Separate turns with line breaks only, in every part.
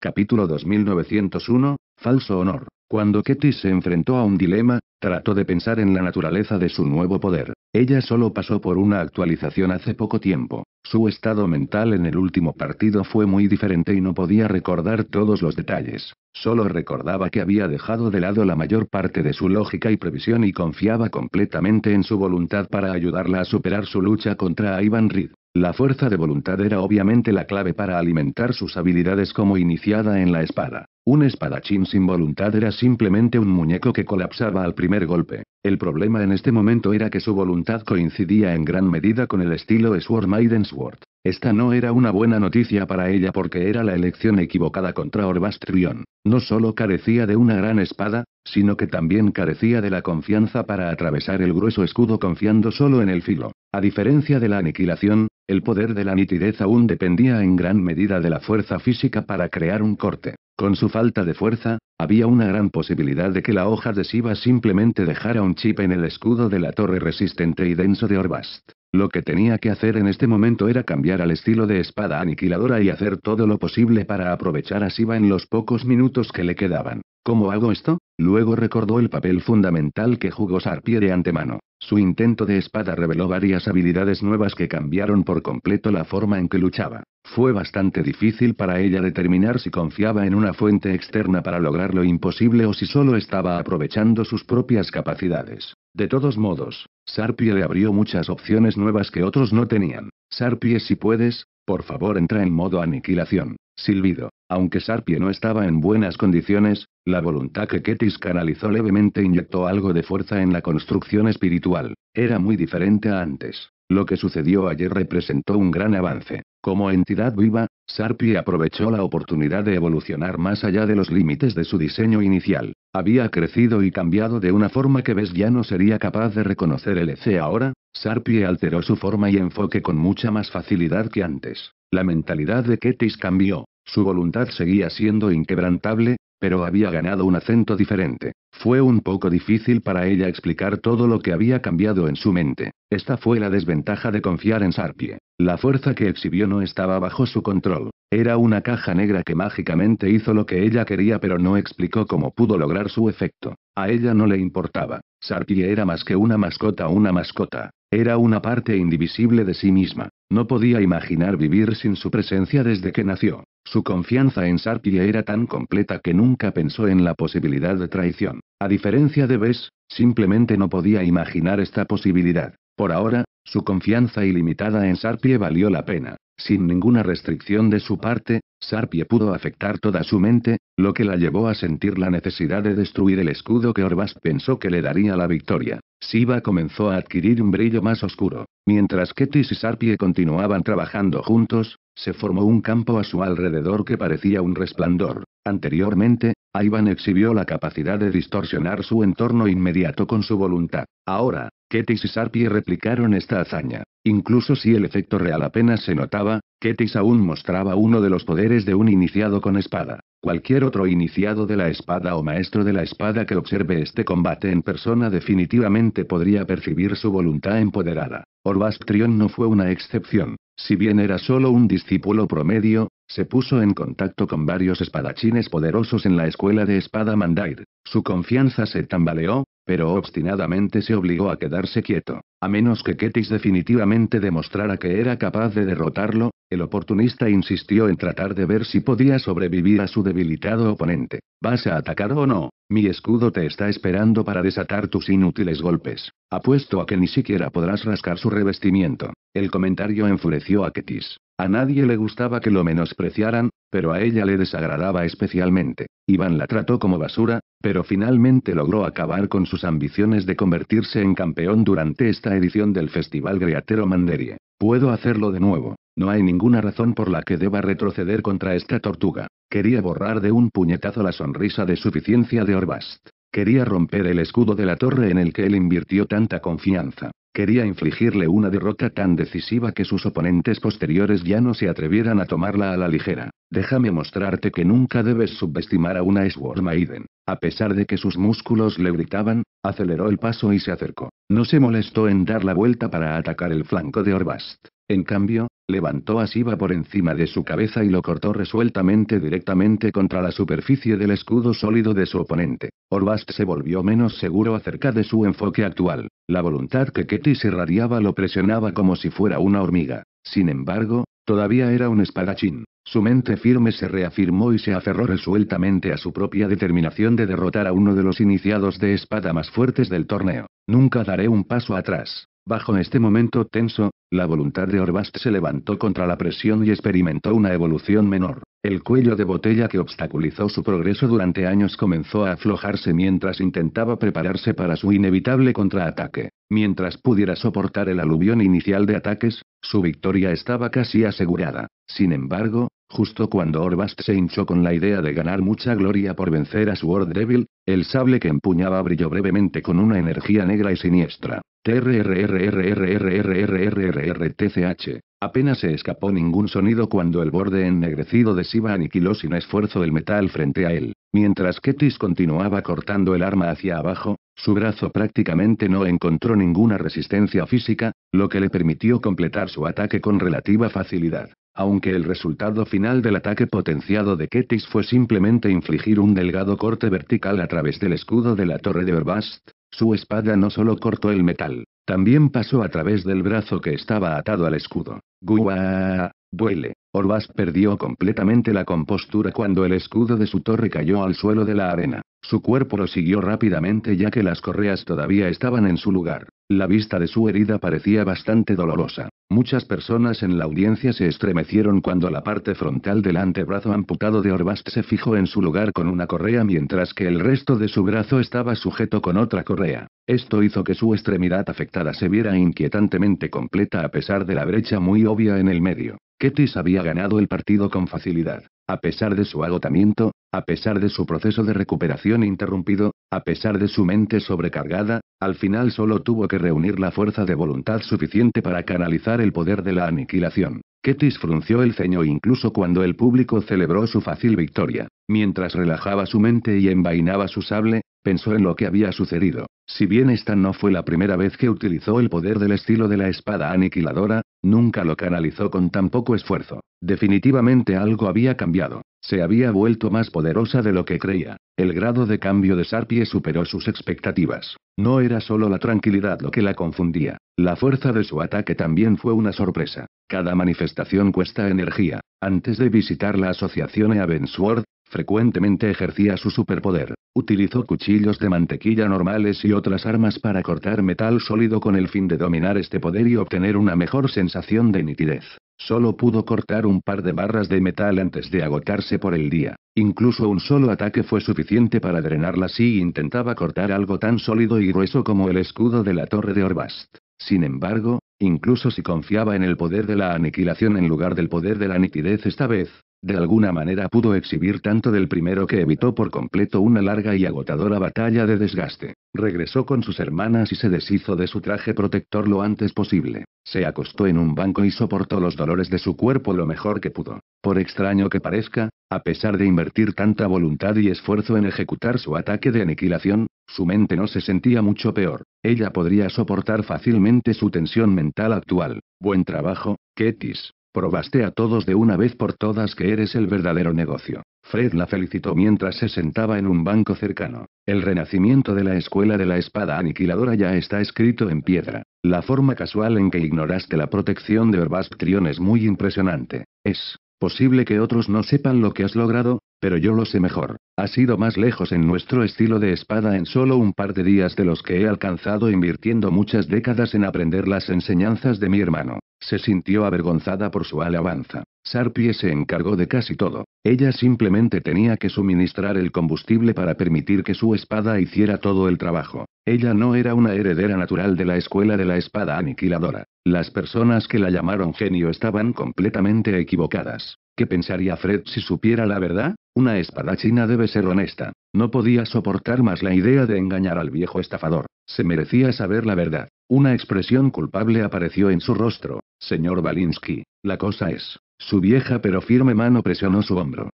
Capítulo 2901, Falso Honor. Cuando Ketty se enfrentó a un dilema, trató de pensar en la naturaleza de su nuevo poder. Ella solo pasó por una actualización hace poco tiempo. Su estado mental en el último partido fue muy diferente y no podía recordar todos los detalles. Solo recordaba que había dejado de lado la mayor parte de su lógica y previsión y confiaba completamente en su voluntad para ayudarla a superar su lucha contra Ivan Reed. La fuerza de voluntad era obviamente la clave para alimentar sus habilidades como iniciada en la espada. Un espadachín sin voluntad era simplemente un muñeco que colapsaba al primer golpe. El problema en este momento era que su voluntad coincidía en gran medida con el estilo Sword Maiden Sword. Esta no era una buena noticia para ella porque era la elección equivocada contra Orbastrion. No solo carecía de una gran espada, sino que también carecía de la confianza para atravesar el grueso escudo confiando solo en el filo. A diferencia de la aniquilación, el poder de la nitidez aún dependía en gran medida de la fuerza física para crear un corte. Con su falta de fuerza, había una gran posibilidad de que la hoja adhesiva simplemente dejara un chip en el escudo de la torre resistente y denso de Orbast. Lo que tenía que hacer en este momento era cambiar al estilo de espada aniquiladora y hacer todo lo posible para aprovechar a Siva en los pocos minutos que le quedaban. ¿Cómo hago esto? Luego recordó el papel fundamental que jugó Sarpie de antemano. Su intento de espada reveló varias habilidades nuevas que cambiaron por completo la forma en que luchaba. Fue bastante difícil para ella determinar si confiaba en una fuente externa para lograr lo imposible o si solo estaba aprovechando sus propias capacidades. De todos modos, Sarpie le abrió muchas opciones nuevas que otros no tenían. Sarpie si puedes, por favor entra en modo aniquilación. Silbido. Aunque Sarpie no estaba en buenas condiciones, la voluntad que Ketis canalizó levemente inyectó algo de fuerza en la construcción espiritual. Era muy diferente a antes. Lo que sucedió ayer representó un gran avance. Como entidad viva, Sarpie aprovechó la oportunidad de evolucionar más allá de los límites de su diseño inicial. Había crecido y cambiado de una forma que Ves ya no sería capaz de reconocer el EC ahora. Sarpie alteró su forma y enfoque con mucha más facilidad que antes. La mentalidad de Ketis cambió. Su voluntad seguía siendo inquebrantable, pero había ganado un acento diferente. Fue un poco difícil para ella explicar todo lo que había cambiado en su mente. Esta fue la desventaja de confiar en Sarpie. La fuerza que exhibió no estaba bajo su control. Era una caja negra que mágicamente hizo lo que ella quería pero no explicó cómo pudo lograr su efecto. A ella no le importaba. Sarpie era más que una mascota, una mascota. Era una parte indivisible de sí misma. No podía imaginar vivir sin su presencia desde que nació. Su confianza en Sarpie era tan completa que nunca pensó en la posibilidad de traición. A diferencia de Bess, simplemente no podía imaginar esta posibilidad. Por ahora, su confianza ilimitada en Sarpie valió la pena. Sin ninguna restricción de su parte, Sarpie pudo afectar toda su mente, lo que la llevó a sentir la necesidad de destruir el escudo que Orvas pensó que le daría la victoria. Siva comenzó a adquirir un brillo más oscuro. Mientras Ketis y Sarpie continuaban trabajando juntos, se formó un campo a su alrededor que parecía un resplandor. Anteriormente, Ivan exhibió la capacidad de distorsionar su entorno inmediato con su voluntad. Ahora, Ketis y Sarpie replicaron esta hazaña. Incluso si el efecto real apenas se notaba, Ketis aún mostraba uno de los poderes de un iniciado con espada. Cualquier otro iniciado de la espada o maestro de la espada que observe este combate en persona definitivamente podría percibir su voluntad empoderada. Orbastrion no fue una excepción. Si bien era solo un discípulo promedio, se puso en contacto con varios espadachines poderosos en la escuela de espada Mandair. Su confianza se tambaleó, pero obstinadamente se obligó a quedarse quieto. A menos que Ketis definitivamente demostrara que era capaz de derrotarlo, el oportunista insistió en tratar de ver si podía sobrevivir a su debilitado oponente. ¿Vas a atacar o no? Mi escudo te está esperando para desatar tus inútiles golpes. Apuesto a que ni siquiera podrás rascar su revestimiento. El comentario enfureció a Ketis. A nadie le gustaba que lo menospreciaran, pero a ella le desagradaba especialmente. Iván la trató como basura, pero finalmente logró acabar con sus ambiciones de convertirse en campeón durante esta edición del Festival Greatero Manderie. Puedo hacerlo de nuevo. No hay ninguna razón por la que deba retroceder contra esta tortuga. Quería borrar de un puñetazo la sonrisa de suficiencia de Orbast. Quería romper el escudo de la torre en el que él invirtió tanta confianza. Quería infligirle una derrota tan decisiva que sus oponentes posteriores ya no se atrevieran a tomarla a la ligera. Déjame mostrarte que nunca debes subestimar a una Sword Maiden. A pesar de que sus músculos le gritaban, aceleró el paso y se acercó. No se molestó en dar la vuelta para atacar el flanco de Orbast. En cambio, levantó a Siva por encima de su cabeza y lo cortó resueltamente directamente contra la superficie del escudo sólido de su oponente. Orbast se volvió menos seguro acerca de su enfoque actual. La voluntad que se radiaba lo presionaba como si fuera una hormiga. Sin embargo, todavía era un espadachín. Su mente firme se reafirmó y se aferró resueltamente a su propia determinación de derrotar a uno de los iniciados de espada más fuertes del torneo. Nunca daré un paso atrás. Bajo este momento tenso, la voluntad de Orbast se levantó contra la presión y experimentó una evolución menor. El cuello de botella que obstaculizó su progreso durante años comenzó a aflojarse mientras intentaba prepararse para su inevitable contraataque. Mientras pudiera soportar el aluvión inicial de ataques, su victoria estaba casi asegurada. Sin embargo, justo cuando Orbast se hinchó con la idea de ganar mucha gloria por vencer a su Devil, el sable que empuñaba brilló brevemente con una energía negra y siniestra. TRRRRRRRRRRTCH. Apenas se escapó ningún sonido cuando el borde ennegrecido de Siba aniquiló sin esfuerzo el metal frente a él. Mientras Ketis continuaba cortando el arma hacia abajo, su brazo prácticamente no encontró ninguna resistencia física, lo que le permitió completar su ataque con relativa facilidad. Aunque el resultado final del ataque potenciado de Ketis fue simplemente infligir un delgado corte vertical a través del escudo de la torre de Urbast, su espada no solo cortó el metal, también pasó a través del brazo que estaba atado al escudo. ¡Guau! Duele. Orbas perdió completamente la compostura cuando el escudo de su torre cayó al suelo de la arena. Su cuerpo lo siguió rápidamente ya que las correas todavía estaban en su lugar. La vista de su herida parecía bastante dolorosa. Muchas personas en la audiencia se estremecieron cuando la parte frontal del antebrazo amputado de Orbast se fijó en su lugar con una correa mientras que el resto de su brazo estaba sujeto con otra correa. Esto hizo que su extremidad afectada se viera inquietantemente completa a pesar de la brecha muy obvia en el medio. Ketty sabía ganado el partido con facilidad. A pesar de su agotamiento, a pesar de su proceso de recuperación interrumpido, a pesar de su mente sobrecargada, al final solo tuvo que reunir la fuerza de voluntad suficiente para canalizar el poder de la aniquilación. Ketis frunció el ceño incluso cuando el público celebró su fácil victoria. Mientras relajaba su mente y envainaba su sable, pensó en lo que había sucedido. Si bien esta no fue la primera vez que utilizó el poder del estilo de la espada aniquiladora, nunca lo canalizó con tan poco esfuerzo. Definitivamente algo había cambiado. Se había vuelto más poderosa de lo que creía. El grado de cambio de Sarpie superó sus expectativas. No era solo la tranquilidad lo que la confundía. La fuerza de su ataque también fue una sorpresa. Cada manifestación cuesta energía. Antes de visitar la asociación Avensworth. Frecuentemente ejercía su superpoder. Utilizó cuchillos de mantequilla normales y otras armas para cortar metal sólido con el fin de dominar este poder y obtener una mejor sensación de nitidez. Solo pudo cortar un par de barras de metal antes de agotarse por el día. Incluso un solo ataque fue suficiente para drenarla si intentaba cortar algo tan sólido y grueso como el escudo de la torre de Orbast. Sin embargo, incluso si confiaba en el poder de la aniquilación en lugar del poder de la nitidez esta vez, de alguna manera pudo exhibir tanto del primero que evitó por completo una larga y agotadora batalla de desgaste. Regresó con sus hermanas y se deshizo de su traje protector lo antes posible. Se acostó en un banco y soportó los dolores de su cuerpo lo mejor que pudo. Por extraño que parezca, a pesar de invertir tanta voluntad y esfuerzo en ejecutar su ataque de aniquilación, su mente no se sentía mucho peor. Ella podría soportar fácilmente su tensión mental actual. Buen trabajo, Ketis. Probaste a todos de una vez por todas que eres el verdadero negocio. Fred la felicitó mientras se sentaba en un banco cercano. El renacimiento de la escuela de la espada aniquiladora ya está escrito en piedra. La forma casual en que ignoraste la protección de Orbastrion es muy impresionante. Es posible que otros no sepan lo que has logrado, pero yo lo sé mejor. Ha sido más lejos en nuestro estilo de espada en solo un par de días de los que he alcanzado invirtiendo muchas décadas en aprender las enseñanzas de mi hermano. Se sintió avergonzada por su alabanza. Sarpie se encargó de casi todo. Ella simplemente tenía que suministrar el combustible para permitir que su espada hiciera todo el trabajo. Ella no era una heredera natural de la escuela de la espada aniquiladora. Las personas que la llamaron genio estaban completamente equivocadas. ¿Qué pensaría Fred si supiera la verdad? Una espadachina debe ser honesta. No podía soportar más la idea de engañar al viejo estafador. Se merecía saber la verdad. Una expresión culpable apareció en su rostro. Señor Balinsky, la cosa es. Su vieja pero firme mano presionó su hombro.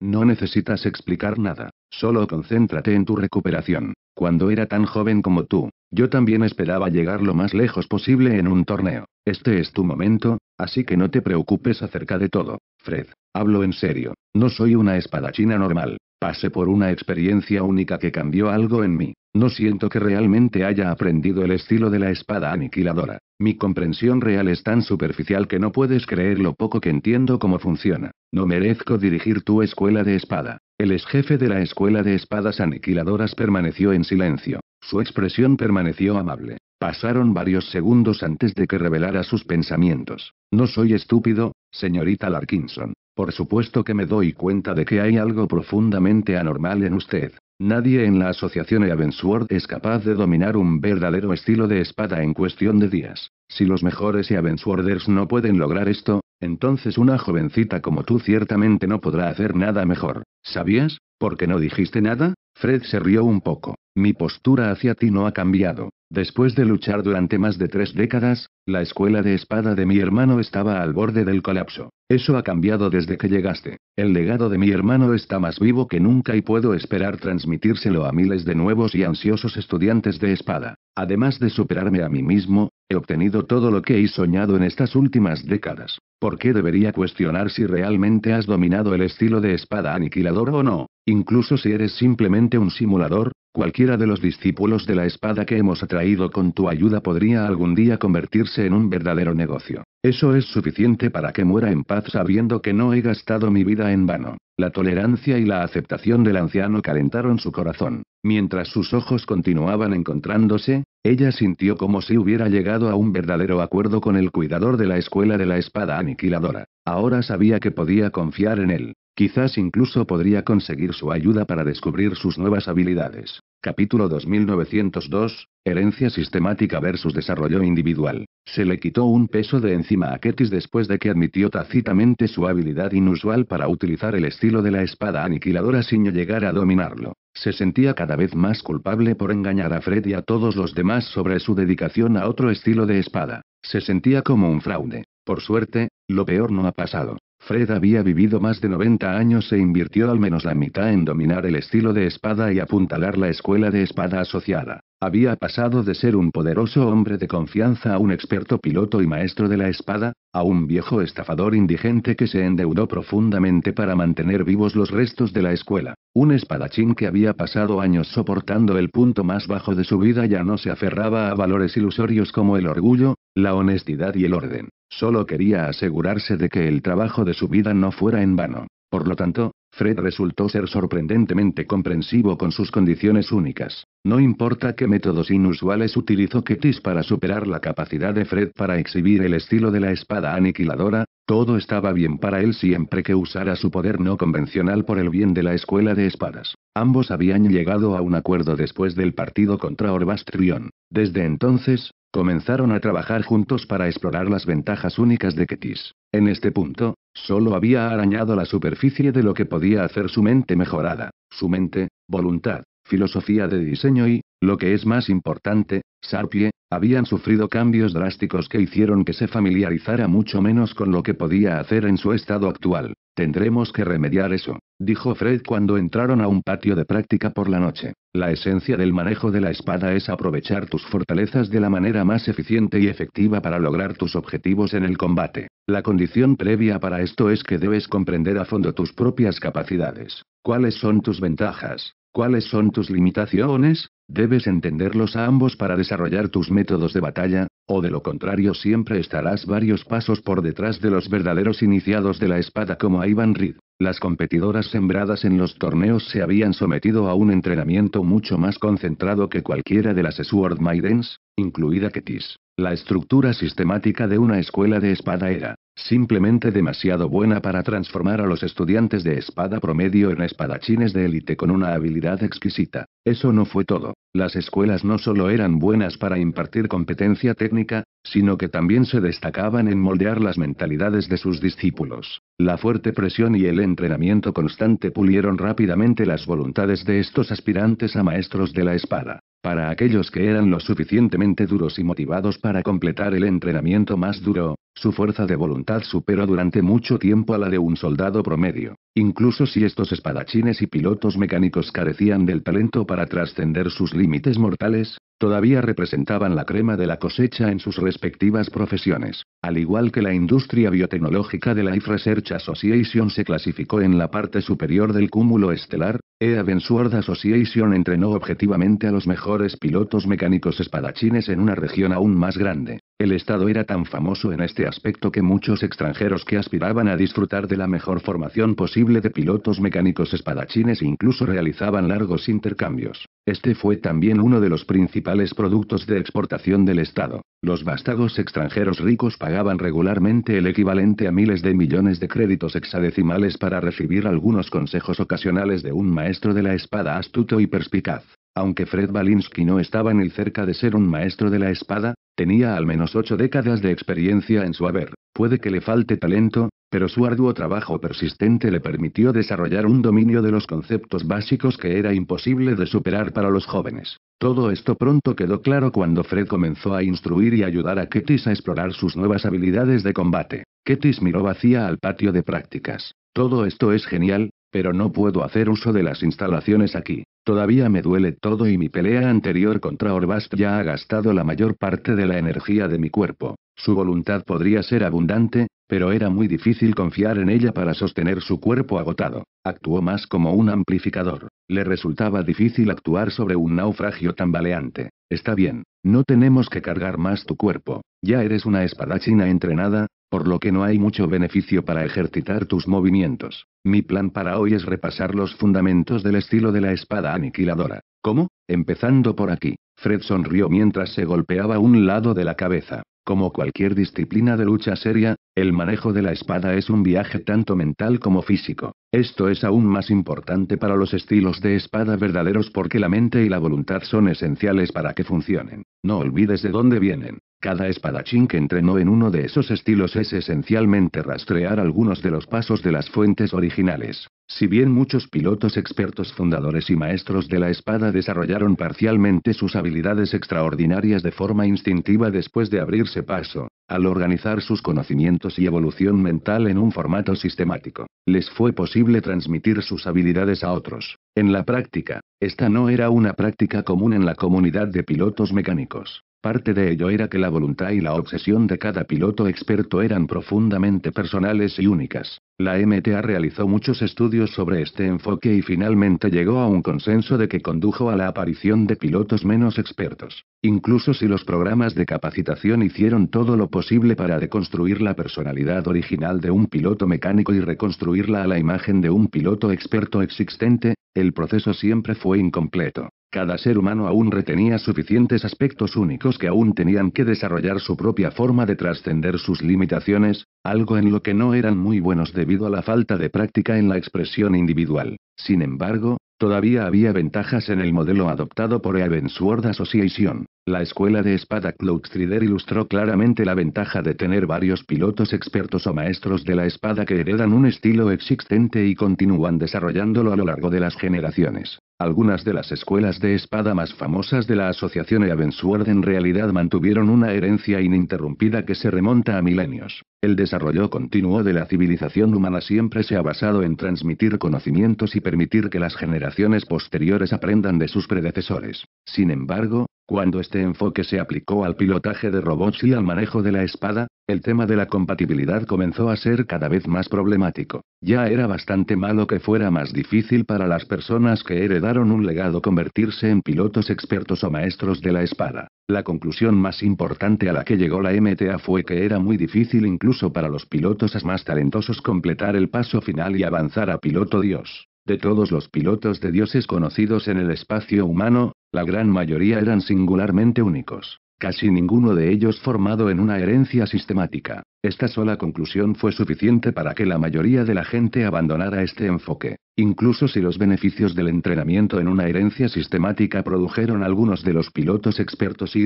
No necesitas explicar nada, solo concéntrate en tu recuperación. Cuando era tan joven como tú, yo también esperaba llegar lo más lejos posible en un torneo. Este es tu momento, así que no te preocupes acerca de todo, Fred. Hablo en serio, no soy una espadachina normal. Pasé por una experiencia única que cambió algo en mí. No siento que realmente haya aprendido el estilo de la espada aniquiladora. Mi comprensión real es tan superficial que no puedes creer lo poco que entiendo cómo funciona. No merezco dirigir tu escuela de espada. El ex jefe de la escuela de espadas aniquiladoras permaneció en silencio. Su expresión permaneció amable. Pasaron varios segundos antes de que revelara sus pensamientos. No soy estúpido, Señorita Larkinson, por supuesto que me doy cuenta de que hay algo profundamente anormal en usted. Nadie en la asociación Eavensward es capaz de dominar un verdadero estilo de espada en cuestión de días. Si los mejores Eavenswarders no pueden lograr esto, entonces una jovencita como tú ciertamente no podrá hacer nada mejor. ¿Sabías? ¿Por qué no dijiste nada? Fred se rió un poco. Mi postura hacia ti no ha cambiado. Después de luchar durante más de tres décadas, la escuela de espada de mi hermano estaba al borde del colapso. Eso ha cambiado desde que llegaste. El legado de mi hermano está más vivo que nunca y puedo esperar transmitírselo a miles de nuevos y ansiosos estudiantes de espada. Además de superarme a mí mismo, he obtenido todo lo que he soñado en estas últimas décadas. ¿Por qué debería cuestionar si realmente has dominado el estilo de espada aniquilador o no? Incluso si eres simplemente un simulador, Cualquiera de los discípulos de la espada que hemos atraído con tu ayuda podría algún día convertirse en un verdadero negocio. Eso es suficiente para que muera en paz sabiendo que no he gastado mi vida en vano. La tolerancia y la aceptación del anciano calentaron su corazón. Mientras sus ojos continuaban encontrándose, ella sintió como si hubiera llegado a un verdadero acuerdo con el cuidador de la escuela de la espada aniquiladora. Ahora sabía que podía confiar en él. Quizás incluso podría conseguir su ayuda para descubrir sus nuevas habilidades. Capítulo 2902, Herencia sistemática versus desarrollo individual. Se le quitó un peso de encima a Ketis después de que admitió tácitamente su habilidad inusual para utilizar el estilo de la espada aniquiladora sin llegar a dominarlo. Se sentía cada vez más culpable por engañar a Fred y a todos los demás sobre su dedicación a otro estilo de espada. Se sentía como un fraude. Por suerte, lo peor no ha pasado. Fred había vivido más de 90 años e invirtió al menos la mitad en dominar el estilo de espada y apuntalar la escuela de espada asociada. Había pasado de ser un poderoso hombre de confianza a un experto piloto y maestro de la espada, a un viejo estafador indigente que se endeudó profundamente para mantener vivos los restos de la escuela. Un espadachín que había pasado años soportando el punto más bajo de su vida ya no se aferraba a valores ilusorios como el orgullo, la honestidad y el orden. Solo quería asegurarse de que el trabajo de su vida no fuera en vano. Por lo tanto, Fred resultó ser sorprendentemente comprensivo con sus condiciones únicas. No importa qué métodos inusuales utilizó Ketis para superar la capacidad de Fred para exhibir el estilo de la espada aniquiladora, todo estaba bien para él siempre que usara su poder no convencional por el bien de la escuela de espadas. Ambos habían llegado a un acuerdo después del partido contra Orbastrión. Desde entonces, comenzaron a trabajar juntos para explorar las ventajas únicas de Ketis. En este punto, solo había arañado la superficie de lo que podía hacer su mente mejorada, su mente, voluntad, filosofía de diseño y, lo que es más importante, Sarpie, habían sufrido cambios drásticos que hicieron que se familiarizara mucho menos con lo que podía hacer en su estado actual. Tendremos que remediar eso, dijo Fred cuando entraron a un patio de práctica por la noche. La esencia del manejo de la espada es aprovechar tus fortalezas de la manera más eficiente y efectiva para lograr tus objetivos en el combate. La condición previa para esto es que debes comprender a fondo tus propias capacidades. ¿Cuáles son tus ventajas? ¿Cuáles son tus limitaciones? Debes entenderlos a ambos para desarrollar tus métodos de batalla, o de lo contrario siempre estarás varios pasos por detrás de los verdaderos iniciados de la espada como Ivan Reed. Las competidoras sembradas en los torneos se habían sometido a un entrenamiento mucho más concentrado que cualquiera de las Sword Maidens, incluida Ketis. La estructura sistemática de una escuela de espada era, simplemente demasiado buena para transformar a los estudiantes de espada promedio en espadachines de élite con una habilidad exquisita. Eso no fue todo. Las escuelas no solo eran buenas para impartir competencia técnica, sino que también se destacaban en moldear las mentalidades de sus discípulos. La fuerte presión y el entrenamiento constante pulieron rápidamente las voluntades de estos aspirantes a maestros de la espada. Para aquellos que eran lo suficientemente duros y motivados para completar el entrenamiento más duro, su fuerza de voluntad superó durante mucho tiempo a la de un soldado promedio, incluso si estos espadachines y pilotos mecánicos carecían del talento para trascender sus límites mortales, todavía representaban la crema de la cosecha en sus respectivas profesiones, al igual que la industria biotecnológica de la Life Research Association se clasificó en la parte superior del cúmulo estelar, EA World Association entrenó objetivamente a los mejores pilotos mecánicos espadachines en una región aún más grande. El Estado era tan famoso en este aspecto que muchos extranjeros que aspiraban a disfrutar de la mejor formación posible de pilotos mecánicos espadachines e incluso realizaban largos intercambios. Este fue también uno de los principales productos de exportación del Estado. Los vástagos extranjeros ricos pagaban regularmente el equivalente a miles de millones de créditos hexadecimales para recibir algunos consejos ocasionales de un maestro de la espada astuto y perspicaz. Aunque Fred Balinsky no estaba ni cerca de ser un maestro de la espada, tenía al menos ocho décadas de experiencia en su haber. Puede que le falte talento, pero su arduo trabajo persistente le permitió desarrollar un dominio de los conceptos básicos que era imposible de superar para los jóvenes. Todo esto pronto quedó claro cuando Fred comenzó a instruir y ayudar a Ketis a explorar sus nuevas habilidades de combate. Ketis miró vacía al patio de prácticas. Todo esto es genial, pero no puedo hacer uso de las instalaciones aquí. Todavía me duele todo y mi pelea anterior contra Orbast ya ha gastado la mayor parte de la energía de mi cuerpo. Su voluntad podría ser abundante, pero era muy difícil confiar en ella para sostener su cuerpo agotado. Actuó más como un amplificador. Le resultaba difícil actuar sobre un naufragio tambaleante. Está bien, no tenemos que cargar más tu cuerpo, ya eres una espadachina entrenada, por lo que no hay mucho beneficio para ejercitar tus movimientos. Mi plan para hoy es repasar los fundamentos del estilo de la espada aniquiladora. ¿Cómo? Empezando por aquí. Fred sonrió mientras se golpeaba un lado de la cabeza. Como cualquier disciplina de lucha seria, el manejo de la espada es un viaje tanto mental como físico. Esto es aún más importante para los estilos de espada verdaderos porque la mente y la voluntad son esenciales para que funcionen. No olvides de dónde vienen. Cada espadachín que entrenó en uno de esos estilos es esencialmente rastrear algunos de los pasos de las fuentes originales. Si bien muchos pilotos expertos fundadores y maestros de la espada desarrollaron parcialmente sus habilidades extraordinarias de forma instintiva después de abrirse paso, al organizar sus conocimientos y evolución mental en un formato sistemático, les fue posible transmitir sus habilidades a otros. En la práctica, esta no era una práctica común en la comunidad de pilotos mecánicos. Parte de ello era que la voluntad y la obsesión de cada piloto experto eran profundamente personales y únicas. La MTA realizó muchos estudios sobre este enfoque y finalmente llegó a un consenso de que condujo a la aparición de pilotos menos expertos, incluso si los programas de capacitación hicieron todo lo posible para deconstruir la personalidad original de un piloto mecánico y reconstruirla a la imagen de un piloto experto existente, el proceso siempre fue incompleto. Cada ser humano aún retenía suficientes aspectos únicos que aún tenían que desarrollar su propia forma de trascender sus limitaciones, algo en lo que no eran muy buenos debido a la falta de práctica en la expresión individual. Sin embargo, Todavía había ventajas en el modelo adoptado por World Association. La escuela de espada Cloudstrider ilustró claramente la ventaja de tener varios pilotos expertos o maestros de la espada que heredan un estilo existente y continúan desarrollándolo a lo largo de las generaciones. Algunas de las escuelas de espada más famosas de la Asociación Eavensward en realidad mantuvieron una herencia ininterrumpida que se remonta a milenios. El desarrollo continuo de la civilización humana siempre se ha basado en transmitir conocimientos y permitir que las generaciones posteriores aprendan de sus predecesores. Sin embargo, cuando este enfoque se aplicó al pilotaje de robots y al manejo de la espada, el tema de la compatibilidad comenzó a ser cada vez más problemático. Ya era bastante malo que fuera más difícil para las personas que heredaron un legado convertirse en pilotos expertos o maestros de la espada. La conclusión más importante a la que llegó la MTA fue que era muy difícil incluso para los pilotos más talentosos completar el paso final y avanzar a piloto Dios. De todos los pilotos de dioses conocidos en el espacio humano, la gran mayoría eran singularmente únicos, casi ninguno de ellos formado en una herencia sistemática. Esta sola conclusión fue suficiente para que la mayoría de la gente abandonara este enfoque, incluso si los beneficios del entrenamiento en una herencia sistemática produjeron algunos de los pilotos expertos y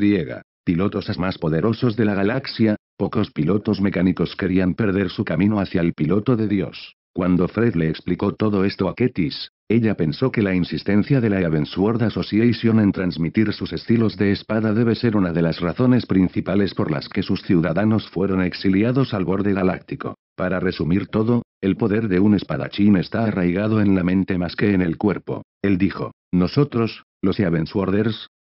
pilotos más poderosos de la galaxia, pocos pilotos mecánicos querían perder su camino hacia el piloto de Dios. Cuando Fred le explicó todo esto a Ketis, ella pensó que la insistencia de la Avensword Association en transmitir sus estilos de espada debe ser una de las razones principales por las que sus ciudadanos fueron exiliados al borde galáctico. Para resumir todo, el poder de un espadachín está arraigado en la mente más que en el cuerpo. Él dijo, nosotros, los Seven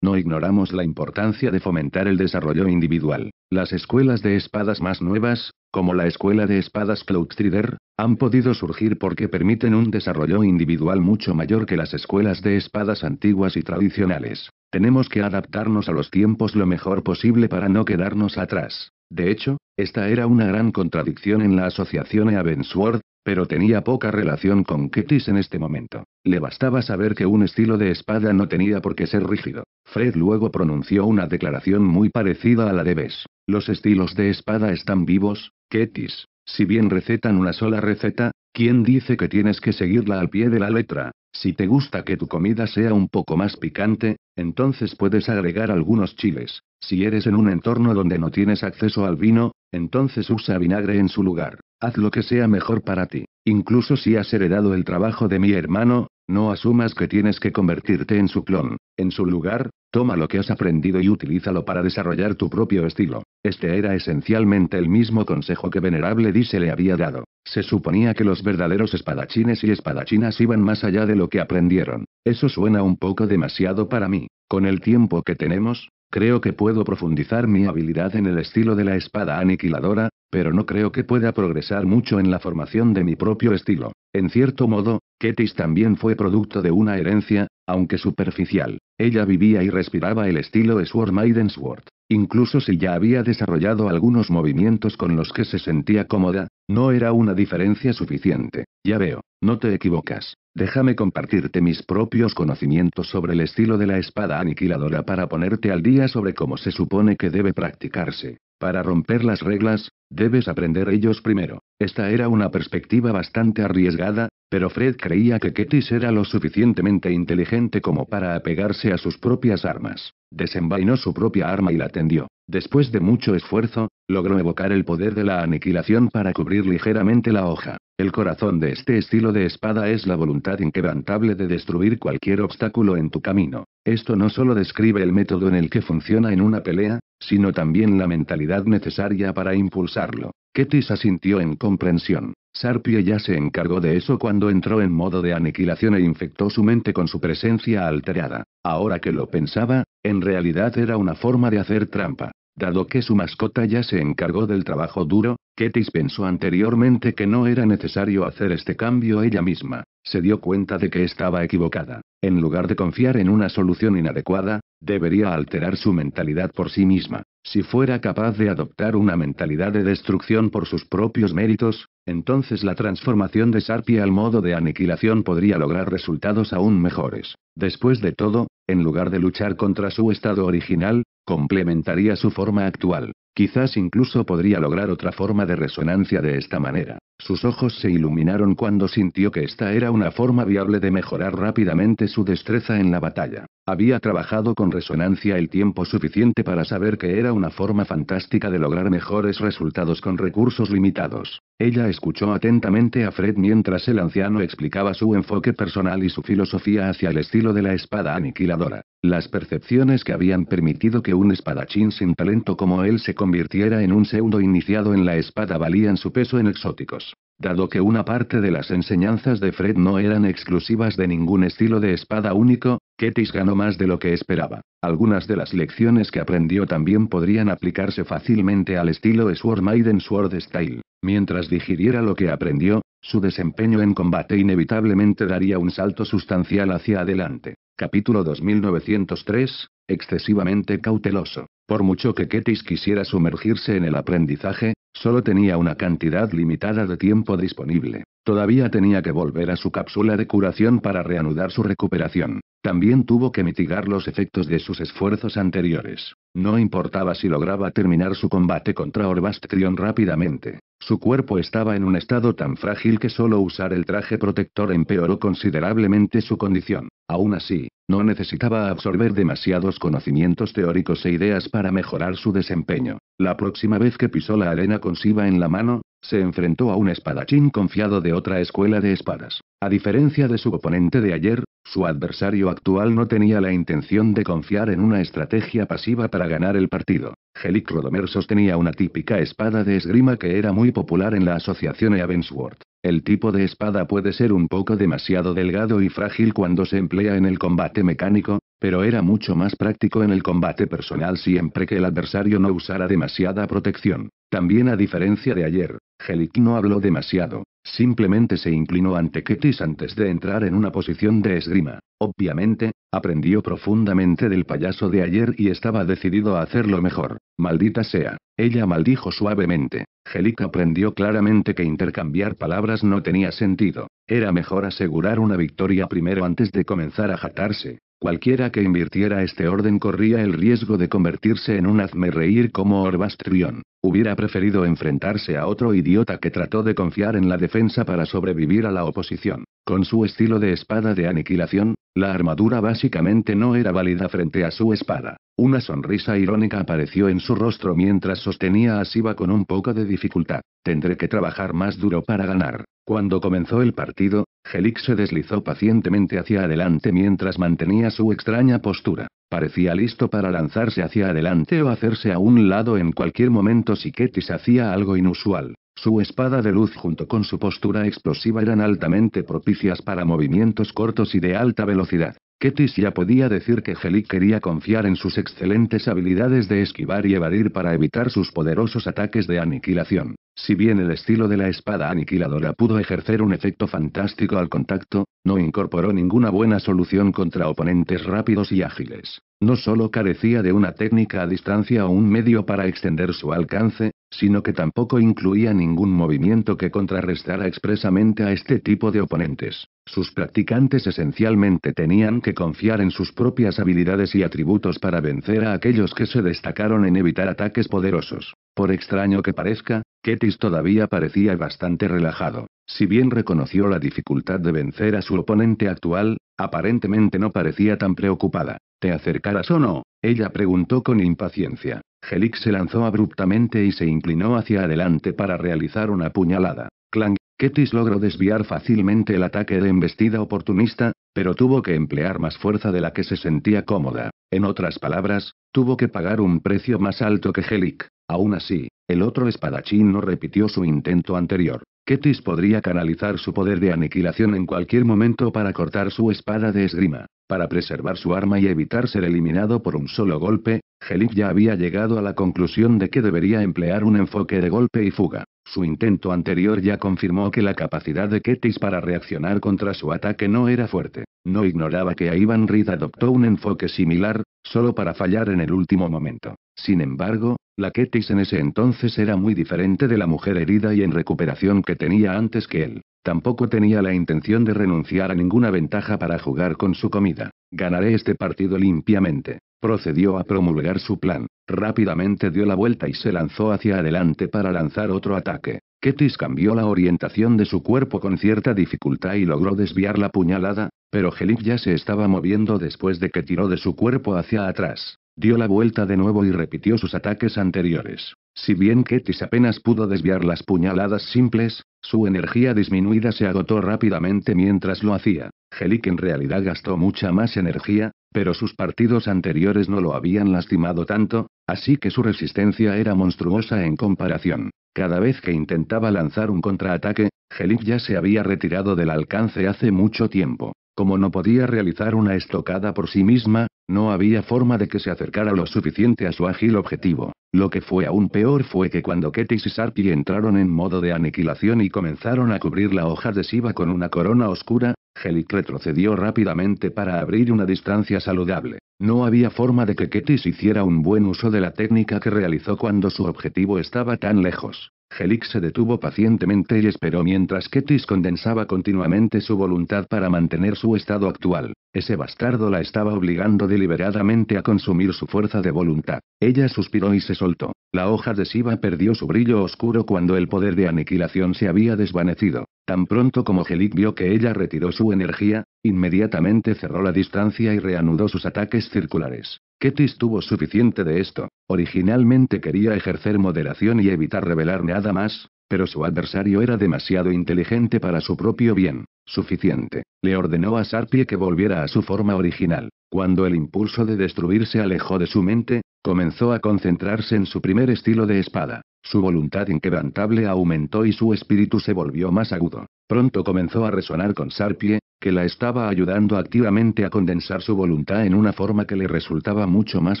no ignoramos la importancia de fomentar el desarrollo individual. Las escuelas de espadas más nuevas, como la escuela de espadas Cloudstrider, han podido surgir porque permiten un desarrollo individual mucho mayor que las escuelas de espadas antiguas y tradicionales. Tenemos que adaptarnos a los tiempos lo mejor posible para no quedarnos atrás. De hecho, esta era una gran contradicción en la asociación Avensworth, pero tenía poca relación con Ketis en este momento. Le bastaba saber que un estilo de espada no tenía por qué ser rígido. Fred luego pronunció una declaración muy parecida a la de Bess. Los estilos de espada están vivos, Ketis". Si bien recetan una sola receta, ¿quién dice que tienes que seguirla al pie de la letra? Si te gusta que tu comida sea un poco más picante, entonces puedes agregar algunos chiles. Si eres en un entorno donde no tienes acceso al vino, entonces usa vinagre en su lugar. Haz lo que sea mejor para ti. Incluso si has heredado el trabajo de mi hermano, no asumas que tienes que convertirte en su clon. En su lugar, toma lo que has aprendido y utilízalo para desarrollar tu propio estilo. Este era esencialmente el mismo consejo que Venerable Dice le había dado. Se suponía que los verdaderos espadachines y espadachinas iban más allá de lo que aprendieron. Eso suena un poco demasiado para mí. Con el tiempo que tenemos, Creo que puedo profundizar mi habilidad en el estilo de la espada aniquiladora, pero no creo que pueda progresar mucho en la formación de mi propio estilo. En cierto modo, Ketis también fue producto de una herencia, aunque superficial. Ella vivía y respiraba el estilo Sword Maiden Sword. Incluso si ya había desarrollado algunos movimientos con los que se sentía cómoda, no era una diferencia suficiente. Ya veo, no te equivocas. Déjame compartirte mis propios conocimientos sobre el estilo de la espada aniquiladora para ponerte al día sobre cómo se supone que debe practicarse. Para romper las reglas, debes aprender ellos primero. Esta era una perspectiva bastante arriesgada, pero Fred creía que Ketis era lo suficientemente inteligente como para apegarse a sus propias armas. Desenvainó su propia arma y la tendió. Después de mucho esfuerzo, logró evocar el poder de la aniquilación para cubrir ligeramente la hoja. El corazón de este estilo de espada es la voluntad inquebrantable de destruir cualquier obstáculo en tu camino. Esto no solo describe el método en el que funciona en una pelea, sino también la mentalidad necesaria para impulsarlo. Ketis asintió en comprensión. Sarpie ya se encargó de eso cuando entró en modo de aniquilación e infectó su mente con su presencia alterada. Ahora que lo pensaba, en realidad era una forma de hacer trampa. Dado que su mascota ya se encargó del trabajo duro, Ketis pensó anteriormente que no era necesario hacer este cambio ella misma. Se dio cuenta de que estaba equivocada. En lugar de confiar en una solución inadecuada, debería alterar su mentalidad por sí misma. Si fuera capaz de adoptar una mentalidad de destrucción por sus propios méritos, entonces la transformación de Sarpia al modo de aniquilación podría lograr resultados aún mejores. Después de todo, en lugar de luchar contra su estado original, complementaría su forma actual. Quizás incluso podría lograr otra forma de resonancia de esta manera. Sus ojos se iluminaron cuando sintió que esta era una forma viable de mejorar rápidamente su destreza en la batalla. Había trabajado con resonancia el tiempo suficiente para saber que era una forma fantástica de lograr mejores resultados con recursos limitados. Ella escuchó atentamente a Fred mientras el anciano explicaba su enfoque personal y su filosofía hacia el estilo de la espada aniquiladora. Las percepciones que habían permitido que un espadachín sin talento como él se convirtiera en un pseudo iniciado en la espada valían su peso en exóticos. Dado que una parte de las enseñanzas de Fred no eran exclusivas de ningún estilo de espada único, Ketis ganó más de lo que esperaba. Algunas de las lecciones que aprendió también podrían aplicarse fácilmente al estilo Sword Maiden Sword Style. Mientras digiriera lo que aprendió, su desempeño en combate inevitablemente daría un salto sustancial hacia adelante. Capítulo 2903, excesivamente cauteloso. Por mucho que Ketis quisiera sumergirse en el aprendizaje, solo tenía una cantidad limitada de tiempo disponible. Todavía tenía que volver a su cápsula de curación para reanudar su recuperación. También tuvo que mitigar los efectos de sus esfuerzos anteriores. No importaba si lograba terminar su combate contra Orbastrión rápidamente. Su cuerpo estaba en un estado tan frágil que solo usar el traje protector empeoró considerablemente su condición. Aún así, no necesitaba absorber demasiados conocimientos teóricos e ideas para para mejorar su desempeño. La próxima vez que pisó la arena con Siva en la mano, se enfrentó a un espadachín confiado de otra escuela de espadas. A diferencia de su oponente de ayer, su adversario actual no tenía la intención de confiar en una estrategia pasiva para ganar el partido. Helic Rodomer sostenía una típica espada de esgrima que era muy popular en la asociación Evansworth. El tipo de espada puede ser un poco demasiado delgado y frágil cuando se emplea en el combate mecánico, pero era mucho más práctico en el combate personal siempre que el adversario no usara demasiada protección. También a diferencia de ayer, Helik no habló demasiado, simplemente se inclinó ante Ketis antes de entrar en una posición de esgrima. Obviamente, aprendió profundamente del payaso de ayer y estaba decidido a hacerlo mejor. Maldita sea, ella maldijo suavemente. Helik aprendió claramente que intercambiar palabras no tenía sentido. Era mejor asegurar una victoria primero antes de comenzar a jatarse. Cualquiera que invirtiera este orden corría el riesgo de convertirse en un reír como Orbastrión. Hubiera preferido enfrentarse a otro idiota que trató de confiar en la defensa para sobrevivir a la oposición. Con su estilo de espada de aniquilación, la armadura básicamente no era válida frente a su espada. Una sonrisa irónica apareció en su rostro mientras sostenía a Siva con un poco de dificultad. Tendré que trabajar más duro para ganar. Cuando comenzó el partido, Helix se deslizó pacientemente hacia adelante mientras mantenía su extraña postura. Parecía listo para lanzarse hacia adelante o hacerse a un lado en cualquier momento si Ketis hacía algo inusual. Su espada de luz junto con su postura explosiva eran altamente propicias para movimientos cortos y de alta velocidad. Ketis ya podía decir que Helik quería confiar en sus excelentes habilidades de esquivar y evadir para evitar sus poderosos ataques de aniquilación. Si bien el estilo de la espada aniquiladora pudo ejercer un efecto fantástico al contacto, no incorporó ninguna buena solución contra oponentes rápidos y ágiles. No solo carecía de una técnica a distancia o un medio para extender su alcance, sino que tampoco incluía ningún movimiento que contrarrestara expresamente a este tipo de oponentes. Sus practicantes esencialmente tenían que confiar en sus propias habilidades y atributos para vencer a aquellos que se destacaron en evitar ataques poderosos. Por extraño que parezca, Ketis todavía parecía bastante relajado. Si bien reconoció la dificultad de vencer a su oponente actual, aparentemente no parecía tan preocupada. ¿Te acercarás o no? Ella preguntó con impaciencia. Helic se lanzó abruptamente y se inclinó hacia adelante para realizar una puñalada. Clang, Ketis logró desviar fácilmente el ataque de embestida oportunista, pero tuvo que emplear más fuerza de la que se sentía cómoda. En otras palabras, tuvo que pagar un precio más alto que Helic. Aún así, el otro espadachín no repitió su intento anterior. Ketis podría canalizar su poder de aniquilación en cualquier momento para cortar su espada de esgrima, para preservar su arma y evitar ser eliminado por un solo golpe, Gelib ya había llegado a la conclusión de que debería emplear un enfoque de golpe y fuga. Su intento anterior ya confirmó que la capacidad de Ketis para reaccionar contra su ataque no era fuerte. No ignoraba que Ivan Reed adoptó un enfoque similar, solo para fallar en el último momento. Sin embargo, la Ketis en ese entonces era muy diferente de la mujer herida y en recuperación que tenía antes que él. Tampoco tenía la intención de renunciar a ninguna ventaja para jugar con su comida. Ganaré este partido limpiamente. Procedió a promulgar su plan. Rápidamente dio la vuelta y se lanzó hacia adelante para lanzar otro ataque. Ketis cambió la orientación de su cuerpo con cierta dificultad y logró desviar la puñalada, pero Gelip ya se estaba moviendo después de que tiró de su cuerpo hacia atrás. Dio la vuelta de nuevo y repitió sus ataques anteriores. Si bien Ketis apenas pudo desviar las puñaladas simples, su energía disminuida se agotó rápidamente mientras lo hacía. Helik en realidad gastó mucha más energía, pero sus partidos anteriores no lo habían lastimado tanto, así que su resistencia era monstruosa en comparación. Cada vez que intentaba lanzar un contraataque, Helik ya se había retirado del alcance hace mucho tiempo. Como no podía realizar una estocada por sí misma, no había forma de que se acercara lo suficiente a su ágil objetivo. Lo que fue aún peor fue que cuando Ketis y Sarki entraron en modo de aniquilación y comenzaron a cubrir la hoja adhesiva con una corona oscura, Helic retrocedió rápidamente para abrir una distancia saludable. No había forma de que Ketis hiciera un buen uso de la técnica que realizó cuando su objetivo estaba tan lejos. Helix se detuvo pacientemente y esperó mientras Ketis condensaba continuamente su voluntad para mantener su estado actual. Ese bastardo la estaba obligando deliberadamente a consumir su fuerza de voluntad. Ella suspiró y se soltó. La hoja adhesiva perdió su brillo oscuro cuando el poder de aniquilación se había desvanecido. Tan pronto como Helix vio que ella retiró su energía, inmediatamente cerró la distancia y reanudó sus ataques circulares. Ketis tuvo suficiente de esto. Originalmente quería ejercer moderación y evitar revelar nada más, pero su adversario era demasiado inteligente para su propio bien. Suficiente. Le ordenó a Sarpie que volviera a su forma original. Cuando el impulso de destruir se alejó de su mente, comenzó a concentrarse en su primer estilo de espada. Su voluntad inquebrantable aumentó y su espíritu se volvió más agudo. Pronto comenzó a resonar con Sarpie, que la estaba ayudando activamente a condensar su voluntad en una forma que le resultaba mucho más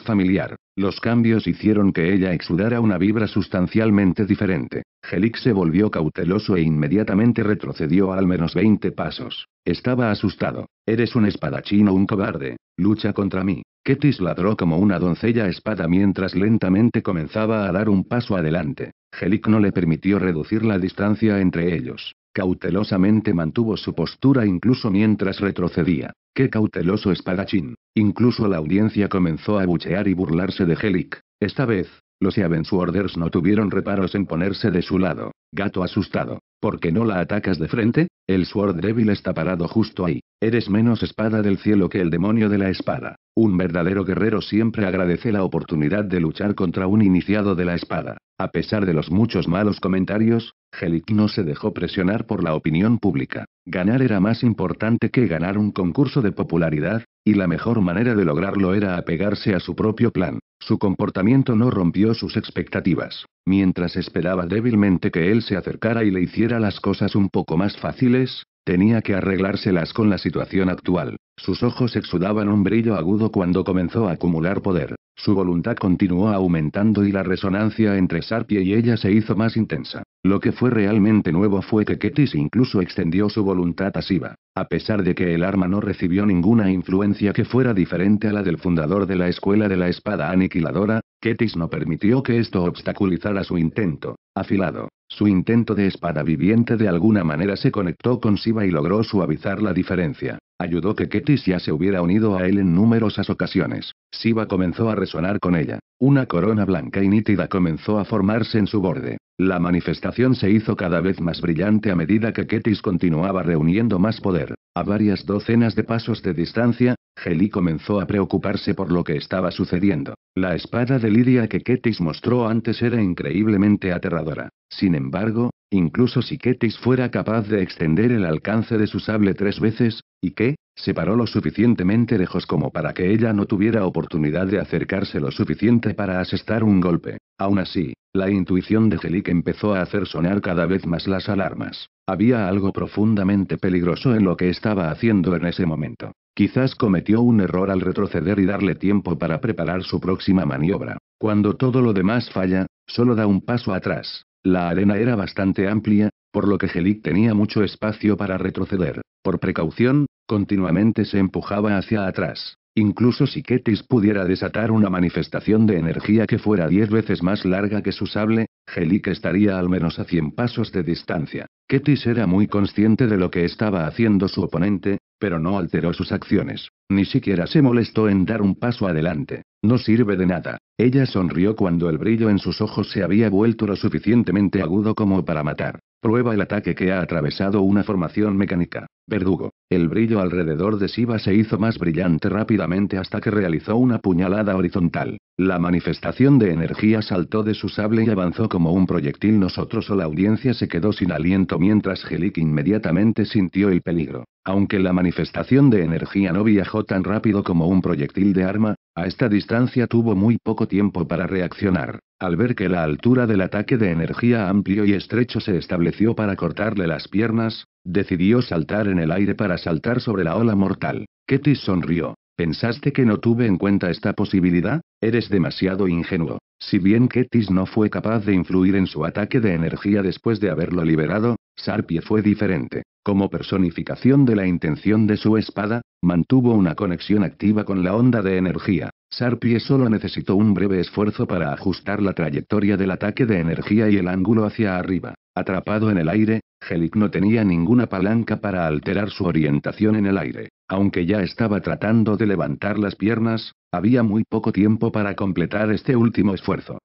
familiar. Los cambios hicieron que ella exudara una vibra sustancialmente diferente. Helix se volvió cauteloso e inmediatamente retrocedió al menos 20 pasos. Estaba asustado. Eres un espadachino, o un cobarde. Lucha contra mí. Ketis ladró como una doncella espada mientras lentamente comenzaba a dar un paso adelante. Helic no le permitió reducir la distancia entre ellos. Cautelosamente mantuvo su postura incluso mientras retrocedía. ¡Qué cauteloso espadachín! Incluso la audiencia comenzó a buchear y burlarse de Helic. Esta vez, los Avengers no tuvieron reparos en ponerse de su lado. Gato asustado. ¿Por qué no la atacas de frente? El Sword Devil está parado justo ahí. Eres menos espada del cielo que el demonio de la espada. Un verdadero guerrero siempre agradece la oportunidad de luchar contra un iniciado de la espada. A pesar de los muchos malos comentarios, Helik no se dejó presionar por la opinión pública. Ganar era más importante que ganar un concurso de popularidad, y la mejor manera de lograrlo era apegarse a su propio plan. Su comportamiento no rompió sus expectativas. Mientras esperaba débilmente que él se acercara y le hiciera las cosas un poco más fáciles, tenía que arreglárselas con la situación actual. Sus ojos exudaban un brillo agudo cuando comenzó a acumular poder. Su voluntad continuó aumentando y la resonancia entre Sarpie y ella se hizo más intensa. Lo que fue realmente nuevo fue que Ketis incluso extendió su voluntad a Siva, A pesar de que el arma no recibió ninguna influencia que fuera diferente a la del fundador de la escuela de la espada aniquiladora, Ketis no permitió que esto obstaculizara su intento. Afilado. Su intento de espada viviente de alguna manera se conectó con Siva y logró suavizar la diferencia. Ayudó que Ketis ya se hubiera unido a él en numerosas ocasiones. Siva comenzó a resonar con ella. Una corona blanca y nítida comenzó a formarse en su borde. La manifestación se hizo cada vez más brillante a medida que Ketis continuaba reuniendo más poder. A varias docenas de pasos de distancia, Geli comenzó a preocuparse por lo que estaba sucediendo. La espada de Lidia que Ketis mostró antes era increíblemente aterradora. Sin embargo, incluso si Ketis fuera capaz de extender el alcance de su sable tres veces, y que, se paró lo suficientemente lejos como para que ella no tuviera oportunidad de acercarse lo suficiente para asestar un golpe. Aún así, la intuición de Helik empezó a hacer sonar cada vez más las alarmas. Había algo profundamente peligroso en lo que estaba haciendo en ese momento. Quizás cometió un error al retroceder y darle tiempo para preparar su próxima maniobra. Cuando todo lo demás falla, solo da un paso atrás. La arena era bastante amplia, por lo que Helik tenía mucho espacio para retroceder. Por precaución, continuamente se empujaba hacia atrás. Incluso si Ketis pudiera desatar una manifestación de energía que fuera diez veces más larga que su sable, Helik estaría al menos a cien pasos de distancia. Ketis era muy consciente de lo que estaba haciendo su oponente, pero no alteró sus acciones. Ni siquiera se molestó en dar un paso adelante. No sirve de nada. Ella sonrió cuando el brillo en sus ojos se había vuelto lo suficientemente agudo como para matar. Prueba el ataque que ha atravesado una formación mecánica. Verdugo. El brillo alrededor de Siva se hizo más brillante rápidamente hasta que realizó una puñalada horizontal. La manifestación de energía saltó de su sable y avanzó como un proyectil. Nosotros o la audiencia se quedó sin aliento mientras Gelik inmediatamente sintió el peligro. Aunque la manifestación de energía no viajó tan rápido como un proyectil de arma, a esta distancia tuvo muy poco tiempo para reaccionar, al ver que la altura del ataque de energía amplio y estrecho se estableció para cortarle las piernas, decidió saltar en el aire para saltar sobre la ola mortal. Ketis sonrió. ¿Pensaste que no tuve en cuenta esta posibilidad? Eres demasiado ingenuo. Si bien Ketis no fue capaz de influir en su ataque de energía después de haberlo liberado, Sarpie fue diferente. Como personificación de la intención de su espada, mantuvo una conexión activa con la onda de energía. Sarpie solo necesitó un breve esfuerzo para ajustar la trayectoria del ataque de energía y el ángulo hacia arriba. Atrapado en el aire, Helic no tenía ninguna palanca para alterar su orientación en el aire. Aunque ya estaba tratando de levantar las piernas, había muy poco tiempo para completar este último esfuerzo.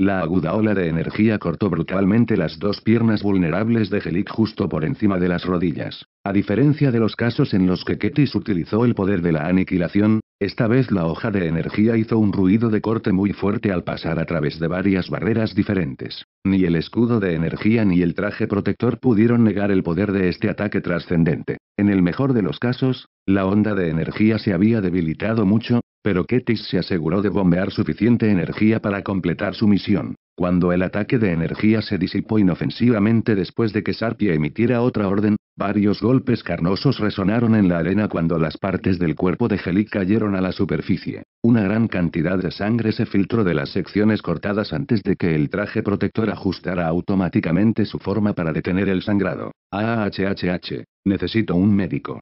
La aguda ola de energía cortó brutalmente las dos piernas vulnerables de Gelik justo por encima de las rodillas. A diferencia de los casos en los que Ketis utilizó el poder de la aniquilación, esta vez la hoja de energía hizo un ruido de corte muy fuerte al pasar a través de varias barreras diferentes. Ni el escudo de energía ni el traje protector pudieron negar el poder de este ataque trascendente. En el mejor de los casos, la onda de energía se había debilitado mucho, pero Ketis se aseguró de bombear suficiente energía para completar su misión. Cuando el ataque de energía se disipó inofensivamente después de que Sarpia emitiera otra orden, varios golpes carnosos resonaron en la arena cuando las partes del cuerpo de Helic cayeron a la superficie. Una gran cantidad de sangre se filtró de las secciones cortadas antes de que el traje protector ajustara automáticamente su forma para detener el sangrado. AHHH, necesito un médico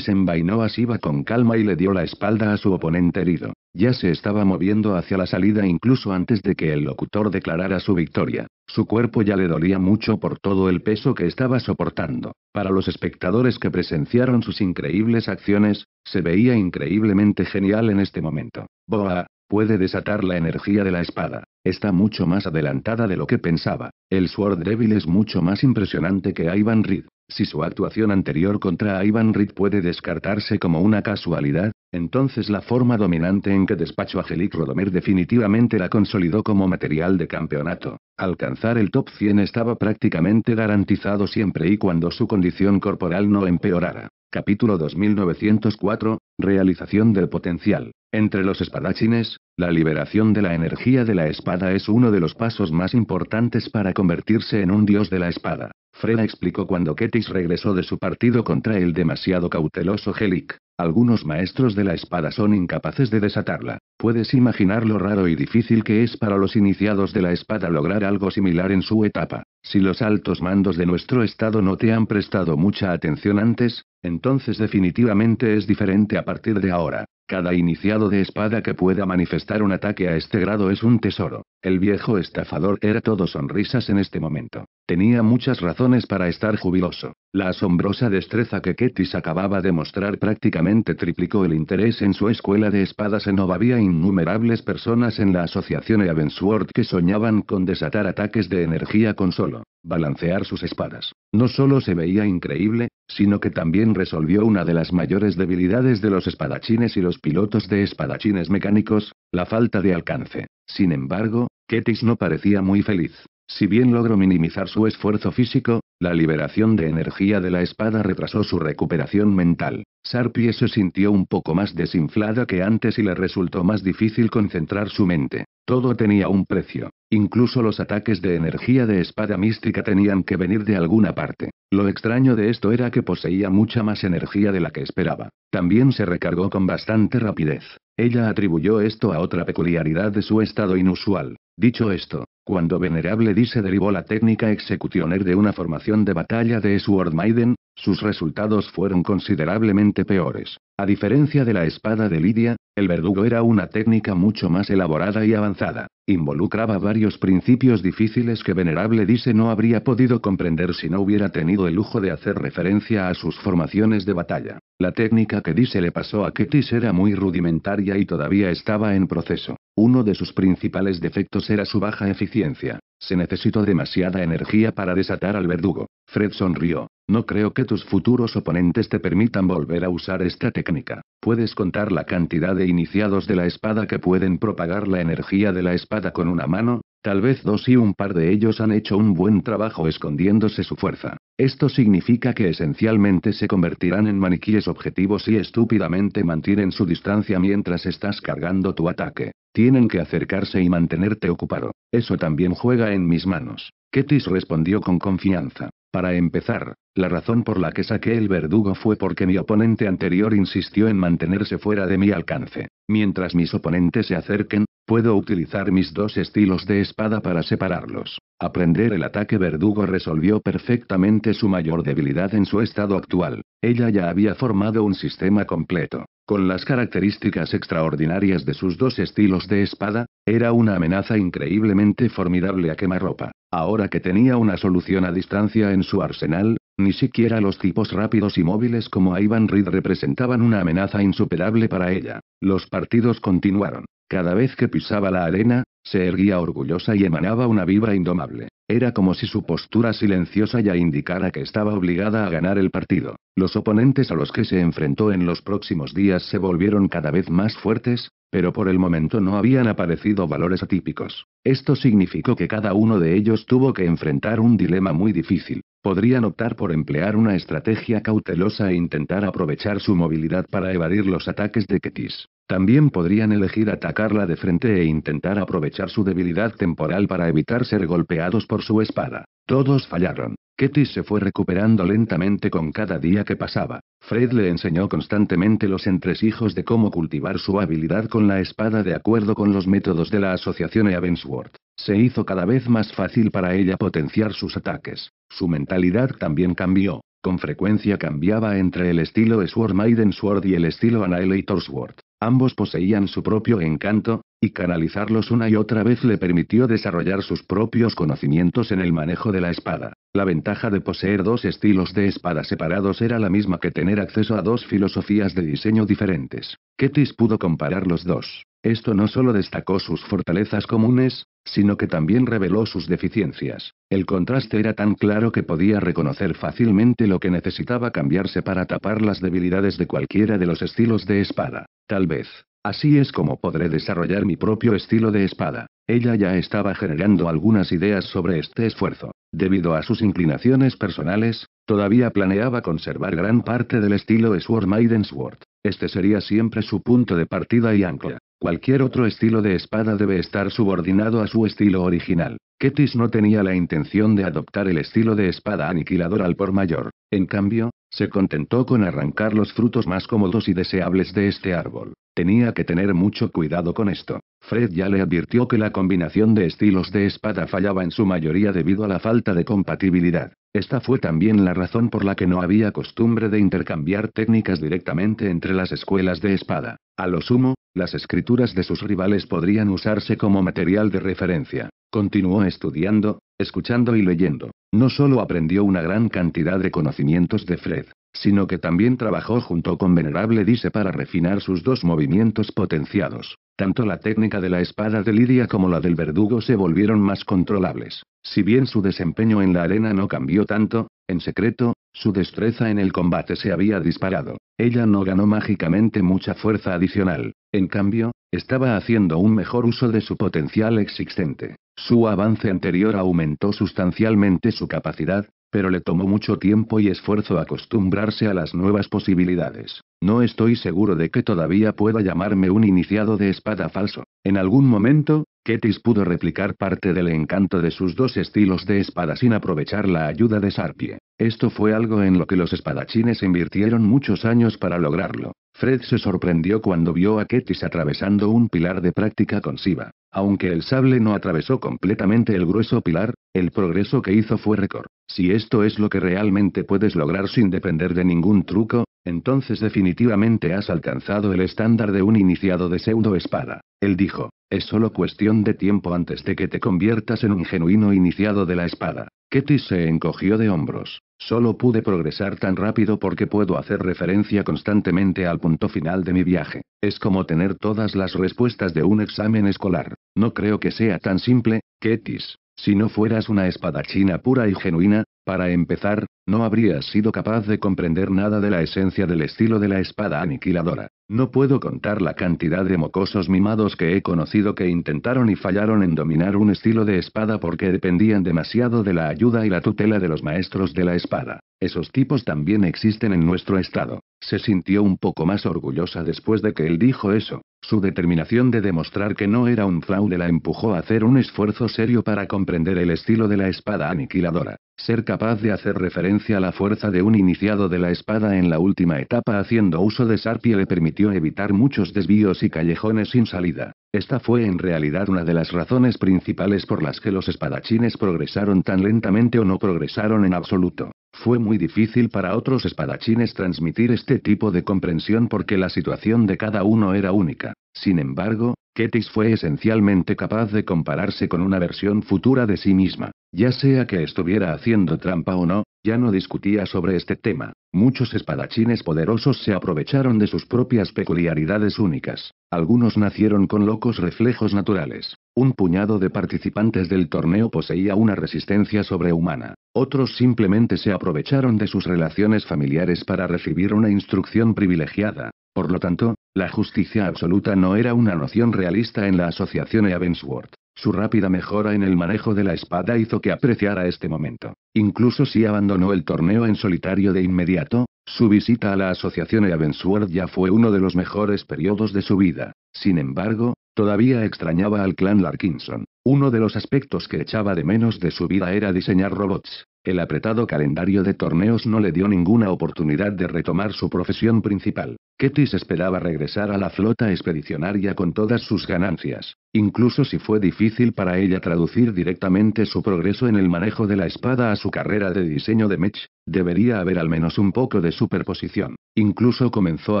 se envainó a Siva con calma y le dio la espalda a su oponente herido. Ya se estaba moviendo hacia la salida incluso antes de que el locutor declarara su victoria. Su cuerpo ya le dolía mucho por todo el peso que estaba soportando. Para los espectadores que presenciaron sus increíbles acciones, se veía increíblemente genial en este momento. Boa, Puede desatar la energía de la espada. Está mucho más adelantada de lo que pensaba. El Sword Devil es mucho más impresionante que Ivan Reed. Si su actuación anterior contra Ivan Reed puede descartarse como una casualidad, entonces la forma dominante en que despachó a Helik Rodomer definitivamente la consolidó como material de campeonato. Alcanzar el top 100 estaba prácticamente garantizado siempre y cuando su condición corporal no empeorara. Capítulo 2904, Realización del potencial. Entre los espadachines, la liberación de la energía de la espada es uno de los pasos más importantes para convertirse en un dios de la espada. Freda explicó cuando Ketis regresó de su partido contra el demasiado cauteloso Helic. Algunos maestros de la espada son incapaces de desatarla. Puedes imaginar lo raro y difícil que es para los iniciados de la espada lograr algo similar en su etapa. Si los altos mandos de nuestro Estado no te han prestado mucha atención antes, entonces definitivamente es diferente a partir de ahora. Cada iniciado de espada que pueda manifestar un ataque a este grado es un tesoro. El viejo estafador era todo sonrisas en este momento. Tenía muchas razones para estar jubiloso. La asombrosa destreza que Ketis acababa de mostrar prácticamente triplicó el interés en su escuela de espadas en Nova. Había innumerables personas en la asociación Eavensword que soñaban con desatar ataques de energía con solo balancear sus espadas. No solo se veía increíble, sino que también resolvió una de las mayores debilidades de los espadachines y los pilotos de espadachines mecánicos, la falta de alcance. Sin embargo, Ketis no parecía muy feliz. Si bien logró minimizar su esfuerzo físico, la liberación de energía de la espada retrasó su recuperación mental. Sarpie se sintió un poco más desinflada que antes y le resultó más difícil concentrar su mente. Todo tenía un precio. Incluso los ataques de energía de espada mística tenían que venir de alguna parte. Lo extraño de esto era que poseía mucha más energía de la que esperaba. También se recargó con bastante rapidez. Ella atribuyó esto a otra peculiaridad de su estado inusual. Dicho esto, cuando Venerable dice derivó la técnica executioner de una formación de batalla de Sword Maiden, sus resultados fueron considerablemente peores. A diferencia de la espada de Lidia, el verdugo era una técnica mucho más elaborada y avanzada. Involucraba varios principios difíciles que Venerable dice no habría podido comprender si no hubiera tenido el lujo de hacer referencia a sus formaciones de batalla. La técnica que dice le pasó a Ketis era muy rudimentaria y todavía estaba en proceso. Uno de sus principales defectos era su baja eficiencia. Se necesitó demasiada energía para desatar al verdugo. Fred sonrió. No creo que tus futuros oponentes te permitan volver a usar esta técnica. Puedes contar la cantidad de iniciados de la espada que pueden propagar la energía de la espada con una mano, tal vez dos y un par de ellos han hecho un buen trabajo escondiéndose su fuerza. Esto significa que esencialmente se convertirán en maniquíes objetivos y estúpidamente mantienen su distancia mientras estás cargando tu ataque. Tienen que acercarse y mantenerte ocupado. Eso también juega en mis manos. Ketis respondió con confianza. Para empezar, la razón por la que saqué el verdugo fue porque mi oponente anterior insistió en mantenerse fuera de mi alcance. Mientras mis oponentes se acerquen, Puedo utilizar mis dos estilos de espada para separarlos. Aprender el ataque verdugo resolvió perfectamente su mayor debilidad en su estado actual. Ella ya había formado un sistema completo. Con las características extraordinarias de sus dos estilos de espada, era una amenaza increíblemente formidable a quemarropa. Ahora que tenía una solución a distancia en su arsenal, ni siquiera los tipos rápidos y móviles como Ivan Reed representaban una amenaza insuperable para ella. Los partidos continuaron. Cada vez que pisaba la arena, se erguía orgullosa y emanaba una vibra indomable. Era como si su postura silenciosa ya indicara que estaba obligada a ganar el partido. Los oponentes a los que se enfrentó en los próximos días se volvieron cada vez más fuertes, pero por el momento no habían aparecido valores atípicos. Esto significó que cada uno de ellos tuvo que enfrentar un dilema muy difícil. Podrían optar por emplear una estrategia cautelosa e intentar aprovechar su movilidad para evadir los ataques de Ketis. También podrían elegir atacarla de frente e intentar aprovechar su debilidad temporal para evitar ser golpeados por su espada. Todos fallaron. Ketty se fue recuperando lentamente con cada día que pasaba. Fred le enseñó constantemente los entresijos de cómo cultivar su habilidad con la espada de acuerdo con los métodos de la asociación Evansworth. Se hizo cada vez más fácil para ella potenciar sus ataques. Su mentalidad también cambió. Con frecuencia cambiaba entre el estilo Sword Maiden Sword y el estilo Annihilator Sword. Ambos poseían su propio encanto, y canalizarlos una y otra vez le permitió desarrollar sus propios conocimientos en el manejo de la espada. La ventaja de poseer dos estilos de espada separados era la misma que tener acceso a dos filosofías de diseño diferentes. Ketis pudo comparar los dos. Esto no solo destacó sus fortalezas comunes, sino que también reveló sus deficiencias. El contraste era tan claro que podía reconocer fácilmente lo que necesitaba cambiarse para tapar las debilidades de cualquiera de los estilos de espada. Tal vez, así es como podré desarrollar mi propio estilo de espada. Ella ya estaba generando algunas ideas sobre este esfuerzo. Debido a sus inclinaciones personales, todavía planeaba conservar gran parte del estilo de Sword Maiden Sword. Este sería siempre su punto de partida y ancla. Cualquier otro estilo de espada debe estar subordinado a su estilo original. Ketis no tenía la intención de adoptar el estilo de espada aniquilador al por mayor. En cambio, se contentó con arrancar los frutos más cómodos y deseables de este árbol. Tenía que tener mucho cuidado con esto. Fred ya le advirtió que la combinación de estilos de espada fallaba en su mayoría debido a la falta de compatibilidad. Esta fue también la razón por la que no había costumbre de intercambiar técnicas directamente entre las escuelas de espada. A lo sumo, las escrituras de sus rivales podrían usarse como material de referencia. Continuó estudiando, escuchando y leyendo. No solo aprendió una gran cantidad de conocimientos de Fred, sino que también trabajó junto con Venerable Dice para refinar sus dos movimientos potenciados. Tanto la técnica de la espada de Lidia como la del verdugo se volvieron más controlables. Si bien su desempeño en la arena no cambió tanto, en secreto, su destreza en el combate se había disparado. Ella no ganó mágicamente mucha fuerza adicional. En cambio, estaba haciendo un mejor uso de su potencial existente. Su avance anterior aumentó sustancialmente su capacidad, pero le tomó mucho tiempo y esfuerzo acostumbrarse a las nuevas posibilidades. No estoy seguro de que todavía pueda llamarme un iniciado de espada falso. En algún momento, Ketis pudo replicar parte del encanto de sus dos estilos de espada sin aprovechar la ayuda de Sarpie. Esto fue algo en lo que los espadachines invirtieron muchos años para lograrlo. Fred se sorprendió cuando vio a Ketis atravesando un pilar de práctica con Siva. Aunque el sable no atravesó completamente el grueso pilar, el progreso que hizo fue récord. Si esto es lo que realmente puedes lograr sin depender de ningún truco, entonces definitivamente has alcanzado el estándar de un iniciado de pseudo espada, él dijo. Es solo cuestión de tiempo antes de que te conviertas en un genuino iniciado de la espada. Ketis se encogió de hombros. Solo pude progresar tan rápido porque puedo hacer referencia constantemente al punto final de mi viaje. Es como tener todas las respuestas de un examen escolar. No creo que sea tan simple, Ketis. Si no fueras una espadachina pura y genuina, para empezar, no habrías sido capaz de comprender nada de la esencia del estilo de la espada aniquiladora. No puedo contar la cantidad de mocosos mimados que he conocido que intentaron y fallaron en dominar un estilo de espada porque dependían demasiado de la ayuda y la tutela de los maestros de la espada. Esos tipos también existen en nuestro estado. Se sintió un poco más orgullosa después de que él dijo eso. Su determinación de demostrar que no era un fraude la empujó a hacer un esfuerzo serio para comprender el estilo de la espada aniquiladora. Ser capaz de hacer referencia a la fuerza de un iniciado de la espada en la última etapa haciendo uso de Sarpie le permitió evitar muchos desvíos y callejones sin salida. Esta fue en realidad una de las razones principales por las que los espadachines progresaron tan lentamente o no progresaron en absoluto. Fue muy difícil para otros espadachines transmitir este tipo de comprensión porque la situación de cada uno era única. Sin embargo, Ketis fue esencialmente capaz de compararse con una versión futura de sí misma, ya sea que estuviera haciendo trampa o no, ya no discutía sobre este tema. Muchos espadachines poderosos se aprovecharon de sus propias peculiaridades únicas. Algunos nacieron con locos reflejos naturales. Un puñado de participantes del torneo poseía una resistencia sobrehumana. Otros simplemente se aprovecharon de sus relaciones familiares para recibir una instrucción privilegiada. Por lo tanto, la justicia absoluta no era una noción realista en la asociación Evansworth. Su rápida mejora en el manejo de la espada hizo que apreciara este momento. Incluso si abandonó el torneo en solitario de inmediato, su visita a la asociación Eavensward ya fue uno de los mejores periodos de su vida. Sin embargo, todavía extrañaba al clan Larkinson. Uno de los aspectos que echaba de menos de su vida era diseñar robots. El apretado calendario de torneos no le dio ninguna oportunidad de retomar su profesión principal. Ketis esperaba regresar a la flota expedicionaria con todas sus ganancias, incluso si fue difícil para ella traducir directamente su progreso en el manejo de la espada a su carrera de diseño de mech, debería haber al menos un poco de superposición. Incluso comenzó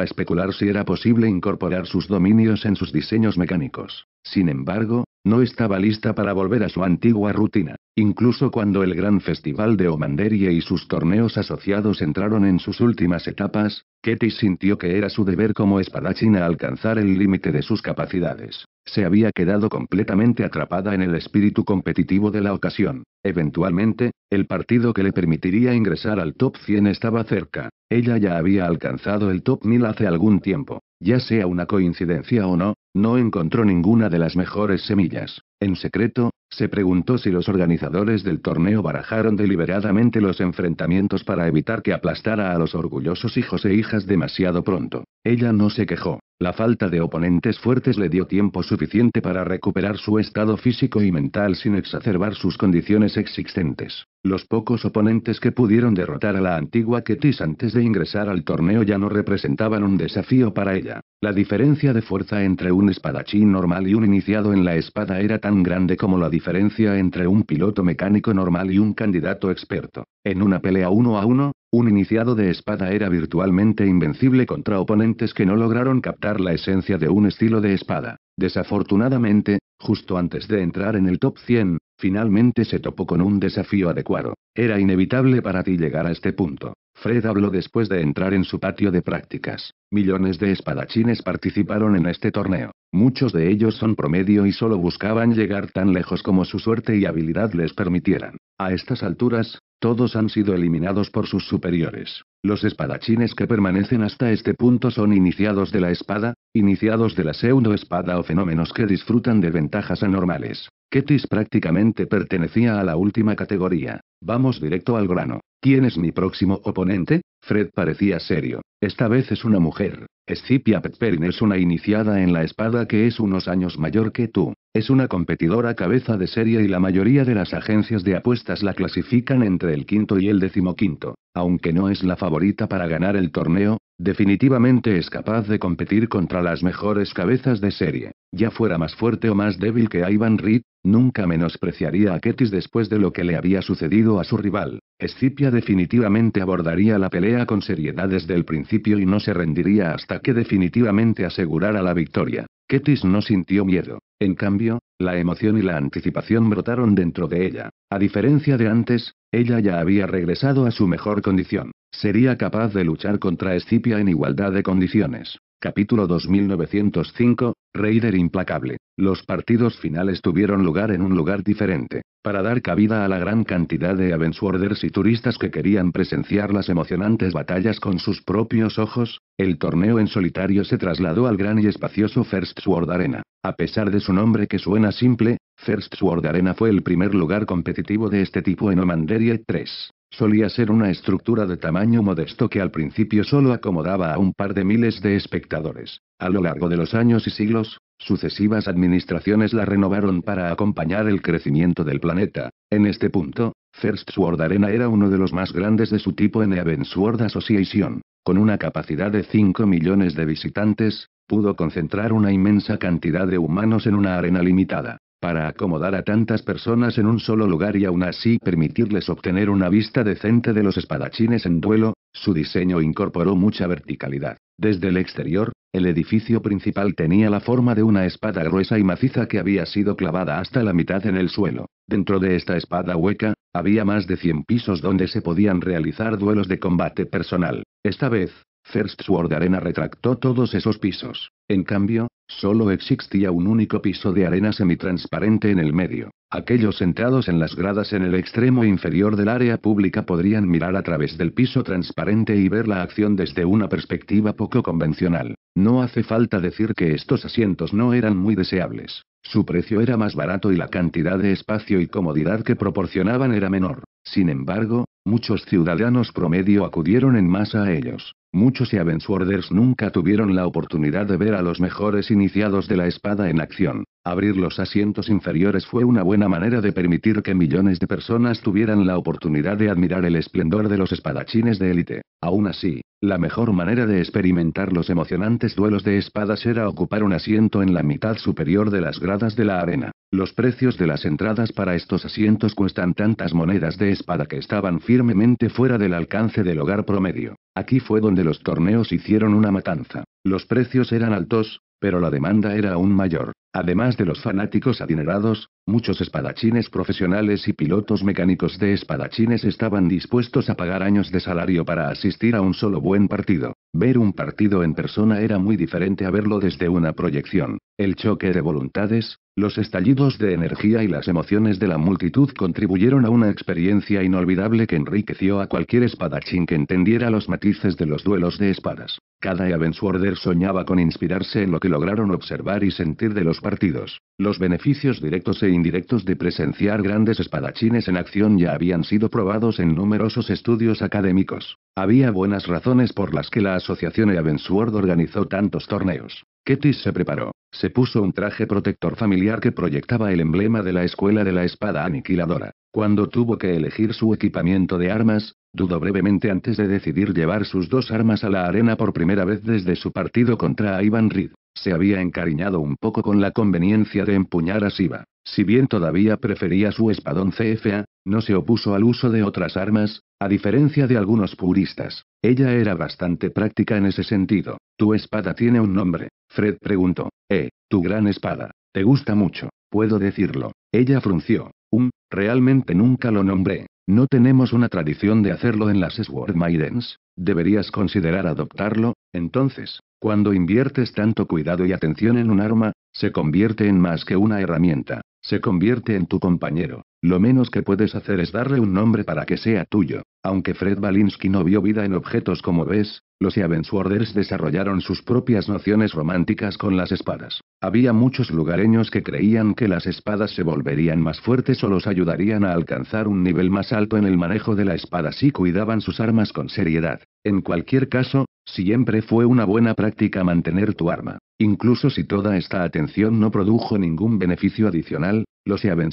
a especular si era posible incorporar sus dominios en sus diseños mecánicos. Sin embargo, no estaba lista para volver a su antigua rutina, incluso cuando el gran festival de Omanderie y sus torneos asociados entraron en sus últimas etapas, Ketty sintió que era su deber como espadachina alcanzar el límite de sus capacidades. Se había quedado completamente atrapada en el espíritu competitivo de la ocasión. Eventualmente, el partido que le permitiría ingresar al top 100 estaba cerca. Ella ya había alcanzado el top 1000 hace algún tiempo. Ya sea una coincidencia o no, no encontró ninguna de las mejores semillas. En secreto, se preguntó si los organizadores del torneo barajaron deliberadamente los enfrentamientos para evitar que aplastara a los orgullosos hijos e hijas demasiado pronto. Ella no se quejó. La falta de oponentes fuertes le dio tiempo suficiente para recuperar su estado físico y mental sin exacerbar sus condiciones existentes. Los pocos oponentes que pudieron derrotar a la antigua Ketis antes de ingresar al torneo ya no representaban un desafío para ella. La diferencia de fuerza entre un espadachín normal y un iniciado en la espada era tan grande como la diferencia entre un piloto mecánico normal y un candidato experto. En una pelea uno a uno, un iniciado de espada era virtualmente invencible contra oponentes que no lograron captar la esencia de un estilo de espada. Desafortunadamente, justo antes de entrar en el top 100, finalmente se topó con un desafío adecuado. Era inevitable para ti llegar a este punto. Fred habló después de entrar en su patio de prácticas. Millones de espadachines participaron en este torneo. Muchos de ellos son promedio y solo buscaban llegar tan lejos como su suerte y habilidad les permitieran. A estas alturas, todos han sido eliminados por sus superiores. Los espadachines que permanecen hasta este punto son iniciados de la espada, iniciados de la espada o fenómenos que disfrutan de ventajas anormales. Ketis prácticamente pertenecía a la última categoría. Vamos directo al grano. ¿Quién es mi próximo oponente? Fred parecía serio. Esta vez es una mujer. Scipia Petperin es una iniciada en la espada que es unos años mayor que tú. Es una competidora cabeza de serie y la mayoría de las agencias de apuestas la clasifican entre el quinto y el decimoquinto. Aunque no es la favorita para ganar el torneo, definitivamente es capaz de competir contra las mejores cabezas de serie. Ya fuera más fuerte o más débil que Ivan Reed, nunca menospreciaría a Ketis después de lo que le había sucedido a su rival. Escipia definitivamente abordaría la pelea con seriedad desde el principio y no se rendiría hasta que definitivamente asegurara la victoria. Ketis no sintió miedo. En cambio, la emoción y la anticipación brotaron dentro de ella. A diferencia de antes, ella ya había regresado a su mejor condición. Sería capaz de luchar contra Escipia en igualdad de condiciones. Capítulo 2905, Raider implacable. Los partidos finales tuvieron lugar en un lugar diferente, para dar cabida a la gran cantidad de Avensworders y turistas que querían presenciar las emocionantes batallas con sus propios ojos, el torneo en solitario se trasladó al gran y espacioso First Sword Arena. A pesar de su nombre que suena simple, First Sword Arena fue el primer lugar competitivo de este tipo en Omanderie 3. Solía ser una estructura de tamaño modesto que al principio solo acomodaba a un par de miles de espectadores. A lo largo de los años y siglos, sucesivas administraciones la renovaron para acompañar el crecimiento del planeta. En este punto, First Sword Arena era uno de los más grandes de su tipo en Event Sword Association. Con una capacidad de 5 millones de visitantes, pudo concentrar una inmensa cantidad de humanos en una arena limitada. Para acomodar a tantas personas en un solo lugar y aún así permitirles obtener una vista decente de los espadachines en duelo, su diseño incorporó mucha verticalidad. Desde el exterior, el edificio principal tenía la forma de una espada gruesa y maciza que había sido clavada hasta la mitad en el suelo. Dentro de esta espada hueca, había más de 100 pisos donde se podían realizar duelos de combate personal. Esta vez, First Sword Arena retractó todos esos pisos. En cambio, solo existía un único piso de arena semitransparente en el medio. Aquellos sentados en las gradas en el extremo inferior del área pública podrían mirar a través del piso transparente y ver la acción desde una perspectiva poco convencional. No hace falta decir que estos asientos no eran muy deseables. Su precio era más barato y la cantidad de espacio y comodidad que proporcionaban era menor. Sin embargo, muchos ciudadanos promedio acudieron en masa a ellos. Muchos Avenswarders nunca tuvieron la oportunidad de ver a los mejores iniciados de la espada en acción. Abrir los asientos inferiores fue una buena manera de permitir que millones de personas tuvieran la oportunidad de admirar el esplendor de los espadachines de élite. Aún así, la mejor manera de experimentar los emocionantes duelos de espadas era ocupar un asiento en la mitad superior de las gradas de la arena. Los precios de las entradas para estos asientos cuestan tantas monedas de espada que estaban firmemente fuera del alcance del hogar promedio. Aquí fue donde los torneos hicieron una matanza. Los precios eran altos, pero la demanda era aún mayor. Además de los fanáticos adinerados, muchos espadachines profesionales y pilotos mecánicos de espadachines estaban dispuestos a pagar años de salario para asistir a un solo buen partido. Ver un partido en persona era muy diferente a verlo desde una proyección. El choque de voluntades, los estallidos de energía y las emociones de la multitud contribuyeron a una experiencia inolvidable que enriqueció a cualquier espadachín que entendiera los matices de los duelos de espadas. Cada Avenger soñaba con inspirarse en lo que lograron observar y sentir de los partidos. Los beneficios directos e indirectos de presenciar grandes espadachines en acción ya habían sido probados en numerosos estudios académicos. Había buenas razones por las que la asociación Eavensword organizó tantos torneos. Kettis se preparó. Se puso un traje protector familiar que proyectaba el emblema de la escuela de la espada aniquiladora. Cuando tuvo que elegir su equipamiento de armas, dudó brevemente antes de decidir llevar sus dos armas a la arena por primera vez desde su partido contra Ivan Reed. Se había encariñado un poco con la conveniencia de empuñar a Siva. Si bien todavía prefería su espadón CFA, no se opuso al uso de otras armas, a diferencia de algunos puristas. Ella era bastante práctica en ese sentido. Tu espada tiene un nombre, Fred preguntó. Eh, tu gran espada. Te gusta mucho, puedo decirlo. Ella frunció. Um, realmente nunca lo nombré. No tenemos una tradición de hacerlo en las Sword Maidens. Deberías considerar adoptarlo, entonces. Cuando inviertes tanto cuidado y atención en un arma, se convierte en más que una herramienta. Se convierte en tu compañero. Lo menos que puedes hacer es darle un nombre para que sea tuyo. Aunque Fred Balinsky no vio vida en objetos como ves, los Sworders desarrollaron sus propias nociones románticas con las espadas. Había muchos lugareños que creían que las espadas se volverían más fuertes o los ayudarían a alcanzar un nivel más alto en el manejo de la espada si cuidaban sus armas con seriedad. En cualquier caso, Siempre fue una buena práctica mantener tu arma. Incluso si toda esta atención no produjo ningún beneficio adicional, los Seven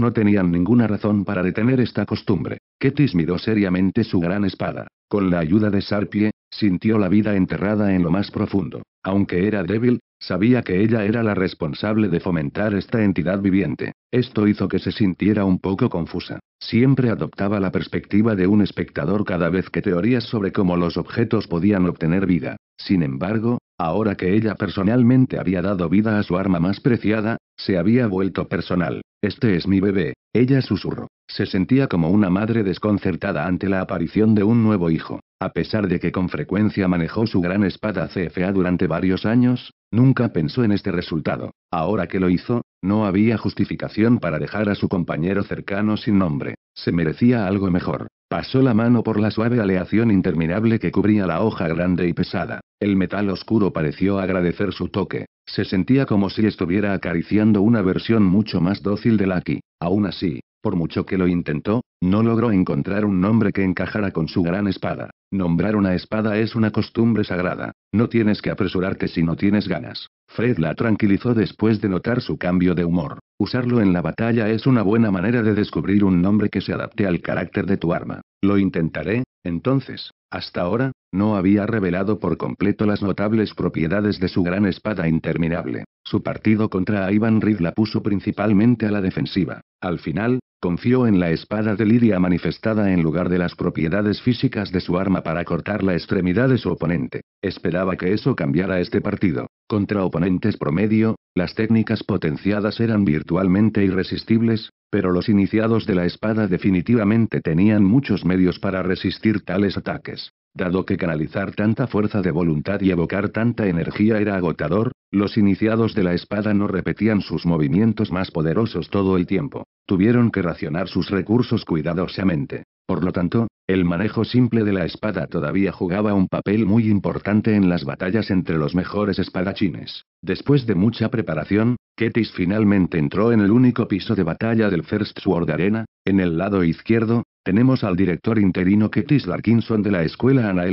no tenían ninguna razón para detener esta costumbre. Ketis miró seriamente su gran espada. Con la ayuda de Sarpie, sintió la vida enterrada en lo más profundo. Aunque era débil, sabía que ella era la responsable de fomentar esta entidad viviente. Esto hizo que se sintiera un poco confusa. Siempre adoptaba la perspectiva de un espectador cada vez que teorías sobre cómo los objetos podían obtener vida. Sin embargo, ahora que ella personalmente había dado vida a su arma más preciada, se había vuelto personal. Este es mi bebé, ella susurró. Se sentía como una madre desconcertada ante la aparición de un nuevo hijo. A pesar de que con frecuencia manejó su gran espada CFA durante varios años, nunca pensó en este resultado. Ahora que lo hizo, no había justificación para dejar a su compañero cercano sin nombre. Se merecía algo mejor. Pasó la mano por la suave aleación interminable que cubría la hoja grande y pesada. El metal oscuro pareció agradecer su toque. Se sentía como si estuviera acariciando una versión mucho más dócil de Lucky. Aún así, por mucho que lo intentó, no logró encontrar un nombre que encajara con su gran espada. Nombrar una espada es una costumbre sagrada. No tienes que apresurarte si no tienes ganas. Fred la tranquilizó después de notar su cambio de humor. Usarlo en la batalla es una buena manera de descubrir un nombre que se adapte al carácter de tu arma. Lo intentaré, entonces. Hasta ahora, no había revelado por completo las notables propiedades de su gran espada interminable. Su partido contra Ivan Reed la puso principalmente a la defensiva. Al final, confió en la espada de Lidia manifestada en lugar de las propiedades físicas de su arma para cortar la extremidad de su oponente. Esperaba que eso cambiara este partido. Contra oponentes promedio, las técnicas potenciadas eran virtualmente irresistibles, pero los iniciados de la espada definitivamente tenían muchos medios para resistir tales ataques. Dado que canalizar tanta fuerza de voluntad y evocar tanta energía era agotador, los iniciados de la espada no repetían sus movimientos más poderosos todo el tiempo. Tuvieron que racionar sus recursos cuidadosamente. Por lo tanto, el manejo simple de la espada todavía jugaba un papel muy importante en las batallas entre los mejores espadachines. Después de mucha preparación, Ketis finalmente entró en el único piso de batalla del First Sword Arena, en el lado izquierdo, tenemos al director interino Ketis Larkinson de la escuela Anna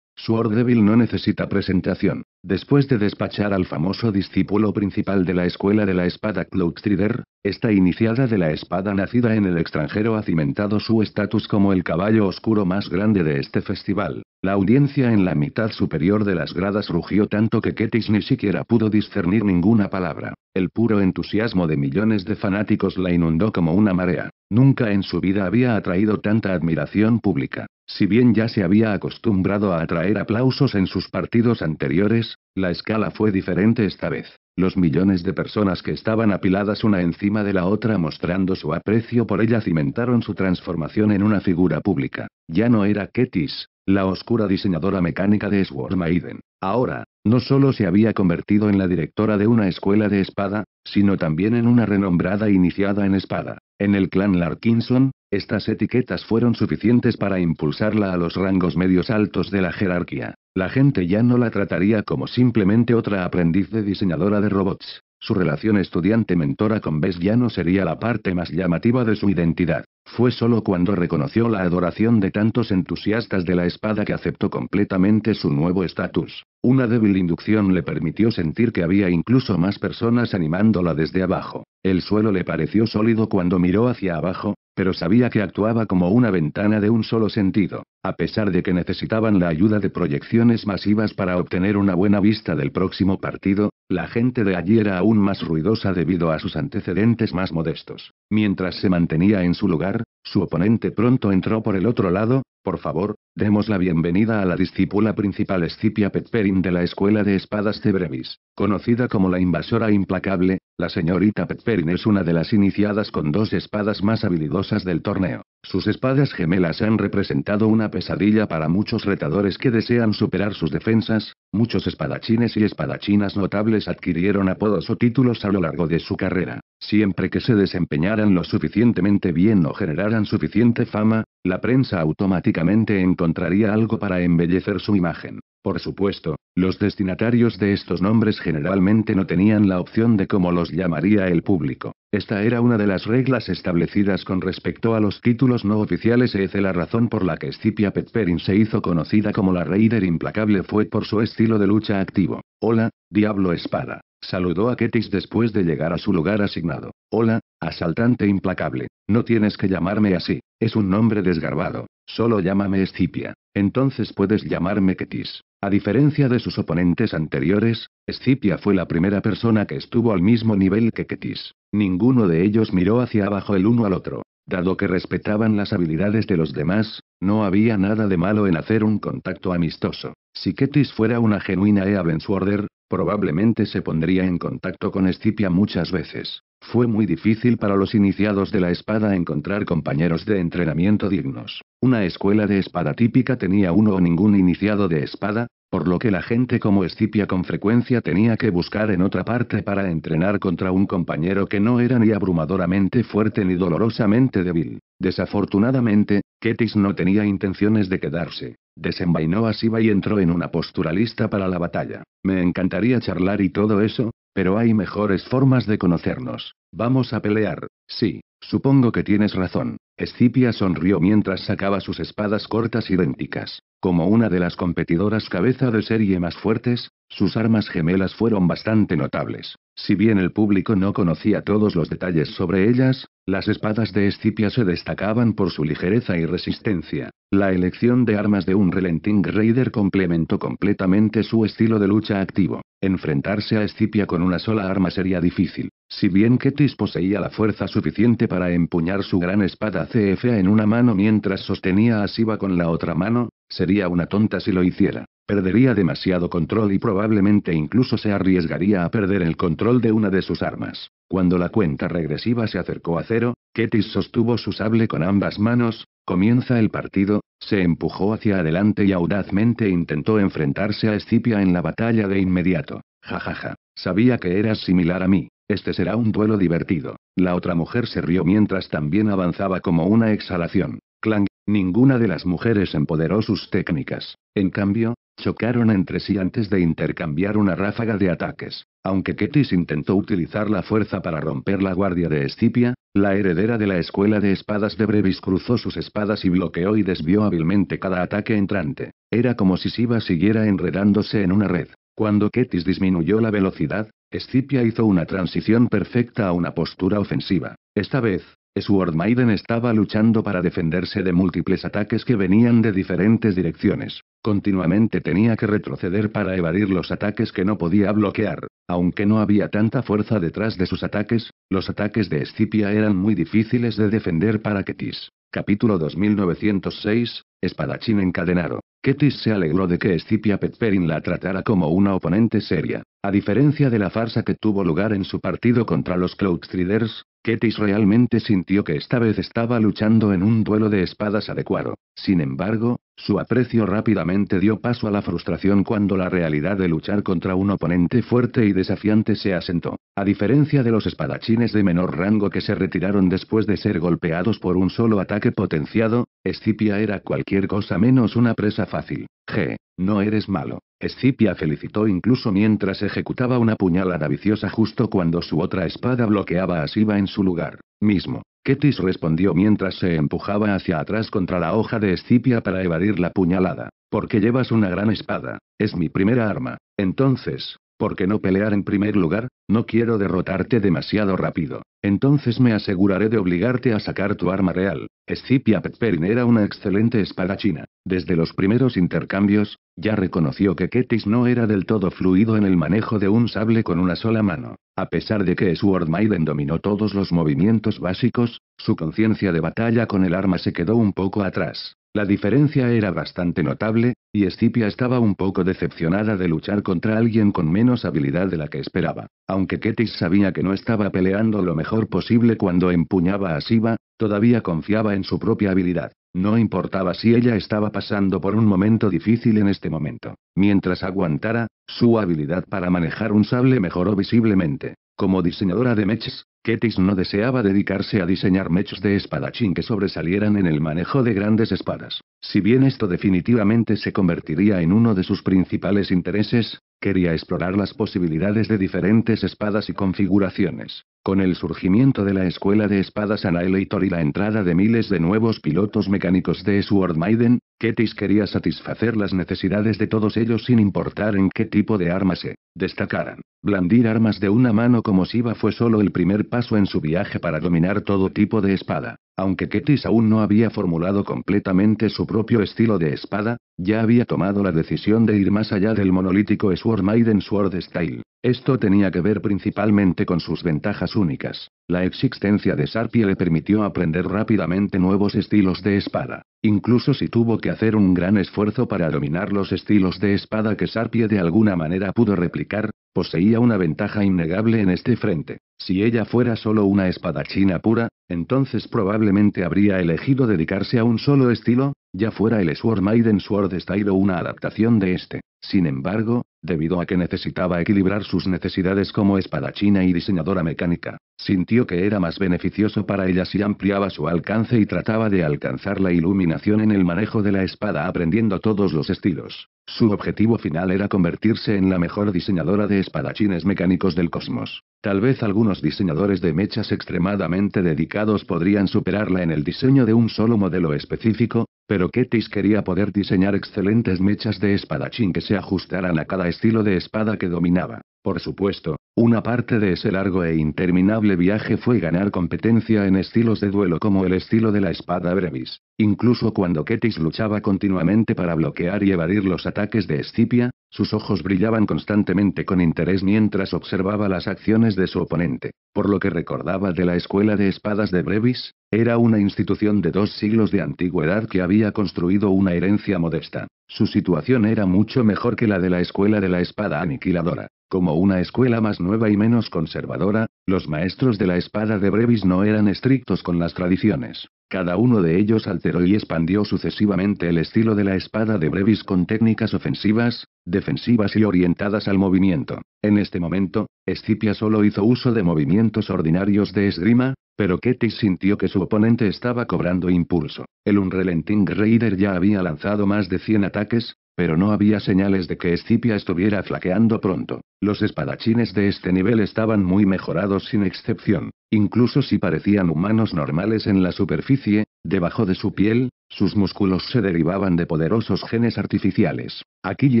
su Devil no necesita presentación. Después de despachar al famoso discípulo principal de la Escuela de la Espada Strider, esta iniciada de la espada nacida en el extranjero ha cimentado su estatus como el caballo oscuro más grande de este festival. La audiencia en la mitad superior de las gradas rugió tanto que Ketis ni siquiera pudo discernir ninguna palabra. El puro entusiasmo de millones de fanáticos la inundó como una marea. Nunca en su vida había atraído tanta admiración pública. Si bien ya se había acostumbrado a atraer aplausos en sus partidos anteriores, la escala fue diferente esta vez. Los millones de personas que estaban apiladas una encima de la otra mostrando su aprecio por ella cimentaron su transformación en una figura pública. Ya no era Ketis, la oscura diseñadora mecánica de Maiden. Ahora, no solo se había convertido en la directora de una escuela de espada, sino también en una renombrada iniciada en espada. En el clan Larkinson, estas etiquetas fueron suficientes para impulsarla a los rangos medios altos de la jerarquía. La gente ya no la trataría como simplemente otra aprendiz de diseñadora de robots. Su relación estudiante-mentora con Bess ya no sería la parte más llamativa de su identidad. Fue solo cuando reconoció la adoración de tantos entusiastas de la espada que aceptó completamente su nuevo estatus. Una débil inducción le permitió sentir que había incluso más personas animándola desde abajo. El suelo le pareció sólido cuando miró hacia abajo, pero sabía que actuaba como una ventana de un solo sentido, a pesar de que necesitaban la ayuda de proyecciones masivas para obtener una buena vista del próximo partido, la gente de allí era aún más ruidosa debido a sus antecedentes más modestos. Mientras se mantenía en su lugar, su oponente pronto entró por el otro lado, por favor, demos la bienvenida a la discípula principal Escipia Petperin de la Escuela de Espadas de Brevis, conocida como la invasora implacable. La señorita Petperin es una de las iniciadas con dos espadas más habilidosas del torneo. Sus espadas gemelas han representado una pesadilla para muchos retadores que desean superar sus defensas, muchos espadachines y espadachinas notables adquirieron apodos o títulos a lo largo de su carrera, siempre que se desempeñaran lo suficientemente bien o generaran suficiente fama, la prensa automáticamente encontraría algo para embellecer su imagen. Por supuesto, los destinatarios de estos nombres generalmente no tenían la opción de cómo los llamaría el público. Esta era una de las reglas establecidas con respecto a los títulos no oficiales. Es la razón por la que Scipia Petperin se hizo conocida como la Raider Implacable fue por su estilo de lucha activo. Hola, Diablo Espada. Saludó a Ketis después de llegar a su lugar asignado. Hola, asaltante implacable. No tienes que llamarme así. Es un nombre desgarbado. Solo llámame Escipia. Entonces puedes llamarme Ketis. A diferencia de sus oponentes anteriores, Escipia fue la primera persona que estuvo al mismo nivel que Ketis. Ninguno de ellos miró hacia abajo el uno al otro. Dado que respetaban las habilidades de los demás, no había nada de malo en hacer un contacto amistoso. Si Ketis fuera una genuina Eavenswarder, Probablemente se pondría en contacto con Escipia muchas veces. Fue muy difícil para los iniciados de la espada encontrar compañeros de entrenamiento dignos. Una escuela de espada típica tenía uno o ningún iniciado de espada, por lo que la gente como Escipia con frecuencia tenía que buscar en otra parte para entrenar contra un compañero que no era ni abrumadoramente fuerte ni dolorosamente débil. Desafortunadamente, Ketis no tenía intenciones de quedarse. Desenvainó a siba y entró en una postura lista para la batalla. Me encantaría charlar y todo eso, pero hay mejores formas de conocernos. Vamos a pelear. Sí, supongo que tienes razón. Escipia sonrió mientras sacaba sus espadas cortas idénticas. Como una de las competidoras cabeza de serie más fuertes, sus armas gemelas fueron bastante notables. Si bien el público no conocía todos los detalles sobre ellas, las espadas de Escipia se destacaban por su ligereza y resistencia. La elección de armas de un Relenting Raider complementó completamente su estilo de lucha activo. Enfrentarse a Escipia con una sola arma sería difícil. Si bien Ketis poseía la fuerza suficiente para empuñar su gran espada CFA en una mano mientras sostenía a Siva con la otra mano, sería una tonta si lo hiciera. Perdería demasiado control y probablemente incluso se arriesgaría a perder el control de una de sus armas. Cuando la cuenta regresiva se acercó a cero, Ketis sostuvo su sable con ambas manos, comienza el partido, se empujó hacia adelante y audazmente intentó enfrentarse a Escipia en la batalla de inmediato. Jajaja, sabía que eras similar a mí. Este será un duelo divertido. La otra mujer se rió mientras también avanzaba como una exhalación. Clang, ninguna de las mujeres empoderó sus técnicas. En cambio, chocaron entre sí antes de intercambiar una ráfaga de ataques. Aunque Ketis intentó utilizar la fuerza para romper la guardia de Escipia, la heredera de la escuela de espadas de Brevis cruzó sus espadas y bloqueó y desvió hábilmente cada ataque entrante. Era como si Siva siguiera enredándose en una red. Cuando Ketis disminuyó la velocidad, Escipia hizo una transición perfecta a una postura ofensiva. Esta vez, Sword Maiden estaba luchando para defenderse de múltiples ataques que venían de diferentes direcciones. Continuamente tenía que retroceder para evadir los ataques que no podía bloquear. Aunque no había tanta fuerza detrás de sus ataques, los ataques de Escipia eran muy difíciles de defender para Ketis. Capítulo 2906, Espadachín encadenado. Ketis se alegró de que Escipia Petperin la tratara como una oponente seria. A diferencia de la farsa que tuvo lugar en su partido contra los Cloudstriders, Ketis realmente sintió que esta vez estaba luchando en un duelo de espadas adecuado. Sin embargo, su aprecio rápidamente dio paso a la frustración cuando la realidad de luchar contra un oponente fuerte y desafiante se asentó. A diferencia de los espadachines de menor rango que se retiraron después de ser golpeados por un solo ataque potenciado, Escipia era cualquier cosa menos una presa fácil. G. No eres malo. Escipia felicitó incluso mientras ejecutaba una puñalada viciosa justo cuando su otra espada bloqueaba a Siva en su lugar. Mismo, Ketis respondió mientras se empujaba hacia atrás contra la hoja de Escipia para evadir la puñalada. Porque llevas una gran espada, es mi primera arma. Entonces, ¿Por qué no pelear en primer lugar? No quiero derrotarte demasiado rápido. Entonces me aseguraré de obligarte a sacar tu arma real. Scipia Petperin era una excelente espadachina. Desde los primeros intercambios, ya reconoció que Ketis no era del todo fluido en el manejo de un sable con una sola mano. A pesar de que Sword Maiden dominó todos los movimientos básicos, su conciencia de batalla con el arma se quedó un poco atrás. La diferencia era bastante notable, y Escipia estaba un poco decepcionada de luchar contra alguien con menos habilidad de la que esperaba. Aunque Ketis sabía que no estaba peleando lo mejor posible cuando empuñaba a Siva, todavía confiaba en su propia habilidad. No importaba si ella estaba pasando por un momento difícil en este momento. Mientras aguantara, su habilidad para manejar un sable mejoró visiblemente. Como diseñadora de mechas, Ketis no deseaba dedicarse a diseñar mechas de espadachín que sobresalieran en el manejo de grandes espadas. Si bien esto definitivamente se convertiría en uno de sus principales intereses, quería explorar las posibilidades de diferentes espadas y configuraciones. Con el surgimiento de la Escuela de Espadas Annihilator y la entrada de miles de nuevos pilotos mecánicos de Sword Maiden, Ketis quería satisfacer las necesidades de todos ellos sin importar en qué tipo de arma se destacaran. Blandir armas de una mano como Siva fue solo el primer paso en su viaje para dominar todo tipo de espada. Aunque Ketis aún no había formulado completamente su propio estilo de espada, ya había tomado la decisión de ir más allá del monolítico Sword Maiden Sword Style. Esto tenía que ver principalmente con sus ventajas únicas. La existencia de Sarpie le permitió aprender rápidamente nuevos estilos de espada, incluso si tuvo que hacer un gran esfuerzo para dominar los estilos de espada que Sarpie de alguna manera pudo replicar, poseía una ventaja innegable en este frente. Si ella fuera solo una espadachina pura, entonces probablemente habría elegido dedicarse a un solo estilo, ya fuera el Sword Maiden Sword Style o una adaptación de este. Sin embargo, debido a que necesitaba equilibrar sus necesidades como espadachina y diseñadora mecánica, sintió que era más beneficioso para ella si ampliaba su alcance y trataba de alcanzar la iluminación en el manejo de la espada aprendiendo todos los estilos. Su objetivo final era convertirse en la mejor diseñadora de espadachines mecánicos del cosmos. Tal vez algunos diseñadores de mechas extremadamente dedicados podrían superarla en el diseño de un solo modelo específico, pero Ketis quería poder diseñar excelentes mechas de espadachín que se ajustaran a cada estilo de espada que dominaba. Por supuesto, una parte de ese largo e interminable viaje fue ganar competencia en estilos de duelo como el estilo de la espada brevis. Incluso cuando Ketis luchaba continuamente para bloquear y evadir los ataques de Escipia, sus ojos brillaban constantemente con interés mientras observaba las acciones de su oponente. Por lo que recordaba de la Escuela de Espadas de Brevis, era una institución de dos siglos de antigüedad que había construido una herencia modesta. Su situación era mucho mejor que la de la Escuela de la Espada Aniquiladora. Como una escuela más nueva y menos conservadora, los maestros de la Espada de Brevis no eran estrictos con las tradiciones. Cada uno de ellos alteró y expandió sucesivamente el estilo de la espada de Brevis con técnicas ofensivas, defensivas y orientadas al movimiento. En este momento, Escipia solo hizo uso de movimientos ordinarios de esgrima, pero Ketis sintió que su oponente estaba cobrando impulso. El Unrelenting Raider ya había lanzado más de 100 ataques, pero no había señales de que Escipia estuviera flaqueando pronto. Los espadachines de este nivel estaban muy mejorados sin excepción. Incluso si parecían humanos normales en la superficie, debajo de su piel, sus músculos se derivaban de poderosos genes artificiales. Aquí y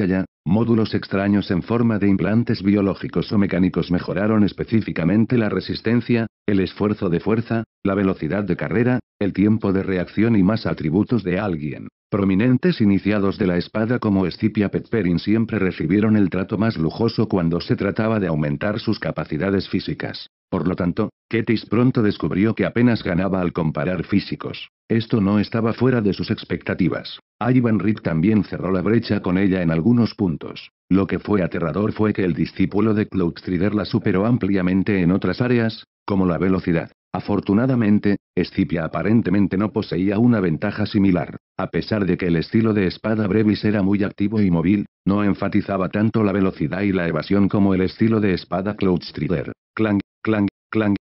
allá, módulos extraños en forma de implantes biológicos o mecánicos mejoraron específicamente la resistencia, el esfuerzo de fuerza, la velocidad de carrera, el tiempo de reacción y más atributos de alguien. Prominentes iniciados de la espada como Escipia Petperin siempre recibieron el trato más lujoso cuando se trataba de aumentar sus capacidades físicas. Por lo tanto, Ketis pronto descubrió que apenas ganaba al comparar físicos. Esto no estaba fuera de sus expectativas. Ivan Rick también cerró la brecha con ella en algunos puntos. Lo que fue aterrador fue que el discípulo de Cloud la superó ampliamente en otras áreas, como la velocidad. Afortunadamente, Escipia aparentemente no poseía una ventaja similar. A pesar de que el estilo de espada Brevis era muy activo y móvil, no enfatizaba tanto la velocidad y la evasión como el estilo de espada Cloudstrider. Clang, clang, clang,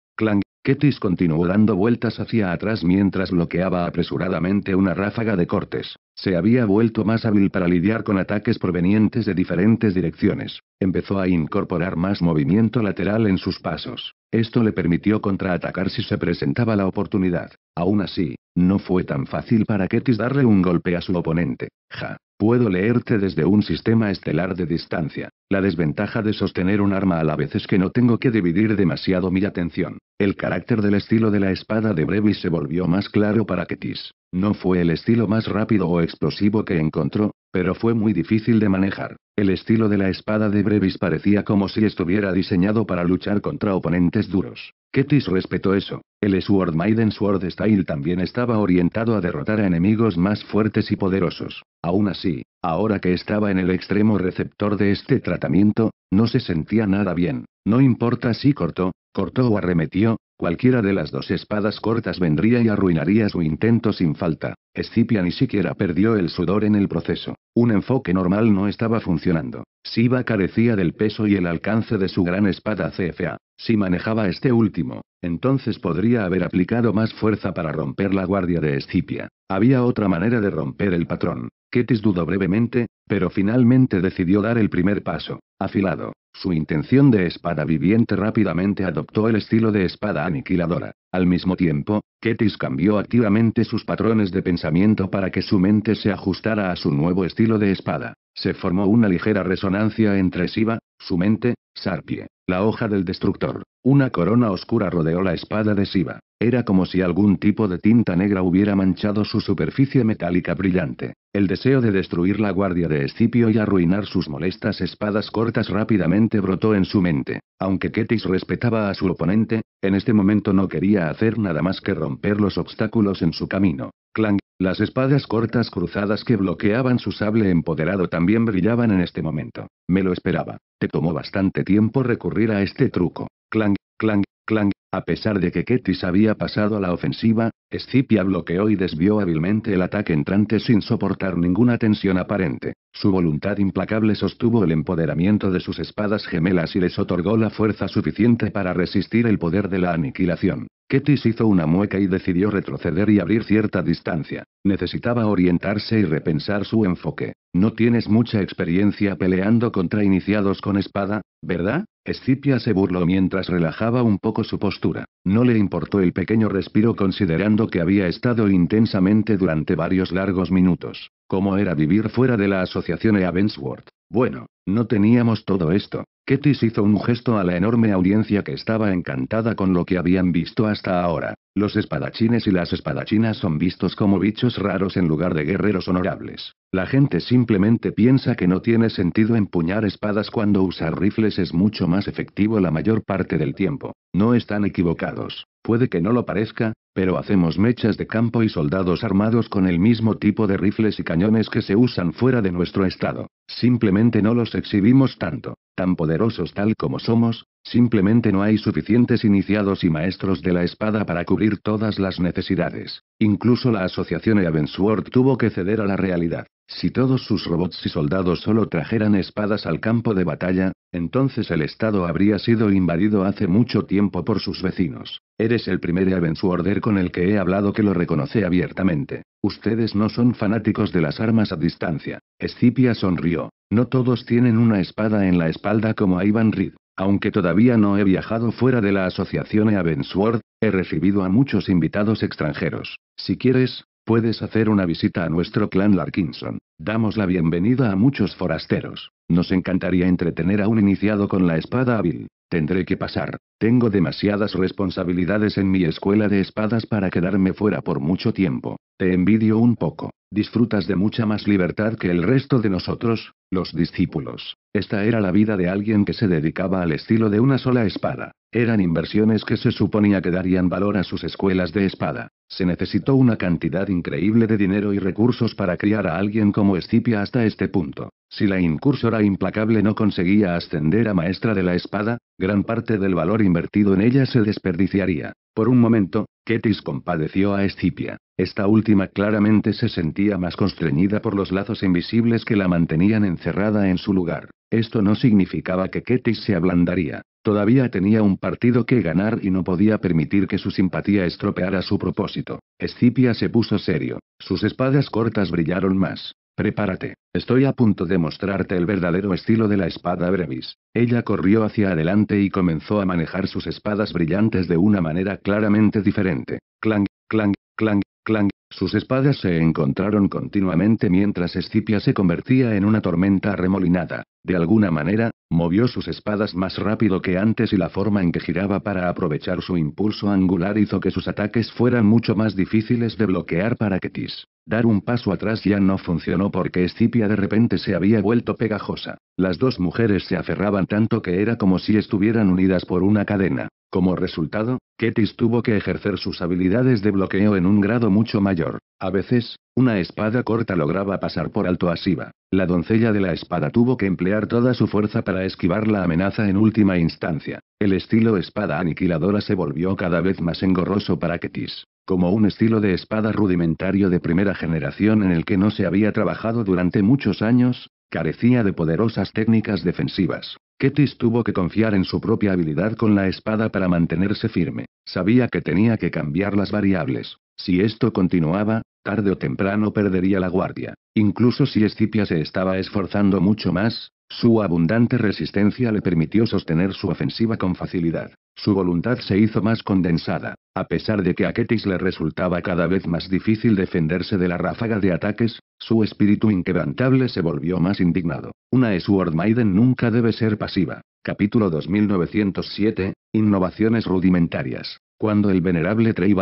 Ketis continuó dando vueltas hacia atrás mientras bloqueaba apresuradamente una ráfaga de cortes. Se había vuelto más hábil para lidiar con ataques provenientes de diferentes direcciones. Empezó a incorporar más movimiento lateral en sus pasos. Esto le permitió contraatacar si se presentaba la oportunidad. Aún así, no fue tan fácil para Ketis darle un golpe a su oponente. Ja. Puedo leerte desde un sistema estelar de distancia. La desventaja de sostener un arma a la vez es que no tengo que dividir demasiado mi atención. El carácter del estilo de la espada de Brevis se volvió más claro para Ketis. No fue el estilo más rápido o explosivo que encontró, pero fue muy difícil de manejar. El estilo de la espada de Brevis parecía como si estuviera diseñado para luchar contra oponentes duros. Ketis respetó eso. El Sword Maiden Sword Style también estaba orientado a derrotar a enemigos más fuertes y poderosos. Aún así, ahora que estaba en el extremo receptor de este tratamiento, no se sentía nada bien. No importa si cortó, cortó o arremetió, Cualquiera de las dos espadas cortas vendría y arruinaría su intento sin falta. Escipia ni siquiera perdió el sudor en el proceso. Un enfoque normal no estaba funcionando. Siva carecía del peso y el alcance de su gran espada CFA. Si manejaba este último, entonces podría haber aplicado más fuerza para romper la guardia de Escipia. Había otra manera de romper el patrón. Ketis dudó brevemente, pero finalmente decidió dar el primer paso. Afilado. Su intención de espada viviente rápidamente adoptó el estilo de espada aniquiladora. Al mismo tiempo, Ketis cambió activamente sus patrones de pensamiento para que su mente se ajustara a su nuevo estilo de espada. Se formó una ligera resonancia entre Siva, su mente, Sarpie, la hoja del destructor. Una corona oscura rodeó la espada de Siva. Era como si algún tipo de tinta negra hubiera manchado su superficie metálica brillante. El deseo de destruir la guardia de Escipio y arruinar sus molestas espadas cortas rápidamente brotó en su mente. Aunque Ketis respetaba a su oponente, en este momento no quería hacer nada más que romper los obstáculos en su camino. Clang, las espadas cortas cruzadas que bloqueaban su sable empoderado también brillaban en este momento. Me lo esperaba. Te tomó bastante tiempo recurrir a este truco. Clang, clang, clang, a pesar de que Ketis había pasado a la ofensiva, Scipia bloqueó y desvió hábilmente el ataque entrante sin soportar ninguna tensión aparente. Su voluntad implacable sostuvo el empoderamiento de sus espadas gemelas y les otorgó la fuerza suficiente para resistir el poder de la aniquilación. Ketis hizo una mueca y decidió retroceder y abrir cierta distancia. Necesitaba orientarse y repensar su enfoque. No tienes mucha experiencia peleando contra iniciados con espada, ¿verdad? Escipia se burló mientras relajaba un poco su postura. No le importó el pequeño respiro considerando que había estado intensamente durante varios largos minutos. ¿Cómo era vivir fuera de la asociación Evansworth? Bueno, no teníamos todo esto, Ketis hizo un gesto a la enorme audiencia que estaba encantada con lo que habían visto hasta ahora. Los espadachines y las espadachinas son vistos como bichos raros en lugar de guerreros honorables. La gente simplemente piensa que no tiene sentido empuñar espadas cuando usar rifles es mucho más efectivo la mayor parte del tiempo. No están equivocados. Puede que no lo parezca, pero hacemos mechas de campo y soldados armados con el mismo tipo de rifles y cañones que se usan fuera de nuestro estado. Simplemente no los exhibimos tanto tan poderosos tal como somos, simplemente no hay suficientes iniciados y maestros de la espada para cubrir todas las necesidades. Incluso la asociación Eavensward tuvo que ceder a la realidad. Si todos sus robots y soldados solo trajeran espadas al campo de batalla, entonces el Estado habría sido invadido hace mucho tiempo por sus vecinos. Eres el primer Eavenswarder con el que he hablado que lo reconoce abiertamente. Ustedes no son fanáticos de las armas a distancia. Escipia sonrió. No todos tienen una espada en la espalda como a Ivan Reed. Aunque todavía no he viajado fuera de la asociación Eavensworth, he recibido a muchos invitados extranjeros. Si quieres, puedes hacer una visita a nuestro clan Larkinson. Damos la bienvenida a muchos forasteros. Nos encantaría entretener a un iniciado con la espada hábil. Tendré que pasar. Tengo demasiadas responsabilidades en mi escuela de espadas para quedarme fuera por mucho tiempo. Te envidio un poco. Disfrutas de mucha más libertad que el resto de nosotros, los discípulos. Esta era la vida de alguien que se dedicaba al estilo de una sola espada. Eran inversiones que se suponía que darían valor a sus escuelas de espada. Se necesitó una cantidad increíble de dinero y recursos para criar a alguien como Escipia hasta este punto. Si la incursora implacable no conseguía ascender a maestra de la espada, gran parte del valor invertido en ella se desperdiciaría. Por un momento, Ketis compadeció a Escipia. Esta última claramente se sentía más constreñida por los lazos invisibles que la mantenían encerrada en su lugar. Esto no significaba que Ketis se ablandaría. Todavía tenía un partido que ganar y no podía permitir que su simpatía estropeara su propósito. Escipia se puso serio. Sus espadas cortas brillaron más. Prepárate, estoy a punto de mostrarte el verdadero estilo de la espada Brevis. Ella corrió hacia adelante y comenzó a manejar sus espadas brillantes de una manera claramente diferente. Clang, clang, clang, clang. Sus espadas se encontraron continuamente mientras Escipia se convertía en una tormenta remolinada. De alguna manera, movió sus espadas más rápido que antes y la forma en que giraba para aprovechar su impulso angular hizo que sus ataques fueran mucho más difíciles de bloquear para Ketis. Dar un paso atrás ya no funcionó porque Escipia de repente se había vuelto pegajosa. Las dos mujeres se aferraban tanto que era como si estuvieran unidas por una cadena. Como resultado, Ketis tuvo que ejercer sus habilidades de bloqueo en un un grado mucho mayor. A veces, una espada corta lograba pasar por alto a Siva. La doncella de la espada tuvo que emplear toda su fuerza para esquivar la amenaza en última instancia. El estilo espada aniquiladora se volvió cada vez más engorroso para Ketis, como un estilo de espada rudimentario de primera generación en el que no se había trabajado durante muchos años, carecía de poderosas técnicas defensivas. Ketis tuvo que confiar en su propia habilidad con la espada para mantenerse firme. Sabía que tenía que cambiar las variables. Si esto continuaba, tarde o temprano perdería la guardia. Incluso si Escipia se estaba esforzando mucho más, su abundante resistencia le permitió sostener su ofensiva con facilidad. Su voluntad se hizo más condensada, a pesar de que a Ketis le resultaba cada vez más difícil defenderse de la ráfaga de ataques, su espíritu inquebrantable se volvió más indignado. Una Sword Maiden nunca debe ser pasiva. Capítulo 2907, Innovaciones rudimentarias. Cuando el venerable Trey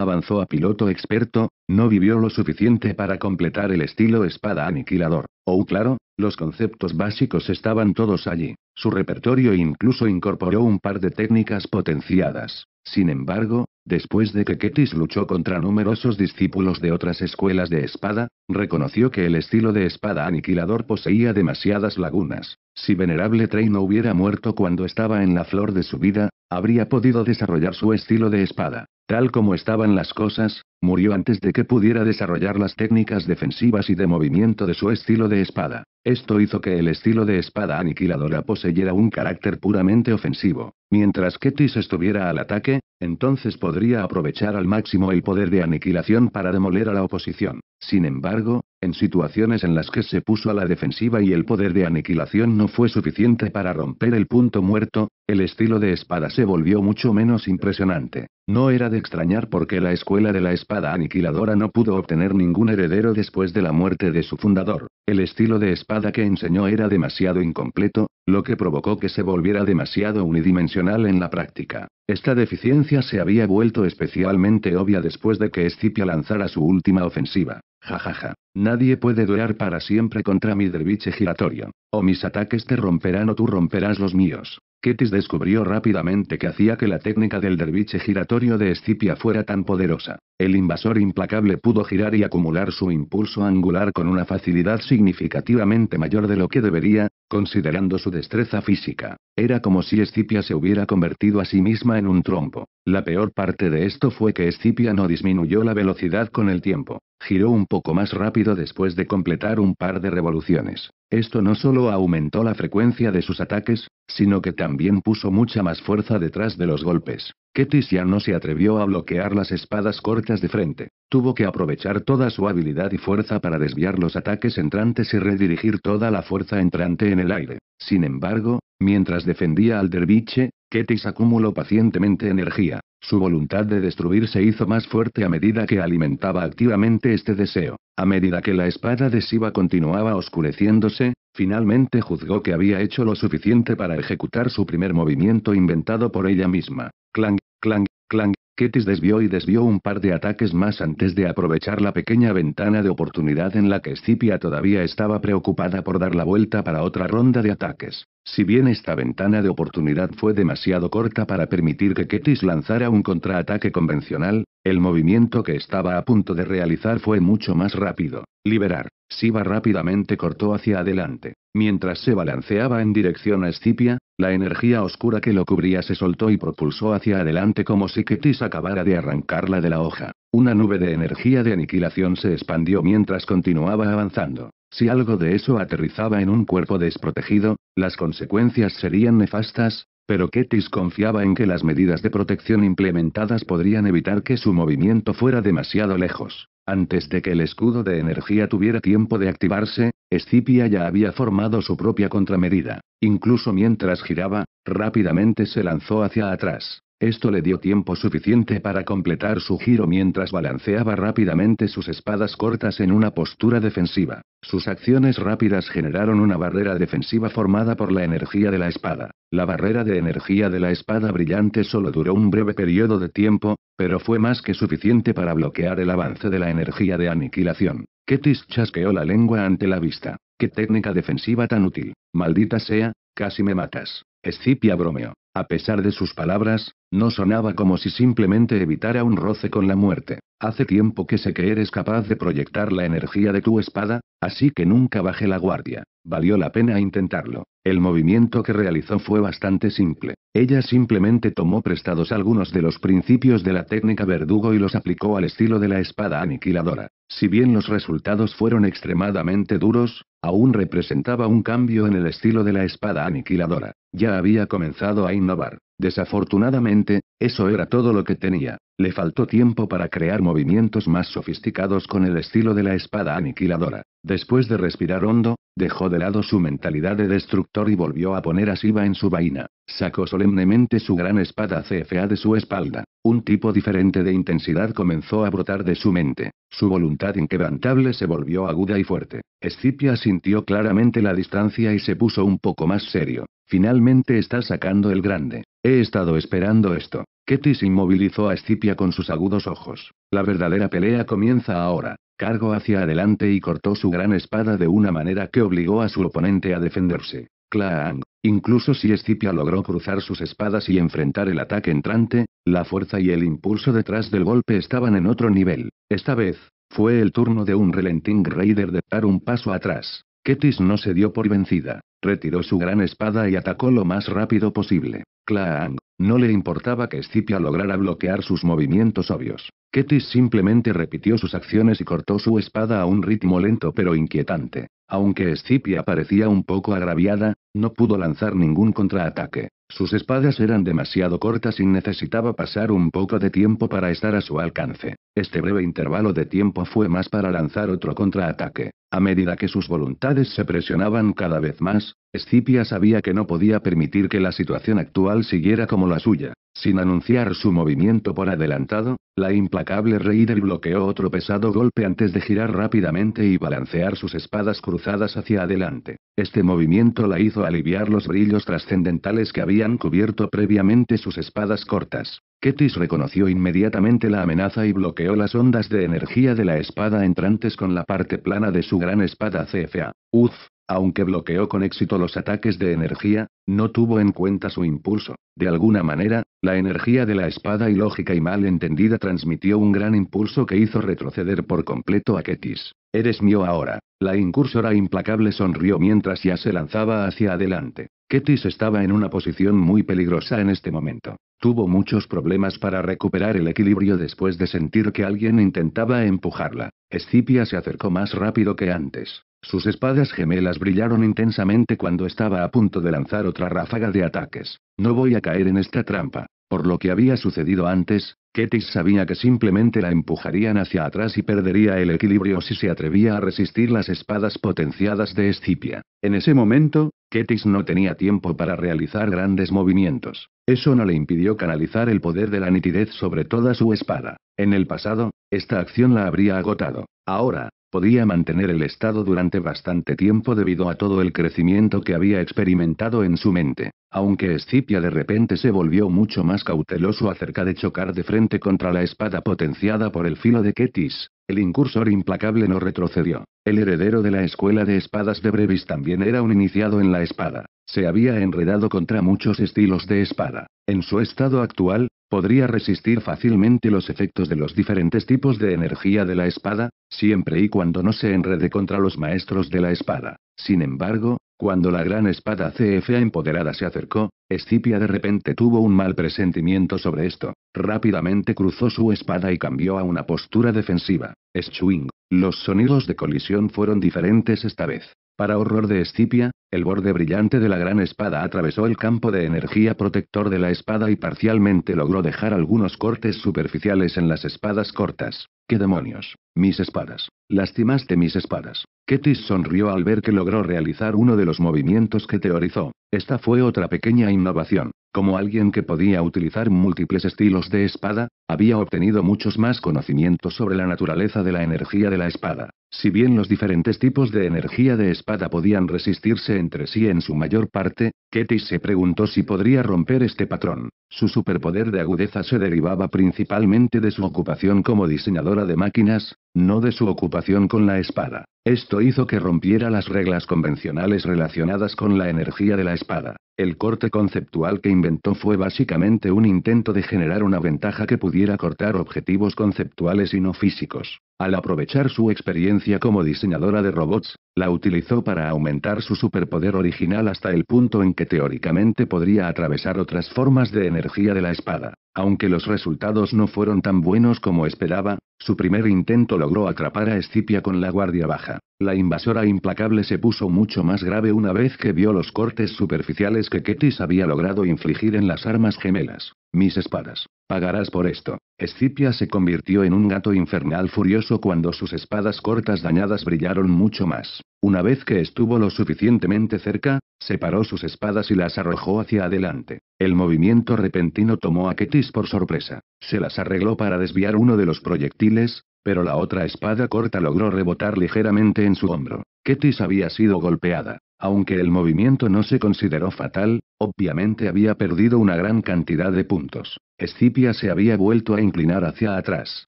avanzó a piloto experto, no vivió lo suficiente para completar el estilo espada aniquilador. Oh claro, los conceptos básicos estaban todos allí. Su repertorio incluso incorporó un par de técnicas potenciadas. Sin embargo, Después de que Ketis luchó contra numerosos discípulos de otras escuelas de espada, reconoció que el estilo de espada aniquilador poseía demasiadas lagunas. Si Venerable Trey no hubiera muerto cuando estaba en la flor de su vida, habría podido desarrollar su estilo de espada. Tal como estaban las cosas, murió antes de que pudiera desarrollar las técnicas defensivas y de movimiento de su estilo de espada. Esto hizo que el estilo de espada aniquiladora poseyera un carácter puramente ofensivo. Mientras Ketis estuviera al ataque, entonces podría aprovechar al máximo el poder de aniquilación para demoler a la oposición. Sin embargo, en situaciones en las que se puso a la defensiva y el poder de aniquilación no fue suficiente para romper el punto muerto, el estilo de espada se volvió mucho menos impresionante. No era de extrañar porque la escuela de la espada aniquiladora no pudo obtener ningún heredero después de la muerte de su fundador. El estilo de espada que enseñó era demasiado incompleto, lo que provocó que se volviera demasiado unidimensional en la práctica. Esta deficiencia se había vuelto especialmente obvia después de que Escipia lanzara su última ofensiva. Jajaja. Ja, ja. Nadie puede durar para siempre contra mi derviche giratorio. O mis ataques te romperán o tú romperás los míos. Ketis descubrió rápidamente que hacía que la técnica del derviche giratorio de Escipia fuera tan poderosa. El invasor implacable pudo girar y acumular su impulso angular con una facilidad significativamente mayor de lo que debería, considerando su destreza física. Era como si Escipia se hubiera convertido a sí misma en un trompo. La peor parte de esto fue que Escipia no disminuyó la velocidad con el tiempo. Giró un poco más rápido después de completar un par de revoluciones. Esto no solo aumentó la frecuencia de sus ataques, sino que también puso mucha más fuerza detrás de los golpes. Ketis ya no se atrevió a bloquear las espadas cortas de frente. Tuvo que aprovechar toda su habilidad y fuerza para desviar los ataques entrantes y redirigir toda la fuerza entrante en el aire. Sin embargo, Mientras defendía al derviche, Ketis acumuló pacientemente energía. Su voluntad de destruir se hizo más fuerte a medida que alimentaba activamente este deseo. A medida que la espada de Siva continuaba oscureciéndose, finalmente juzgó que había hecho lo suficiente para ejecutar su primer movimiento inventado por ella misma. Clang, clang, clang, Ketis desvió y desvió un par de ataques más antes de aprovechar la pequeña ventana de oportunidad en la que Scipia todavía estaba preocupada por dar la vuelta para otra ronda de ataques. Si bien esta ventana de oportunidad fue demasiado corta para permitir que Ketis lanzara un contraataque convencional, el movimiento que estaba a punto de realizar fue mucho más rápido. Liberar. Siba rápidamente cortó hacia adelante. Mientras se balanceaba en dirección a Scipia, la energía oscura que lo cubría se soltó y propulsó hacia adelante como si Ketis acabara de arrancarla de la hoja. Una nube de energía de aniquilación se expandió mientras continuaba avanzando. Si algo de eso aterrizaba en un cuerpo desprotegido, las consecuencias serían nefastas, pero Ketis confiaba en que las medidas de protección implementadas podrían evitar que su movimiento fuera demasiado lejos. Antes de que el escudo de energía tuviera tiempo de activarse, Scipia ya había formado su propia contramedida. Incluso mientras giraba, rápidamente se lanzó hacia atrás. Esto le dio tiempo suficiente para completar su giro mientras balanceaba rápidamente sus espadas cortas en una postura defensiva. Sus acciones rápidas generaron una barrera defensiva formada por la energía de la espada. La barrera de energía de la espada brillante solo duró un breve periodo de tiempo, pero fue más que suficiente para bloquear el avance de la energía de aniquilación. Ketis chasqueó la lengua ante la vista. ¡Qué técnica defensiva tan útil! Maldita sea, casi me matas. Escipia bromeó. A pesar de sus palabras, no sonaba como si simplemente evitara un roce con la muerte. Hace tiempo que sé que eres capaz de proyectar la energía de tu espada, así que nunca baje la guardia. Valió la pena intentarlo. El movimiento que realizó fue bastante simple. Ella simplemente tomó prestados algunos de los principios de la técnica verdugo y los aplicó al estilo de la espada aniquiladora. Si bien los resultados fueron extremadamente duros, Aún representaba un cambio en el estilo de la espada aniquiladora. Ya había comenzado a innovar. Desafortunadamente, eso era todo lo que tenía. Le faltó tiempo para crear movimientos más sofisticados con el estilo de la espada aniquiladora. Después de respirar hondo, dejó de lado su mentalidad de destructor y volvió a poner a en su vaina. Sacó solemnemente su gran espada CFA de su espalda. Un tipo diferente de intensidad comenzó a brotar de su mente. Su voluntad inquebrantable se volvió aguda y fuerte. Escipia sintió claramente la distancia y se puso un poco más serio. Finalmente está sacando el grande. He estado esperando esto. Ketis inmovilizó a Escipia con sus agudos ojos. La verdadera pelea comienza ahora. Cargó hacia adelante y cortó su gran espada de una manera que obligó a su oponente a defenderse. Klaang. Incluso si Escipia logró cruzar sus espadas y enfrentar el ataque entrante, la fuerza y el impulso detrás del golpe estaban en otro nivel. Esta vez, fue el turno de un relenting raider de dar un paso atrás. Ketis no se dio por vencida. Retiró su gran espada y atacó lo más rápido posible. Klaang. No le importaba que Scipio lograra bloquear sus movimientos obvios. Ketis simplemente repitió sus acciones y cortó su espada a un ritmo lento pero inquietante. Aunque Escipia parecía un poco agraviada, no pudo lanzar ningún contraataque. Sus espadas eran demasiado cortas y necesitaba pasar un poco de tiempo para estar a su alcance. Este breve intervalo de tiempo fue más para lanzar otro contraataque. A medida que sus voluntades se presionaban cada vez más, Escipia sabía que no podía permitir que la situación actual siguiera como la suya. Sin anunciar su movimiento por adelantado, la implacable Raider bloqueó otro pesado golpe antes de girar rápidamente y balancear sus espadas cruzadas hacia adelante. Este movimiento la hizo aliviar los brillos trascendentales que habían cubierto previamente sus espadas cortas. Ketis reconoció inmediatamente la amenaza y bloqueó las ondas de energía de la espada entrantes con la parte plana de su gran espada CFA. Uf, aunque bloqueó con éxito los ataques de energía, no tuvo en cuenta su impulso. De alguna manera, la energía de la espada ilógica y mal entendida transmitió un gran impulso que hizo retroceder por completo a Ketis. Eres mío ahora. La incursora implacable sonrió mientras ya se lanzaba hacia adelante. Ketis estaba en una posición muy peligrosa en este momento. Tuvo muchos problemas para recuperar el equilibrio después de sentir que alguien intentaba empujarla. Escipia se acercó más rápido que antes. Sus espadas gemelas brillaron intensamente cuando estaba a punto de lanzar otra ráfaga de ataques. No voy a caer en esta trampa. Por lo que había sucedido antes, Ketis sabía que simplemente la empujarían hacia atrás y perdería el equilibrio si se atrevía a resistir las espadas potenciadas de Escipia. En ese momento, Ketis no tenía tiempo para realizar grandes movimientos. Eso no le impidió canalizar el poder de la nitidez sobre toda su espada. En el pasado, esta acción la habría agotado. Ahora, Podía mantener el estado durante bastante tiempo debido a todo el crecimiento que había experimentado en su mente, aunque Escipia de repente se volvió mucho más cauteloso acerca de chocar de frente contra la espada potenciada por el filo de Ketis. El incursor implacable no retrocedió. El heredero de la escuela de espadas de Brevis también era un iniciado en la espada. Se había enredado contra muchos estilos de espada. En su estado actual, Podría resistir fácilmente los efectos de los diferentes tipos de energía de la espada, siempre y cuando no se enrede contra los maestros de la espada. Sin embargo, cuando la gran espada CFA empoderada se acercó, Escipia de repente tuvo un mal presentimiento sobre esto. Rápidamente cruzó su espada y cambió a una postura defensiva. Schwing. Los sonidos de colisión fueron diferentes esta vez. Para horror de Escipia, el borde brillante de la gran espada atravesó el campo de energía protector de la espada y parcialmente logró dejar algunos cortes superficiales en las espadas cortas. ¡Qué demonios! Mis espadas. Lastimaste mis espadas. Ketis sonrió al ver que logró realizar uno de los movimientos que teorizó. Esta fue otra pequeña innovación. Como alguien que podía utilizar múltiples estilos de espada, había obtenido muchos más conocimientos sobre la naturaleza de la energía de la espada. Si bien los diferentes tipos de energía de espada podían resistirse entre sí en su mayor parte, Ketty se preguntó si podría romper este patrón. Su superpoder de agudeza se derivaba principalmente de su ocupación como diseñadora de máquinas, no de su ocupación con la espada. Esto hizo que rompiera las reglas convencionales relacionadas con la energía de la espada. El corte conceptual que inventó fue básicamente un intento de generar una ventaja que pudiera cortar objetivos conceptuales y no físicos. Al aprovechar su experiencia como diseñadora de robots, la utilizó para aumentar su superpoder original hasta el punto en que teóricamente podría atravesar otras formas de energía de la espada. Aunque los resultados no fueron tan buenos como esperaba, su primer intento logró atrapar a Escipia con la guardia baja. La invasora implacable se puso mucho más grave una vez que vio los cortes superficiales que Ketis había logrado infligir en las armas gemelas. Mis espadas. Pagarás por esto. Escipia se convirtió en un gato infernal furioso cuando sus espadas cortas dañadas brillaron mucho más. Una vez que estuvo lo suficientemente cerca, Separó sus espadas y las arrojó hacia adelante. El movimiento repentino tomó a Ketis por sorpresa. Se las arregló para desviar uno de los proyectiles, pero la otra espada corta logró rebotar ligeramente en su hombro. Ketis había sido golpeada. Aunque el movimiento no se consideró fatal, obviamente había perdido una gran cantidad de puntos. Escipia se había vuelto a inclinar hacia atrás.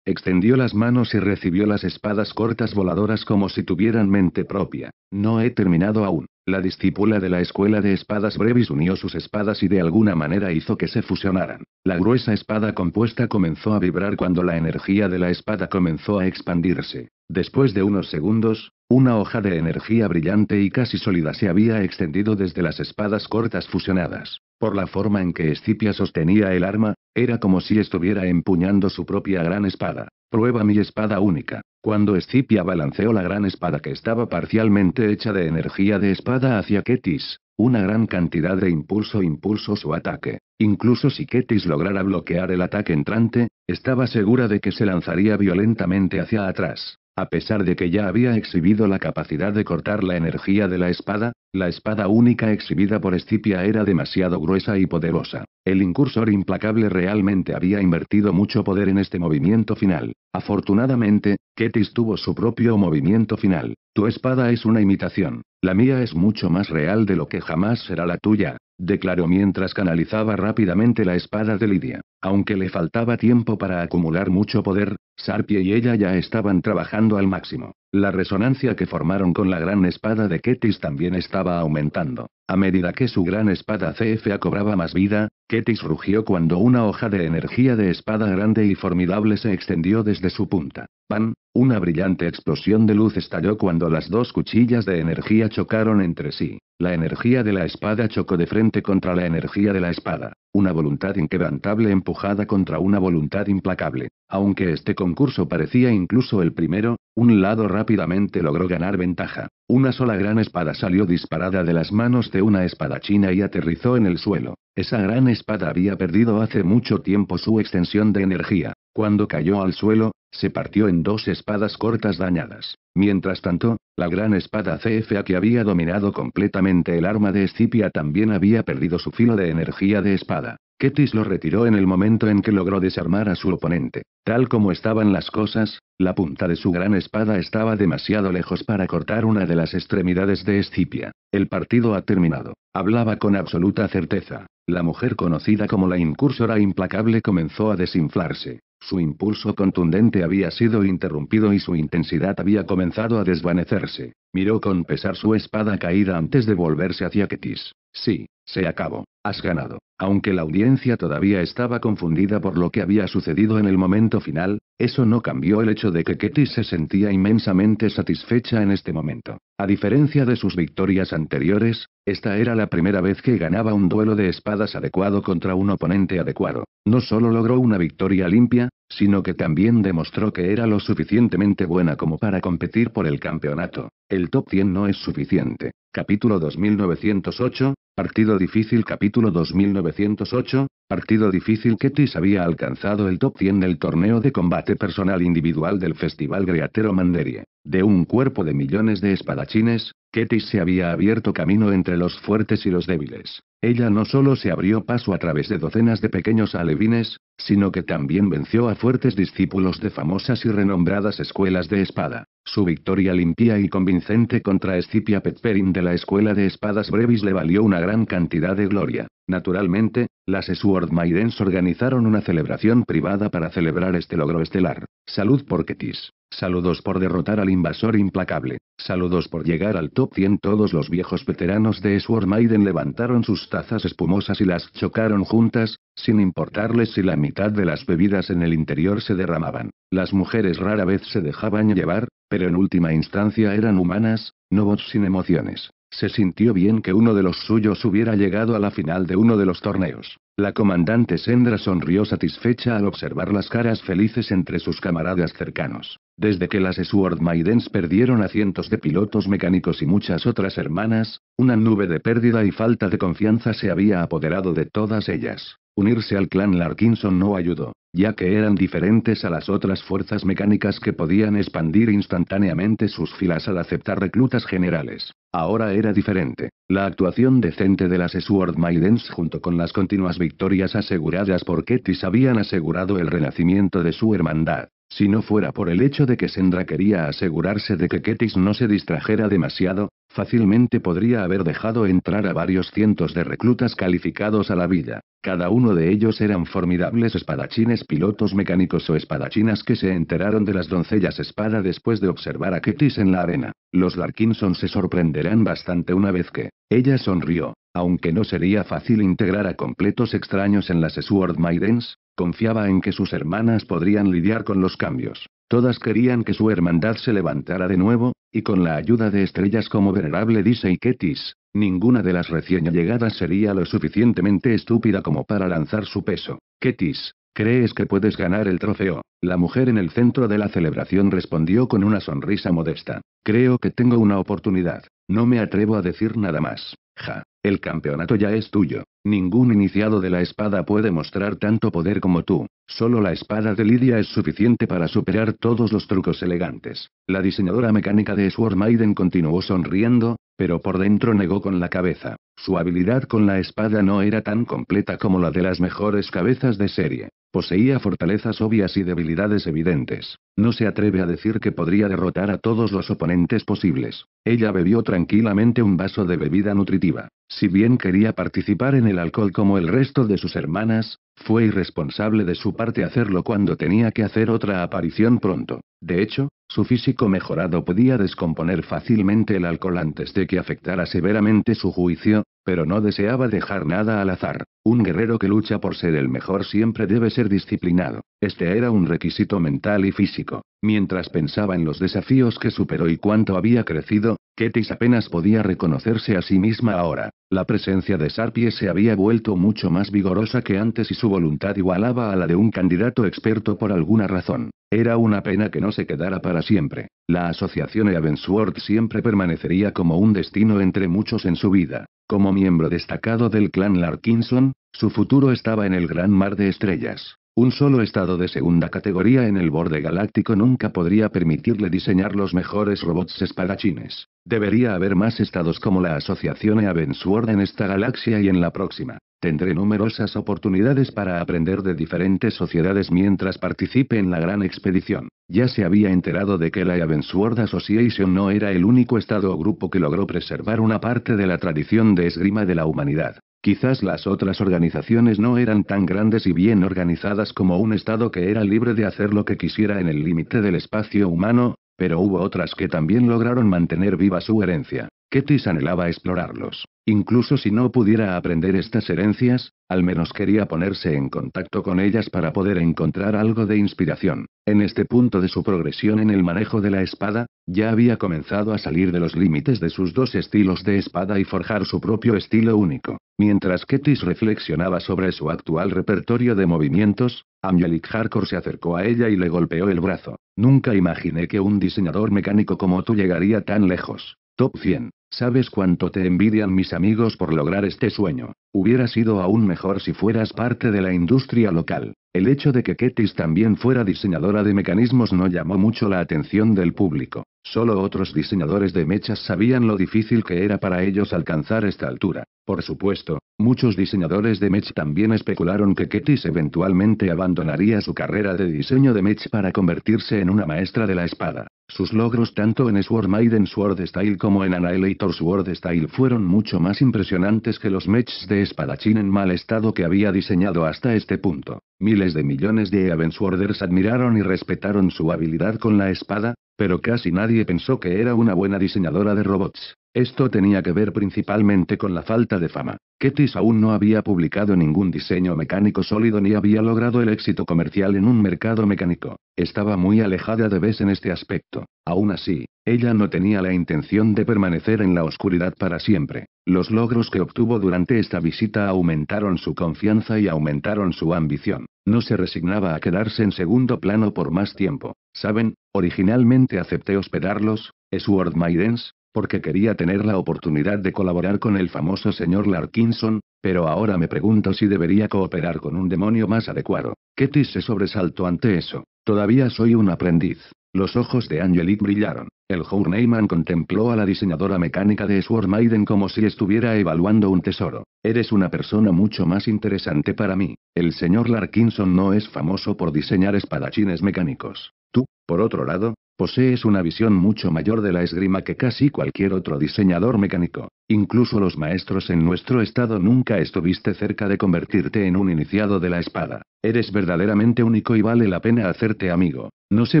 Extendió las manos y recibió las espadas cortas voladoras como si tuvieran mente propia. No he terminado aún. La discípula de la escuela de espadas brevis unió sus espadas y de alguna manera hizo que se fusionaran. La gruesa espada compuesta comenzó a vibrar cuando la energía de la espada comenzó a expandirse. Después de unos segundos, una hoja de energía brillante y casi sólida se había extendido desde las espadas cortas fusionadas. Por la forma en que Escipia sostenía el arma, era como si estuviera empuñando su propia gran espada. Prueba mi espada única. Cuando Escipia balanceó la gran espada que estaba parcialmente hecha de energía de espada hacia Ketis, una gran cantidad de impulso impulsó su ataque. Incluso si Ketis lograra bloquear el ataque entrante, estaba segura de que se lanzaría violentamente hacia atrás. A pesar de que ya había exhibido la capacidad de cortar la energía de la espada, la espada única exhibida por Escipia era demasiado gruesa y poderosa. El incursor implacable realmente había invertido mucho poder en este movimiento final. Afortunadamente, Ketis tuvo su propio movimiento final. Tu espada es una imitación. La mía es mucho más real de lo que jamás será la tuya, declaró mientras canalizaba rápidamente la espada de Lidia. Aunque le faltaba tiempo para acumular mucho poder, Sarpie y ella ya estaban trabajando al máximo. La resonancia que formaron con la gran espada de Ketis también estaba aumentando. A medida que su gran espada CFA cobraba más vida, Ketis rugió cuando una hoja de energía de espada grande y formidable se extendió desde su punta. Pan, Una brillante explosión de luz estalló cuando las dos cuchillas de energía chocaron entre sí. La energía de la espada chocó de frente contra la energía de la espada. Una voluntad inquebrantable empujada contra una voluntad implacable. Aunque este concurso parecía incluso el primero, un lado rápidamente logró ganar ventaja. Una sola gran espada salió disparada de las manos de una espadachina y aterrizó en el suelo. Esa gran espada había perdido hace mucho tiempo su extensión de energía. Cuando cayó al suelo, se partió en dos espadas cortas dañadas. Mientras tanto, la gran espada CFA que había dominado completamente el arma de Escipia también había perdido su filo de energía de espada. Ketis lo retiró en el momento en que logró desarmar a su oponente. Tal como estaban las cosas, la punta de su gran espada estaba demasiado lejos para cortar una de las extremidades de Escipia. El partido ha terminado. Hablaba con absoluta certeza. La mujer conocida como la incursora implacable comenzó a desinflarse. Su impulso contundente había sido interrumpido y su intensidad había comenzado a desvanecerse. Miró con pesar su espada caída antes de volverse hacia Ketis. Sí, se acabó. Has ganado. Aunque la audiencia todavía estaba confundida por lo que había sucedido en el momento final, eso no cambió el hecho de que Ketty se sentía inmensamente satisfecha en este momento. A diferencia de sus victorias anteriores, esta era la primera vez que ganaba un duelo de espadas adecuado contra un oponente adecuado. No solo logró una victoria limpia, sino que también demostró que era lo suficientemente buena como para competir por el campeonato. El top 100 no es suficiente. Capítulo 2908, Partido difícil capítulo 2908, partido difícil Ketis había alcanzado el top 100 del torneo de combate personal individual del Festival Greatero Manderie de un cuerpo de millones de espadachines, Ketis se había abierto camino entre los fuertes y los débiles. Ella no solo se abrió paso a través de docenas de pequeños alevines, sino que también venció a fuertes discípulos de famosas y renombradas escuelas de espada. Su victoria limpia y convincente contra Escipia Petperin de la Escuela de Espadas Brevis le valió una gran cantidad de gloria. Naturalmente, las Sword Maidens organizaron una celebración privada para celebrar este logro estelar. Salud por Ketis. Saludos por derrotar al invasor implacable. Saludos por llegar al top 100. Todos los viejos veteranos de Sword Maiden levantaron sus tazas espumosas y las chocaron juntas, sin importarles si la mitad de las bebidas en el interior se derramaban. Las mujeres rara vez se dejaban llevar, pero en última instancia eran humanas, no bots sin emociones. Se sintió bien que uno de los suyos hubiera llegado a la final de uno de los torneos. La comandante Sendra sonrió satisfecha al observar las caras felices entre sus camaradas cercanos. Desde que las Sword Maidens perdieron a cientos de pilotos mecánicos y muchas otras hermanas, una nube de pérdida y falta de confianza se había apoderado de todas ellas. Unirse al clan Larkinson no ayudó, ya que eran diferentes a las otras fuerzas mecánicas que podían expandir instantáneamente sus filas al aceptar reclutas generales. Ahora era diferente. La actuación decente de las Sword Maidens junto con las continuas victorias aseguradas por Kettis habían asegurado el renacimiento de su hermandad. Si no fuera por el hecho de que Sendra quería asegurarse de que Ketis no se distrajera demasiado, fácilmente podría haber dejado entrar a varios cientos de reclutas calificados a la vida. Cada uno de ellos eran formidables espadachines pilotos mecánicos o espadachinas que se enteraron de las doncellas espada después de observar a Ketis en la arena. Los Larkinson se sorprenderán bastante una vez que... Ella sonrió. Aunque no sería fácil integrar a completos extraños en las Sword Maidens, confiaba en que sus hermanas podrían lidiar con los cambios. Todas querían que su hermandad se levantara de nuevo, y con la ayuda de estrellas como Venerable Dice y Ketis, ninguna de las recién llegadas sería lo suficientemente estúpida como para lanzar su peso. Ketis, ¿crees que puedes ganar el trofeo? La mujer en el centro de la celebración respondió con una sonrisa modesta. Creo que tengo una oportunidad. No me atrevo a decir nada más. Ja. El campeonato ya es tuyo. Ningún iniciado de la espada puede mostrar tanto poder como tú. Solo la espada de Lidia es suficiente para superar todos los trucos elegantes. La diseñadora mecánica de Sword Maiden continuó sonriendo, pero por dentro negó con la cabeza. Su habilidad con la espada no era tan completa como la de las mejores cabezas de serie. Poseía fortalezas obvias y debilidades evidentes. No se atreve a decir que podría derrotar a todos los oponentes posibles. Ella bebió tranquilamente un vaso de bebida nutritiva. Si bien quería participar en el alcohol como el resto de sus hermanas, fue irresponsable de su parte hacerlo cuando tenía que hacer otra aparición pronto. De hecho, su físico mejorado podía descomponer fácilmente el alcohol antes de que afectara severamente su juicio, pero no deseaba dejar nada al azar. Un guerrero que lucha por ser el mejor siempre debe ser disciplinado. Este era un requisito mental y físico. Mientras pensaba en los desafíos que superó y cuánto había crecido, Ketis apenas podía reconocerse a sí misma ahora. La presencia de Sarpie se había vuelto mucho más vigorosa que antes y su voluntad igualaba a la de un candidato experto por alguna razón. Era una pena que no se quedara para siempre. La asociación Evansworth siempre permanecería como un destino entre muchos en su vida. Como miembro destacado del clan Larkinson, su futuro estaba en el gran mar de estrellas. Un solo estado de segunda categoría en el borde galáctico nunca podría permitirle diseñar los mejores robots espadachines. Debería haber más estados como la Asociación Eavensward en esta galaxia y en la próxima. Tendré numerosas oportunidades para aprender de diferentes sociedades mientras participe en la gran expedición. Ya se había enterado de que la Eavensward Association no era el único estado o grupo que logró preservar una parte de la tradición de esgrima de la humanidad. Quizás las otras organizaciones no eran tan grandes y bien organizadas como un Estado que era libre de hacer lo que quisiera en el límite del espacio humano, pero hubo otras que también lograron mantener viva su herencia. Ketis anhelaba explorarlos. Incluso si no pudiera aprender estas herencias, al menos quería ponerse en contacto con ellas para poder encontrar algo de inspiración. En este punto de su progresión en el manejo de la espada, ya había comenzado a salir de los límites de sus dos estilos de espada y forjar su propio estilo único. Mientras Ketis reflexionaba sobre su actual repertorio de movimientos, Amjelik Harkor se acercó a ella y le golpeó el brazo. Nunca imaginé que un diseñador mecánico como tú llegaría tan lejos. Top 100. Sabes cuánto te envidian mis amigos por lograr este sueño. Hubiera sido aún mejor si fueras parte de la industria local. El hecho de que Ketis también fuera diseñadora de mecanismos no llamó mucho la atención del público, solo otros diseñadores de mechas sabían lo difícil que era para ellos alcanzar esta altura. Por supuesto, muchos diseñadores de mech también especularon que Ketis eventualmente abandonaría su carrera de diseño de mech para convertirse en una maestra de la espada. Sus logros tanto en Sword Maiden Sword Style como en Annihilator Sword Style fueron mucho más impresionantes que los mechs de espadachín en mal estado que había diseñado hasta este punto de millones de Avenswarders admiraron y respetaron su habilidad con la espada, pero casi nadie pensó que era una buena diseñadora de robots. Esto tenía que ver principalmente con la falta de fama. Ketis aún no había publicado ningún diseño mecánico sólido ni había logrado el éxito comercial en un mercado mecánico. Estaba muy alejada de vez en este aspecto. Aún así, ella no tenía la intención de permanecer en la oscuridad para siempre. Los logros que obtuvo durante esta visita aumentaron su confianza y aumentaron su ambición. No se resignaba a quedarse en segundo plano por más tiempo. Saben, originalmente acepté hospedarlos, Sword Maidens, porque quería tener la oportunidad de colaborar con el famoso señor Larkinson, pero ahora me pregunto si debería cooperar con un demonio más adecuado. Ketty se sobresaltó ante eso. Todavía soy un aprendiz. Los ojos de Angelique brillaron. El Journeyman contempló a la diseñadora mecánica de Sword Maiden como si estuviera evaluando un tesoro. Eres una persona mucho más interesante para mí. El señor Larkinson no es famoso por diseñar espadachines mecánicos. Tú, por otro lado, Posees una visión mucho mayor de la esgrima que casi cualquier otro diseñador mecánico. Incluso los maestros en nuestro estado nunca estuviste cerca de convertirte en un iniciado de la espada. Eres verdaderamente único y vale la pena hacerte amigo. No se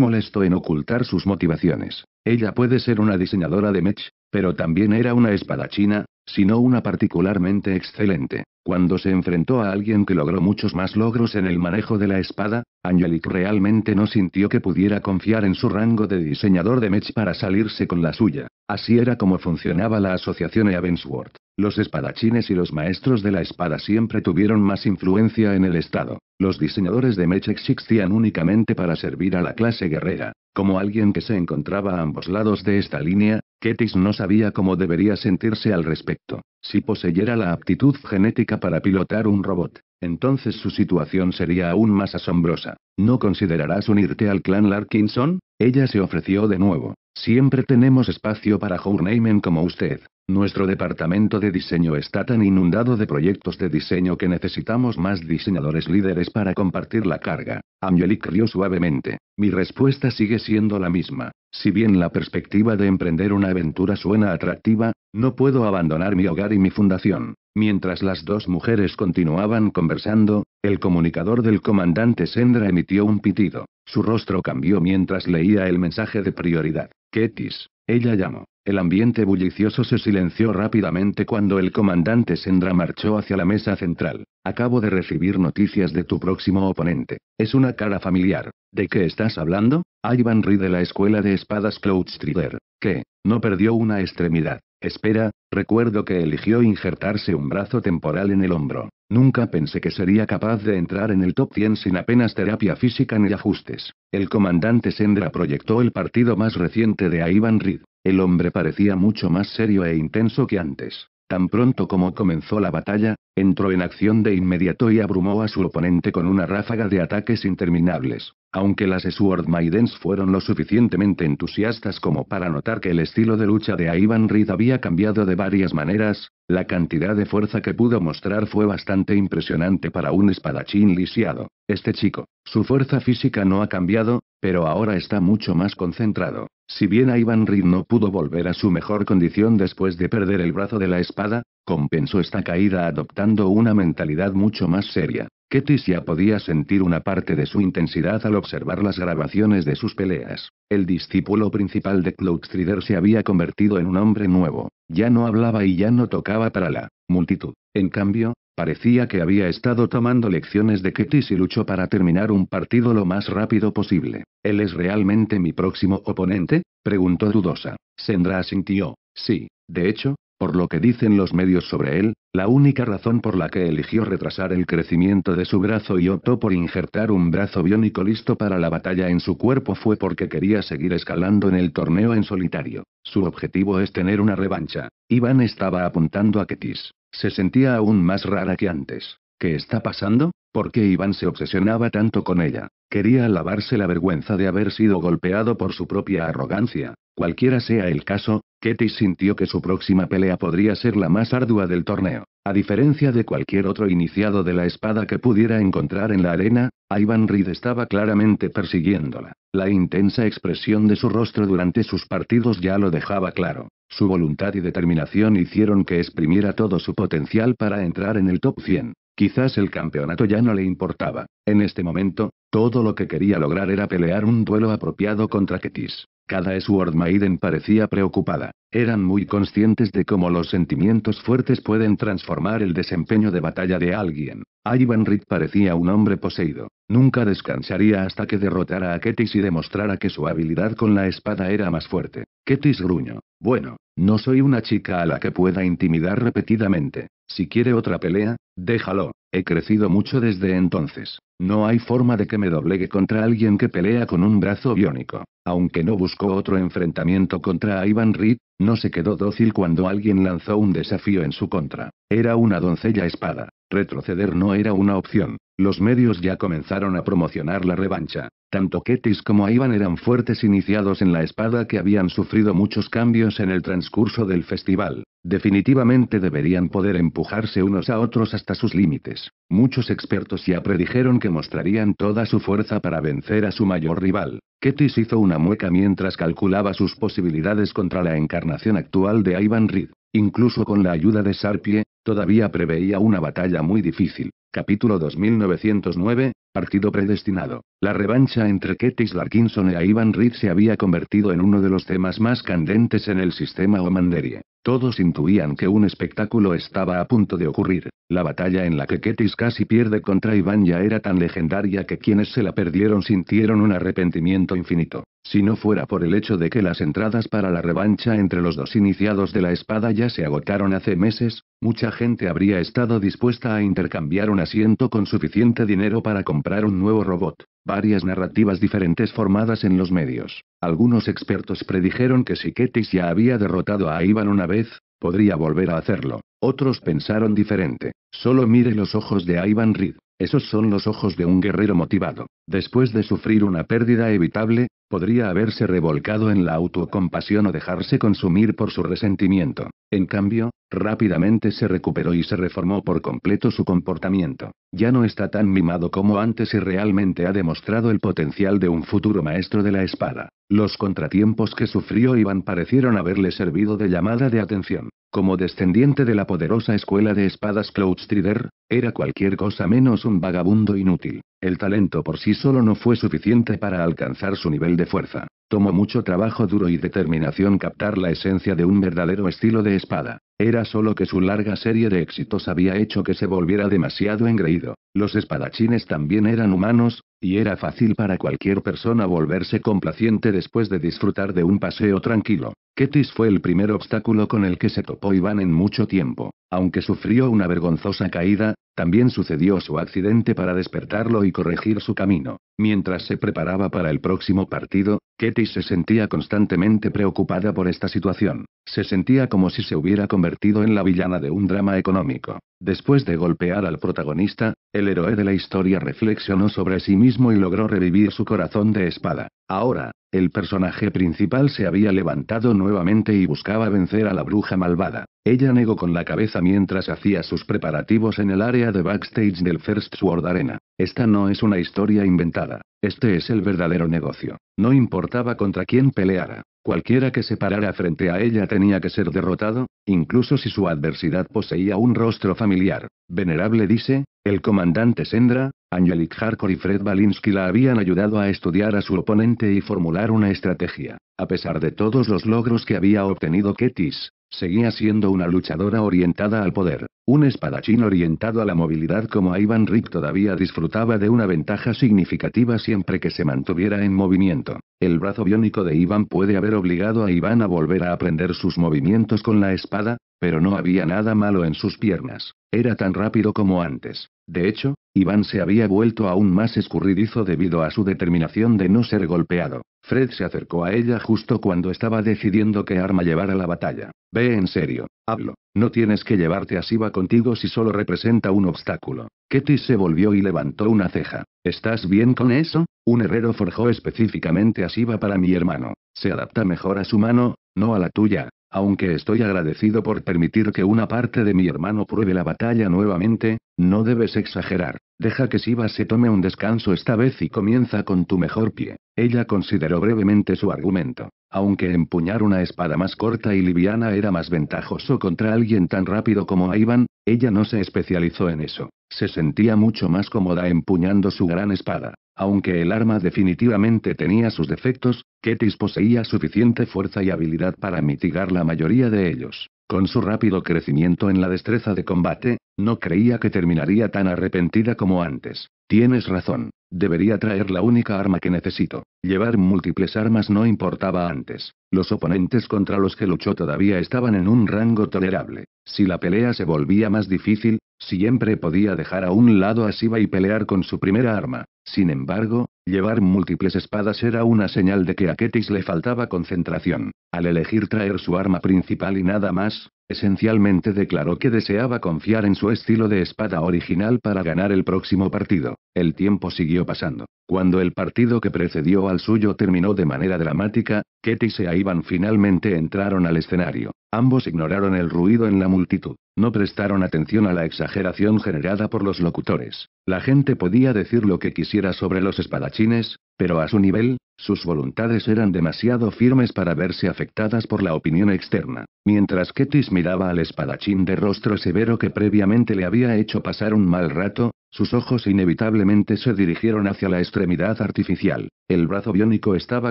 molestó en ocultar sus motivaciones. Ella puede ser una diseñadora de mech, pero también era una espadachina, sino una particularmente excelente. Cuando se enfrentó a alguien que logró muchos más logros en el manejo de la espada, Angelic realmente no sintió que pudiera confiar en su rango de diseñador de mech para salirse con la suya. Así era como funcionaba la asociación Evansworth. Los espadachines y los maestros de la espada siempre tuvieron más influencia en el Estado. Los diseñadores de mecha existían únicamente para servir a la clase guerrera. Como alguien que se encontraba a ambos lados de esta línea, Ketis no sabía cómo debería sentirse al respecto. Si poseyera la aptitud genética para pilotar un robot, entonces su situación sería aún más asombrosa. ¿No considerarás unirte al clan Larkinson? Ella se ofreció de nuevo. Siempre tenemos espacio para journeymen como usted. Nuestro departamento de diseño está tan inundado de proyectos de diseño que necesitamos más diseñadores líderes para compartir la carga. Angelique rió suavemente. Mi respuesta sigue siendo la misma. Si bien la perspectiva de emprender una aventura suena atractiva, no puedo abandonar mi hogar y mi fundación. Mientras las dos mujeres continuaban conversando, el comunicador del comandante Sendra emitió un pitido. Su rostro cambió mientras leía el mensaje de prioridad. Ketis, ella llamó. El ambiente bullicioso se silenció rápidamente cuando el comandante Sendra marchó hacia la mesa central. Acabo de recibir noticias de tu próximo oponente. Es una cara familiar. ¿De qué estás hablando? Ivan Reed de la Escuela de Espadas Cloudstrider, que, no perdió una extremidad. Espera, recuerdo que eligió injertarse un brazo temporal en el hombro. Nunca pensé que sería capaz de entrar en el top 100 sin apenas terapia física ni ajustes. El comandante Sendra proyectó el partido más reciente de Ivan Reed. El hombre parecía mucho más serio e intenso que antes. Tan pronto como comenzó la batalla, entró en acción de inmediato y abrumó a su oponente con una ráfaga de ataques interminables aunque las Sword Maidens fueron lo suficientemente entusiastas como para notar que el estilo de lucha de Ivan Reed había cambiado de varias maneras, la cantidad de fuerza que pudo mostrar fue bastante impresionante para un espadachín lisiado. Este chico, su fuerza física no ha cambiado, pero ahora está mucho más concentrado. Si bien Ivan Reed no pudo volver a su mejor condición después de perder el brazo de la espada, compensó esta caída adoptando una mentalidad mucho más seria. Ketis ya podía sentir una parte de su intensidad al observar las grabaciones de sus peleas. El discípulo principal de Cloudstrider se había convertido en un hombre nuevo, ya no hablaba y ya no tocaba para la multitud. En cambio, parecía que había estado tomando lecciones de Ketis y luchó para terminar un partido lo más rápido posible. ¿Él es realmente mi próximo oponente? preguntó dudosa. Sendra asintió. Sí, de hecho, por lo que dicen los medios sobre él, la única razón por la que eligió retrasar el crecimiento de su brazo y optó por injertar un brazo biónico listo para la batalla en su cuerpo fue porque quería seguir escalando en el torneo en solitario. Su objetivo es tener una revancha. Iván estaba apuntando a Ketis. Se sentía aún más rara que antes. ¿Qué está pasando? ¿Por qué Iván se obsesionaba tanto con ella? Quería lavarse la vergüenza de haber sido golpeado por su propia arrogancia. Cualquiera sea el caso, Ketty sintió que su próxima pelea podría ser la más ardua del torneo. A diferencia de cualquier otro iniciado de la espada que pudiera encontrar en la arena, Iván Reed estaba claramente persiguiéndola. La intensa expresión de su rostro durante sus partidos ya lo dejaba claro. Su voluntad y determinación hicieron que exprimiera todo su potencial para entrar en el top 100. Quizás el campeonato ya no le importaba. En este momento, todo lo que quería lograr era pelear un duelo apropiado contra Ketis. Cada Sword Maiden parecía preocupada. Eran muy conscientes de cómo los sentimientos fuertes pueden transformar el desempeño de batalla de alguien. Ivan Reed parecía un hombre poseído. Nunca descansaría hasta que derrotara a Ketis y demostrara que su habilidad con la espada era más fuerte. Ketis gruñó. Bueno, no soy una chica a la que pueda intimidar repetidamente. Si quiere otra pelea, déjalo. He crecido mucho desde entonces. No hay forma de que me doblegue contra alguien que pelea con un brazo biónico. Aunque no buscó otro enfrentamiento contra Ivan Reed, no se quedó dócil cuando alguien lanzó un desafío en su contra. Era una doncella espada. Retroceder no era una opción. Los medios ya comenzaron a promocionar la revancha. Tanto Ketis como Ivan eran fuertes iniciados en la espada que habían sufrido muchos cambios en el transcurso del festival. Definitivamente deberían poder empujarse unos a otros hasta sus límites. Muchos expertos ya predijeron que mostrarían toda su fuerza para vencer a su mayor rival. Ketis hizo una mueca mientras calculaba sus posibilidades contra la encarnación actual de Ivan Reed. Incluso con la ayuda de Sarpie, todavía preveía una batalla muy difícil. Capítulo 2909, Partido predestinado. La revancha entre Ketis Larkinson e Ivan Reed se había convertido en uno de los temas más candentes en el sistema Omanderie. Todos intuían que un espectáculo estaba a punto de ocurrir. La batalla en la que Ketis casi pierde contra Ivan ya era tan legendaria que quienes se la perdieron sintieron un arrepentimiento infinito. Si no fuera por el hecho de que las entradas para la revancha entre los dos iniciados de la espada ya se agotaron hace meses, mucha gente habría estado dispuesta a intercambiar un asiento con suficiente dinero para comprar comprar un nuevo robot. Varias narrativas diferentes formadas en los medios. Algunos expertos predijeron que si Ketis ya había derrotado a Ivan una vez, podría volver a hacerlo. Otros pensaron diferente. Solo mire los ojos de Ivan Reed. Esos son los ojos de un guerrero motivado. Después de sufrir una pérdida evitable, Podría haberse revolcado en la autocompasión o dejarse consumir por su resentimiento. En cambio, rápidamente se recuperó y se reformó por completo su comportamiento. Ya no está tan mimado como antes y realmente ha demostrado el potencial de un futuro maestro de la espada. Los contratiempos que sufrió Iván parecieron haberle servido de llamada de atención. Como descendiente de la poderosa escuela de espadas Cloudstrider, era cualquier cosa menos un vagabundo inútil. El talento por sí solo no fue suficiente para alcanzar su nivel fuerza. Tomó mucho trabajo duro y determinación captar la esencia de un verdadero estilo de espada. Era solo que su larga serie de éxitos había hecho que se volviera demasiado engreído. Los espadachines también eran humanos, y era fácil para cualquier persona volverse complaciente después de disfrutar de un paseo tranquilo. Ketis fue el primer obstáculo con el que se topó Iván en mucho tiempo. Aunque sufrió una vergonzosa caída, también sucedió su accidente para despertarlo y corregir su camino. Mientras se preparaba para el próximo partido, Katie se sentía constantemente preocupada por esta situación. Se sentía como si se hubiera convertido en la villana de un drama económico. Después de golpear al protagonista, el héroe de la historia reflexionó sobre sí mismo y logró revivir su corazón de espada. Ahora, el personaje principal se había levantado nuevamente y buscaba vencer a la bruja malvada. Ella negó con la cabeza mientras hacía sus preparativos en el área de backstage del First Sword Arena. Esta no es una historia inventada. Este es el verdadero negocio. No importaba contra quién peleara. Cualquiera que se parara frente a ella tenía que ser derrotado, incluso si su adversidad poseía un rostro familiar. Venerable dice, el comandante Sendra, Angelic Harkor y Fred Balinski la habían ayudado a estudiar a su oponente y formular una estrategia. A pesar de todos los logros que había obtenido Ketis, seguía siendo una luchadora orientada al poder. Un espadachín orientado a la movilidad como Ivan Rick todavía disfrutaba de una ventaja significativa siempre que se mantuviera en movimiento. El brazo biónico de Ivan puede haber obligado a Ivan a volver a aprender sus movimientos con la espada, pero no había nada malo en sus piernas. Era tan rápido como antes. De hecho, Iván se había vuelto aún más escurridizo debido a su determinación de no ser golpeado. Fred se acercó a ella justo cuando estaba decidiendo qué arma llevar a la batalla. Ve en serio, hablo. No tienes que llevarte a Siva contigo si solo representa un obstáculo. Ketty se volvió y levantó una ceja. ¿Estás bien con eso? Un herrero forjó específicamente a Siva para mi hermano. Se adapta mejor a su mano, no a la tuya. Aunque estoy agradecido por permitir que una parte de mi hermano pruebe la batalla nuevamente, no debes exagerar. Deja que Siva se tome un descanso esta vez y comienza con tu mejor pie. Ella consideró brevemente su argumento. Aunque empuñar una espada más corta y liviana era más ventajoso contra alguien tan rápido como Ivan, ella no se especializó en eso. Se sentía mucho más cómoda empuñando su gran espada. Aunque el arma definitivamente tenía sus defectos, Ketis poseía suficiente fuerza y habilidad para mitigar la mayoría de ellos. Con su rápido crecimiento en la destreza de combate, no creía que terminaría tan arrepentida como antes. Tienes razón. Debería traer la única arma que necesito. Llevar múltiples armas no importaba antes. Los oponentes contra los que luchó todavía estaban en un rango tolerable. Si la pelea se volvía más difícil, Siempre podía dejar a un lado a Siva y pelear con su primera arma. Sin embargo, llevar múltiples espadas era una señal de que a Ketis le faltaba concentración. Al elegir traer su arma principal y nada más, esencialmente declaró que deseaba confiar en su estilo de espada original para ganar el próximo partido. El tiempo siguió pasando. Cuando el partido que precedió al suyo terminó de manera dramática, y y Ivan finalmente entraron al escenario. Ambos ignoraron el ruido en la multitud, no prestaron atención a la exageración generada por los locutores. La gente podía decir lo que quisiera sobre los espadachines, pero a su nivel, sus voluntades eran demasiado firmes para verse afectadas por la opinión externa. Mientras Ketis miraba al espadachín de rostro severo que previamente le había hecho pasar un mal rato, sus ojos inevitablemente se dirigieron hacia la extremidad artificial. El brazo biónico estaba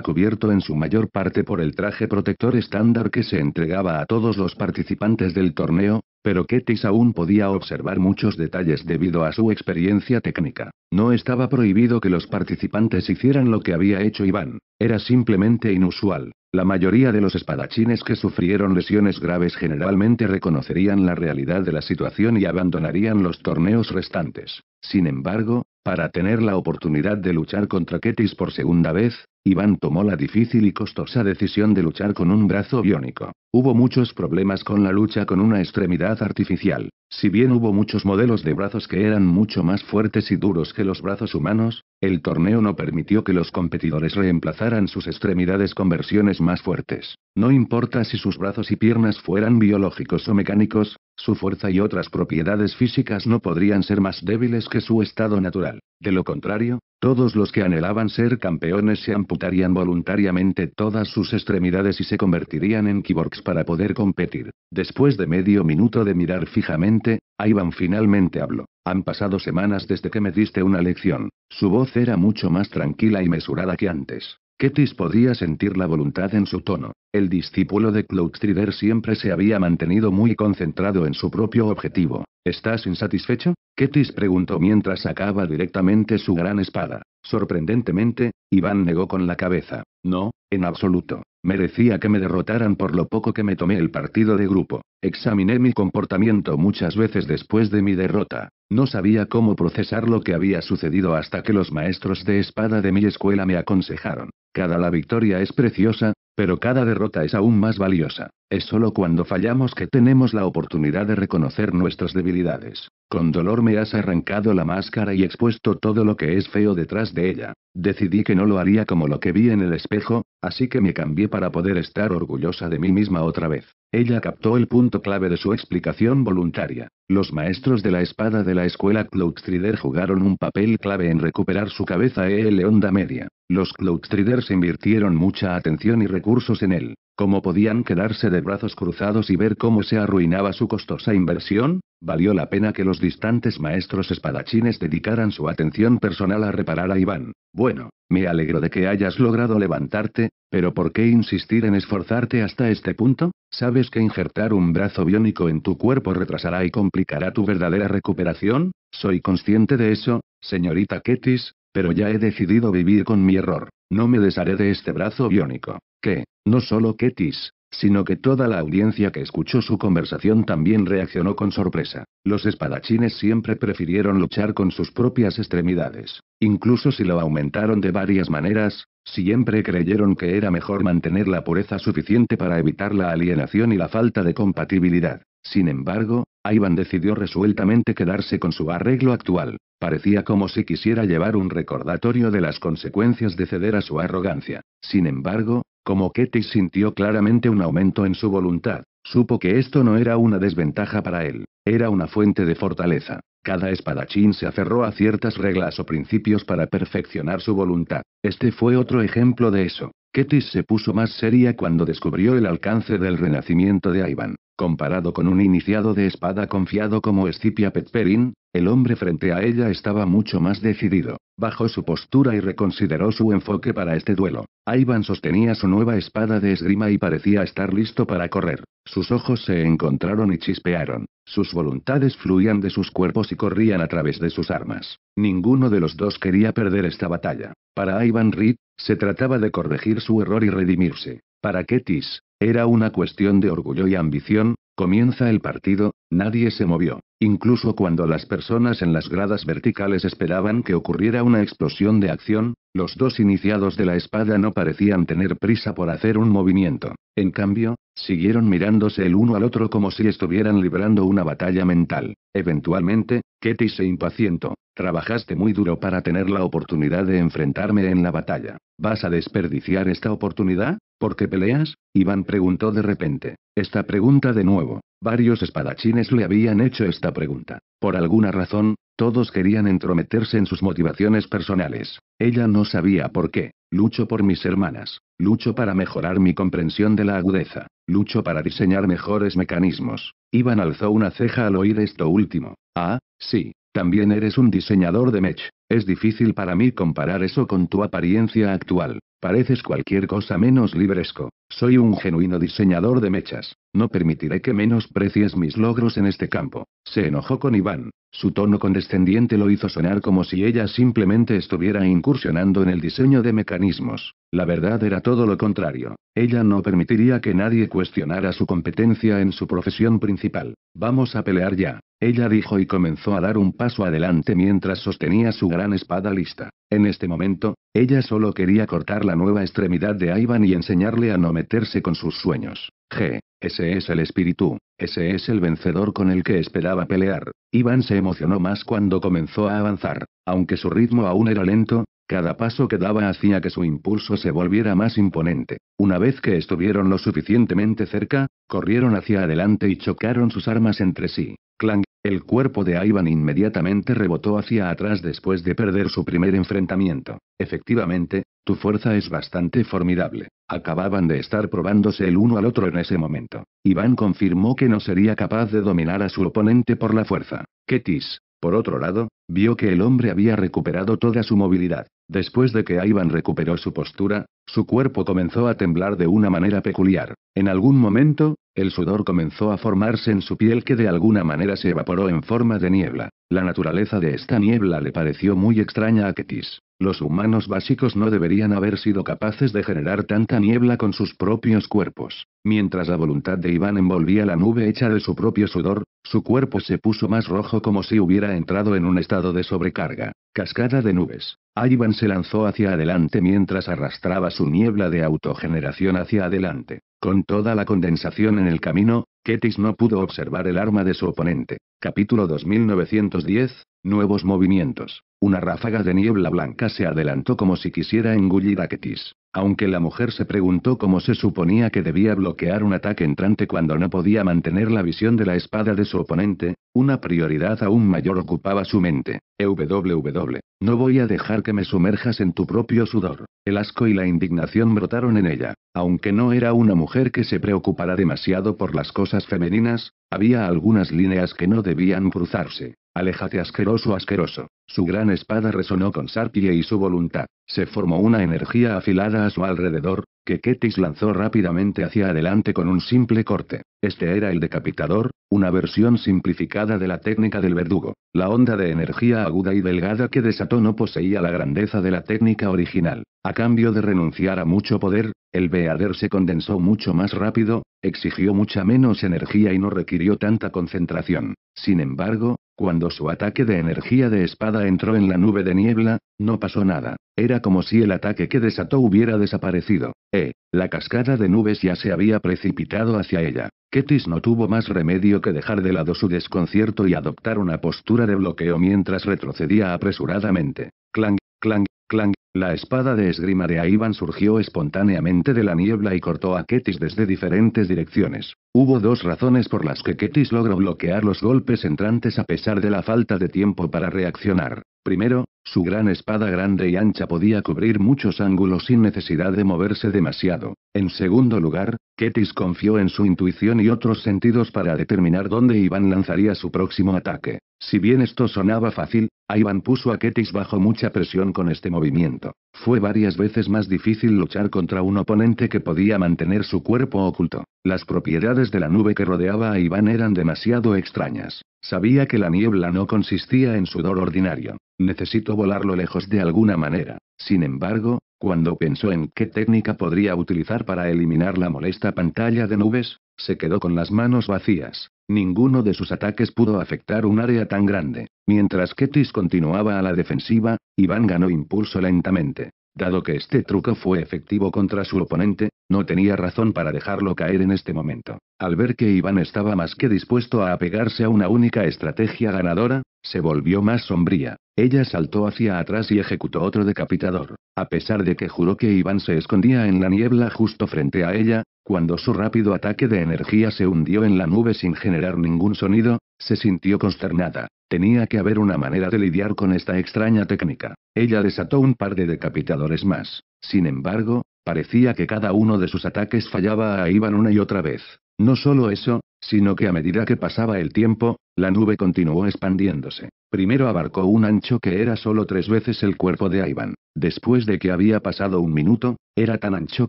cubierto en su mayor parte por el traje protector estándar que se entregaba a todos los participantes del torneo, pero Ketis aún podía observar muchos detalles debido a su experiencia técnica. No estaba prohibido que los participantes hicieran lo que había hecho Iván. Era simplemente inusual. La mayoría de los espadachines que sufrieron lesiones graves generalmente reconocerían la realidad de la situación y abandonarían los torneos restantes. Sin embargo, para tener la oportunidad de luchar contra Ketis por segunda vez, Iván tomó la difícil y costosa decisión de luchar con un brazo biónico. Hubo muchos problemas con la lucha con una extremidad artificial. Si bien hubo muchos modelos de brazos que eran mucho más fuertes y duros que los brazos humanos, el torneo no permitió que los competidores reemplazaran sus extremidades con versiones más fuertes. No importa si sus brazos y piernas fueran biológicos o mecánicos, su fuerza y otras propiedades físicas no podrían ser más débiles que su estado natural. De lo contrario, todos los que anhelaban ser campeones se amputarían voluntariamente todas sus extremidades y se convertirían en kiborks para poder competir. Después de medio minuto de mirar fijamente, Ivan finalmente habló. Han pasado semanas desde que me diste una lección. Su voz era mucho más tranquila y mesurada que antes. Ketis podía sentir la voluntad en su tono. El discípulo de Cloudstrider siempre se había mantenido muy concentrado en su propio objetivo. ¿Estás insatisfecho? Ketis preguntó mientras sacaba directamente su gran espada. Sorprendentemente, Iván negó con la cabeza. No, en absoluto. Merecía que me derrotaran por lo poco que me tomé el partido de grupo. Examiné mi comportamiento muchas veces después de mi derrota. No sabía cómo procesar lo que había sucedido hasta que los maestros de espada de mi escuela me aconsejaron. Cada la victoria es preciosa, pero cada derrota es aún más valiosa. Es solo cuando fallamos que tenemos la oportunidad de reconocer nuestras debilidades. Con dolor me has arrancado la máscara y expuesto todo lo que es feo detrás de ella. Decidí que no lo haría como lo que vi en el espejo, así que me cambié para poder estar orgullosa de mí misma otra vez. Ella captó el punto clave de su explicación voluntaria. Los maestros de la espada de la escuela Cloudstrider jugaron un papel clave en recuperar su cabeza e EL onda media. Los Cloudstriders invirtieron mucha atención y recursos en él. ¿Cómo podían quedarse de brazos cruzados y ver cómo se arruinaba su costosa inversión? Valió la pena que los distantes maestros espadachines dedicaran su atención personal a reparar a Iván. Bueno, me alegro de que hayas logrado levantarte, pero ¿por qué insistir en esforzarte hasta este punto? ¿Sabes que injertar un brazo biónico en tu cuerpo retrasará y complicará tu verdadera recuperación? Soy consciente de eso, señorita Ketis, pero ya he decidido vivir con mi error. No me desharé de este brazo biónico. Que, no solo Ketis, sino que toda la audiencia que escuchó su conversación también reaccionó con sorpresa. Los espadachines siempre prefirieron luchar con sus propias extremidades, incluso si lo aumentaron de varias maneras, siempre creyeron que era mejor mantener la pureza suficiente para evitar la alienación y la falta de compatibilidad. Sin embargo, Ivan decidió resueltamente quedarse con su arreglo actual. Parecía como si quisiera llevar un recordatorio de las consecuencias de ceder a su arrogancia. Sin embargo, como Ketty sintió claramente un aumento en su voluntad, supo que esto no era una desventaja para él, era una fuente de fortaleza. Cada espadachín se aferró a ciertas reglas o principios para perfeccionar su voluntad. Este fue otro ejemplo de eso. Ketis se puso más seria cuando descubrió el alcance del renacimiento de Ivan. Comparado con un iniciado de espada confiado como Escipia Petperin, el hombre frente a ella estaba mucho más decidido. Bajó su postura y reconsideró su enfoque para este duelo. Ivan sostenía su nueva espada de esgrima y parecía estar listo para correr. Sus ojos se encontraron y chispearon. Sus voluntades fluían de sus cuerpos y corrían a través de sus armas. Ninguno de los dos quería perder esta batalla. Para Ivan Reed, se trataba de corregir su error y redimirse. Para Ketis, era una cuestión de orgullo y ambición, comienza el partido, nadie se movió, incluso cuando las personas en las gradas verticales esperaban que ocurriera una explosión de acción, los dos iniciados de la espada no parecían tener prisa por hacer un movimiento. En cambio, siguieron mirándose el uno al otro como si estuvieran librando una batalla mental. Eventualmente, Ketty se impacientó. Trabajaste muy duro para tener la oportunidad de enfrentarme en la batalla. ¿Vas a desperdiciar esta oportunidad? ¿Por qué peleas? Iván preguntó de repente. Esta pregunta de nuevo. Varios espadachines le habían hecho esta pregunta. Por alguna razón, todos querían entrometerse en sus motivaciones personales. Ella no sabía por qué. Lucho por mis hermanas. Lucho para mejorar mi comprensión de la agudeza. Lucho para diseñar mejores mecanismos. Iván alzó una ceja al oír esto último. Ah, sí, también eres un diseñador de mech. Es difícil para mí comparar eso con tu apariencia actual. Pareces cualquier cosa menos libresco. Soy un genuino diseñador de mechas. No permitiré que menosprecies mis logros en este campo. Se enojó con Iván. Su tono condescendiente lo hizo sonar como si ella simplemente estuviera incursionando en el diseño de mecanismos. La verdad era todo lo contrario. Ella no permitiría que nadie cuestionara su competencia en su profesión principal. Vamos a pelear ya. Ella dijo y comenzó a dar un paso adelante mientras sostenía su gran espada lista. En este momento, ella solo quería cortar la nueva extremidad de Ivan y enseñarle a no meterse con sus sueños. G. Ese es el espíritu, ese es el vencedor con el que esperaba pelear. Ivan se emocionó más cuando comenzó a avanzar, aunque su ritmo aún era lento, cada paso que daba hacía que su impulso se volviera más imponente. Una vez que estuvieron lo suficientemente cerca, corrieron hacia adelante y chocaron sus armas entre sí. Clang, el cuerpo de Ivan inmediatamente rebotó hacia atrás después de perder su primer enfrentamiento. Efectivamente, tu fuerza es bastante formidable. Acababan de estar probándose el uno al otro en ese momento. Ivan confirmó que no sería capaz de dominar a su oponente por la fuerza. Ketis, por otro lado, vio que el hombre había recuperado toda su movilidad. Después de que Ivan recuperó su postura, su cuerpo comenzó a temblar de una manera peculiar. En algún momento, el sudor comenzó a formarse en su piel que de alguna manera se evaporó en forma de niebla. La naturaleza de esta niebla le pareció muy extraña a Ketis. Los humanos básicos no deberían haber sido capaces de generar tanta niebla con sus propios cuerpos. Mientras la voluntad de Iván envolvía la nube hecha de su propio sudor, su cuerpo se puso más rojo como si hubiera entrado en un estado de sobrecarga. Cascada de nubes. Ivan se lanzó hacia adelante mientras arrastraba su niebla de autogeneración hacia adelante. Con toda la condensación en el camino, Ketis no pudo observar el arma de su oponente. Capítulo 2910. Nuevos movimientos. Una ráfaga de niebla blanca se adelantó como si quisiera engullir a Ketis. Aunque la mujer se preguntó cómo se suponía que debía bloquear un ataque entrante cuando no podía mantener la visión de la espada de su oponente, una prioridad aún mayor ocupaba su mente. "Ww, No voy a dejar que me sumerjas en tu propio sudor. El asco y la indignación brotaron en ella. Aunque no era una mujer que se preocupara demasiado por las cosas femeninas, había algunas líneas que no debían cruzarse. Aléjate asqueroso asqueroso. Su gran espada resonó con Sarpie y su voluntad. Se formó una energía afilada a su alrededor, que Ketis lanzó rápidamente hacia adelante con un simple corte. Este era el decapitador, una versión simplificada de la técnica del verdugo. La onda de energía aguda y delgada que desató no poseía la grandeza de la técnica original. A cambio de renunciar a mucho poder, el Beader se condensó mucho más rápido, exigió mucha menos energía y no requirió tanta concentración. Sin embargo, cuando su ataque de energía de espada entró en la nube de niebla, no pasó nada. Era como si el ataque que desató hubiera desaparecido. Eh, la cascada de nubes ya se había precipitado hacia ella. Ketis no tuvo más remedio que dejar de lado su desconcierto y adoptar una postura de bloqueo mientras retrocedía apresuradamente. Clang, Clang, clang, la espada de esgrima de Ivan surgió espontáneamente de la niebla y cortó a Ketis desde diferentes direcciones. Hubo dos razones por las que Ketis logró bloquear los golpes entrantes a pesar de la falta de tiempo para reaccionar. Primero, su gran espada grande y ancha podía cubrir muchos ángulos sin necesidad de moverse demasiado. En segundo lugar, Ketis confió en su intuición y otros sentidos para determinar dónde Iván lanzaría su próximo ataque. Si bien esto sonaba fácil, Iván puso a Ketis bajo mucha presión con este movimiento. Fue varias veces más difícil luchar contra un oponente que podía mantener su cuerpo oculto. Las propiedades de la nube que rodeaba a Iván eran demasiado extrañas. Sabía que la niebla no consistía en sudor ordinario. Necesito volarlo lejos de alguna manera. Sin embargo, cuando pensó en qué técnica podría utilizar para eliminar la molesta pantalla de nubes, se quedó con las manos vacías. Ninguno de sus ataques pudo afectar un área tan grande. Mientras Ketis continuaba a la defensiva, Iván ganó impulso lentamente. Dado que este truco fue efectivo contra su oponente, no tenía razón para dejarlo caer en este momento. Al ver que Iván estaba más que dispuesto a apegarse a una única estrategia ganadora, se volvió más sombría. Ella saltó hacia atrás y ejecutó otro decapitador. A pesar de que juró que Iván se escondía en la niebla justo frente a ella, cuando su rápido ataque de energía se hundió en la nube sin generar ningún sonido, se sintió consternada. Tenía que haber una manera de lidiar con esta extraña técnica. Ella desató un par de decapitadores más. Sin embargo, parecía que cada uno de sus ataques fallaba a Iván una y otra vez. No solo eso, sino que a medida que pasaba el tiempo, la nube continuó expandiéndose. Primero abarcó un ancho que era solo tres veces el cuerpo de Iván. Después de que había pasado un minuto, era tan ancho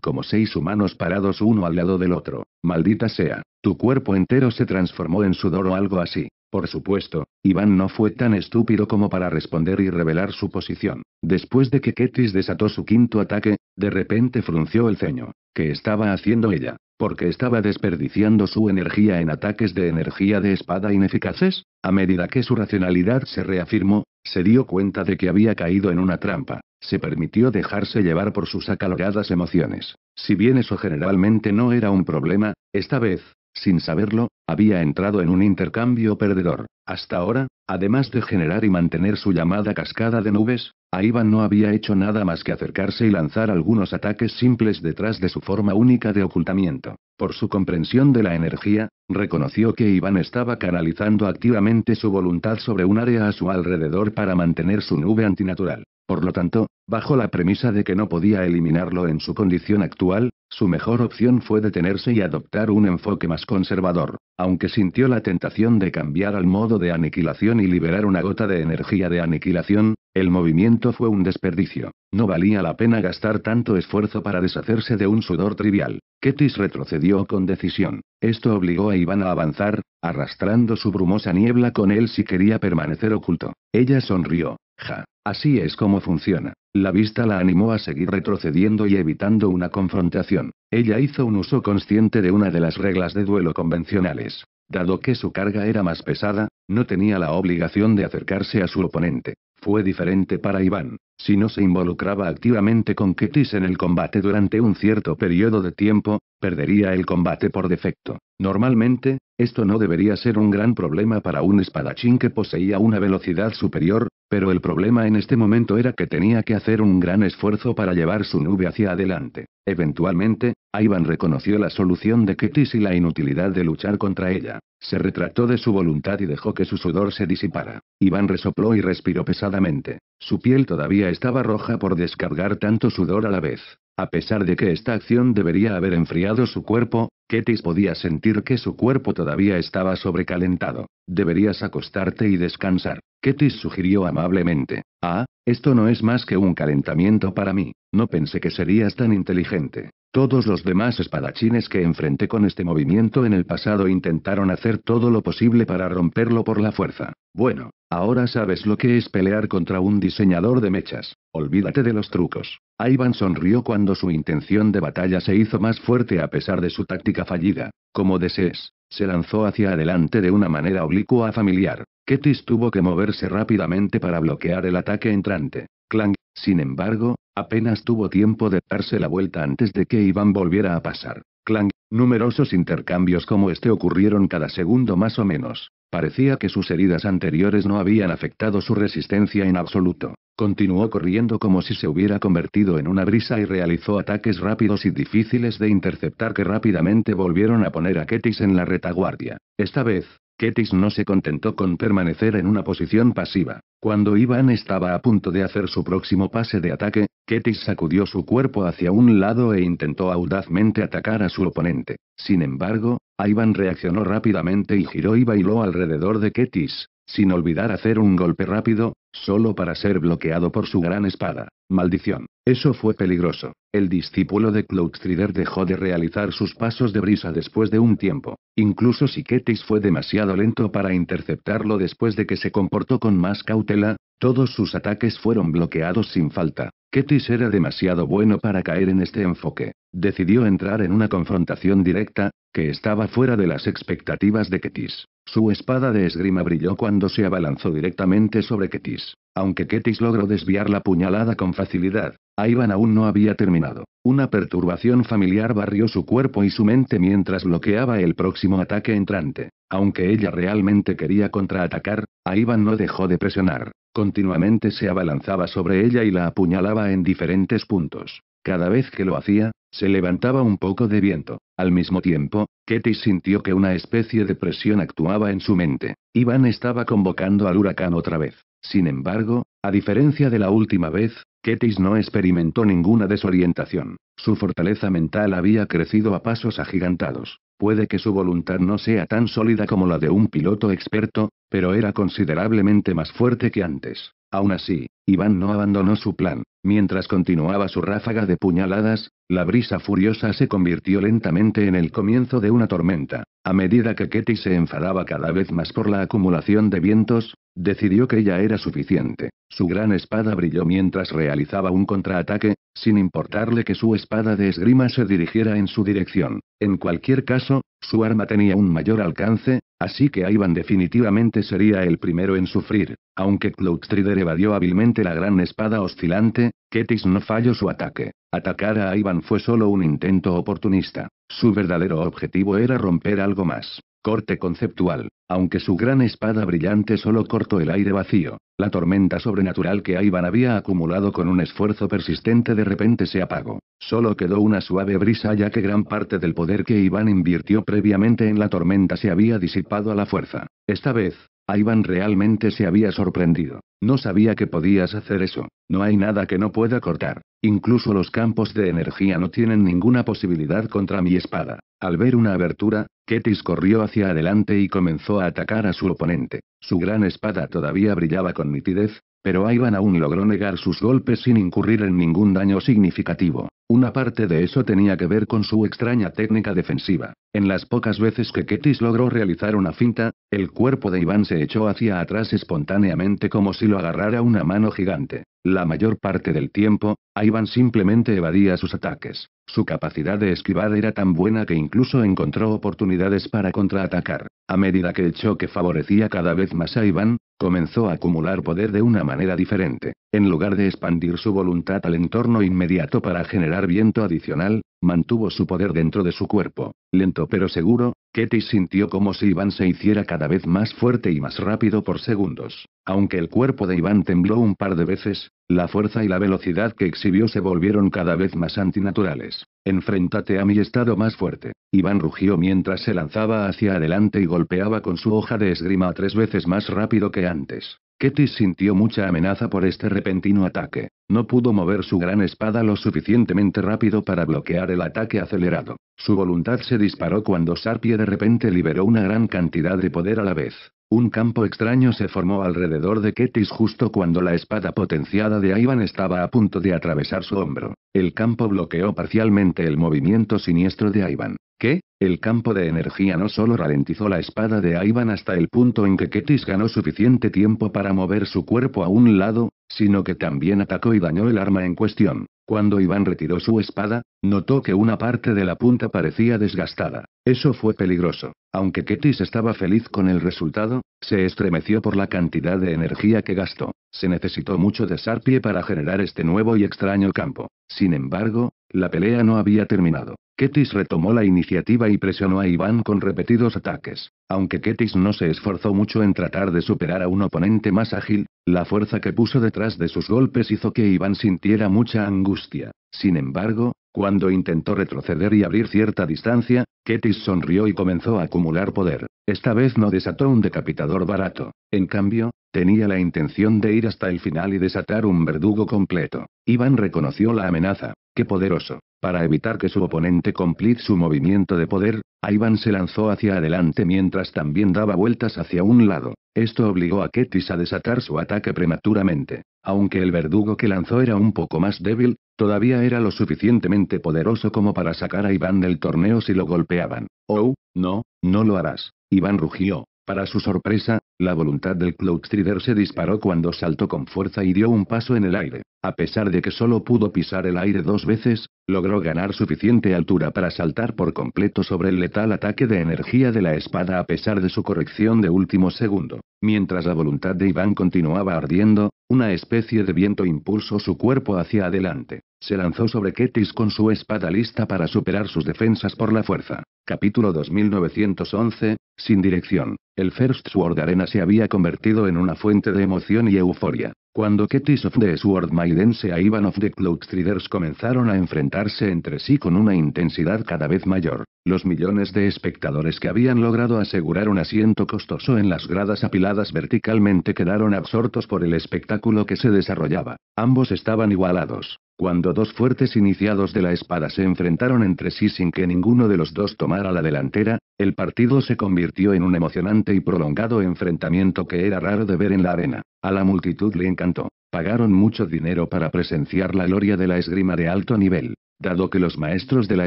como seis humanos parados uno al lado del otro. Maldita sea, tu cuerpo entero se transformó en sudor o algo así. Por supuesto, Iván no fue tan estúpido como para responder y revelar su posición. Después de que Ketis desató su quinto ataque, de repente frunció el ceño. ¿Qué estaba haciendo ella? Porque estaba desperdiciando su energía en ataques de energía de espada ineficaz a medida que su racionalidad se reafirmó, se dio cuenta de que había caído en una trampa, se permitió dejarse llevar por sus acaloradas emociones. Si bien eso generalmente no era un problema, esta vez, sin saberlo, había entrado en un intercambio perdedor. Hasta ahora, además de generar y mantener su llamada cascada de nubes, a Iván no había hecho nada más que acercarse y lanzar algunos ataques simples detrás de su forma única de ocultamiento. Por su comprensión de la energía, reconoció que Iván estaba canalizando activamente su voluntad sobre un área a su alrededor para mantener su nube antinatural. Por lo tanto, bajo la premisa de que no podía eliminarlo en su condición actual, su mejor opción fue detenerse y adoptar un enfoque más conservador, aunque sintió la tentación de cambiar al modo de aniquilación y liberar una gota de energía de aniquilación, el movimiento fue un desperdicio. No valía la pena gastar tanto esfuerzo para deshacerse de un sudor trivial. Ketis retrocedió con decisión. Esto obligó a Iván a avanzar, arrastrando su brumosa niebla con él si quería permanecer oculto. Ella sonrió. Ja. Así es como funciona. La vista la animó a seguir retrocediendo y evitando una confrontación. Ella hizo un uso consciente de una de las reglas de duelo convencionales. Dado que su carga era más pesada, no tenía la obligación de acercarse a su oponente. Fue diferente para Iván. Si no se involucraba activamente con Ketis en el combate durante un cierto periodo de tiempo, perdería el combate por defecto. Normalmente, esto no debería ser un gran problema para un espadachín que poseía una velocidad superior, pero el problema en este momento era que tenía que hacer un gran esfuerzo para llevar su nube hacia adelante. Eventualmente, Ivan reconoció la solución de Ketis y la inutilidad de luchar contra ella. Se retractó de su voluntad y dejó que su sudor se disipara. Iván resopló y respiró pesadamente. Su piel todavía estaba roja por descargar tanto sudor a la vez. A pesar de que esta acción debería haber enfriado su cuerpo, Ketis podía sentir que su cuerpo todavía estaba sobrecalentado. Deberías acostarte y descansar, Ketis sugirió amablemente. Ah, esto no es más que un calentamiento para mí, no pensé que serías tan inteligente. Todos los demás espadachines que enfrenté con este movimiento en el pasado intentaron hacer todo lo posible para romperlo por la fuerza. Bueno, ahora sabes lo que es pelear contra un diseñador de mechas. Olvídate de los trucos. Ivan sonrió cuando su intención de batalla se hizo más fuerte a pesar de su táctica fallida. Como desees, se lanzó hacia adelante de una manera oblicua familiar. Ketis tuvo que moverse rápidamente para bloquear el ataque entrante. Clang, sin embargo, apenas tuvo tiempo de darse la vuelta antes de que Iván volviera a pasar. Clang, numerosos intercambios como este ocurrieron cada segundo más o menos. Parecía que sus heridas anteriores no habían afectado su resistencia en absoluto. Continuó corriendo como si se hubiera convertido en una brisa y realizó ataques rápidos y difíciles de interceptar que rápidamente volvieron a poner a Ketis en la retaguardia. Esta vez, Ketis no se contentó con permanecer en una posición pasiva. Cuando Iván estaba a punto de hacer su próximo pase de ataque, Ketis sacudió su cuerpo hacia un lado e intentó audazmente atacar a su oponente. Sin embargo, Iván reaccionó rápidamente y giró y bailó alrededor de Ketis, sin olvidar hacer un golpe rápido, solo para ser bloqueado por su gran espada. Maldición. Eso fue peligroso. El discípulo de Strider dejó de realizar sus pasos de brisa después de un tiempo. Incluso si Ketis fue demasiado lento para interceptarlo después de que se comportó con más cautela, todos sus ataques fueron bloqueados sin falta. Ketis era demasiado bueno para caer en este enfoque. Decidió entrar en una confrontación directa, que estaba fuera de las expectativas de Ketis. Su espada de esgrima brilló cuando se abalanzó directamente sobre Ketis. Aunque Ketis logró desviar la puñalada con facilidad, Aivan aún no había terminado. Una perturbación familiar barrió su cuerpo y su mente mientras bloqueaba el próximo ataque entrante. Aunque ella realmente quería contraatacar, Aivan no dejó de presionar. Continuamente se abalanzaba sobre ella y la apuñalaba en diferentes puntos. Cada vez que lo hacía, se levantaba un poco de viento. Al mismo tiempo, Ketty sintió que una especie de presión actuaba en su mente. Iván estaba convocando al huracán otra vez. Sin embargo, a diferencia de la última vez, Ketis no experimentó ninguna desorientación. Su fortaleza mental había crecido a pasos agigantados. Puede que su voluntad no sea tan sólida como la de un piloto experto, pero era considerablemente más fuerte que antes. Aún así, Iván no abandonó su plan. Mientras continuaba su ráfaga de puñaladas, la brisa furiosa se convirtió lentamente en el comienzo de una tormenta. A medida que Ketty se enfadaba cada vez más por la acumulación de vientos, decidió que ya era suficiente. Su gran espada brilló mientras realizaba un contraataque, sin importarle que su espada de esgrima se dirigiera en su dirección. En cualquier caso, su arma tenía un mayor alcance, así que Iván definitivamente sería el primero en sufrir, aunque Cloudstrider evadió hábilmente la gran espada oscilante, Ketis no falló su ataque. Atacar a Ivan fue solo un intento oportunista. Su verdadero objetivo era romper algo más. Corte conceptual. Aunque su gran espada brillante solo cortó el aire vacío, la tormenta sobrenatural que Iván había acumulado con un esfuerzo persistente de repente se apagó. Solo quedó una suave brisa ya que gran parte del poder que Iván invirtió previamente en la tormenta se había disipado a la fuerza. Esta vez, Iván realmente se había sorprendido. No sabía que podías hacer eso. No hay nada que no pueda cortar. Incluso los campos de energía no tienen ninguna posibilidad contra mi espada. Al ver una abertura, Ketis corrió hacia adelante y comenzó a atacar a su oponente. Su gran espada todavía brillaba con nitidez, pero Ivan aún logró negar sus golpes sin incurrir en ningún daño significativo. Una parte de eso tenía que ver con su extraña técnica defensiva. En las pocas veces que Ketis logró realizar una finta, el cuerpo de Iván se echó hacia atrás espontáneamente como si lo agarrara una mano gigante. La mayor parte del tiempo, Ivan simplemente evadía sus ataques. Su capacidad de esquivar era tan buena que incluso encontró oportunidades para contraatacar. A medida que el choque favorecía cada vez más a Iván, comenzó a acumular poder de una manera diferente. En lugar de expandir su voluntad al entorno inmediato para generar viento adicional, mantuvo su poder dentro de su cuerpo. Lento pero seguro, Ketty sintió como si Iván se hiciera cada vez más fuerte y más rápido por segundos. Aunque el cuerpo de Iván tembló un par de veces, la fuerza y la velocidad que exhibió se volvieron cada vez más antinaturales. Enfréntate a mi estado más fuerte. Iván rugió mientras se lanzaba hacia adelante y golpeaba con su hoja de esgrima tres veces más rápido que antes. Ketty sintió mucha amenaza por este repentino ataque. No pudo mover su gran espada lo suficientemente rápido para bloquear el ataque acelerado. Su voluntad se disparó cuando Sarpie de repente liberó una gran cantidad de poder a la vez. Un campo extraño se formó alrededor de Ketis justo cuando la espada potenciada de Ivan estaba a punto de atravesar su hombro. El campo bloqueó parcialmente el movimiento siniestro de Ivan. ¿Qué? el campo de energía no solo ralentizó la espada de Ivan hasta el punto en que Ketis ganó suficiente tiempo para mover su cuerpo a un lado, sino que también atacó y dañó el arma en cuestión. Cuando Iván retiró su espada, notó que una parte de la punta parecía desgastada. Eso fue peligroso. Aunque Ketis estaba feliz con el resultado, se estremeció por la cantidad de energía que gastó. Se necesitó mucho Sarpie para generar este nuevo y extraño campo. Sin embargo, la pelea no había terminado. Ketis retomó la iniciativa y presionó a Iván con repetidos ataques. Aunque Ketis no se esforzó mucho en tratar de superar a un oponente más ágil, la fuerza que puso detrás de sus golpes hizo que Iván sintiera mucha angustia. Sin embargo, cuando intentó retroceder y abrir cierta distancia, Ketis sonrió y comenzó a acumular poder. Esta vez no desató un decapitador barato. En cambio, tenía la intención de ir hasta el final y desatar un verdugo completo. Iván reconoció la amenaza. ¡Qué poderoso! Para evitar que su oponente complete su movimiento de poder, Iván se lanzó hacia adelante mientras también daba vueltas hacia un lado. Esto obligó a Ketis a desatar su ataque prematuramente. Aunque el verdugo que lanzó era un poco más débil, todavía era lo suficientemente poderoso como para sacar a Iván del torneo si lo golpeaban. Oh, no, no lo harás. Iván rugió, para su sorpresa, la voluntad del Cloudstrider se disparó cuando saltó con fuerza y dio un paso en el aire. A pesar de que solo pudo pisar el aire dos veces, logró ganar suficiente altura para saltar por completo sobre el letal ataque de energía de la espada a pesar de su corrección de último segundo. Mientras la voluntad de Iván continuaba ardiendo, una especie de viento impulsó su cuerpo hacia adelante. Se lanzó sobre Ketis con su espada lista para superar sus defensas por la fuerza. Capítulo 2911. Sin dirección. El First Sword Arena se había convertido en una fuente de emoción y euforia. Cuando Ketis of the Sword Maiden se e Ivan of the Cloudstriders comenzaron a enfrentarse entre sí con una intensidad cada vez mayor, los millones de espectadores que habían logrado asegurar un asiento costoso en las gradas apiladas verticalmente quedaron absortos por el espectáculo que se desarrollaba. Ambos estaban igualados, cuando dos fuertes iniciados de la espada se enfrentaron entre sí sin que ninguno de los dos tomara la delantera, el partido se convirtió en un emocionante y prolongado enfrentamiento que era raro de ver en la arena. A la multitud le encantó. Pagaron mucho dinero para presenciar la gloria de la esgrima de alto nivel. Dado que los maestros de la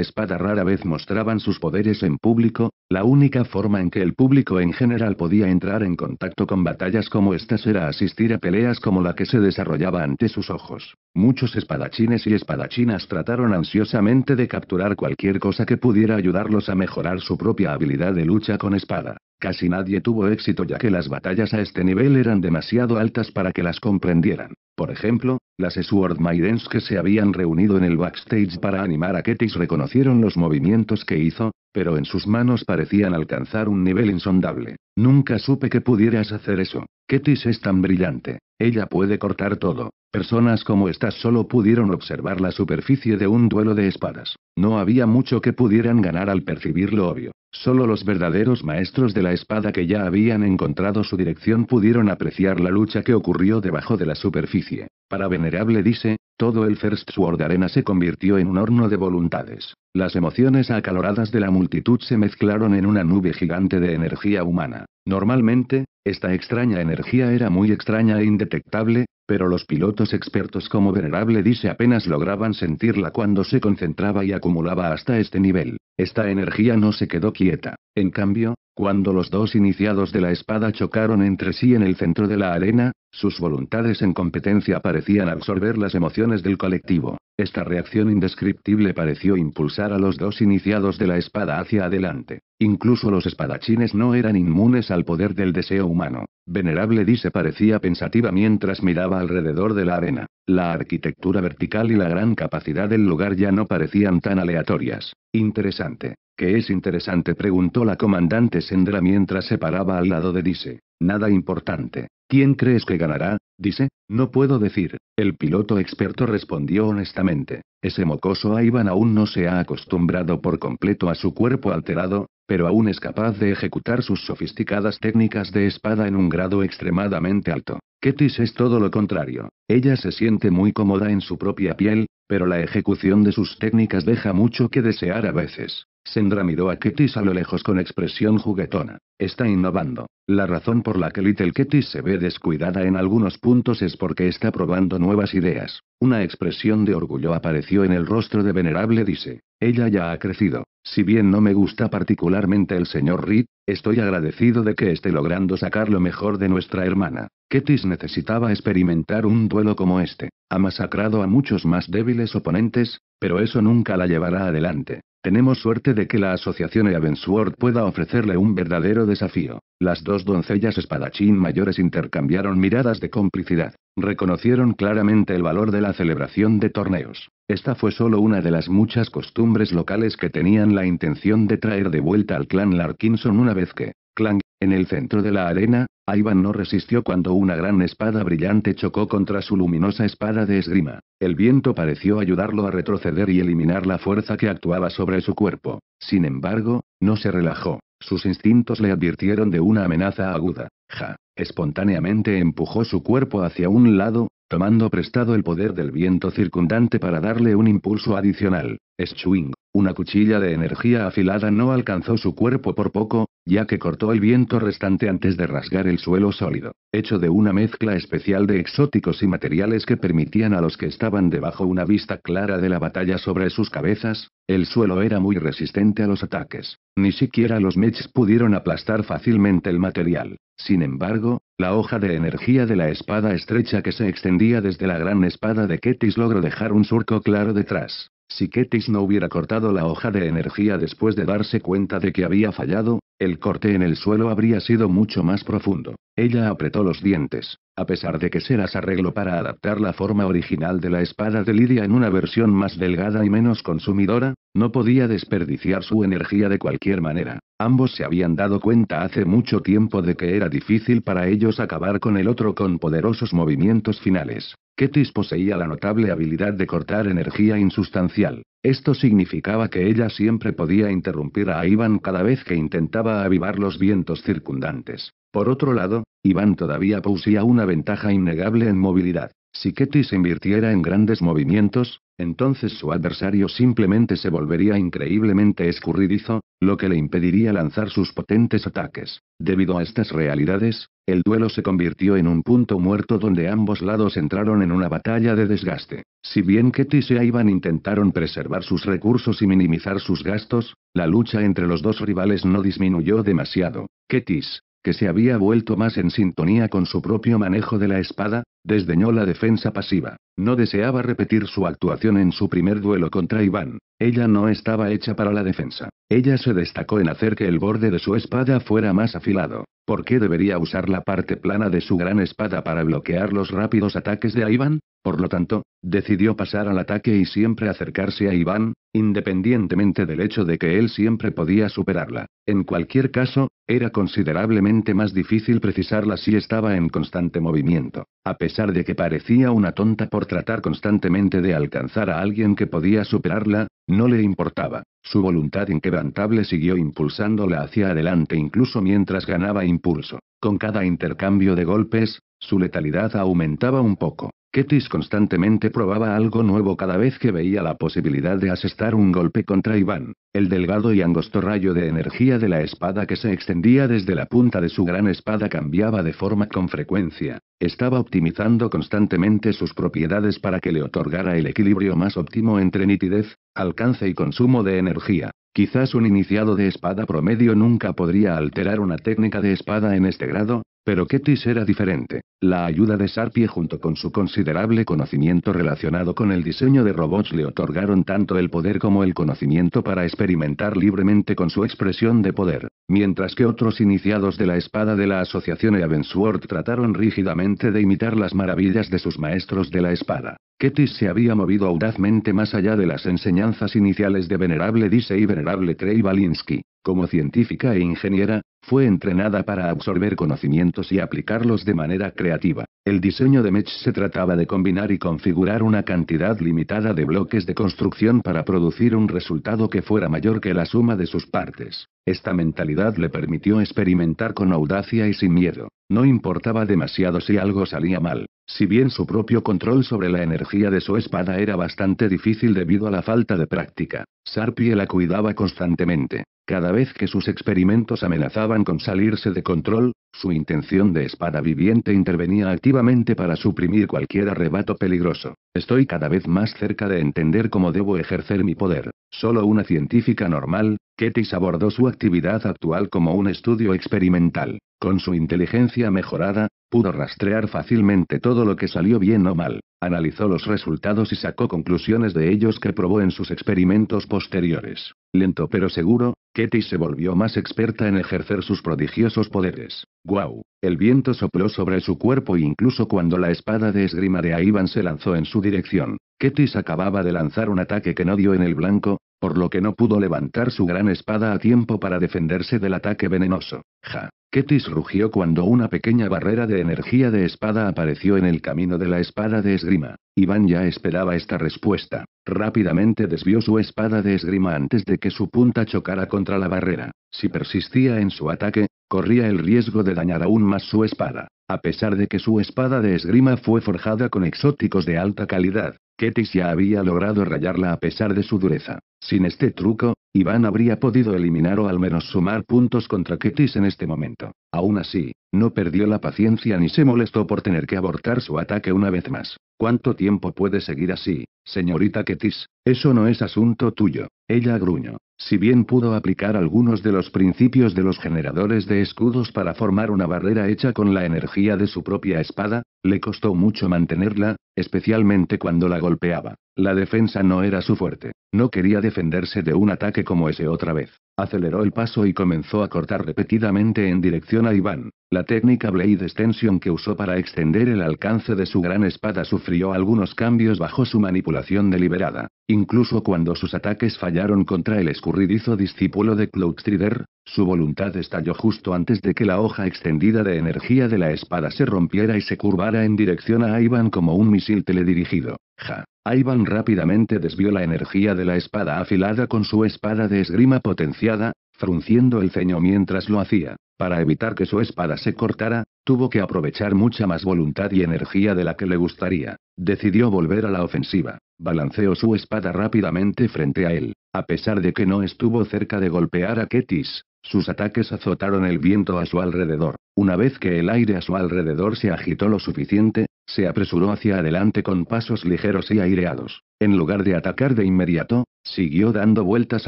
espada rara vez mostraban sus poderes en público, la única forma en que el público en general podía entrar en contacto con batallas como estas era asistir a peleas como la que se desarrollaba ante sus ojos. Muchos espadachines y espadachinas trataron ansiosamente de capturar cualquier cosa que pudiera ayudarlos a mejorar su propia habilidad de lucha con espada. Casi nadie tuvo éxito ya que las batallas a este nivel eran demasiado altas para que las comprendieran. Por ejemplo, las Sword Maidens que se habían reunido en el backstage para animar a Ketis reconocieron los movimientos que hizo, pero en sus manos parecían alcanzar un nivel insondable. Nunca supe que pudieras hacer eso. Ketis es tan brillante. Ella puede cortar todo. Personas como estas solo pudieron observar la superficie de un duelo de espadas. No había mucho que pudieran ganar al percibir lo obvio. Solo los verdaderos maestros de la espada que ya habían encontrado su dirección pudieron apreciar la lucha que ocurrió debajo de la superficie. Para Venerable dice, todo el First Sword Arena se convirtió en un horno de voluntades. Las emociones acaloradas de la multitud se mezclaron en una nube gigante de energía humana. Normalmente, esta extraña energía era muy extraña e indetectable, pero los pilotos expertos como Venerable dice apenas lograban sentirla cuando se concentraba y acumulaba hasta este nivel. Esta energía no se quedó quieta. En cambio, cuando los dos iniciados de la espada chocaron entre sí en el centro de la arena, sus voluntades en competencia parecían absorber las emociones del colectivo. Esta reacción indescriptible pareció impulsar a los dos iniciados de la espada hacia adelante. Incluso los espadachines no eran inmunes al poder del deseo humano. Venerable dice parecía pensativa mientras miraba alrededor de la arena. La arquitectura vertical y la gran capacidad del lugar ya no parecían tan aleatorias. Interesante. ¿Qué es interesante? preguntó la comandante Sendra mientras se paraba al lado de Dice. Nada importante. ¿Quién crees que ganará? Dice. No puedo decir. El piloto experto respondió honestamente. Ese mocoso Ivan aún no se ha acostumbrado por completo a su cuerpo alterado, pero aún es capaz de ejecutar sus sofisticadas técnicas de espada en un grado extremadamente alto. Ketis es todo lo contrario. Ella se siente muy cómoda en su propia piel, pero la ejecución de sus técnicas deja mucho que desear a veces. Sendra miró a Ketis a lo lejos con expresión juguetona. Está innovando. La razón por la que Little Ketis se ve descuidada en algunos puntos es porque está probando nuevas ideas. Una expresión de orgullo apareció en el rostro de Venerable Dice. Ella ya ha crecido. Si bien no me gusta particularmente el señor Reed, estoy agradecido de que esté logrando sacar lo mejor de nuestra hermana. Ketis necesitaba experimentar un duelo como este. Ha masacrado a muchos más débiles oponentes, pero eso nunca la llevará adelante. Tenemos suerte de que la asociación Eavensward pueda ofrecerle un verdadero desafío. Las dos doncellas espadachín mayores intercambiaron miradas de complicidad. Reconocieron claramente el valor de la celebración de torneos. Esta fue solo una de las muchas costumbres locales que tenían la intención de traer de vuelta al clan Larkinson una vez que, clan, en el centro de la arena, Ivan no resistió cuando una gran espada brillante chocó contra su luminosa espada de esgrima. El viento pareció ayudarlo a retroceder y eliminar la fuerza que actuaba sobre su cuerpo. Sin embargo, no se relajó. Sus instintos le advirtieron de una amenaza aguda. Ja. Espontáneamente empujó su cuerpo hacia un lado, tomando prestado el poder del viento circundante para darle un impulso adicional. es swing. Una cuchilla de energía afilada no alcanzó su cuerpo por poco, ya que cortó el viento restante antes de rasgar el suelo sólido, hecho de una mezcla especial de exóticos y materiales que permitían a los que estaban debajo una vista clara de la batalla sobre sus cabezas, el suelo era muy resistente a los ataques. Ni siquiera los mechs pudieron aplastar fácilmente el material. Sin embargo, la hoja de energía de la espada estrecha que se extendía desde la gran espada de Ketis logró dejar un surco claro detrás. Si Ketis no hubiera cortado la hoja de energía después de darse cuenta de que había fallado, el corte en el suelo habría sido mucho más profundo. Ella apretó los dientes. A pesar de que Seras arregló para adaptar la forma original de la espada de Lidia en una versión más delgada y menos consumidora, no podía desperdiciar su energía de cualquier manera. Ambos se habían dado cuenta hace mucho tiempo de que era difícil para ellos acabar con el otro con poderosos movimientos finales. Ketis poseía la notable habilidad de cortar energía insustancial. Esto significaba que ella siempre podía interrumpir a Ivan cada vez que intentaba avivar los vientos circundantes. Por otro lado, Iván todavía poseía una ventaja innegable en movilidad. Si Ketty se invirtiera en grandes movimientos, entonces su adversario simplemente se volvería increíblemente escurridizo, lo que le impediría lanzar sus potentes ataques. Debido a estas realidades, el duelo se convirtió en un punto muerto donde ambos lados entraron en una batalla de desgaste. Si bien Ketis e Iván intentaron preservar sus recursos y minimizar sus gastos, la lucha entre los dos rivales no disminuyó demasiado. Ketis, que se había vuelto más en sintonía con su propio manejo de la espada, desdeñó la defensa pasiva. No deseaba repetir su actuación en su primer duelo contra Iván. Ella no estaba hecha para la defensa. Ella se destacó en hacer que el borde de su espada fuera más afilado. ¿Por qué debería usar la parte plana de su gran espada para bloquear los rápidos ataques de Iván? Por lo tanto, decidió pasar al ataque y siempre acercarse a Iván, independientemente del hecho de que él siempre podía superarla. En cualquier caso, era considerablemente más difícil precisarla si estaba en constante movimiento. A pesar de que parecía una tonta por tratar constantemente de alcanzar a alguien que podía superarla, no le importaba. Su voluntad inquebrantable siguió impulsándola hacia adelante incluso mientras ganaba impulso. Con cada intercambio de golpes, su letalidad aumentaba un poco. Ketis constantemente probaba algo nuevo cada vez que veía la posibilidad de asestar un golpe contra Iván. El delgado y angosto rayo de energía de la espada que se extendía desde la punta de su gran espada cambiaba de forma con frecuencia. Estaba optimizando constantemente sus propiedades para que le otorgara el equilibrio más óptimo entre nitidez, alcance y consumo de energía. Quizás un iniciado de espada promedio nunca podría alterar una técnica de espada en este grado, pero Ketis era diferente. La ayuda de Sarpie junto con su considerable conocimiento relacionado con el diseño de robots le otorgaron tanto el poder como el conocimiento para experimentar libremente con su expresión de poder, mientras que otros iniciados de la espada de la asociación Eavensward trataron rígidamente de imitar las maravillas de sus maestros de la espada. Ketis se había movido audazmente más allá de las enseñanzas iniciales de Venerable Dice y Venerable Trey Balinsky. Como científica e ingeniera, fue entrenada para absorber conocimientos y aplicarlos de manera creativa. El diseño de Mech se trataba de combinar y configurar una cantidad limitada de bloques de construcción para producir un resultado que fuera mayor que la suma de sus partes. Esta mentalidad le permitió experimentar con audacia y sin miedo. No importaba demasiado si algo salía mal. Si bien su propio control sobre la energía de su espada era bastante difícil debido a la falta de práctica, Sarpie la cuidaba constantemente. Cada vez que sus experimentos amenazaban con salirse de control, su intención de espada viviente intervenía activamente para suprimir cualquier arrebato peligroso. Estoy cada vez más cerca de entender cómo debo ejercer mi poder. Solo una científica normal, Ketis abordó su actividad actual como un estudio experimental. Con su inteligencia mejorada, pudo rastrear fácilmente todo lo que salió bien o mal, analizó los resultados y sacó conclusiones de ellos que probó en sus experimentos posteriores. Lento pero seguro, Ketis se volvió más experta en ejercer sus prodigiosos poderes. ¡Guau! El viento sopló sobre su cuerpo e incluso cuando la espada de esgrima de Aivan se lanzó en su dirección. Ketis acababa de lanzar un ataque que no dio en el blanco, por lo que no pudo levantar su gran espada a tiempo para defenderse del ataque venenoso. Ja. Ketis rugió cuando una pequeña barrera de energía de espada apareció en el camino de la espada de esgrima. Iván ya esperaba esta respuesta. Rápidamente desvió su espada de esgrima antes de que su punta chocara contra la barrera. Si persistía en su ataque, corría el riesgo de dañar aún más su espada. A pesar de que su espada de esgrima fue forjada con exóticos de alta calidad, Ketis ya había logrado rayarla a pesar de su dureza. Sin este truco, Iván habría podido eliminar o al menos sumar puntos contra Ketis en este momento. Aún así, no perdió la paciencia ni se molestó por tener que abortar su ataque una vez más. ¿Cuánto tiempo puede seguir así, señorita Ketis? Eso no es asunto tuyo. Ella gruñó. Si bien pudo aplicar algunos de los principios de los generadores de escudos para formar una barrera hecha con la energía de su propia espada, le costó mucho mantenerla, especialmente cuando la golpeaba. La defensa no era su fuerte. No quería defenderse de un ataque como ese otra vez. Aceleró el paso y comenzó a cortar repetidamente en dirección a Iván. La técnica Blade Extension que usó para extender el alcance de su gran espada sufrió algunos cambios bajo su manipulación deliberada. Incluso cuando sus ataques fallaron contra el escurridizo discípulo de Cloudstrider, su voluntad estalló justo antes de que la hoja extendida de energía de la espada se rompiera y se curvara en dirección a Iván como un misil teledirigido. Ja. Ivan rápidamente desvió la energía de la espada afilada con su espada de esgrima potenciada, frunciendo el ceño mientras lo hacía. Para evitar que su espada se cortara, tuvo que aprovechar mucha más voluntad y energía de la que le gustaría. Decidió volver a la ofensiva. Balanceó su espada rápidamente frente a él. A pesar de que no estuvo cerca de golpear a Ketis, sus ataques azotaron el viento a su alrededor. Una vez que el aire a su alrededor se agitó lo suficiente, se apresuró hacia adelante con pasos ligeros y aireados. En lugar de atacar de inmediato, siguió dando vueltas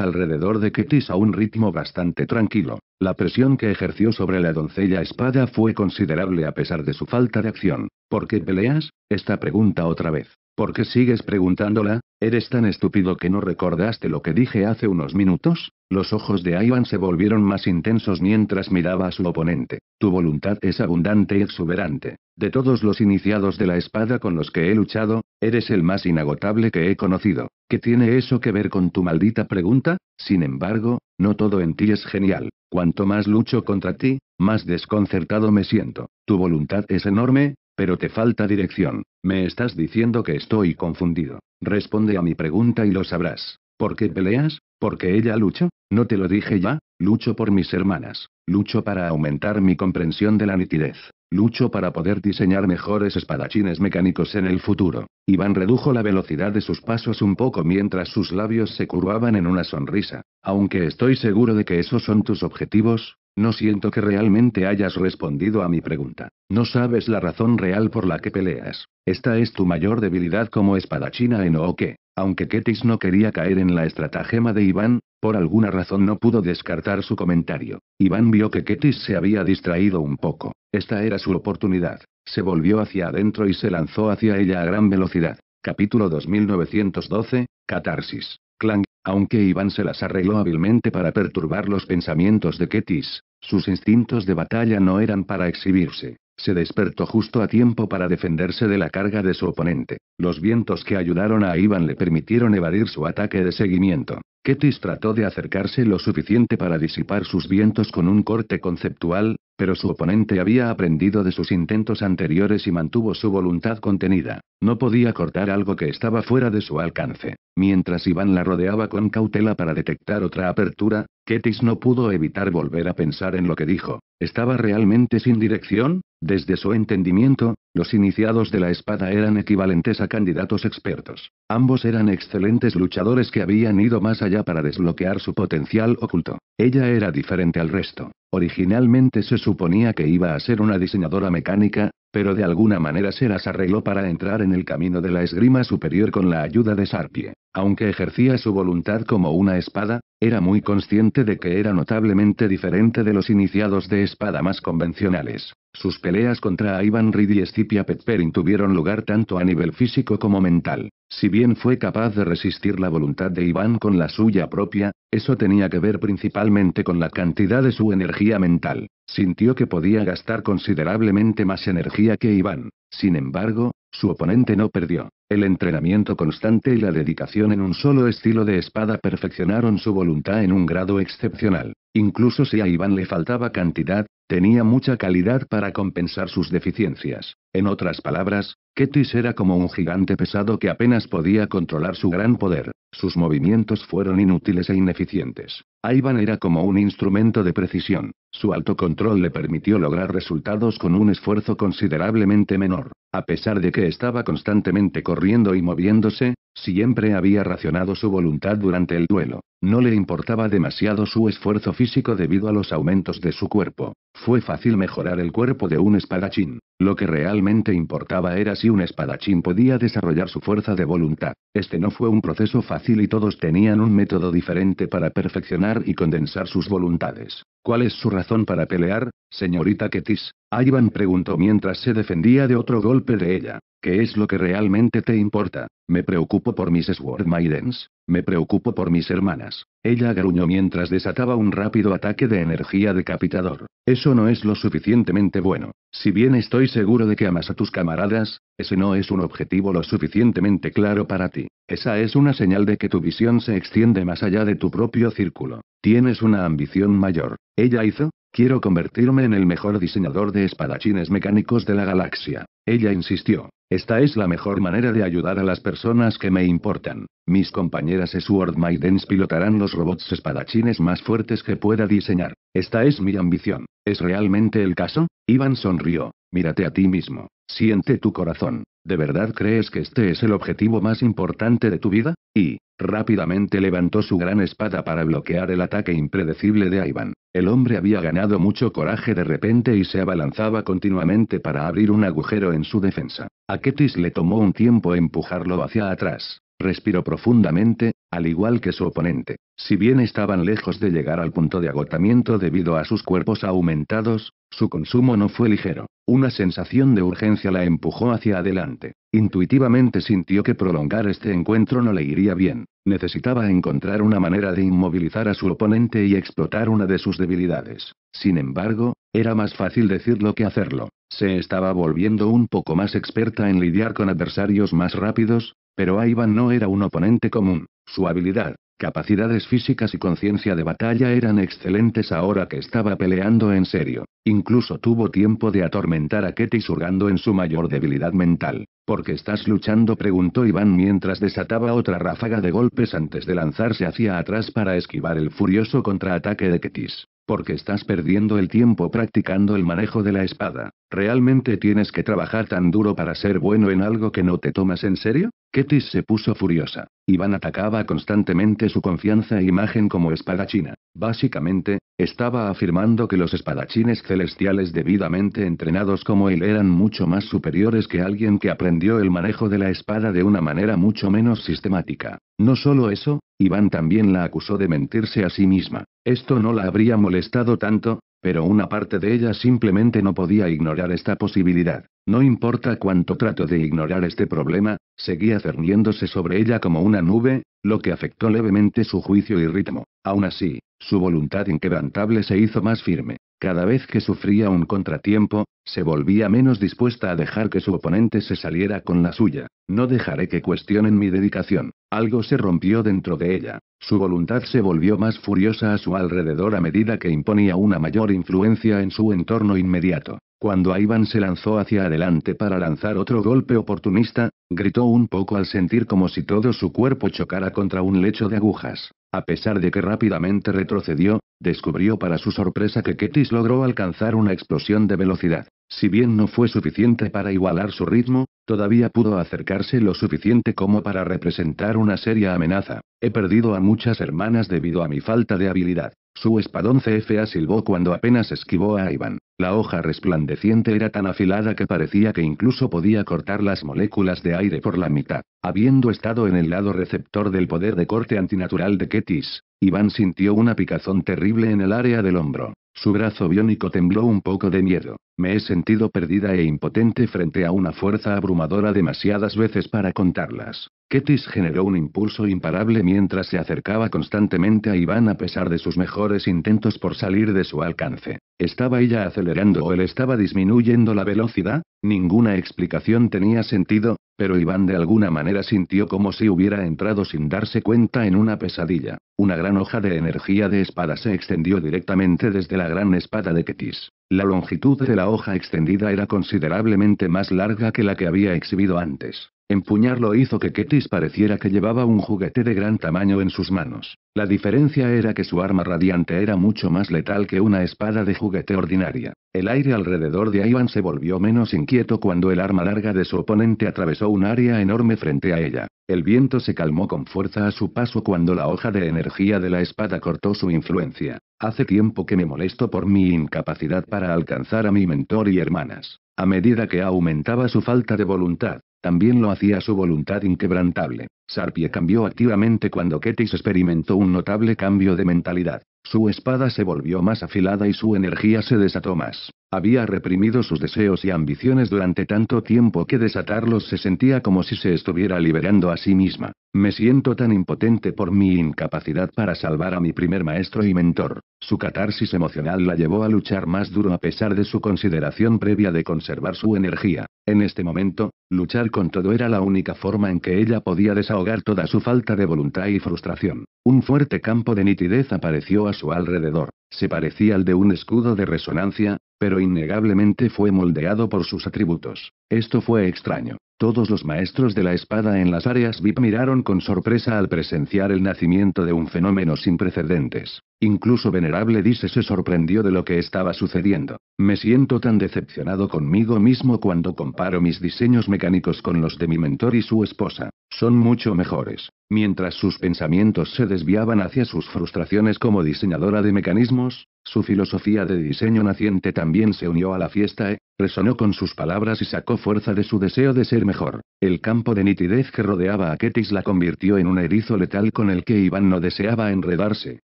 alrededor de Ketis a un ritmo bastante tranquilo. La presión que ejerció sobre la doncella espada fue considerable a pesar de su falta de acción. ¿Por qué peleas? Esta pregunta otra vez. ¿Por qué sigues preguntándola? ¿Eres tan estúpido que no recordaste lo que dije hace unos minutos? Los ojos de Ivan se volvieron más intensos mientras miraba a su oponente. Tu voluntad es abundante y exuberante. De todos los iniciados de la espada con los que he luchado, eres el más inagotable que he conocido. ¿Qué tiene eso que ver con tu maldita pregunta? Sin embargo, no todo en ti es genial. Cuanto más lucho contra ti, más desconcertado me siento. Tu voluntad es enorme, pero te falta dirección. Me estás diciendo que estoy confundido. Responde a mi pregunta y lo sabrás. ¿Por qué peleas? Porque ella lucha, no te lo dije ya, lucho por mis hermanas, lucho para aumentar mi comprensión de la nitidez, lucho para poder diseñar mejores espadachines mecánicos en el futuro. Iván redujo la velocidad de sus pasos un poco mientras sus labios se curvaban en una sonrisa. Aunque estoy seguro de que esos son tus objetivos, no siento que realmente hayas respondido a mi pregunta. No sabes la razón real por la que peleas. Esta es tu mayor debilidad como espadachina en Ooke. Aunque Ketis no quería caer en la estratagema de Iván, por alguna razón no pudo descartar su comentario. Iván vio que Ketis se había distraído un poco. Esta era su oportunidad. Se volvió hacia adentro y se lanzó hacia ella a gran velocidad. Capítulo 2912, Catarsis. Clang, Aunque Iván se las arregló hábilmente para perturbar los pensamientos de Ketis, sus instintos de batalla no eran para exhibirse. Se despertó justo a tiempo para defenderse de la carga de su oponente. Los vientos que ayudaron a Iván le permitieron evadir su ataque de seguimiento. Ketis trató de acercarse lo suficiente para disipar sus vientos con un corte conceptual, pero su oponente había aprendido de sus intentos anteriores y mantuvo su voluntad contenida. No podía cortar algo que estaba fuera de su alcance. Mientras Iván la rodeaba con cautela para detectar otra apertura, Ketis no pudo evitar volver a pensar en lo que dijo. ¿Estaba realmente sin dirección? Desde su entendimiento, los iniciados de la espada eran equivalentes a candidatos expertos. Ambos eran excelentes luchadores que habían ido más allá para desbloquear su potencial oculto. Ella era diferente al resto. Originalmente se suponía que iba a ser una diseñadora mecánica, pero de alguna manera se las arregló para entrar en el camino de la esgrima superior con la ayuda de Sarpie. Aunque ejercía su voluntad como una espada, era muy consciente de que era notablemente diferente de los iniciados de espada más convencionales. Sus peleas contra Ivan Reed y Scipia Petperin tuvieron lugar tanto a nivel físico como mental. Si bien fue capaz de resistir la voluntad de Iván con la suya propia, eso tenía que ver principalmente con la cantidad de su energía mental. Sintió que podía gastar considerablemente más energía que Iván. Sin embargo, su oponente no perdió. El entrenamiento constante y la dedicación en un solo estilo de espada perfeccionaron su voluntad en un grado excepcional. Incluso si a Iván le faltaba cantidad, Tenía mucha calidad para compensar sus deficiencias. En otras palabras, Ketis era como un gigante pesado que apenas podía controlar su gran poder. Sus movimientos fueron inútiles e ineficientes. Ivan era como un instrumento de precisión. Su alto control le permitió lograr resultados con un esfuerzo considerablemente menor. A pesar de que estaba constantemente corriendo y moviéndose, siempre había racionado su voluntad durante el duelo. No le importaba demasiado su esfuerzo físico debido a los aumentos de su cuerpo. Fue fácil mejorar el cuerpo de un espadachín. Lo que realmente importaba era si un espadachín podía desarrollar su fuerza de voluntad. Este no fue un proceso fácil y todos tenían un método diferente para perfeccionar y condensar sus voluntades. ¿Cuál es su razón para pelear, señorita Ketis? Ivan preguntó mientras se defendía de otro golpe de ella. ¿Qué es lo que realmente te importa? Me preocupo por mis Sword Maidens, me preocupo por mis hermanas. Ella gruñó mientras desataba un rápido ataque de energía decapitador. Eso no es lo suficientemente bueno. Si bien estoy seguro de que amas a tus camaradas, ese no es un objetivo lo suficientemente claro para ti. Esa es una señal de que tu visión se extiende más allá de tu propio círculo. Tienes una ambición mayor. Ella hizo, quiero convertirme en el mejor diseñador de espadachines mecánicos de la galaxia. Ella insistió, esta es la mejor manera de ayudar a las personas que me importan. Mis compañeras Sword Maidens pilotarán los robots espadachines más fuertes que pueda diseñar. Esta es mi ambición. ¿Es realmente el caso? Ivan sonrió. Mírate a ti mismo. Siente tu corazón. ¿De verdad crees que este es el objetivo más importante de tu vida? Y, rápidamente levantó su gran espada para bloquear el ataque impredecible de Ivan. El hombre había ganado mucho coraje de repente y se abalanzaba continuamente para abrir un agujero en su defensa. A Ketis le tomó un tiempo empujarlo hacia atrás. Respiró profundamente, al igual que su oponente. Si bien estaban lejos de llegar al punto de agotamiento debido a sus cuerpos aumentados, su consumo no fue ligero. Una sensación de urgencia la empujó hacia adelante. Intuitivamente sintió que prolongar este encuentro no le iría bien. Necesitaba encontrar una manera de inmovilizar a su oponente y explotar una de sus debilidades. Sin embargo, era más fácil decirlo que hacerlo. Se estaba volviendo un poco más experta en lidiar con adversarios más rápidos, pero Aivan no era un oponente común. Su habilidad, capacidades físicas y conciencia de batalla eran excelentes ahora que estaba peleando en serio. Incluso tuvo tiempo de atormentar a Ketty surgando en su mayor debilidad mental. ¿Por qué estás luchando? preguntó Iván mientras desataba otra ráfaga de golpes antes de lanzarse hacia atrás para esquivar el furioso contraataque de Ketis. Porque estás perdiendo el tiempo practicando el manejo de la espada. ¿Realmente tienes que trabajar tan duro para ser bueno en algo que no te tomas en serio? Ketis se puso furiosa. Iván atacaba constantemente su confianza e imagen como espadachina. Básicamente, estaba afirmando que los espadachines celestiales debidamente entrenados como él eran mucho más superiores que alguien que aprendió dio el manejo de la espada de una manera mucho menos sistemática. No solo eso, Iván también la acusó de mentirse a sí misma. Esto no la habría molestado tanto, pero una parte de ella simplemente no podía ignorar esta posibilidad. No importa cuánto trato de ignorar este problema, seguía cerniéndose sobre ella como una nube, lo que afectó levemente su juicio y ritmo. Aún así, su voluntad inquebrantable se hizo más firme. Cada vez que sufría un contratiempo, se volvía menos dispuesta a dejar que su oponente se saliera con la suya. No dejaré que cuestionen mi dedicación. Algo se rompió dentro de ella. Su voluntad se volvió más furiosa a su alrededor a medida que imponía una mayor influencia en su entorno inmediato. Cuando Iván se lanzó hacia adelante para lanzar otro golpe oportunista, gritó un poco al sentir como si todo su cuerpo chocara contra un lecho de agujas. A pesar de que rápidamente retrocedió, descubrió para su sorpresa que Ketis logró alcanzar una explosión de velocidad. Si bien no fue suficiente para igualar su ritmo, todavía pudo acercarse lo suficiente como para representar una seria amenaza. He perdido a muchas hermanas debido a mi falta de habilidad. Su espadón CFA silbó cuando apenas esquivó a Ivan. La hoja resplandeciente era tan afilada que parecía que incluso podía cortar las moléculas de aire por la mitad. Habiendo estado en el lado receptor del poder de corte antinatural de Ketis, Iván sintió una picazón terrible en el área del hombro. Su brazo biónico tembló un poco de miedo. Me he sentido perdida e impotente frente a una fuerza abrumadora demasiadas veces para contarlas. Ketis generó un impulso imparable mientras se acercaba constantemente a Iván a pesar de sus mejores intentos por salir de su alcance. ¿Estaba ella acelerando o él estaba disminuyendo la velocidad? Ninguna explicación tenía sentido, pero Iván de alguna manera sintió como si hubiera entrado sin darse cuenta en una pesadilla. Una gran hoja de energía de espada se extendió directamente desde la gran espada de Ketis. La longitud de la hoja extendida era considerablemente más larga que la que había exhibido antes. Empuñarlo hizo que Ketis pareciera que llevaba un juguete de gran tamaño en sus manos. La diferencia era que su arma radiante era mucho más letal que una espada de juguete ordinaria. El aire alrededor de Ivan se volvió menos inquieto cuando el arma larga de su oponente atravesó un área enorme frente a ella. El viento se calmó con fuerza a su paso cuando la hoja de energía de la espada cortó su influencia. Hace tiempo que me molesto por mi incapacidad para alcanzar a mi mentor y hermanas. A medida que aumentaba su falta de voluntad, también lo hacía su voluntad inquebrantable. Sarpie cambió activamente cuando Ketis experimentó un notable cambio de mentalidad. Su espada se volvió más afilada y su energía se desató más. Había reprimido sus deseos y ambiciones durante tanto tiempo que desatarlos se sentía como si se estuviera liberando a sí misma. Me siento tan impotente por mi incapacidad para salvar a mi primer maestro y mentor. Su catarsis emocional la llevó a luchar más duro a pesar de su consideración previa de conservar su energía. En este momento, luchar con todo era la única forma en que ella podía desahogar toda su falta de voluntad y frustración. Un fuerte campo de nitidez apareció a su alrededor. Se parecía al de un escudo de resonancia, pero innegablemente fue moldeado por sus atributos. Esto fue extraño. Todos los maestros de la espada en las áreas VIP miraron con sorpresa al presenciar el nacimiento de un fenómeno sin precedentes. Incluso Venerable Dice se sorprendió de lo que estaba sucediendo. Me siento tan decepcionado conmigo mismo cuando comparo mis diseños mecánicos con los de mi mentor y su esposa. Son mucho mejores. Mientras sus pensamientos se desviaban hacia sus frustraciones como diseñadora de mecanismos, su filosofía de diseño naciente también se unió a la fiesta e, Resonó con sus palabras y sacó fuerza de su deseo de ser mejor. El campo de nitidez que rodeaba a Ketis la convirtió en un erizo letal con el que Iván no deseaba enredarse.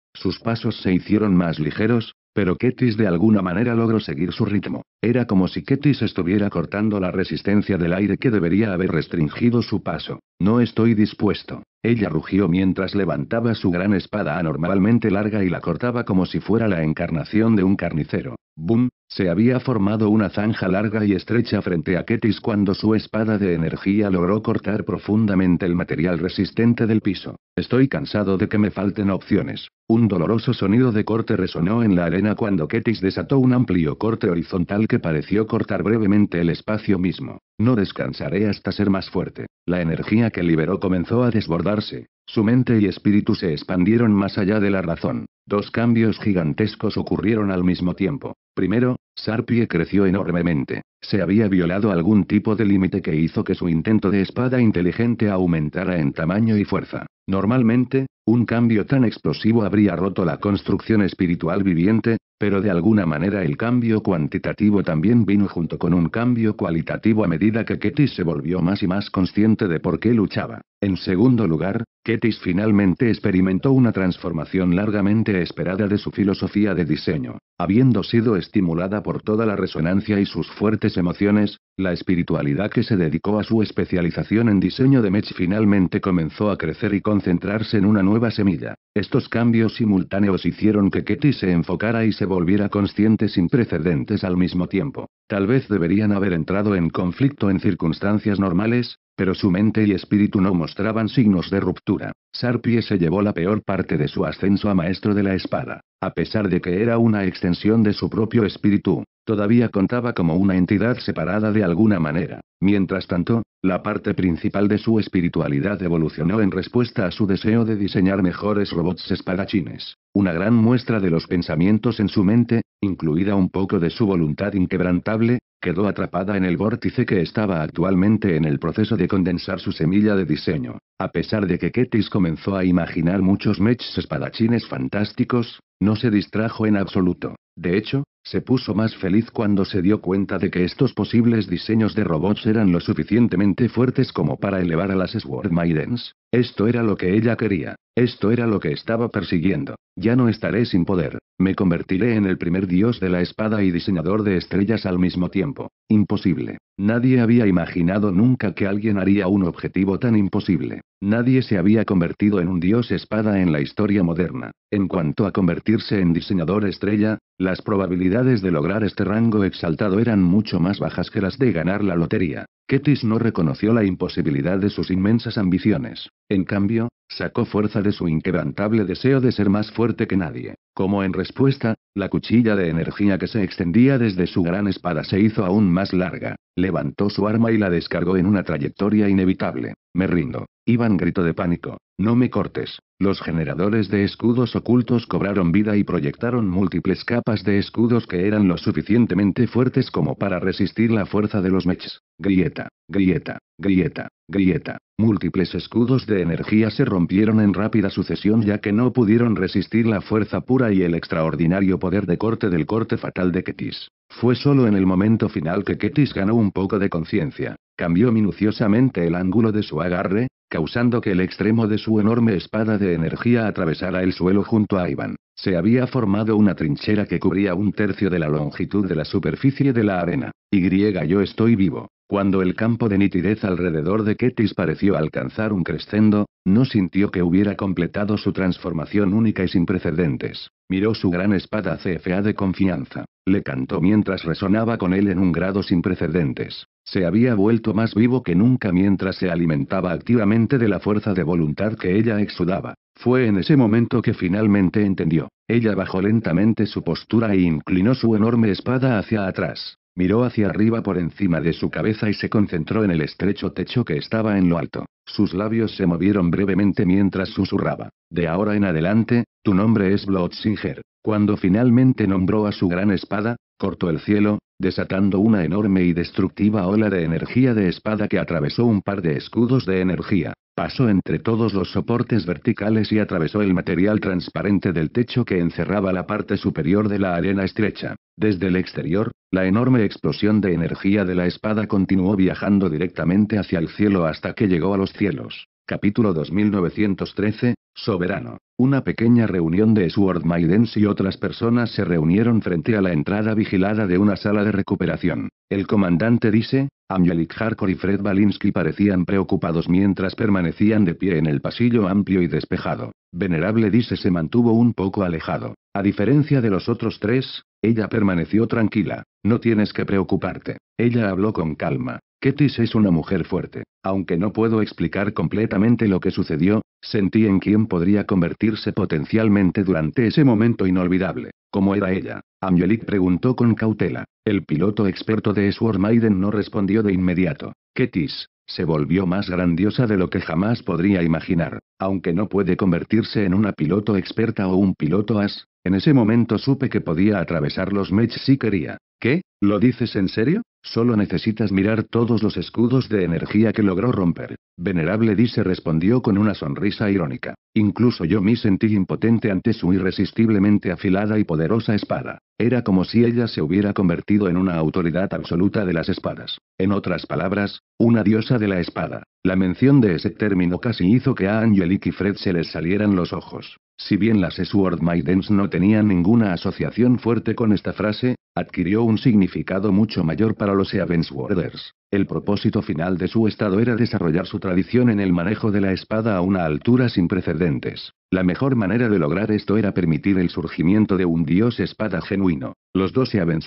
Sus pasos se hicieron más ligeros, pero Ketis de alguna manera logró seguir su ritmo. Era como si Ketis estuviera cortando la resistencia del aire que debería haber restringido su paso. No estoy dispuesto. Ella rugió mientras levantaba su gran espada anormalmente larga y la cortaba como si fuera la encarnación de un carnicero. «Bum». Se había formado una zanja larga y estrecha frente a Ketis cuando su espada de energía logró cortar profundamente el material resistente del piso. Estoy cansado de que me falten opciones. Un doloroso sonido de corte resonó en la arena cuando Ketis desató un amplio corte horizontal que pareció cortar brevemente el espacio mismo. No descansaré hasta ser más fuerte. La energía que liberó comenzó a desbordarse. Su mente y espíritu se expandieron más allá de la razón. Dos cambios gigantescos ocurrieron al mismo tiempo. Primero, Sarpie creció enormemente. Se había violado algún tipo de límite que hizo que su intento de espada inteligente aumentara en tamaño y fuerza. Normalmente, un cambio tan explosivo habría roto la construcción espiritual viviente, pero de alguna manera el cambio cuantitativo también vino junto con un cambio cualitativo a medida que Ketis se volvió más y más consciente de por qué luchaba. En segundo lugar, Ketis finalmente experimentó una transformación largamente esperada de su filosofía de diseño. Habiendo sido estimulada por toda la resonancia y sus fuertes emociones, la espiritualidad que se dedicó a su especialización en diseño de Mech finalmente comenzó a crecer y concentrarse en una nueva semilla. Estos cambios simultáneos hicieron que Ketis se enfocara y se volviera consciente sin precedentes al mismo tiempo. Tal vez deberían haber entrado en conflicto en circunstancias normales, pero su mente y espíritu no mostraban signos de ruptura. Sarpie se llevó la peor parte de su ascenso a maestro de la espada. A pesar de que era una extensión de su propio espíritu, todavía contaba como una entidad separada de alguna manera. Mientras tanto, la parte principal de su espiritualidad evolucionó en respuesta a su deseo de diseñar mejores robots espadachines, una gran muestra de los pensamientos en su mente, incluida un poco de su voluntad inquebrantable, quedó atrapada en el vórtice que estaba actualmente en el proceso de condensar su semilla de diseño. A pesar de que Ketis comenzó a imaginar muchos mechs espadachines fantásticos, no se distrajo en absoluto. De hecho, se puso más feliz cuando se dio cuenta de que estos posibles diseños de robots eran lo suficientemente fuertes como para elevar a las Sword Maidens. Esto era lo que ella quería. Esto era lo que estaba persiguiendo. Ya no estaré sin poder. Me convertiré en el primer dios de la espada y diseñador de estrellas al mismo tiempo. Imposible. Nadie había imaginado nunca que alguien haría un objetivo tan imposible. Nadie se había convertido en un dios espada en la historia moderna. En cuanto a convertirse en diseñador estrella, las probabilidades de lograr este rango exaltado eran mucho más bajas que las de ganar la lotería. Ketis no reconoció la imposibilidad de sus inmensas ambiciones. En cambio, sacó fuerza de su inquebrantable deseo de ser más fuerte que nadie. Como en respuesta, la cuchilla de energía que se extendía desde su gran espada se hizo aún más larga. Levantó su arma y la descargó en una trayectoria inevitable. Me rindo. Iván gritó de pánico. No me cortes. Los generadores de escudos ocultos cobraron vida y proyectaron múltiples capas de escudos que eran lo suficientemente fuertes como para resistir la fuerza de los mechs. Grieta, grieta, grieta, grieta. Múltiples escudos de energía se rompieron en rápida sucesión ya que no pudieron resistir la fuerza pura y el extraordinario poder de corte del corte fatal de Ketis. Fue solo en el momento final que Ketis ganó un poco de conciencia. Cambió minuciosamente el ángulo de su agarre, causando que el extremo de su enorme espada de energía atravesara el suelo junto a Iván. Se había formado una trinchera que cubría un tercio de la longitud de la superficie de la arena. Y yo estoy vivo. Cuando el campo de nitidez alrededor de Ketis pareció alcanzar un crescendo, no sintió que hubiera completado su transformación única y sin precedentes. Miró su gran espada CFA de confianza. Le cantó mientras resonaba con él en un grado sin precedentes. Se había vuelto más vivo que nunca mientras se alimentaba activamente de la fuerza de voluntad que ella exudaba. Fue en ese momento que finalmente entendió. Ella bajó lentamente su postura e inclinó su enorme espada hacia atrás. Miró hacia arriba por encima de su cabeza y se concentró en el estrecho techo que estaba en lo alto. Sus labios se movieron brevemente mientras susurraba. De ahora en adelante, tu nombre es Bloodsinger». Cuando finalmente nombró a su gran espada, cortó el cielo, desatando una enorme y destructiva ola de energía de espada que atravesó un par de escudos de energía, pasó entre todos los soportes verticales y atravesó el material transparente del techo que encerraba la parte superior de la arena estrecha. Desde el exterior, la enorme explosión de energía de la espada continuó viajando directamente hacia el cielo hasta que llegó a los cielos. Capítulo 2913, Soberano. Una pequeña reunión de maidens y otras personas se reunieron frente a la entrada vigilada de una sala de recuperación. El comandante dice, Amyelik Harkor y Fred Balinsky parecían preocupados mientras permanecían de pie en el pasillo amplio y despejado. Venerable dice se mantuvo un poco alejado. A diferencia de los otros tres, ella permaneció tranquila. No tienes que preocuparte. Ella habló con calma. Ketis es una mujer fuerte. Aunque no puedo explicar completamente lo que sucedió, sentí en quién podría convertirse potencialmente durante ese momento inolvidable. ¿Cómo era ella? Angelique preguntó con cautela. El piloto experto de Sword Maiden no respondió de inmediato. Ketis se volvió más grandiosa de lo que jamás podría imaginar aunque no puede convertirse en una piloto experta o un piloto as, en ese momento supe que podía atravesar los mech si quería. ¿Qué? ¿Lo dices en serio? Solo necesitas mirar todos los escudos de energía que logró romper. Venerable Dice respondió con una sonrisa irónica. Incluso yo me sentí impotente ante su irresistiblemente afilada y poderosa espada. Era como si ella se hubiera convertido en una autoridad absoluta de las espadas. En otras palabras, una diosa de la espada. La mención de ese término casi hizo que a Dick y Fred se les salieran los ojos. Si bien las Sword Maidens no tenían ninguna asociación fuerte con esta frase, adquirió un significado mucho mayor para los S.W.O.R.D.ers. El propósito final de su estado era desarrollar su tradición en el manejo de la espada a una altura sin precedentes. La mejor manera de lograr esto era permitir el surgimiento de un dios espada genuino. Los dos Seven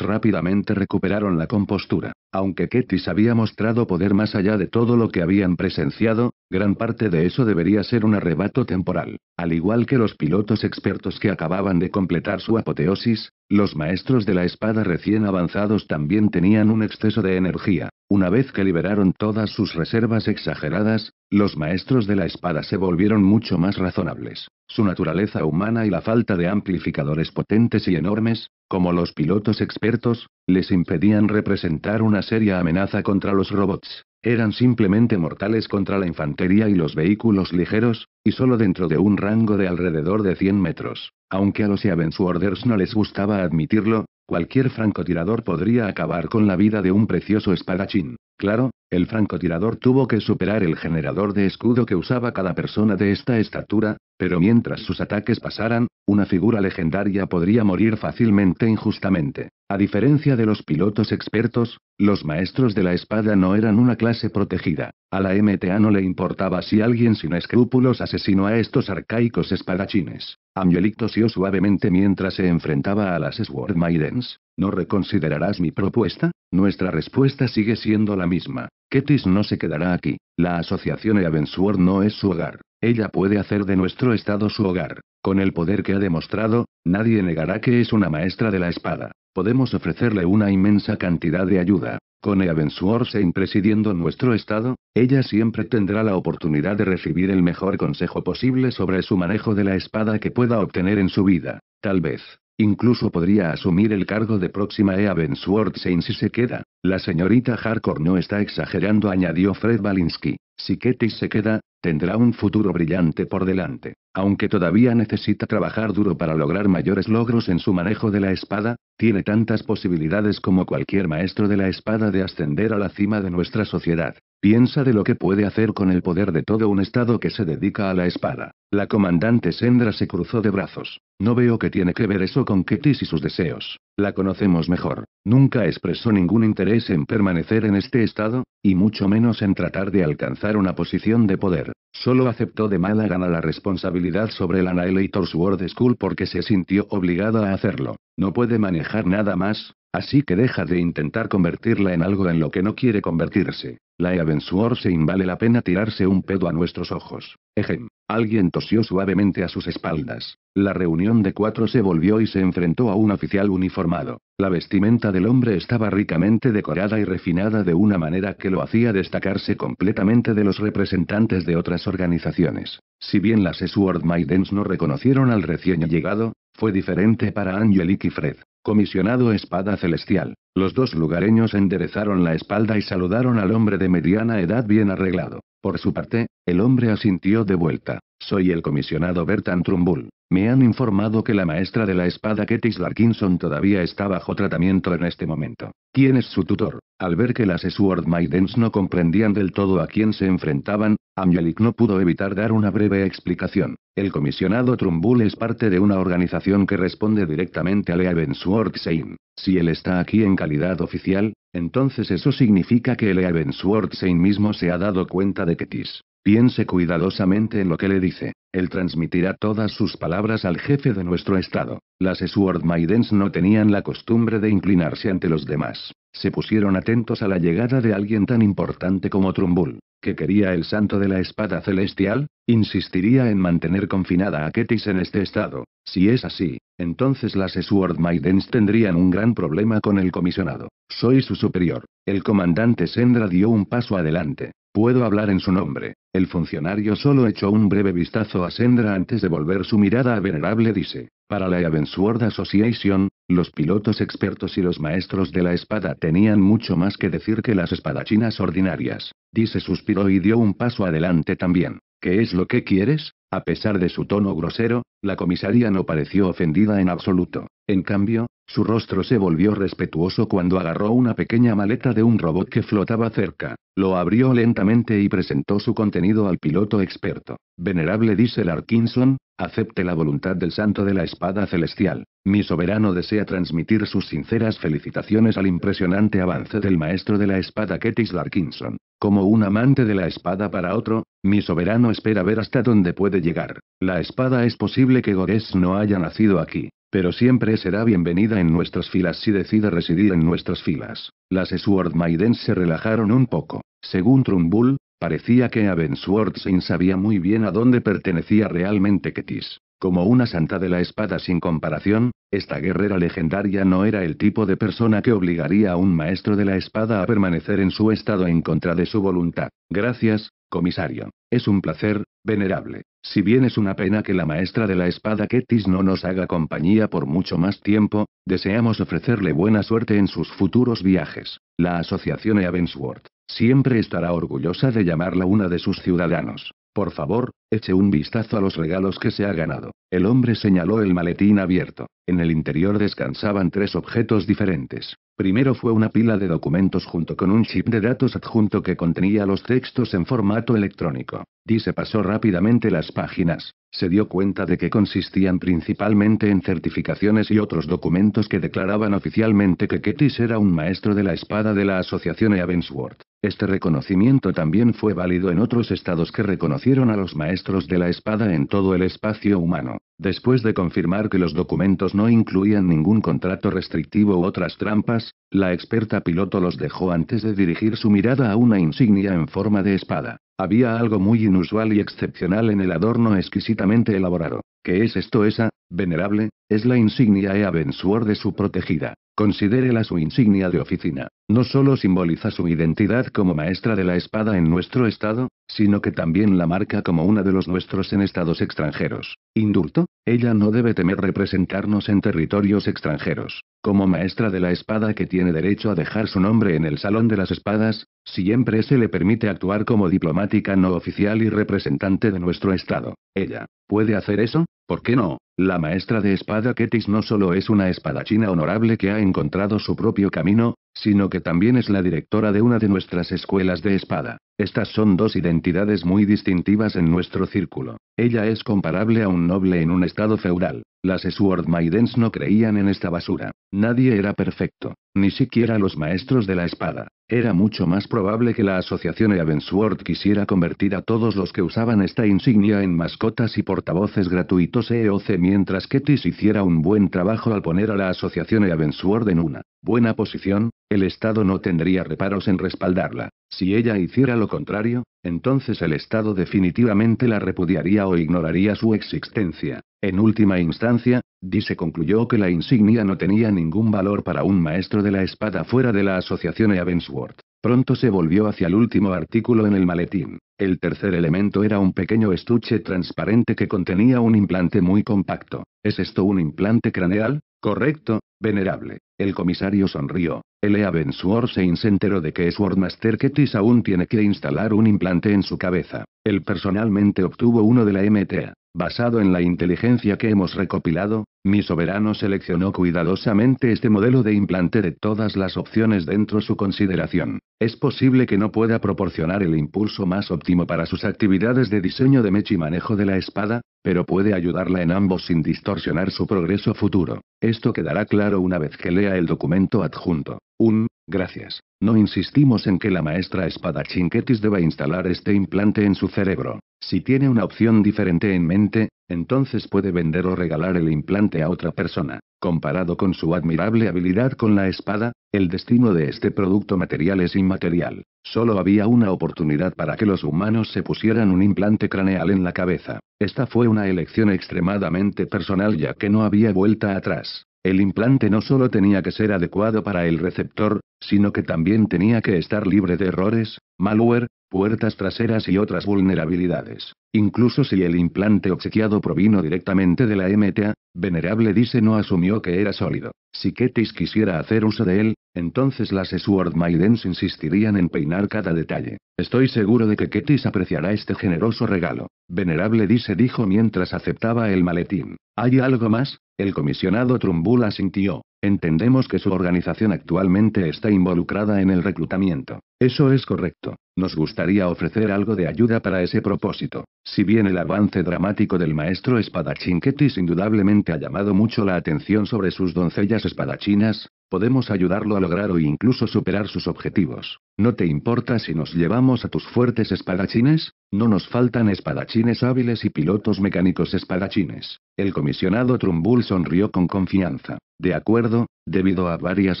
rápidamente recuperaron la compostura. Aunque Ketis había mostrado poder más allá de todo lo que habían presenciado, gran parte de eso debería ser un arrebato temporal. Al igual que los pilotos expertos que acababan de completar su apoteosis, los maestros de la espada recién avanzados también tenían un exceso de energía una vez que liberaron todas sus reservas exageradas, los maestros de la espada se volvieron mucho más razonables. Su naturaleza humana y la falta de amplificadores potentes y enormes, como los pilotos expertos, les impedían representar una seria amenaza contra los robots. Eran simplemente mortales contra la infantería y los vehículos ligeros, y solo dentro de un rango de alrededor de 100 metros. Aunque a los Worders no les gustaba admitirlo, cualquier francotirador podría acabar con la vida de un precioso espadachín. Claro, el francotirador tuvo que superar el generador de escudo que usaba cada persona de esta estatura, pero mientras sus ataques pasaran, una figura legendaria podría morir fácilmente e injustamente. A diferencia de los pilotos expertos, los maestros de la espada no eran una clase protegida. A la MTA no le importaba si alguien sin escrúpulos asesinó a estos arcaicos espadachines. Amiolic tosió suavemente mientras se enfrentaba a las Sword Maidens. ¿No reconsiderarás mi propuesta? Nuestra respuesta sigue siendo la misma. Ketis no se quedará aquí. La asociación Eavensward no es su hogar. Ella puede hacer de nuestro estado su hogar. Con el poder que ha demostrado, nadie negará que es una maestra de la espada. Podemos ofrecerle una inmensa cantidad de ayuda. Con Eavensward presidiendo nuestro estado, ella siempre tendrá la oportunidad de recibir el mejor consejo posible sobre su manejo de la espada que pueda obtener en su vida. Tal vez, Incluso podría asumir el cargo de próxima e Ben Benswordsein si se queda. La señorita Harcourt no está exagerando, añadió Fred Balinski, Si Ketty se queda, tendrá un futuro brillante por delante. Aunque todavía necesita trabajar duro para lograr mayores logros en su manejo de la espada, tiene tantas posibilidades como cualquier maestro de la espada de ascender a la cima de nuestra sociedad. Piensa de lo que puede hacer con el poder de todo un estado que se dedica a la espada. La comandante Sendra se cruzó de brazos. No veo que tiene que ver eso con Ketis y sus deseos. La conocemos mejor. Nunca expresó ningún interés en permanecer en este estado, y mucho menos en tratar de alcanzar una posición de poder. Solo aceptó de mala gana la responsabilidad sobre la Annihilator Sword School porque se sintió obligada a hacerlo. No puede manejar nada más, así que deja de intentar convertirla en algo en lo que no quiere convertirse. La Sword se invale la pena tirarse un pedo a nuestros ojos. Ejem. Alguien tosió suavemente a sus espaldas. La reunión de cuatro se volvió y se enfrentó a un oficial uniformado. La vestimenta del hombre estaba ricamente decorada y refinada de una manera que lo hacía destacarse completamente de los representantes de otras organizaciones. Si bien las Esword Maidens no reconocieron al recién llegado, fue diferente para Angelique y Fred. Comisionado Espada Celestial. Los dos lugareños enderezaron la espalda y saludaron al hombre de mediana edad bien arreglado. Por su parte, el hombre asintió de vuelta. Soy el comisionado Bertan Trumbull. Me han informado que la maestra de la espada Ketis Larkinson todavía está bajo tratamiento en este momento. ¿Quién es su tutor? Al ver que las Sword Maidens no comprendían del todo a quién se enfrentaban, Angelic no pudo evitar dar una breve explicación. El comisionado Trumbull es parte de una organización que responde directamente a Leavenworth-Sein. Si él está aquí en calidad oficial, entonces eso significa que Leavenworth-Sein mismo se ha dado cuenta de que Tis. Piense cuidadosamente en lo que le dice. Él transmitirá todas sus palabras al jefe de nuestro estado. Las Sword Maidens no tenían la costumbre de inclinarse ante los demás. Se pusieron atentos a la llegada de alguien tan importante como Trumbull, que quería el santo de la espada celestial, insistiría en mantener confinada a Ketis en este estado. Si es así, entonces las Sword Maidens tendrían un gran problema con el comisionado. Soy su superior. El comandante Sendra dio un paso adelante. Puedo hablar en su nombre. El funcionario solo echó un breve vistazo a Sendra antes de volver su mirada a Venerable Dice. Para la Evansward Association, los pilotos expertos y los maestros de la espada tenían mucho más que decir que las espadachinas ordinarias. Dice suspiró y dio un paso adelante también. ¿Qué es lo que quieres? A pesar de su tono grosero, la comisaria no pareció ofendida en absoluto. En cambio, su rostro se volvió respetuoso cuando agarró una pequeña maleta de un robot que flotaba cerca. Lo abrió lentamente y presentó su contenido al piloto experto. Venerable Dice Larkinson?, acepte la voluntad del santo de la espada celestial. Mi soberano desea transmitir sus sinceras felicitaciones al impresionante avance del maestro de la espada Ketis Larkinson. Como un amante de la espada para otro, mi soberano espera ver hasta dónde puede llegar. La espada es posible que Gores no haya nacido aquí, pero siempre será bienvenida en nuestras filas si decide residir en nuestras filas. Las Sword se relajaron un poco. Según Trumbull, Parecía que Aben Swartzin sabía muy bien a dónde pertenecía realmente Ketis. Como una santa de la espada sin comparación, esta guerrera legendaria no era el tipo de persona que obligaría a un maestro de la espada a permanecer en su estado en contra de su voluntad. Gracias, Comisario, es un placer, venerable. Si bien es una pena que la maestra de la espada Kettis no nos haga compañía por mucho más tiempo, deseamos ofrecerle buena suerte en sus futuros viajes. La asociación Eavensworth siempre estará orgullosa de llamarla una de sus ciudadanos. Por favor, eche un vistazo a los regalos que se ha ganado. El hombre señaló el maletín abierto. En el interior descansaban tres objetos diferentes. Primero fue una pila de documentos junto con un chip de datos adjunto que contenía los textos en formato electrónico. Dice: se pasó rápidamente las páginas. Se dio cuenta de que consistían principalmente en certificaciones y otros documentos que declaraban oficialmente que Ketis era un maestro de la espada de la Asociación Eavensworth. Este reconocimiento también fue válido en otros estados que reconocieron a los maestros de la espada en todo el espacio humano. Después de confirmar que los documentos no incluían ningún contrato restrictivo u otras trampas, la experta piloto los dejó antes de dirigir su mirada a una insignia en forma de espada. Había algo muy inusual y excepcional en el adorno exquisitamente elaborado. ¿Qué es esto esa, venerable? Es la insignia e eavensuor de su protegida. Considérela su insignia de oficina. No solo simboliza su identidad como maestra de la espada en nuestro estado, sino que también la marca como una de los nuestros en estados extranjeros. Indulto, ella no debe temer representarnos en territorios extranjeros. Como maestra de la espada que tiene derecho a dejar su nombre en el Salón de las Espadas, siempre se le permite actuar como diplomática no oficial y representante de nuestro estado. Ella puede hacer eso, ¿por qué no? La maestra de espada Ketis no solo es una espadachina honorable que ha encontrado su propio camino, sino que también es la directora de una de nuestras escuelas de espada. Estas son dos identidades muy distintivas en nuestro círculo. Ella es comparable a un noble en un estado feudal. Las Sword Maidens no creían en esta basura. Nadie era perfecto, ni siquiera los maestros de la espada. Era mucho más probable que la asociación Evensword quisiera convertir a todos los que usaban esta insignia en mascotas y portavoces gratuitos EOC mientras que TIS hiciera un buen trabajo al poner a la asociación S.W.O.R.D. en una buena posición, el Estado no tendría reparos en respaldarla. Si ella hiciera lo contrario, entonces el Estado definitivamente la repudiaría o ignoraría su existencia. En última instancia, Dice concluyó que la insignia no tenía ningún valor para un maestro de la espada fuera de la asociación Eavensworth. Pronto se volvió hacia el último artículo en el maletín. El tercer elemento era un pequeño estuche transparente que contenía un implante muy compacto. ¿Es esto un implante craneal? Correcto, venerable. El comisario sonrió. El Eavensworth se enteró de que Swordmaster Ketis aún tiene que instalar un implante en su cabeza. Él personalmente obtuvo uno de la MTA. Basado en la inteligencia que hemos recopilado, mi soberano seleccionó cuidadosamente este modelo de implante de todas las opciones dentro su consideración. Es posible que no pueda proporcionar el impulso más óptimo para sus actividades de diseño de mech y manejo de la espada, pero puede ayudarla en ambos sin distorsionar su progreso futuro. Esto quedará claro una vez que lea el documento adjunto. Un, gracias. No insistimos en que la maestra espada Chinquetis deba instalar este implante en su cerebro. Si tiene una opción diferente en mente, entonces puede vender o regalar el implante a otra persona. Comparado con su admirable habilidad con la espada, el destino de este producto material es inmaterial. Solo había una oportunidad para que los humanos se pusieran un implante craneal en la cabeza. Esta fue una elección extremadamente personal ya que no había vuelta atrás. El implante no solo tenía que ser adecuado para el receptor, sino que también tenía que estar libre de errores, malware, puertas traseras y otras vulnerabilidades. Incluso si el implante obsequiado provino directamente de la MTA, Venerable Dice no asumió que era sólido. Si Ketis quisiera hacer uso de él, entonces las Sword Maidens insistirían en peinar cada detalle. Estoy seguro de que Ketis apreciará este generoso regalo. Venerable dice dijo mientras aceptaba el maletín. ¿Hay algo más? El comisionado Trumbull asintió. Entendemos que su organización actualmente está involucrada en el reclutamiento. Eso es correcto. Nos gustaría ofrecer algo de ayuda para ese propósito. Si bien el avance dramático del maestro espadachín Ketis indudablemente ha llamado mucho la atención sobre sus doncellas espadachinas, Podemos ayudarlo a lograr o incluso superar sus objetivos. ¿No te importa si nos llevamos a tus fuertes espadachines? No nos faltan espadachines hábiles y pilotos mecánicos espadachines. El comisionado Trumbull sonrió con confianza. De acuerdo, debido a varias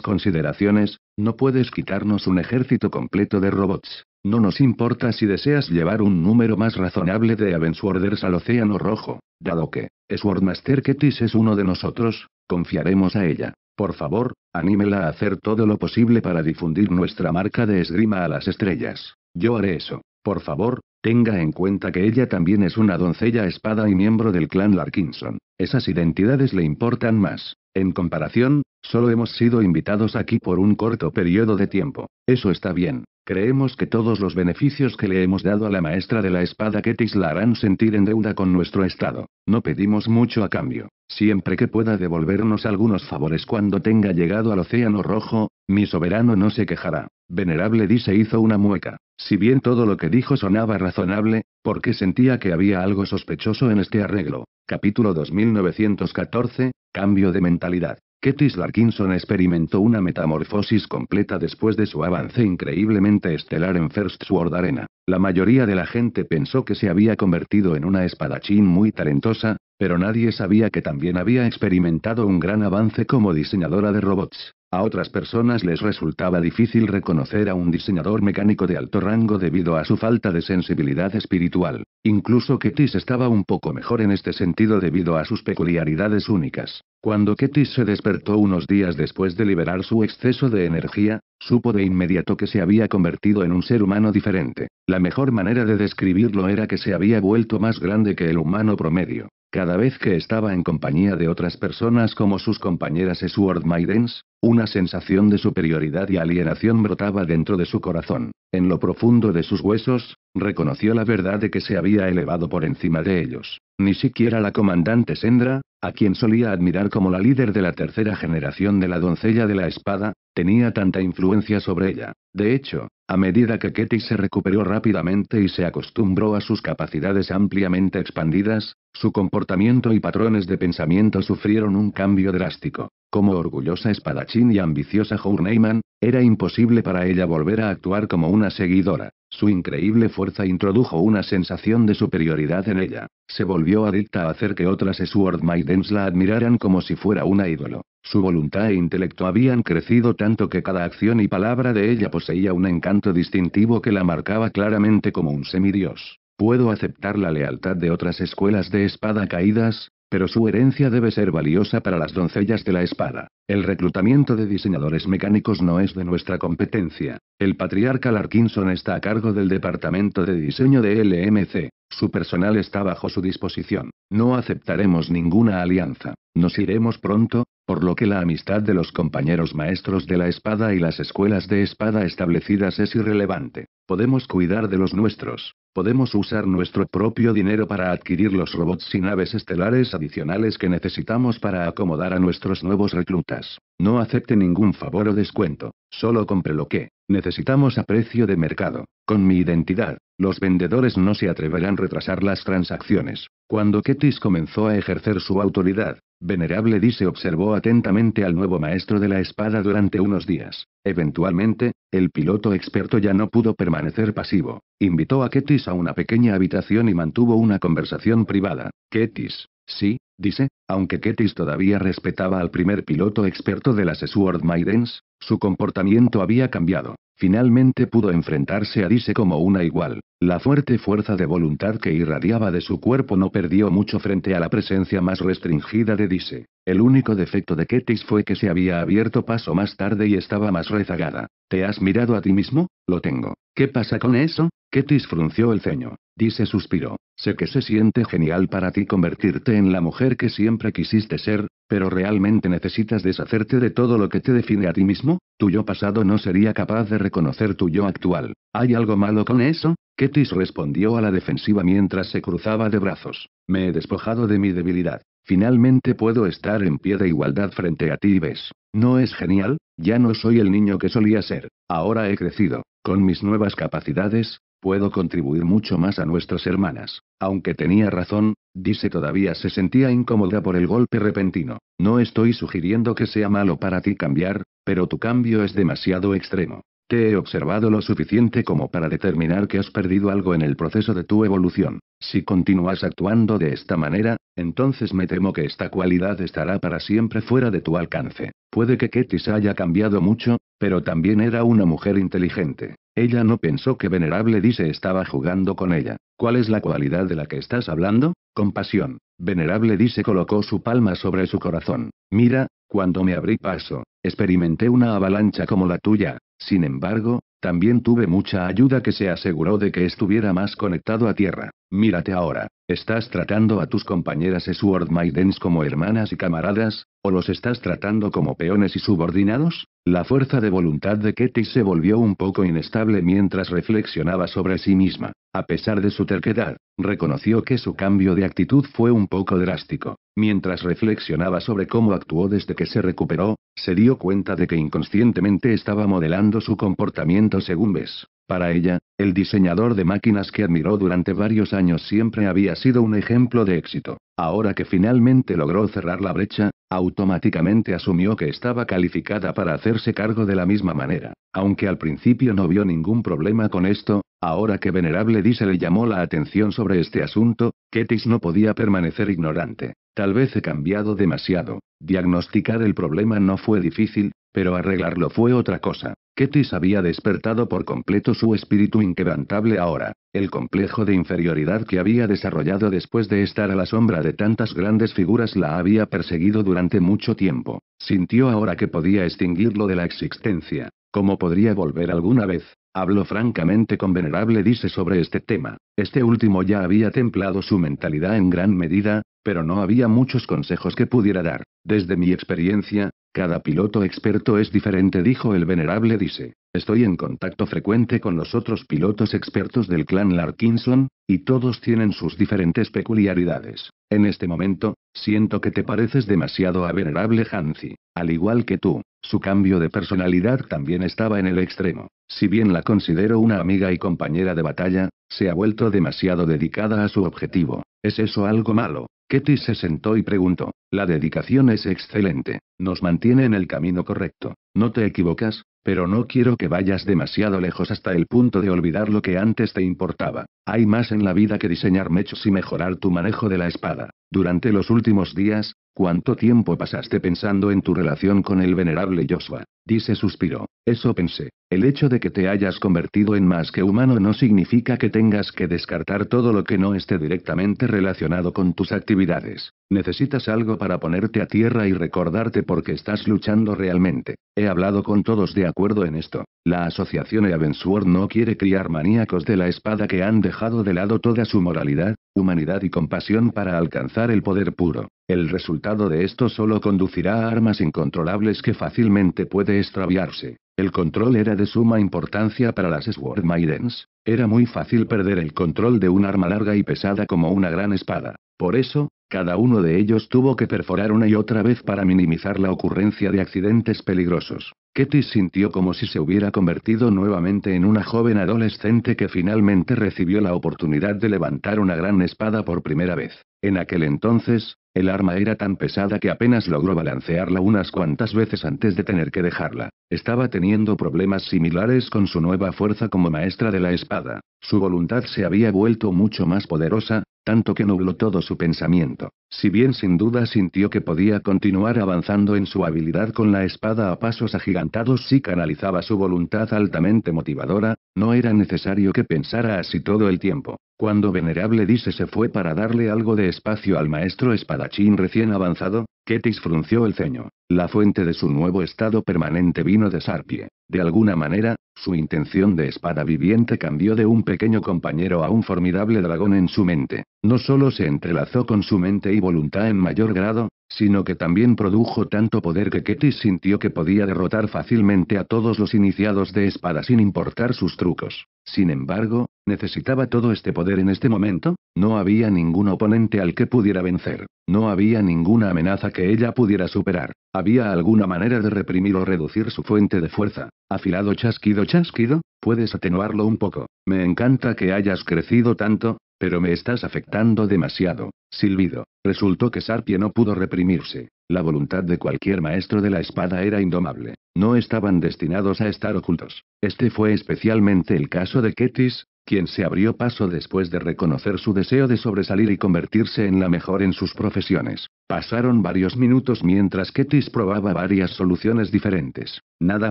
consideraciones, no puedes quitarnos un ejército completo de robots. No nos importa si deseas llevar un número más razonable de Avensworders al Océano Rojo, dado que, Swordmaster Ketis es uno de nosotros, confiaremos a ella. Por favor, anímela a hacer todo lo posible para difundir nuestra marca de esgrima a las estrellas. Yo haré eso. Por favor, tenga en cuenta que ella también es una doncella espada y miembro del clan Larkinson. Esas identidades le importan más. En comparación, solo hemos sido invitados aquí por un corto periodo de tiempo. Eso está bien. Creemos que todos los beneficios que le hemos dado a la maestra de la espada Ketis la harán sentir en deuda con nuestro estado. No pedimos mucho a cambio. Siempre que pueda devolvernos algunos favores cuando tenga llegado al Océano Rojo, mi soberano no se quejará. Venerable Dice hizo una mueca. Si bien todo lo que dijo sonaba razonable, porque sentía que había algo sospechoso en este arreglo. Capítulo 2914, Cambio de mentalidad. Ketis Larkinson experimentó una metamorfosis completa después de su avance increíblemente estelar en First Sword Arena. La mayoría de la gente pensó que se había convertido en una espadachín muy talentosa, pero nadie sabía que también había experimentado un gran avance como diseñadora de robots. A otras personas les resultaba difícil reconocer a un diseñador mecánico de alto rango debido a su falta de sensibilidad espiritual. Incluso Ketis estaba un poco mejor en este sentido debido a sus peculiaridades únicas. Cuando Ketis se despertó unos días después de liberar su exceso de energía, supo de inmediato que se había convertido en un ser humano diferente. La mejor manera de describirlo era que se había vuelto más grande que el humano promedio. Cada vez que estaba en compañía de otras personas como sus compañeras Sword Maidens, una sensación de superioridad y alienación brotaba dentro de su corazón. En lo profundo de sus huesos, reconoció la verdad de que se había elevado por encima de ellos. Ni siquiera la comandante Sendra, a quien solía admirar como la líder de la tercera generación de la doncella de la espada, tenía tanta influencia sobre ella. De hecho, a medida que Ketty se recuperó rápidamente y se acostumbró a sus capacidades ampliamente expandidas, su comportamiento y patrones de pensamiento sufrieron un cambio drástico. Como orgullosa espadachín y ambiciosa Journeyman, era imposible para ella volver a actuar como una seguidora. Su increíble fuerza introdujo una sensación de superioridad en ella. Se volvió adicta a hacer que otras Sword Maidens la admiraran como si fuera una ídolo. Su voluntad e intelecto habían crecido tanto que cada acción y palabra de ella poseía un encanto distintivo que la marcaba claramente como un semidios. Puedo aceptar la lealtad de otras escuelas de espada caídas, pero su herencia debe ser valiosa para las doncellas de la espada. El reclutamiento de diseñadores mecánicos no es de nuestra competencia. El patriarca Larkinson está a cargo del departamento de diseño de LMC. Su personal está bajo su disposición. No aceptaremos ninguna alianza. Nos iremos pronto, por lo que la amistad de los compañeros maestros de la espada y las escuelas de espada establecidas es irrelevante. Podemos cuidar de los nuestros. Podemos usar nuestro propio dinero para adquirir los robots y naves estelares adicionales que necesitamos para acomodar a nuestros nuevos reclutas. No acepte ningún favor o descuento. Solo compre lo que necesitamos a precio de mercado. Con mi identidad, los vendedores no se atreverán a retrasar las transacciones. Cuando Ketis comenzó a ejercer su autoridad, Venerable Dice observó atentamente al nuevo maestro de la espada durante unos días. Eventualmente, el piloto experto ya no pudo permanecer permanecer pasivo. Invitó a Ketis a una pequeña habitación y mantuvo una conversación privada. Ketis, sí, dice, aunque Ketis todavía respetaba al primer piloto experto de las Sword Maidens, su comportamiento había cambiado. Finalmente pudo enfrentarse a Dice como una igual. La fuerte fuerza de voluntad que irradiaba de su cuerpo no perdió mucho frente a la presencia más restringida de Dice, El único defecto de Ketis fue que se había abierto paso más tarde y estaba más rezagada. ¿Te has mirado a ti mismo? Lo tengo. ¿Qué pasa con eso? Ketis frunció el ceño. Dice suspiró. Sé que se siente genial para ti convertirte en la mujer que siempre quisiste ser, pero ¿realmente necesitas deshacerte de todo lo que te define a ti mismo? Tu yo pasado no sería capaz de reconocer tu yo actual. ¿Hay algo malo con eso? Ketis respondió a la defensiva mientras se cruzaba de brazos. Me he despojado de mi debilidad. Finalmente puedo estar en pie de igualdad frente a ti y ves. ¿No es genial? Ya no soy el niño que solía ser. Ahora he crecido. Con mis nuevas capacidades, Puedo contribuir mucho más a nuestras hermanas. Aunque tenía razón, dice todavía se sentía incómoda por el golpe repentino. No estoy sugiriendo que sea malo para ti cambiar, pero tu cambio es demasiado extremo. Te he observado lo suficiente como para determinar que has perdido algo en el proceso de tu evolución. Si continúas actuando de esta manera, entonces me temo que esta cualidad estará para siempre fuera de tu alcance. Puede que Ketis haya cambiado mucho, pero también era una mujer inteligente. Ella no pensó que Venerable Dice estaba jugando con ella. ¿Cuál es la cualidad de la que estás hablando? Compasión. Venerable Dice colocó su palma sobre su corazón. Mira, cuando me abrí paso, experimenté una avalancha como la tuya. Sin embargo, también tuve mucha ayuda que se aseguró de que estuviera más conectado a tierra. Mírate ahora, ¿estás tratando a tus compañeras e Sword Maidens como hermanas y camaradas, o los estás tratando como peones y subordinados? La fuerza de voluntad de Ketty se volvió un poco inestable mientras reflexionaba sobre sí misma. A pesar de su terquedad, reconoció que su cambio de actitud fue un poco drástico. Mientras reflexionaba sobre cómo actuó desde que se recuperó, se dio cuenta de que inconscientemente estaba modelando su comportamiento según ves. Para ella, el diseñador de máquinas que admiró durante varios años siempre había sido un ejemplo de éxito. Ahora que finalmente logró cerrar la brecha, automáticamente asumió que estaba calificada para hacerse cargo de la misma manera. Aunque al principio no vio ningún problema con esto, ahora que Venerable D. se le llamó la atención sobre este asunto, Ketis no podía permanecer ignorante. Tal vez he cambiado demasiado. Diagnosticar el problema no fue difícil, pero arreglarlo fue otra cosa. Ketis había despertado por completo su espíritu inquebrantable ahora. El complejo de inferioridad que había desarrollado después de estar a la sombra de tantas grandes figuras la había perseguido durante mucho tiempo. Sintió ahora que podía extinguirlo de la existencia. ¿Cómo podría volver alguna vez? Hablo francamente con Venerable Dice sobre este tema. Este último ya había templado su mentalidad en gran medida, pero no había muchos consejos que pudiera dar. Desde mi experiencia, cada piloto experto es diferente, dijo el Venerable Dice. Estoy en contacto frecuente con los otros pilotos expertos del clan Larkinson, y todos tienen sus diferentes peculiaridades. En este momento, siento que te pareces demasiado a Venerable Hanzi, Al igual que tú, su cambio de personalidad también estaba en el extremo. Si bien la considero una amiga y compañera de batalla, se ha vuelto demasiado dedicada a su objetivo. ¿Es eso algo malo? Ketty se sentó y preguntó. La dedicación es excelente. Nos mantiene en el camino correcto. No te equivocas, pero no quiero que vayas demasiado lejos hasta el punto de olvidar lo que antes te importaba. Hay más en la vida que diseñar mechos y mejorar tu manejo de la espada. Durante los últimos días, ¿Cuánto tiempo pasaste pensando en tu relación con el venerable Joshua? Dice suspiro. Eso pensé. El hecho de que te hayas convertido en más que humano no significa que tengas que descartar todo lo que no esté directamente relacionado con tus actividades. Necesitas algo para ponerte a tierra y recordarte por qué estás luchando realmente. He hablado con todos de acuerdo en esto. La asociación Eavensworth no quiere criar maníacos de la espada que han dejado de lado toda su moralidad, humanidad y compasión para alcanzar el poder puro. El resultado de esto solo conducirá a armas incontrolables que fácilmente puede extraviarse. El control era de suma importancia para las Sword Maidens. Era muy fácil perder el control de un arma larga y pesada como una gran espada. Por eso, cada uno de ellos tuvo que perforar una y otra vez para minimizar la ocurrencia de accidentes peligrosos. Ketty sintió como si se hubiera convertido nuevamente en una joven adolescente que finalmente recibió la oportunidad de levantar una gran espada por primera vez. En aquel entonces, el arma era tan pesada que apenas logró balancearla unas cuantas veces antes de tener que dejarla. Estaba teniendo problemas similares con su nueva fuerza como maestra de la espada. Su voluntad se había vuelto mucho más poderosa, tanto que nubló todo su pensamiento, si bien sin duda sintió que podía continuar avanzando en su habilidad con la espada a pasos agigantados si canalizaba su voluntad altamente motivadora, no era necesario que pensara así todo el tiempo. Cuando Venerable Dice se fue para darle algo de espacio al maestro espadachín recién avanzado, Ketis frunció el ceño. La fuente de su nuevo estado permanente vino de Sarpie. De alguna manera, su intención de espada viviente cambió de un pequeño compañero a un formidable dragón en su mente. No solo se entrelazó con su mente y voluntad en mayor grado, sino que también produjo tanto poder que Ketis sintió que podía derrotar fácilmente a todos los iniciados de espada sin importar sus trucos. Sin embargo, necesitaba todo este poder en este momento, no había ningún oponente al que pudiera vencer, no había ninguna amenaza que ella pudiera superar, había alguna manera de reprimir o reducir su fuente de fuerza. Afilado chasquido chasquido, puedes atenuarlo un poco. Me encanta que hayas crecido tanto, pero me estás afectando demasiado, silbido. Resultó que Sarpie no pudo reprimirse. La voluntad de cualquier maestro de la espada era indomable. No estaban destinados a estar ocultos. Este fue especialmente el caso de Ketis, quien se abrió paso después de reconocer su deseo de sobresalir y convertirse en la mejor en sus profesiones. Pasaron varios minutos mientras Ketis probaba varias soluciones diferentes. Nada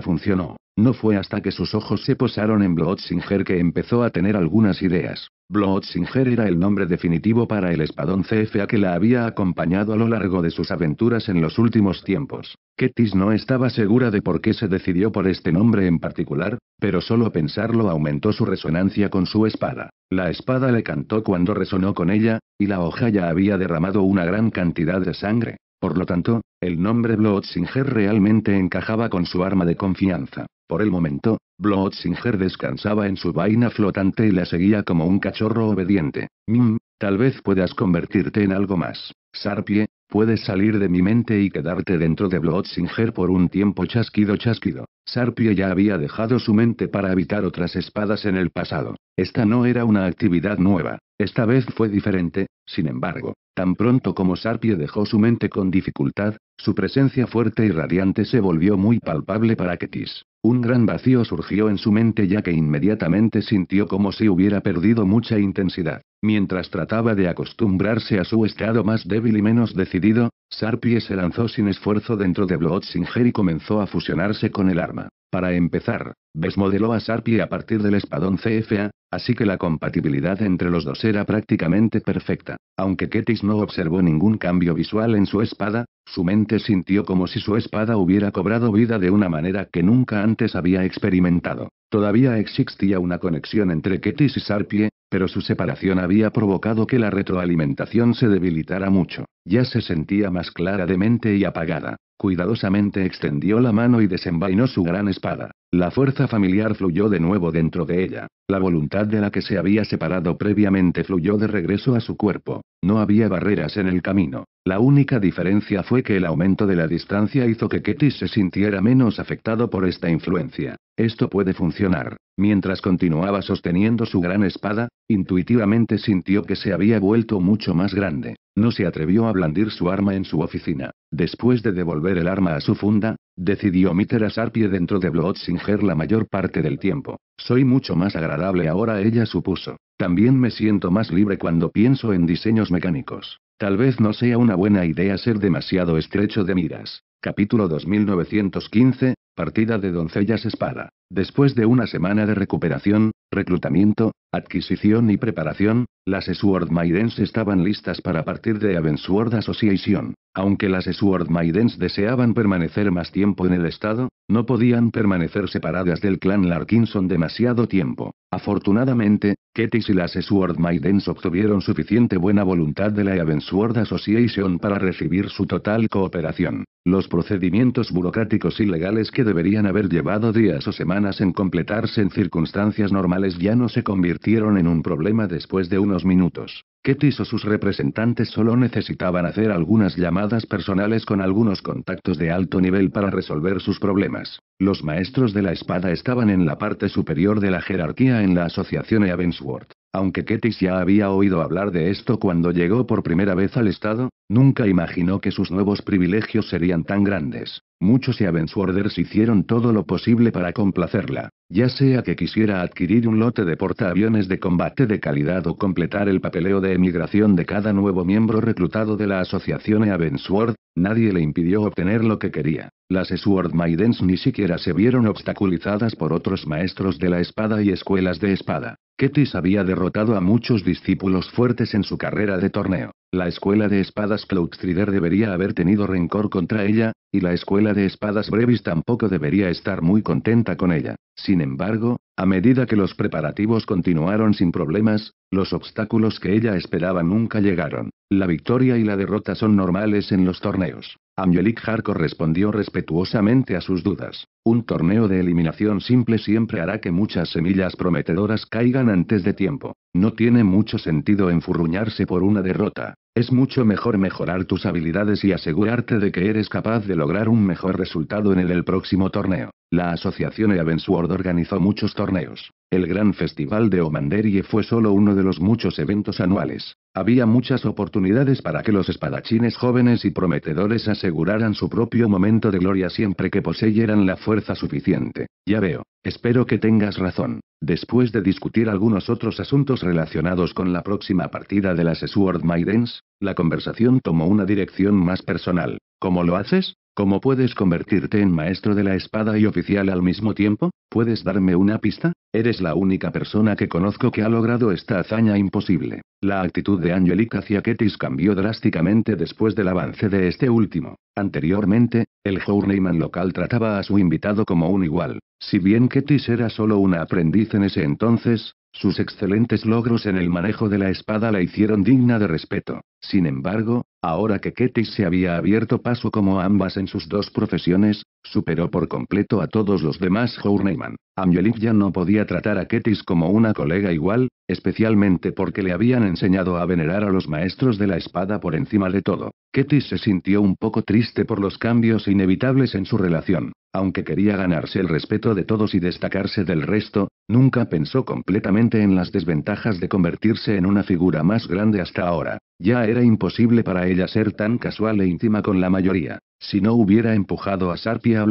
funcionó. No fue hasta que sus ojos se posaron en Bloodsinger que empezó a tener algunas ideas. Bloodsinger era el nombre definitivo para el espadón CFA que la había acompañado a lo largo de sus aventuras en los últimos tiempos. Ketis no estaba segura de por qué se decidió por este nombre en particular, pero solo pensarlo aumentó su resonancia con su espada. La espada le cantó cuando resonó con ella, y la hoja ya había derramado una gran cantidad de sangre. Por lo tanto, el nombre Bloodsinger realmente encajaba con su arma de confianza. Por el momento, Bloodsinger descansaba en su vaina flotante y la seguía como un cachorro obediente. Mmm, tal vez puedas convertirte en algo más. Sarpie, puedes salir de mi mente y quedarte dentro de Bloodsinger por un tiempo chasquido chasquido. Sarpie ya había dejado su mente para evitar otras espadas en el pasado. Esta no era una actividad nueva. Esta vez fue diferente, sin embargo. Tan pronto como Sarpie dejó su mente con dificultad, su presencia fuerte y radiante se volvió muy palpable para Ketis. Un gran vacío surgió en su mente ya que inmediatamente sintió como si hubiera perdido mucha intensidad. Mientras trataba de acostumbrarse a su estado más débil y menos decidido, Sarpie se lanzó sin esfuerzo dentro de Bloodsinger y comenzó a fusionarse con el arma. Para empezar, desmodeló a Sarpie a partir del espadón CFA, así que la compatibilidad entre los dos era prácticamente perfecta. Aunque Ketis no observó ningún cambio visual en su espada, su mente sintió como si su espada hubiera cobrado vida de una manera que nunca antes había experimentado. Todavía existía una conexión entre Ketis y Sarpie, pero su separación había provocado que la retroalimentación se debilitara mucho. Ya se sentía más clara de mente y apagada. Cuidadosamente extendió la mano y desenvainó su gran espada. La fuerza familiar fluyó de nuevo dentro de ella. La voluntad de la que se había separado previamente fluyó de regreso a su cuerpo. No había barreras en el camino. La única diferencia fue que el aumento de la distancia hizo que Ketty se sintiera menos afectado por esta influencia. Esto puede funcionar. Mientras continuaba sosteniendo su gran espada, intuitivamente sintió que se había vuelto mucho más grande. No se atrevió a blandir su arma en su oficina. Después de devolver el arma a su funda, decidió meter a Sarpie dentro de Bloodsinger la mayor parte del tiempo. Soy mucho más agradable ahora, ella supuso. También me siento más libre cuando pienso en diseños mecánicos. Tal vez no sea una buena idea ser demasiado estrecho de miras. Capítulo 2915, Partida de doncellas espada. Después de una semana de recuperación, reclutamiento, adquisición y preparación, las Sword Maidens estaban listas para partir de Avensword Association. Aunque las Sword Maidens deseaban permanecer más tiempo en el estado, no podían permanecer separadas del clan Larkinson demasiado tiempo. Afortunadamente, Ketis y las Sword Maidens obtuvieron suficiente buena voluntad de la Avensword Association para recibir su total cooperación. Los procedimientos burocráticos y legales que deberían haber llevado días o semanas en completarse en circunstancias normales ya no se convirtieron en un problema después de unos minutos. Ketis o sus representantes solo necesitaban hacer algunas llamadas personales con algunos contactos de alto nivel para resolver sus problemas. Los maestros de la espada estaban en la parte superior de la jerarquía en la asociación Evansworth. Aunque Ketis ya había oído hablar de esto cuando llegó por primera vez al Estado, nunca imaginó que sus nuevos privilegios serían tan grandes. Muchos Evansworders hicieron todo lo posible para complacerla, ya sea que quisiera adquirir un lote de portaaviones de combate de calidad o completar el papeleo de emigración de cada nuevo miembro reclutado de la asociación Evansworth. Nadie le impidió obtener lo que quería. Las Sword Maidens ni siquiera se vieron obstaculizadas por otros maestros de la espada y escuelas de espada. Ketis había derrotado a muchos discípulos fuertes en su carrera de torneo. La escuela de espadas Cloudstrider debería haber tenido rencor contra ella, y la escuela de espadas Brevis tampoco debería estar muy contenta con ella. Sin embargo, a medida que los preparativos continuaron sin problemas, los obstáculos que ella esperaba nunca llegaron. La victoria y la derrota son normales en los torneos. Angelique Harco respondió respetuosamente a sus dudas. Un torneo de eliminación simple siempre hará que muchas semillas prometedoras caigan antes de tiempo. No tiene mucho sentido enfurruñarse por una derrota. Es mucho mejor mejorar tus habilidades y asegurarte de que eres capaz de lograr un mejor resultado en el, próximo torneo. La asociación Eavensward organizó muchos torneos. El Gran Festival de Omanderie fue solo uno de los muchos eventos anuales. Había muchas oportunidades para que los espadachines jóvenes y prometedores aseguraran su propio momento de gloria siempre que poseyeran la fuerza suficiente. Ya veo, espero que tengas razón. Después de discutir algunos otros asuntos relacionados con la próxima partida de las Sword Maidens, la conversación tomó una dirección más personal. ¿Cómo lo haces? ¿Cómo puedes convertirte en maestro de la espada y oficial al mismo tiempo? ¿Puedes darme una pista? Eres la única persona que conozco que ha logrado esta hazaña imposible. La actitud de Angelica hacia Ketis cambió drásticamente después del avance de este último. Anteriormente, el journeyman local trataba a su invitado como un igual. Si bien Ketis era solo una aprendiz en ese entonces, sus excelentes logros en el manejo de la espada la hicieron digna de respeto. Sin embargo, ahora que Ketty se había abierto paso como ambas en sus dos profesiones, superó por completo a todos los demás Journeyman. Angelique ya no podía tratar a Ketty como una colega igual, especialmente porque le habían enseñado a venerar a los maestros de la espada por encima de todo. Ketty se sintió un poco triste por los cambios inevitables en su relación. Aunque quería ganarse el respeto de todos y destacarse del resto, nunca pensó completamente en las desventajas de convertirse en una figura más grande hasta ahora. Ya era imposible para ella ser tan casual e íntima con la mayoría. Si no hubiera empujado a Sarpia a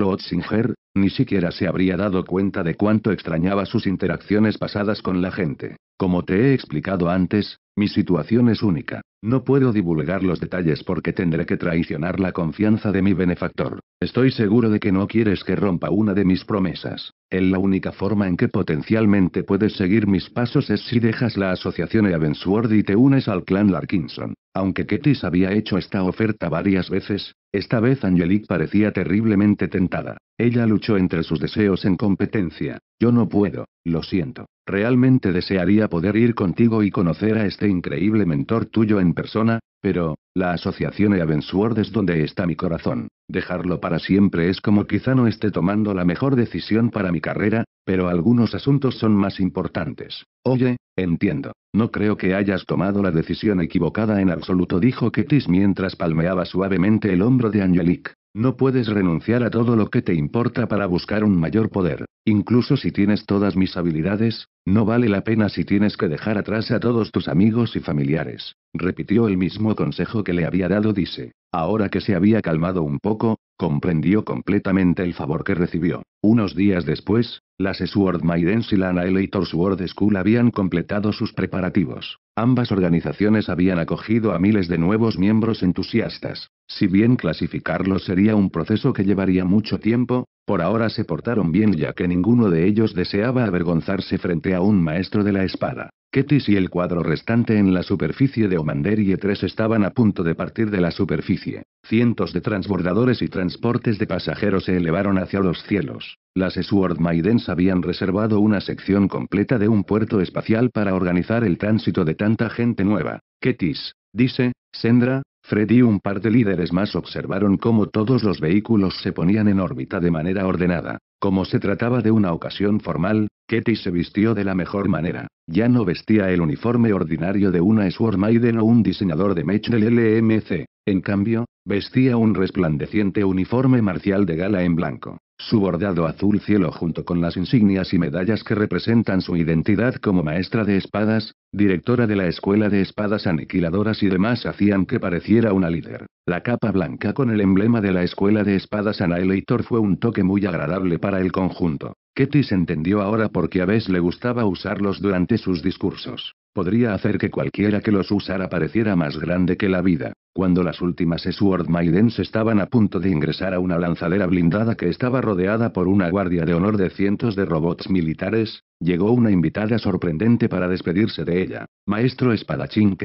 ni siquiera se habría dado cuenta de cuánto extrañaba sus interacciones pasadas con la gente. Como te he explicado antes, mi situación es única. No puedo divulgar los detalles porque tendré que traicionar la confianza de mi benefactor. Estoy seguro de que no quieres que rompa una de mis promesas. En la única forma en que potencialmente puedes seguir mis pasos es si dejas la asociación Eavensward y te unes al clan Larkinson. Aunque Ketis había hecho esta oferta varias veces, esta vez Angelique parecía terriblemente tentada. Ella luchó entre sus deseos en competencia. Yo no puedo, lo siento. Realmente desearía poder ir contigo y conocer a este increíble mentor tuyo en persona, pero, la asociación Eavensward es donde está mi corazón. Dejarlo para siempre es como quizá no esté tomando la mejor decisión para mi carrera, pero algunos asuntos son más importantes. Oye, entiendo. No creo que hayas tomado la decisión equivocada en absoluto, dijo Ketis mientras palmeaba suavemente el hombro de Angelique. No puedes renunciar a todo lo que te importa para buscar un mayor poder. Incluso si tienes todas mis habilidades, no vale la pena si tienes que dejar atrás a todos tus amigos y familiares. Repitió el mismo consejo que le había dado Dice. Ahora que se había calmado un poco, comprendió completamente el favor que recibió. Unos días después, las Sword Maidens y la Annihilator Sword School habían completado sus preparativos. Ambas organizaciones habían acogido a miles de nuevos miembros entusiastas. Si bien clasificarlos sería un proceso que llevaría mucho tiempo, por ahora se portaron bien ya que ninguno de ellos deseaba avergonzarse frente a un maestro de la espada. Ketis y el cuadro restante en la superficie de y 3 e estaban a punto de partir de la superficie. Cientos de transbordadores y transportes de pasajeros se elevaron hacia los cielos. Las Sword Maidens habían reservado una sección completa de un puerto espacial para organizar el tránsito de tanta gente nueva. Ketis, dice, Sendra, Fred y un par de líderes más observaron cómo todos los vehículos se ponían en órbita de manera ordenada. Como se trataba de una ocasión formal, Ketty se vistió de la mejor manera. Ya no vestía el uniforme ordinario de una Swarm Maiden o un diseñador de del LMC. En cambio, Vestía un resplandeciente uniforme marcial de gala en blanco. Su bordado azul cielo junto con las insignias y medallas que representan su identidad como maestra de espadas, directora de la Escuela de Espadas Aniquiladoras y demás hacían que pareciera una líder. La capa blanca con el emblema de la Escuela de Espadas Annihilator fue un toque muy agradable para el conjunto. Ketis entendió ahora por qué a veces le gustaba usarlos durante sus discursos. Podría hacer que cualquiera que los usara pareciera más grande que la vida. Cuando las últimas Sword Maidens estaban a punto de ingresar a una lanzadera blindada que estaba rodeada por una guardia de honor de cientos de robots militares, llegó una invitada sorprendente para despedirse de ella. Maestro Espadachín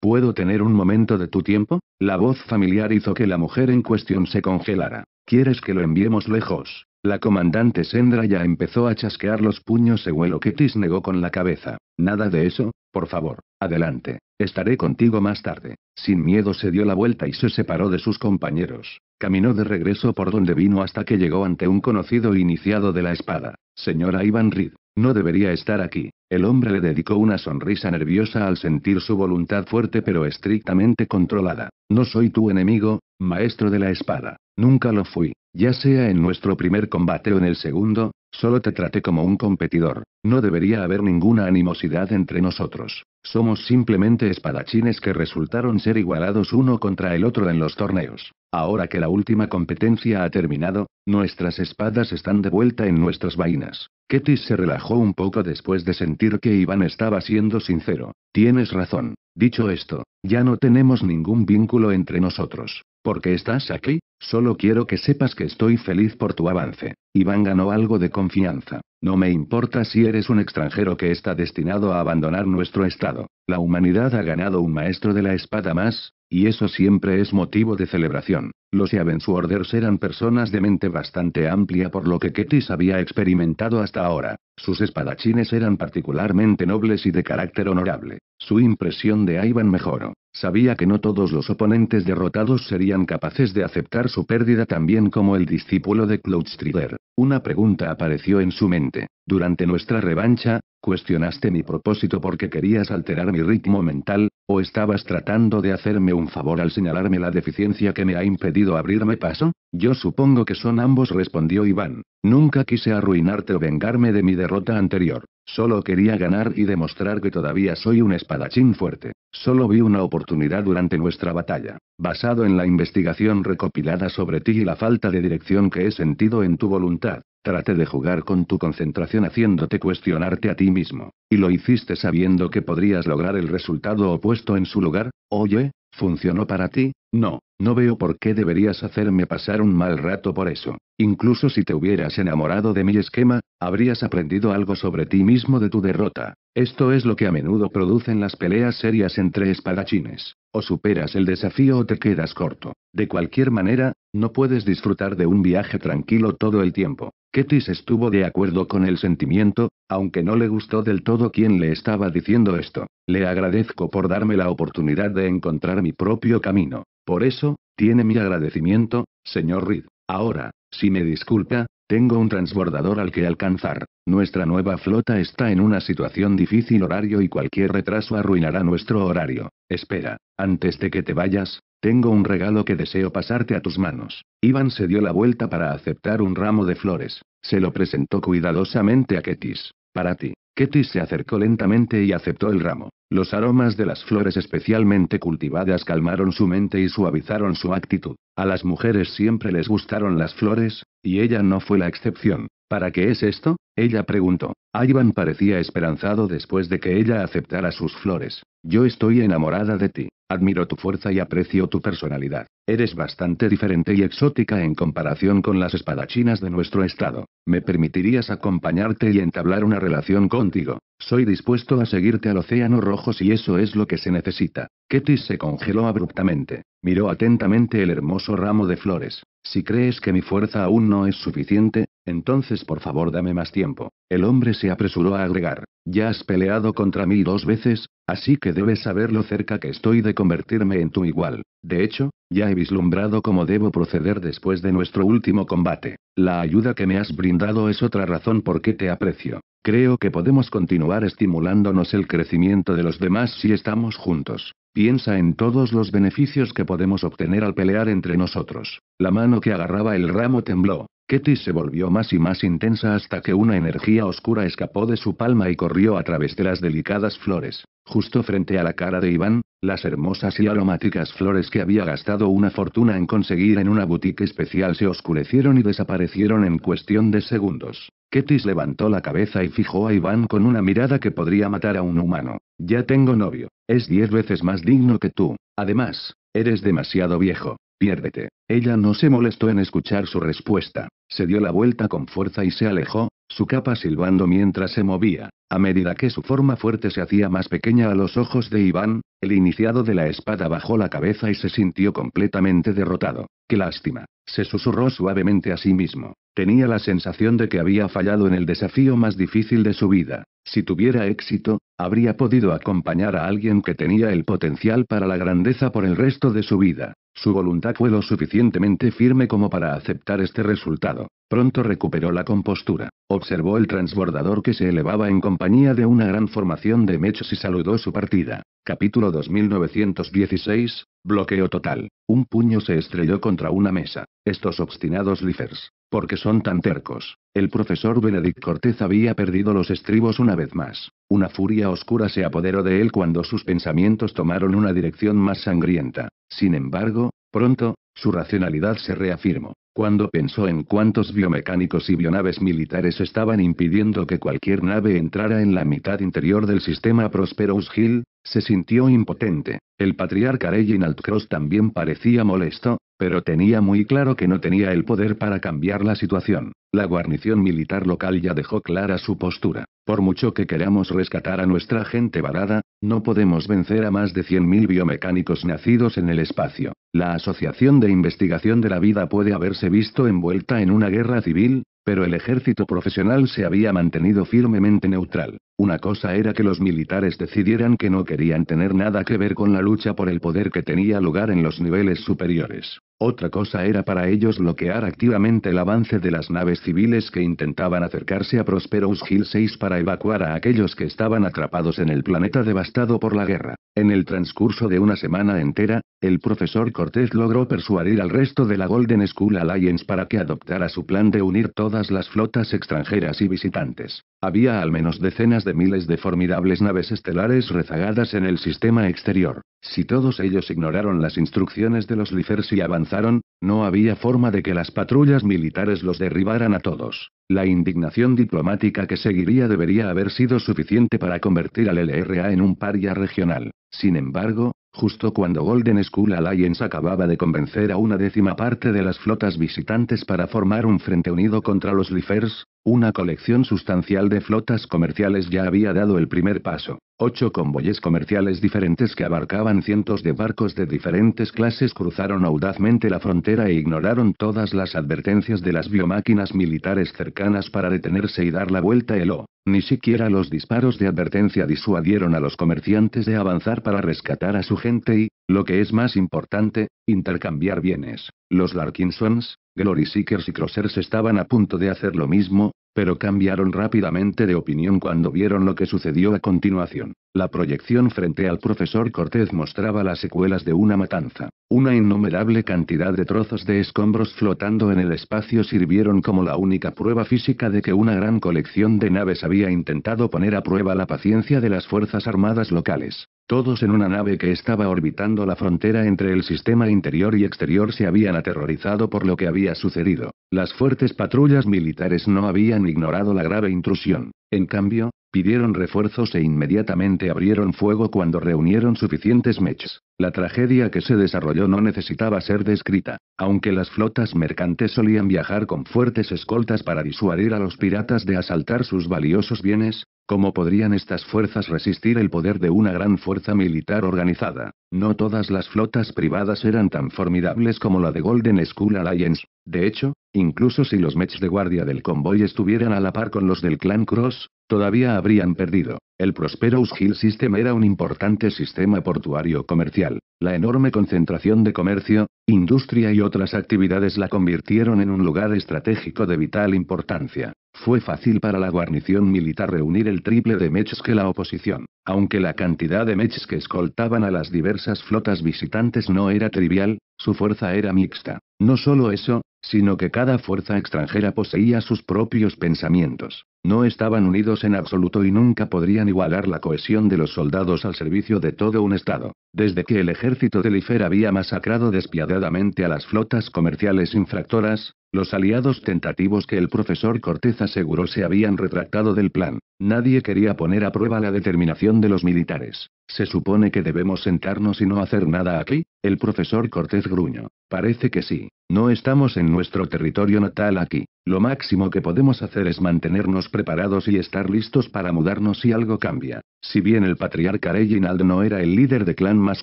¿Puedo tener un momento de tu tiempo? La voz familiar hizo que la mujer en cuestión se congelara. ¿Quieres que lo enviemos lejos? La comandante Sendra ya empezó a chasquear los puños según lo que Tis negó con la cabeza. Nada de eso, por favor, adelante, estaré contigo más tarde. Sin miedo se dio la vuelta y se separó de sus compañeros. Caminó de regreso por donde vino hasta que llegó ante un conocido iniciado de la espada, señora Ivan Reed. No debería estar aquí. El hombre le dedicó una sonrisa nerviosa al sentir su voluntad fuerte pero estrictamente controlada. No soy tu enemigo, maestro de la espada. Nunca lo fui, ya sea en nuestro primer combate o en el segundo, solo te traté como un competidor. No debería haber ninguna animosidad entre nosotros. Somos simplemente espadachines que resultaron ser igualados uno contra el otro en los torneos. Ahora que la última competencia ha terminado, nuestras espadas están de vuelta en nuestras vainas. Ketis se relajó un poco después de sentir que Iván estaba siendo sincero. Tienes razón. Dicho esto, ya no tenemos ningún vínculo entre nosotros qué estás aquí, solo quiero que sepas que estoy feliz por tu avance. Iván ganó algo de confianza. No me importa si eres un extranjero que está destinado a abandonar nuestro estado. La humanidad ha ganado un maestro de la espada más, y eso siempre es motivo de celebración. Los Orders eran personas de mente bastante amplia por lo que Ketis había experimentado hasta ahora. Sus espadachines eran particularmente nobles y de carácter honorable. Su impresión de Ivan mejoró. Sabía que no todos los oponentes derrotados serían capaces de aceptar su pérdida también como el discípulo de Strider. Una pregunta apareció en su mente. Durante nuestra revancha, cuestionaste mi propósito porque querías alterar mi ritmo mental, o estabas tratando de hacerme un favor al señalarme la deficiencia que me ha impedido abrirme paso? Yo supongo que son ambos, respondió Iván. Nunca quise arruinarte o vengarme de mi derrota anterior. Solo quería ganar y demostrar que todavía soy un espadachín fuerte. Solo vi una oportunidad durante nuestra batalla. Basado en la investigación recopilada sobre ti y la falta de dirección que he sentido en tu voluntad, Traté de jugar con tu concentración haciéndote cuestionarte a ti mismo. ¿Y lo hiciste sabiendo que podrías lograr el resultado opuesto en su lugar? Oye, ¿funcionó para ti? No, no veo por qué deberías hacerme pasar un mal rato por eso. Incluso si te hubieras enamorado de mi esquema, habrías aprendido algo sobre ti mismo de tu derrota. Esto es lo que a menudo producen las peleas serias entre espadachines. O superas el desafío o te quedas corto. De cualquier manera, no puedes disfrutar de un viaje tranquilo todo el tiempo. Ketis estuvo de acuerdo con el sentimiento, aunque no le gustó del todo quien le estaba diciendo esto. Le agradezco por darme la oportunidad de encontrar mi propio camino por eso, tiene mi agradecimiento, señor Reed. Ahora, si me disculpa, tengo un transbordador al que alcanzar. Nuestra nueva flota está en una situación difícil horario y cualquier retraso arruinará nuestro horario. Espera, antes de que te vayas, tengo un regalo que deseo pasarte a tus manos. Iván se dio la vuelta para aceptar un ramo de flores. Se lo presentó cuidadosamente a Ketis. Para ti. Ketty se acercó lentamente y aceptó el ramo. Los aromas de las flores especialmente cultivadas calmaron su mente y suavizaron su actitud. A las mujeres siempre les gustaron las flores, y ella no fue la excepción. ¿Para qué es esto? Ella preguntó. Ivan parecía esperanzado después de que ella aceptara sus flores. Yo estoy enamorada de ti. Admiro tu fuerza y aprecio tu personalidad. Eres bastante diferente y exótica en comparación con las espadachinas de nuestro estado. ¿Me permitirías acompañarte y entablar una relación contigo? Soy dispuesto a seguirte al Océano Rojo si eso es lo que se necesita. Ketis se congeló abruptamente. Miró atentamente el hermoso ramo de flores. Si crees que mi fuerza aún no es suficiente, entonces por favor dame más tiempo. El hombre se apresuró a agregar. Ya has peleado contra mí dos veces, así que debes saber lo cerca que estoy de convertirme en tu igual. De hecho, ya he vislumbrado cómo debo proceder después de nuestro último combate. La ayuda que me has brindado es otra razón por qué te aprecio. Creo que podemos continuar estimulándonos el crecimiento de los demás si estamos juntos. Piensa en todos los beneficios que podemos obtener al pelear entre nosotros. La mano que agarraba el ramo tembló. Ketty se volvió más y más intensa hasta que una energía oscura escapó de su palma y corrió a través de las delicadas flores, justo frente a la cara de Iván, las hermosas y aromáticas flores que había gastado una fortuna en conseguir en una boutique especial se oscurecieron y desaparecieron en cuestión de segundos. Ketis levantó la cabeza y fijó a Iván con una mirada que podría matar a un humano. Ya tengo novio, es diez veces más digno que tú. Además, eres demasiado viejo. Piérdete. Ella no se molestó en escuchar su respuesta. Se dio la vuelta con fuerza y se alejó, su capa silbando mientras se movía. A medida que su forma fuerte se hacía más pequeña a los ojos de Iván, el iniciado de la espada bajó la cabeza y se sintió completamente derrotado. ¡Qué lástima! Se susurró suavemente a sí mismo. Tenía la sensación de que había fallado en el desafío más difícil de su vida. Si tuviera éxito, habría podido acompañar a alguien que tenía el potencial para la grandeza por el resto de su vida. Su voluntad fue lo suficientemente firme como para aceptar este resultado. Pronto recuperó la compostura. Observó el transbordador que se elevaba en compañía de una gran formación de mechos y saludó su partida. Capítulo 2916, bloqueo total. Un puño se estrelló contra una mesa. Estos obstinados lifers. Porque son tan tercos. El profesor Benedict Cortés había perdido los estribos una vez más. Una furia oscura se apoderó de él cuando sus pensamientos tomaron una dirección más sangrienta. Sin embargo, pronto, su racionalidad se reafirmó cuando pensó en cuántos biomecánicos y bionaves militares estaban impidiendo que cualquier nave entrara en la mitad interior del sistema Prosperous Hill, se sintió impotente. El patriarca Reginald Cross también parecía molesto, pero tenía muy claro que no tenía el poder para cambiar la situación. La guarnición militar local ya dejó clara su postura. Por mucho que queramos rescatar a nuestra gente varada, no podemos vencer a más de 100.000 biomecánicos nacidos en el espacio. La Asociación de Investigación de la Vida puede haberse visto envuelta en una guerra civil, pero el ejército profesional se había mantenido firmemente neutral. Una cosa era que los militares decidieran que no querían tener nada que ver con la lucha por el poder que tenía lugar en los niveles superiores. Otra cosa era para ellos bloquear activamente el avance de las naves civiles que intentaban acercarse a Prosperous Hill 6 para evacuar a aquellos que estaban atrapados en el planeta devastado por la guerra. En el transcurso de una semana entera, el profesor Cortés logró persuadir al resto de la Golden School Alliance para que adoptara su plan de unir todas las flotas extranjeras y visitantes. Había al menos decenas de miles de formidables naves estelares rezagadas en el sistema exterior. Si todos ellos ignoraron las instrucciones de los Lifers y avanzaron, no había forma de que las patrullas militares los derribaran a todos. La indignación diplomática que seguiría debería haber sido suficiente para convertir al LRA en un paria regional. Sin embargo, justo cuando Golden School Alliance acababa de convencer a una décima parte de las flotas visitantes para formar un frente unido contra los Lifers, una colección sustancial de flotas comerciales ya había dado el primer paso. Ocho convoyes comerciales diferentes que abarcaban cientos de barcos de diferentes clases cruzaron audazmente la frontera e ignoraron todas las advertencias de las biomáquinas militares cercanas para detenerse y dar la vuelta el O. Ni siquiera los disparos de advertencia disuadieron a los comerciantes de avanzar para rescatar a su gente y, lo que es más importante, intercambiar bienes. Los Larkinsons, Glory Seekers y Crossers estaban a punto de hacer lo mismo, pero cambiaron rápidamente de opinión cuando vieron lo que sucedió a continuación. La proyección frente al profesor Cortés mostraba las secuelas de una matanza. Una innumerable cantidad de trozos de escombros flotando en el espacio sirvieron como la única prueba física de que una gran colección de naves había intentado poner a prueba la paciencia de las Fuerzas Armadas locales. Todos en una nave que estaba orbitando la frontera entre el sistema interior y exterior se habían aterrorizado por lo que había sucedido. Las fuertes patrullas militares no habían ignorado la grave intrusión. En cambio, pidieron refuerzos e inmediatamente abrieron fuego cuando reunieron suficientes mechs. La tragedia que se desarrolló no necesitaba ser descrita, aunque las flotas mercantes solían viajar con fuertes escoltas para disuadir a los piratas de asaltar sus valiosos bienes, ¿Cómo podrían estas fuerzas resistir el poder de una gran fuerza militar organizada? No todas las flotas privadas eran tan formidables como la de Golden School Alliance. De hecho, incluso si los mechs de guardia del convoy estuvieran a la par con los del Clan Cross, todavía habrían perdido. El Prosperous Hill System era un importante sistema portuario comercial. La enorme concentración de comercio, industria y otras actividades la convirtieron en un lugar estratégico de vital importancia. Fue fácil para la guarnición militar reunir el triple de mechs que la oposición, aunque la cantidad de mechs que escoltaban a las diversas flotas visitantes no era trivial, su fuerza era mixta. No solo eso, sino que cada fuerza extranjera poseía sus propios pensamientos. No estaban unidos en absoluto y nunca podrían igualar la cohesión de los soldados al servicio de todo un Estado. Desde que el ejército de Lifer había masacrado despiadadamente a las flotas comerciales infractoras, los aliados tentativos que el profesor Cortés aseguró se habían retractado del plan. Nadie quería poner a prueba la determinación de los militares. Se supone que debemos sentarnos y no hacer nada aquí, el profesor Cortés gruñó. Parece que sí. No estamos en nuestro territorio natal aquí. Lo máximo que podemos hacer es mantenernos preparados y estar listos para mudarnos si algo cambia. Si bien el patriarca Reginald no era el líder de clan más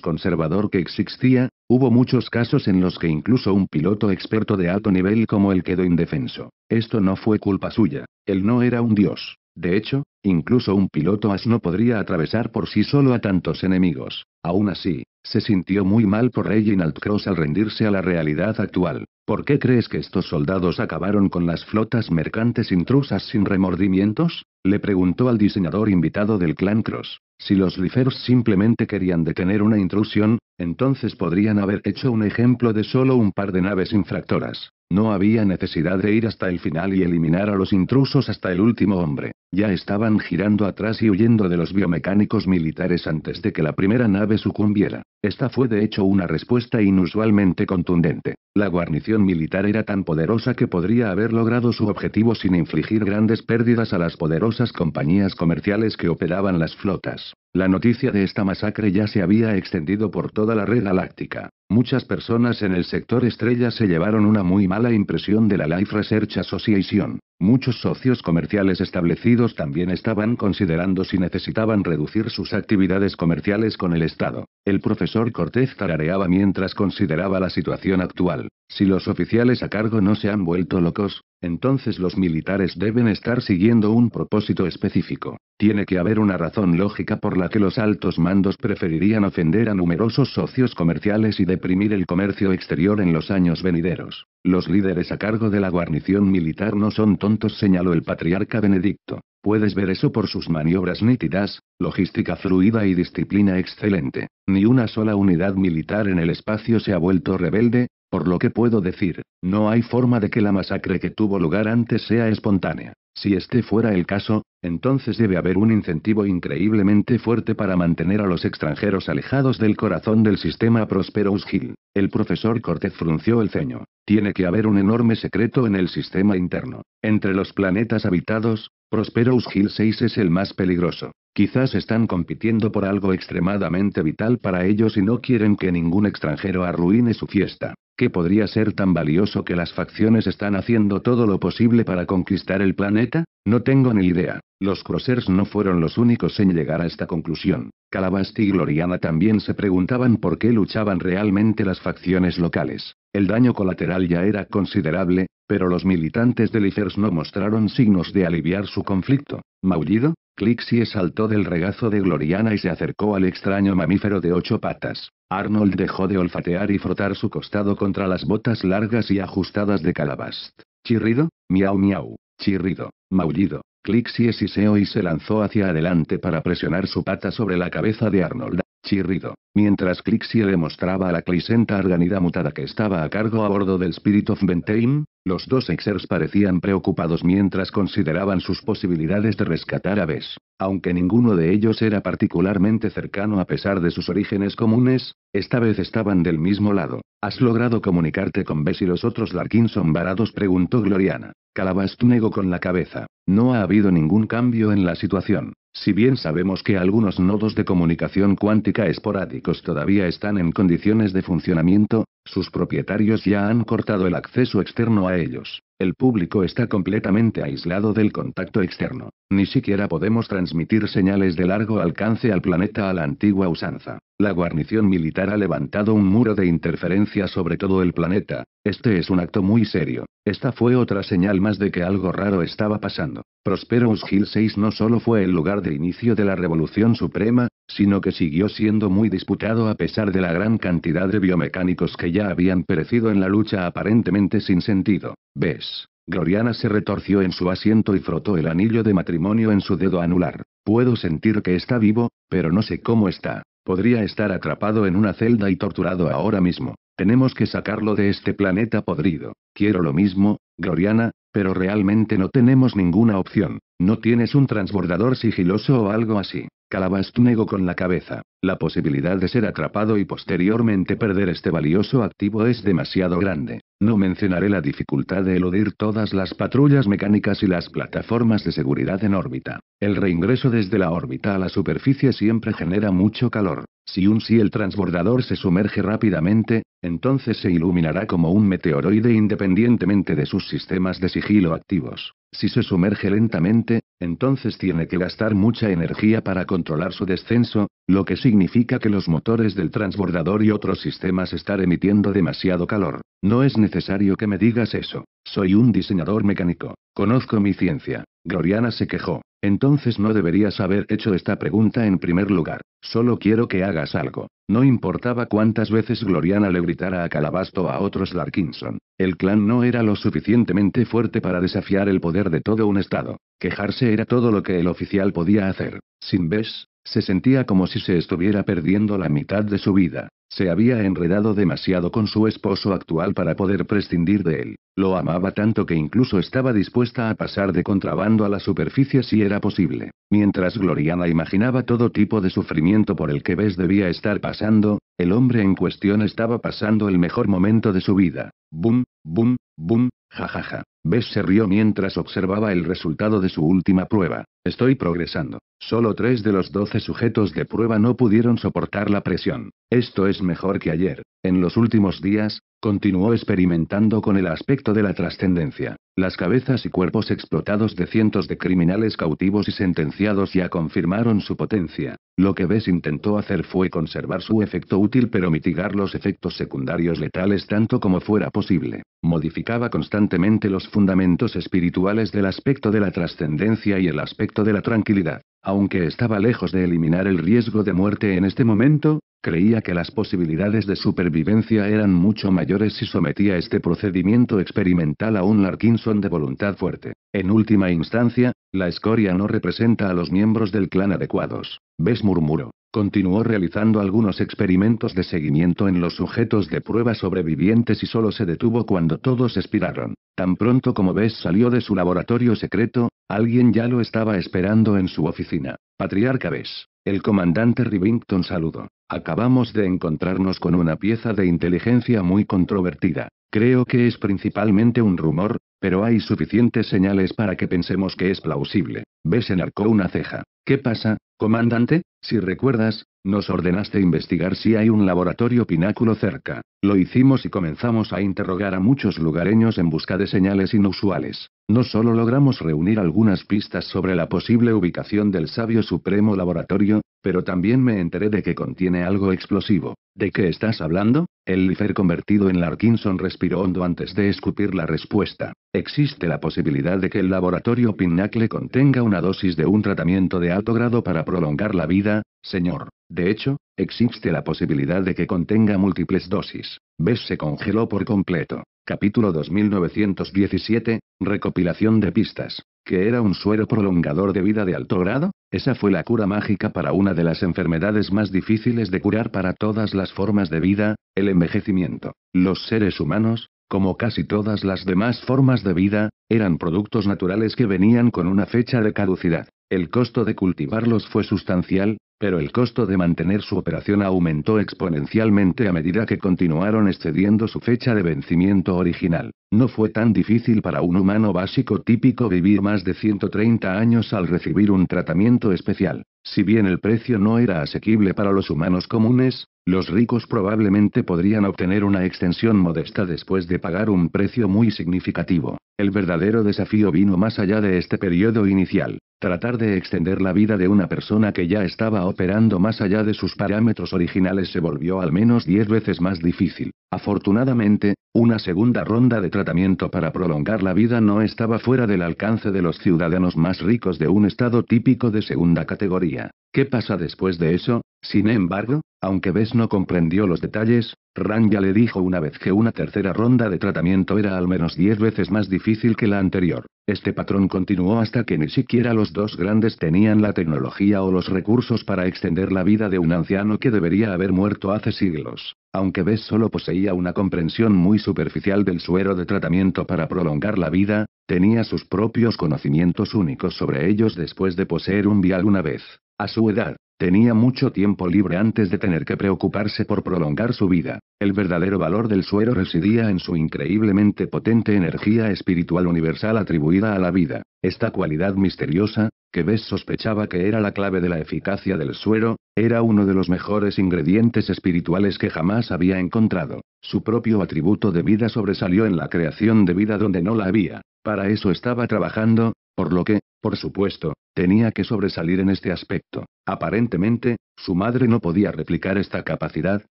conservador que existía, hubo muchos casos en los que incluso un piloto experto de alto nivel como él quedó indefenso. Esto no fue culpa suya, él no era un dios. De hecho, incluso un piloto as no podría atravesar por sí solo a tantos enemigos. Aún así, se sintió muy mal por Reginald Cross al rendirse a la realidad actual. ¿Por qué crees que estos soldados acabaron con las flotas mercantes intrusas sin remordimientos? Le preguntó al diseñador invitado del clan Cross. Si los Lifers simplemente querían detener una intrusión, entonces podrían haber hecho un ejemplo de solo un par de naves infractoras. No había necesidad de ir hasta el final y eliminar a los intrusos hasta el último hombre. Ya estaban girando atrás y huyendo de los biomecánicos militares antes de que la primera nave sucumbiera. Esta fue de hecho una respuesta inusualmente contundente. La guarnición militar era tan poderosa que podría haber logrado su objetivo sin infligir grandes pérdidas a las poderosas compañías comerciales que operaban las flotas. La noticia de esta masacre ya se había extendido por toda la red galáctica. Muchas personas en el sector estrella se llevaron una muy mala impresión de la Life Research Association. Muchos socios comerciales establecidos también estaban considerando si necesitaban reducir sus actividades comerciales con el Estado. El profesor Cortés tarareaba mientras consideraba la situación actual. Si los oficiales a cargo no se han vuelto locos, entonces los militares deben estar siguiendo un propósito específico. Tiene que haber una razón lógica por la que los altos mandos preferirían ofender a numerosos socios comerciales y deprimir el comercio exterior en los años venideros. Los líderes a cargo de la guarnición militar no son señaló el patriarca Benedicto. Puedes ver eso por sus maniobras nítidas, logística fluida y disciplina excelente. Ni una sola unidad militar en el espacio se ha vuelto rebelde, por lo que puedo decir, no hay forma de que la masacre que tuvo lugar antes sea espontánea. Si este fuera el caso, entonces debe haber un incentivo increíblemente fuerte para mantener a los extranjeros alejados del corazón del sistema Prosperous Hill. El profesor Cortez frunció el ceño. Tiene que haber un enorme secreto en el sistema interno. Entre los planetas habitados, Prosperous Hill 6 es el más peligroso. Quizás están compitiendo por algo extremadamente vital para ellos y no quieren que ningún extranjero arruine su fiesta. ¿Qué podría ser tan valioso que las facciones están haciendo todo lo posible para conquistar el planeta? No tengo ni idea. Los Crossers no fueron los únicos en llegar a esta conclusión. Calabasti y Gloriana también se preguntaban por qué luchaban realmente las facciones locales. El daño colateral ya era considerable, pero los militantes de Lifers no mostraron signos de aliviar su conflicto. Maullido, Clixie saltó del regazo de Gloriana y se acercó al extraño mamífero de ocho patas. Arnold dejó de olfatear y frotar su costado contra las botas largas y ajustadas de Calabast. Chirrido, miau miau, chirrido, maullido. Clixie siseó y se lanzó hacia adelante para presionar su pata sobre la cabeza de Arnold chirrido, mientras Clixie le mostraba a la clisenta arganida mutada que estaba a cargo a bordo del Spirit of Bentheim, los dos exers parecían preocupados mientras consideraban sus posibilidades de rescatar a Bess. Aunque ninguno de ellos era particularmente cercano a pesar de sus orígenes comunes, esta vez estaban del mismo lado. ¿Has logrado comunicarte con Bess y los otros son varados? preguntó Gloriana. Calabas negó con la cabeza. No ha habido ningún cambio en la situación. Si bien sabemos que algunos nodos de comunicación cuántica esporádicos todavía están en condiciones de funcionamiento, sus propietarios ya han cortado el acceso externo a ellos. El público está completamente aislado del contacto externo. Ni siquiera podemos transmitir señales de largo alcance al planeta a la antigua usanza. La guarnición militar ha levantado un muro de interferencia sobre todo el planeta. Este es un acto muy serio. Esta fue otra señal más de que algo raro estaba pasando. Prosperous Hill 6 no solo fue el lugar de inicio de la Revolución Suprema, sino que siguió siendo muy disputado a pesar de la gran cantidad de biomecánicos que ya habían perecido en la lucha aparentemente sin sentido. ¿Ves? Gloriana se retorció en su asiento y frotó el anillo de matrimonio en su dedo anular. Puedo sentir que está vivo, pero no sé cómo está. Podría estar atrapado en una celda y torturado ahora mismo. Tenemos que sacarlo de este planeta podrido. Quiero lo mismo, Gloriana, pero realmente no tenemos ninguna opción. No tienes un transbordador sigiloso o algo así. Calabast negó con la cabeza. La posibilidad de ser atrapado y posteriormente perder este valioso activo es demasiado grande. No mencionaré la dificultad de eludir todas las patrullas mecánicas y las plataformas de seguridad en órbita. El reingreso desde la órbita a la superficie siempre genera mucho calor. Si un si el transbordador se sumerge rápidamente, entonces se iluminará como un meteoroide independientemente de sus sistemas de sigilo activos. Si se sumerge lentamente, entonces tiene que gastar mucha energía para controlar su descenso, lo que significa que los motores del transbordador y otros sistemas están emitiendo demasiado calor. No es necesario que me digas eso. Soy un diseñador mecánico. Conozco mi ciencia. Gloriana se quejó. Entonces no deberías haber hecho esta pregunta en primer lugar. Solo quiero que hagas algo. No importaba cuántas veces Gloriana le gritara a Calabasto o a otros Larkinson. El clan no era lo suficientemente fuerte para desafiar el poder de todo un estado. Quejarse era todo lo que el oficial podía hacer. Sin ves, se sentía como si se estuviera perdiendo la mitad de su vida. Se había enredado demasiado con su esposo actual para poder prescindir de él. Lo amaba tanto que incluso estaba dispuesta a pasar de contrabando a la superficie si era posible. Mientras Gloriana imaginaba todo tipo de sufrimiento por el que Bess debía estar pasando, el hombre en cuestión estaba pasando el mejor momento de su vida. boom, bum, bum, jajaja. Bess se rió mientras observaba el resultado de su última prueba. Estoy progresando. Solo tres de los doce sujetos de prueba no pudieron soportar la presión. Esto es mejor que ayer. En los últimos días, continuó experimentando con el aspecto de la trascendencia. Las cabezas y cuerpos explotados de cientos de criminales cautivos y sentenciados ya confirmaron su potencia. Lo que Bess intentó hacer fue conservar su efecto útil pero mitigar los efectos secundarios letales tanto como fuera posible. Modificaba constantemente los fundamentos espirituales del aspecto de la trascendencia y el aspecto de la tranquilidad. Aunque estaba lejos de eliminar el riesgo de muerte en este momento, creía que las posibilidades de supervivencia eran mucho mayores si sometía este procedimiento experimental a un Larkinson de voluntad fuerte. En última instancia, la escoria no representa a los miembros del clan adecuados. ¿Ves? murmuró. Continuó realizando algunos experimentos de seguimiento en los sujetos de prueba sobrevivientes y solo se detuvo cuando todos expiraron. Tan pronto como Bess salió de su laboratorio secreto, alguien ya lo estaba esperando en su oficina. Patriarca Bess. El comandante Rivington saludó. Acabamos de encontrarnos con una pieza de inteligencia muy controvertida. Creo que es principalmente un rumor, pero hay suficientes señales para que pensemos que es plausible. Bess enarcó una ceja. ¿Qué pasa? Comandante, si recuerdas, nos ordenaste investigar si hay un laboratorio pináculo cerca. Lo hicimos y comenzamos a interrogar a muchos lugareños en busca de señales inusuales. No solo logramos reunir algunas pistas sobre la posible ubicación del sabio supremo laboratorio, pero también me enteré de que contiene algo explosivo. ¿De qué estás hablando? El lifer convertido en Larkinson respiró hondo antes de escupir la respuesta. Existe la posibilidad de que el laboratorio Pinnacle contenga una dosis de un tratamiento de alto grado para prolongar la vida, señor. De hecho, existe la posibilidad de que contenga múltiples dosis. Bess se congeló por completo. Capítulo 2917, recopilación de pistas. ¿Que era un suero prolongador de vida de alto grado? Esa fue la cura mágica para una de las enfermedades más difíciles de curar para todas las formas de vida, el envejecimiento. Los seres humanos, como casi todas las demás formas de vida, eran productos naturales que venían con una fecha de caducidad. El costo de cultivarlos fue sustancial, pero el costo de mantener su operación aumentó exponencialmente a medida que continuaron excediendo su fecha de vencimiento original. No fue tan difícil para un humano básico típico vivir más de 130 años al recibir un tratamiento especial. Si bien el precio no era asequible para los humanos comunes, los ricos probablemente podrían obtener una extensión modesta después de pagar un precio muy significativo. El verdadero desafío vino más allá de este periodo inicial. Tratar de extender la vida de una persona que ya estaba operando más allá de sus parámetros originales se volvió al menos diez veces más difícil. Afortunadamente, una segunda ronda de tratamiento para prolongar la vida no estaba fuera del alcance de los ciudadanos más ricos de un estado típico de segunda categoría. ¿Qué pasa después de eso? Sin embargo, aunque Bess no comprendió los detalles, Ranja le dijo una vez que una tercera ronda de tratamiento era al menos diez veces más difícil que la anterior. Este patrón continuó hasta que ni siquiera los dos grandes tenían la tecnología o los recursos para extender la vida de un anciano que debería haber muerto hace siglos. Aunque Bess solo poseía una comprensión muy superficial del suero de tratamiento para prolongar la vida, tenía sus propios conocimientos únicos sobre ellos después de poseer un vial una vez. A su edad, Tenía mucho tiempo libre antes de tener que preocuparse por prolongar su vida. El verdadero valor del suero residía en su increíblemente potente energía espiritual universal atribuida a la vida. Esta cualidad misteriosa, que Bess sospechaba que era la clave de la eficacia del suero, era uno de los mejores ingredientes espirituales que jamás había encontrado. Su propio atributo de vida sobresalió en la creación de vida donde no la había. Para eso estaba trabajando, por lo que, por supuesto, tenía que sobresalir en este aspecto. Aparentemente, su madre no podía replicar esta capacidad,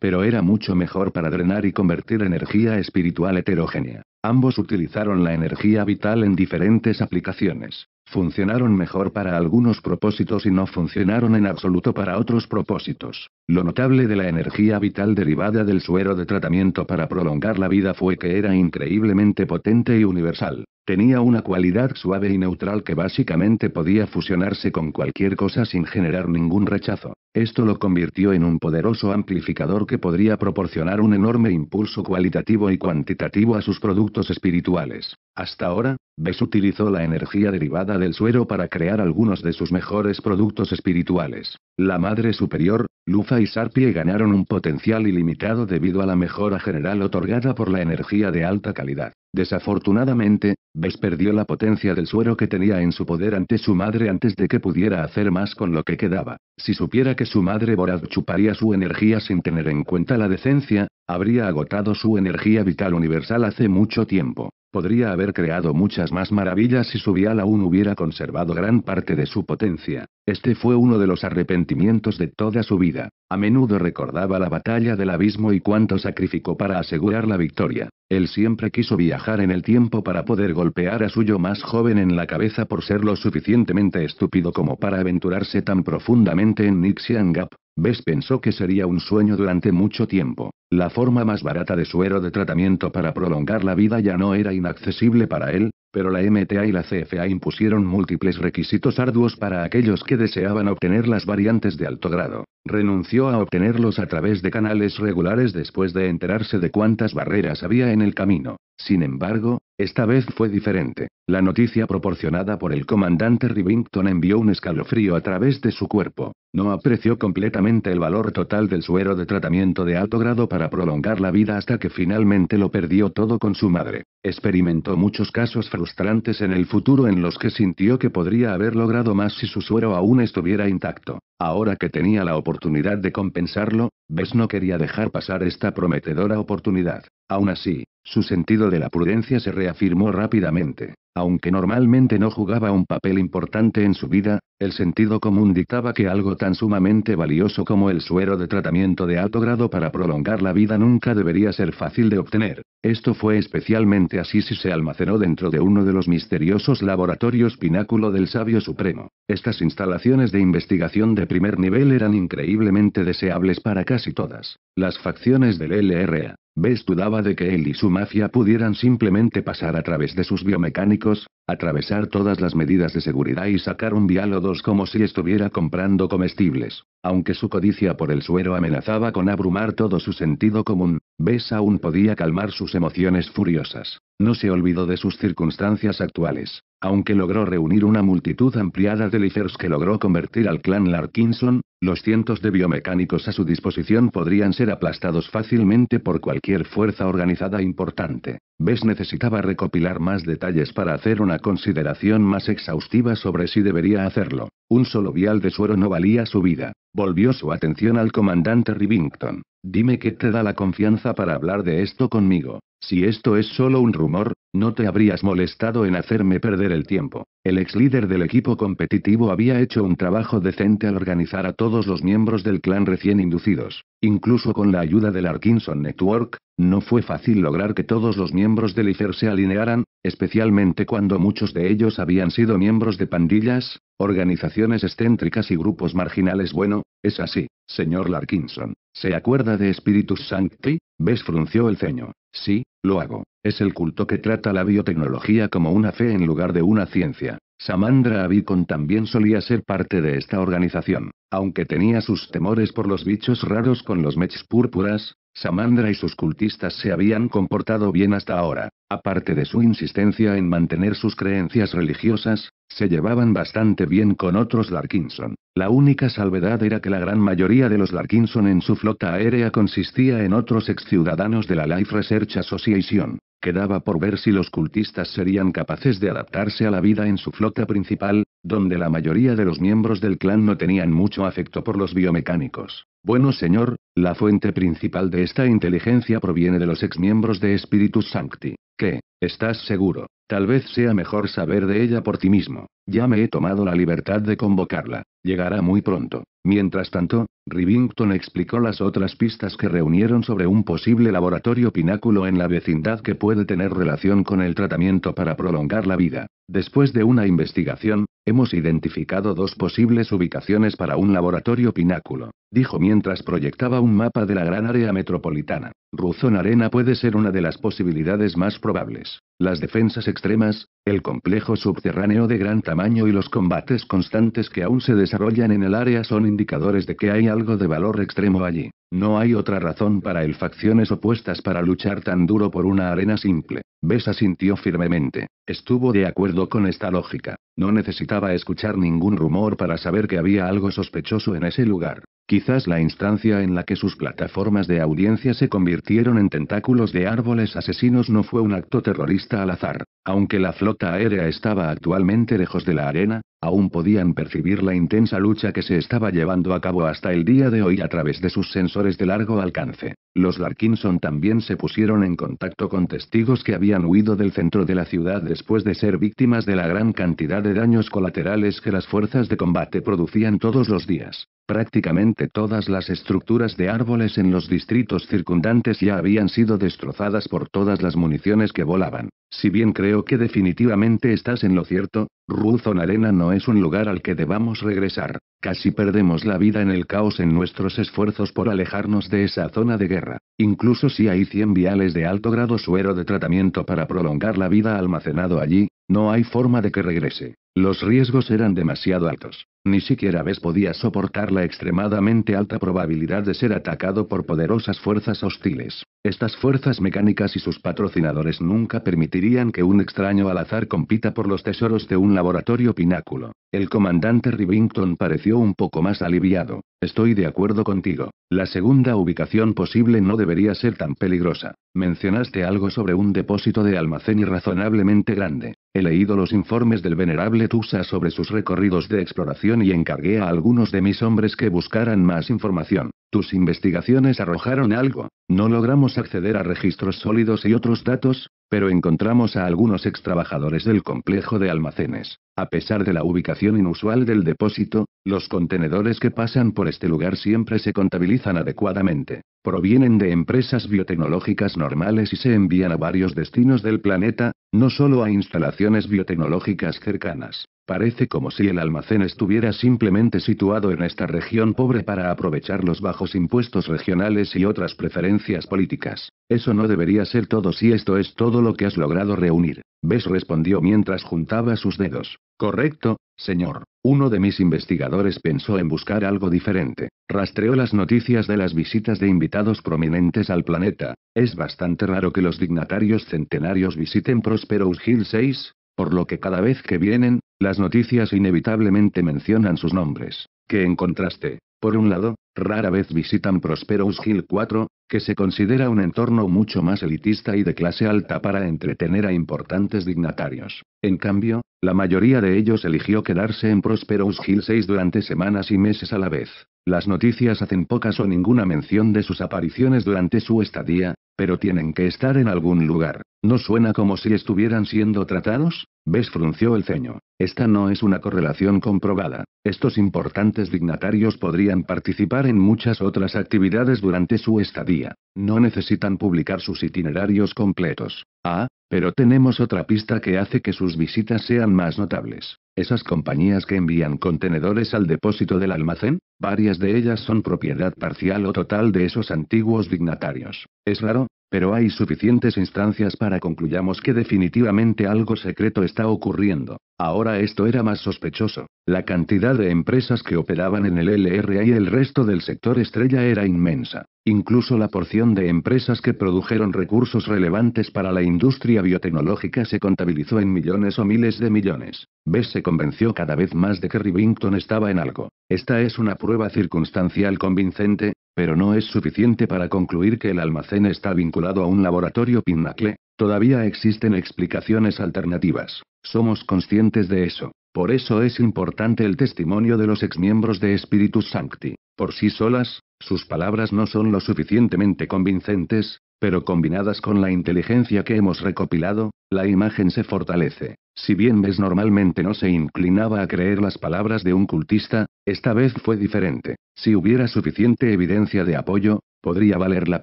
pero era mucho mejor para drenar y convertir energía espiritual heterogénea. Ambos utilizaron la energía vital en diferentes aplicaciones. Funcionaron mejor para algunos propósitos y no funcionaron en absoluto para otros propósitos. Lo notable de la energía vital derivada del suero de tratamiento para prolongar la vida fue que era increíblemente potente y universal. Tenía una cualidad suave y neutral que básicamente podía fusionarse con cualquier cosa sin generar ningún rechazo. Esto lo convirtió en un poderoso amplificador que podría proporcionar un enorme impulso cualitativo y cuantitativo a sus productos espirituales. Hasta ahora, Bess utilizó la energía derivada del suero para crear algunos de sus mejores productos espirituales. La Madre Superior, Lufa y Sarpie ganaron un potencial ilimitado debido a la mejora general otorgada por la energía de alta calidad. Desafortunadamente, Bess perdió la potencia del suero que tenía en su poder ante su madre antes de que pudiera hacer más con lo que quedaba. Si supiera que su madre Borad chuparía su energía sin tener en cuenta la decencia, habría agotado su energía vital universal hace mucho tiempo. Podría haber creado muchas más maravillas si su vial aún hubiera conservado gran parte de su potencia. Este fue uno de los arrepentimientos de toda su vida. A menudo recordaba la batalla del abismo y cuánto sacrificó para asegurar la victoria. Él siempre quiso viajar en el tiempo para poder golpear a suyo más joven en la cabeza por ser lo suficientemente estúpido como para aventurarse tan profundamente en Nixian Gap. Bess pensó que sería un sueño durante mucho tiempo. La forma más barata de suero de tratamiento para prolongar la vida ya no era inaccesible para él, pero la MTA y la CFA impusieron múltiples requisitos arduos para aquellos que deseaban obtener las variantes de alto grado. Renunció a obtenerlos a través de canales regulares después de enterarse de cuántas barreras había en el camino. Sin embargo, esta vez fue diferente. La noticia proporcionada por el comandante Rivington envió un escalofrío a través de su cuerpo. No apreció completamente el valor total del suero de tratamiento de alto grado para prolongar la vida hasta que finalmente lo perdió todo con su madre. Experimentó muchos casos frustrantes en el futuro en los que sintió que podría haber logrado más si su suero aún estuviera intacto. Ahora que tenía la oportunidad de compensarlo, Bess no quería dejar pasar esta prometedora oportunidad. Aún así, su sentido de la prudencia se reafirmó rápidamente. Aunque normalmente no jugaba un papel importante en su vida, el sentido común dictaba que algo tan sumamente valioso como el suero de tratamiento de alto grado para prolongar la vida nunca debería ser fácil de obtener. Esto fue especialmente así si se almacenó dentro de uno de los misteriosos laboratorios pináculo del Sabio Supremo. Estas instalaciones de investigación de primer nivel eran increíblemente deseables para casi todas las facciones del LRA. Bess dudaba de que él y su mafia pudieran simplemente pasar a través de sus biomecánicos, atravesar todas las medidas de seguridad y sacar un vial o dos como si estuviera comprando comestibles. Aunque su codicia por el suero amenazaba con abrumar todo su sentido común, Bess aún podía calmar sus emociones furiosas. No se olvidó de sus circunstancias actuales. Aunque logró reunir una multitud ampliada de Lifers que logró convertir al clan Larkinson, los cientos de biomecánicos a su disposición podrían ser aplastados fácilmente por cualquier fuerza organizada importante. Bess necesitaba recopilar más detalles para hacer una consideración más exhaustiva sobre si debería hacerlo. Un solo vial de suero no valía su vida. Volvió su atención al comandante Rivington. Dime qué te da la confianza para hablar de esto conmigo. Si esto es solo un rumor, no te habrías molestado en hacerme perder el tiempo. El ex líder del equipo competitivo había hecho un trabajo decente al organizar a todos los miembros del clan recién inducidos. Incluso con la ayuda del Arkinson Network, no fue fácil lograr que todos los miembros del IFER se alinearan, especialmente cuando muchos de ellos habían sido miembros de pandillas, organizaciones excéntricas y grupos marginales. Bueno, es así, señor Larkinson. ¿Se acuerda de Spiritus Sancti? Ves frunció el ceño. Sí, lo hago. Es el culto que trata la biotecnología como una fe en lugar de una ciencia. Samandra Abicon también solía ser parte de esta organización. Aunque tenía sus temores por los bichos raros con los mechs púrpuras, Samandra y sus cultistas se habían comportado bien hasta ahora. Aparte de su insistencia en mantener sus creencias religiosas, se llevaban bastante bien con otros Larkinson. La única salvedad era que la gran mayoría de los Larkinson en su flota aérea consistía en otros exciudadanos de la Life Research Association. Quedaba por ver si los cultistas serían capaces de adaptarse a la vida en su flota principal, donde la mayoría de los miembros del clan no tenían mucho afecto por los biomecánicos. Bueno señor, la fuente principal de esta inteligencia proviene de los ex miembros de Spiritus Sancti. ¿Qué? ¿Estás seguro? Tal vez sea mejor saber de ella por ti mismo. Ya me he tomado la libertad de convocarla. Llegará muy pronto. Mientras tanto, Rivington explicó las otras pistas que reunieron sobre un posible laboratorio pináculo en la vecindad que puede tener relación con el tratamiento para prolongar la vida. Después de una investigación, hemos identificado dos posibles ubicaciones para un laboratorio pináculo, dijo mientras proyectaba un mapa de la gran área metropolitana. Ruzón Arena puede ser una de las posibilidades más probables, las defensas extremas, el complejo subterráneo de gran tamaño y los combates constantes que aún se desarrollan en el área son indicadores de que hay algo de valor extremo allí. No hay otra razón para el facciones opuestas para luchar tan duro por una arena simple. Besa sintió firmemente. Estuvo de acuerdo con esta lógica. No necesitaba escuchar ningún rumor para saber que había algo sospechoso en ese lugar quizás la instancia en la que sus plataformas de audiencia se convirtieron en tentáculos de árboles asesinos no fue un acto terrorista al azar, aunque la flota aérea estaba actualmente lejos de la arena, Aún podían percibir la intensa lucha que se estaba llevando a cabo hasta el día de hoy a través de sus sensores de largo alcance. Los Larkinson también se pusieron en contacto con testigos que habían huido del centro de la ciudad después de ser víctimas de la gran cantidad de daños colaterales que las fuerzas de combate producían todos los días. Prácticamente todas las estructuras de árboles en los distritos circundantes ya habían sido destrozadas por todas las municiones que volaban. Si bien creo que definitivamente estás en lo cierto, Ruth Arena no es un lugar al que debamos regresar. Casi perdemos la vida en el caos en nuestros esfuerzos por alejarnos de esa zona de guerra, incluso si hay 100 viales de alto grado suero de tratamiento para prolongar la vida almacenado allí, no hay forma de que regrese. Los riesgos eran demasiado altos. Ni siquiera Bess podía soportar la extremadamente alta probabilidad de ser atacado por poderosas fuerzas hostiles. Estas fuerzas mecánicas y sus patrocinadores nunca permitirían que un extraño al azar compita por los tesoros de un laboratorio pináculo. El comandante Rivington parecía un poco más aliviado. Estoy de acuerdo contigo. La segunda ubicación posible no debería ser tan peligrosa. Mencionaste algo sobre un depósito de almacén razonablemente grande. He leído los informes del venerable Tusa sobre sus recorridos de exploración y encargué a algunos de mis hombres que buscaran más información. Tus investigaciones arrojaron algo. No logramos acceder a registros sólidos y otros datos, pero encontramos a algunos extrabajadores del complejo de almacenes. A pesar de la ubicación inusual del depósito, los contenedores que pasan por este lugar siempre se contabilizan adecuadamente. Provienen de empresas biotecnológicas normales y se envían a varios destinos del planeta, no solo a instalaciones biotecnológicas cercanas. Parece como si el almacén estuviera simplemente situado en esta región pobre para aprovechar los bajos impuestos regionales y otras preferencias políticas. Eso no debería ser todo si esto es todo lo que has logrado reunir. Bess respondió mientras juntaba sus dedos. Correcto, señor. Uno de mis investigadores pensó en buscar algo diferente. Rastreó las noticias de las visitas de invitados prominentes al planeta. Es bastante raro que los dignatarios centenarios visiten Prosperous Hill 6, por lo que cada vez que vienen, las noticias inevitablemente mencionan sus nombres. Que en contraste, por un lado, rara vez visitan Prosperous Hill 4, que se considera un entorno mucho más elitista y de clase alta para entretener a importantes dignatarios. En cambio, la mayoría de ellos eligió quedarse en Prosperous Hill 6 durante semanas y meses a la vez. Las noticias hacen pocas o ninguna mención de sus apariciones durante su estadía, pero tienen que estar en algún lugar. ¿No suena como si estuvieran siendo tratados? Ves frunció el ceño. Esta no es una correlación comprobada. Estos importantes dignatarios podrían participar en muchas otras actividades durante su estadía no necesitan publicar sus itinerarios completos. Ah, pero tenemos otra pista que hace que sus visitas sean más notables. Esas compañías que envían contenedores al depósito del almacén, varias de ellas son propiedad parcial o total de esos antiguos dignatarios. Es raro, pero hay suficientes instancias para concluyamos que definitivamente algo secreto está ocurriendo. Ahora esto era más sospechoso. La cantidad de empresas que operaban en el LRA y el resto del sector estrella era inmensa. Incluso la porción de empresas que produjeron recursos relevantes para la industria biotecnológica se contabilizó en millones o miles de millones. Bess se convenció cada vez más de que Rivington estaba en algo. Esta es una prueba circunstancial convincente, pero no es suficiente para concluir que el almacén está vinculado a un laboratorio Pinnacle. Todavía existen explicaciones alternativas. Somos conscientes de eso. Por eso es importante el testimonio de los exmiembros de Espíritus Sancti. Por sí solas, sus palabras no son lo suficientemente convincentes, pero combinadas con la inteligencia que hemos recopilado, la imagen se fortalece. Si bien ves normalmente no se inclinaba a creer las palabras de un cultista, esta vez fue diferente. Si hubiera suficiente evidencia de apoyo, podría valer la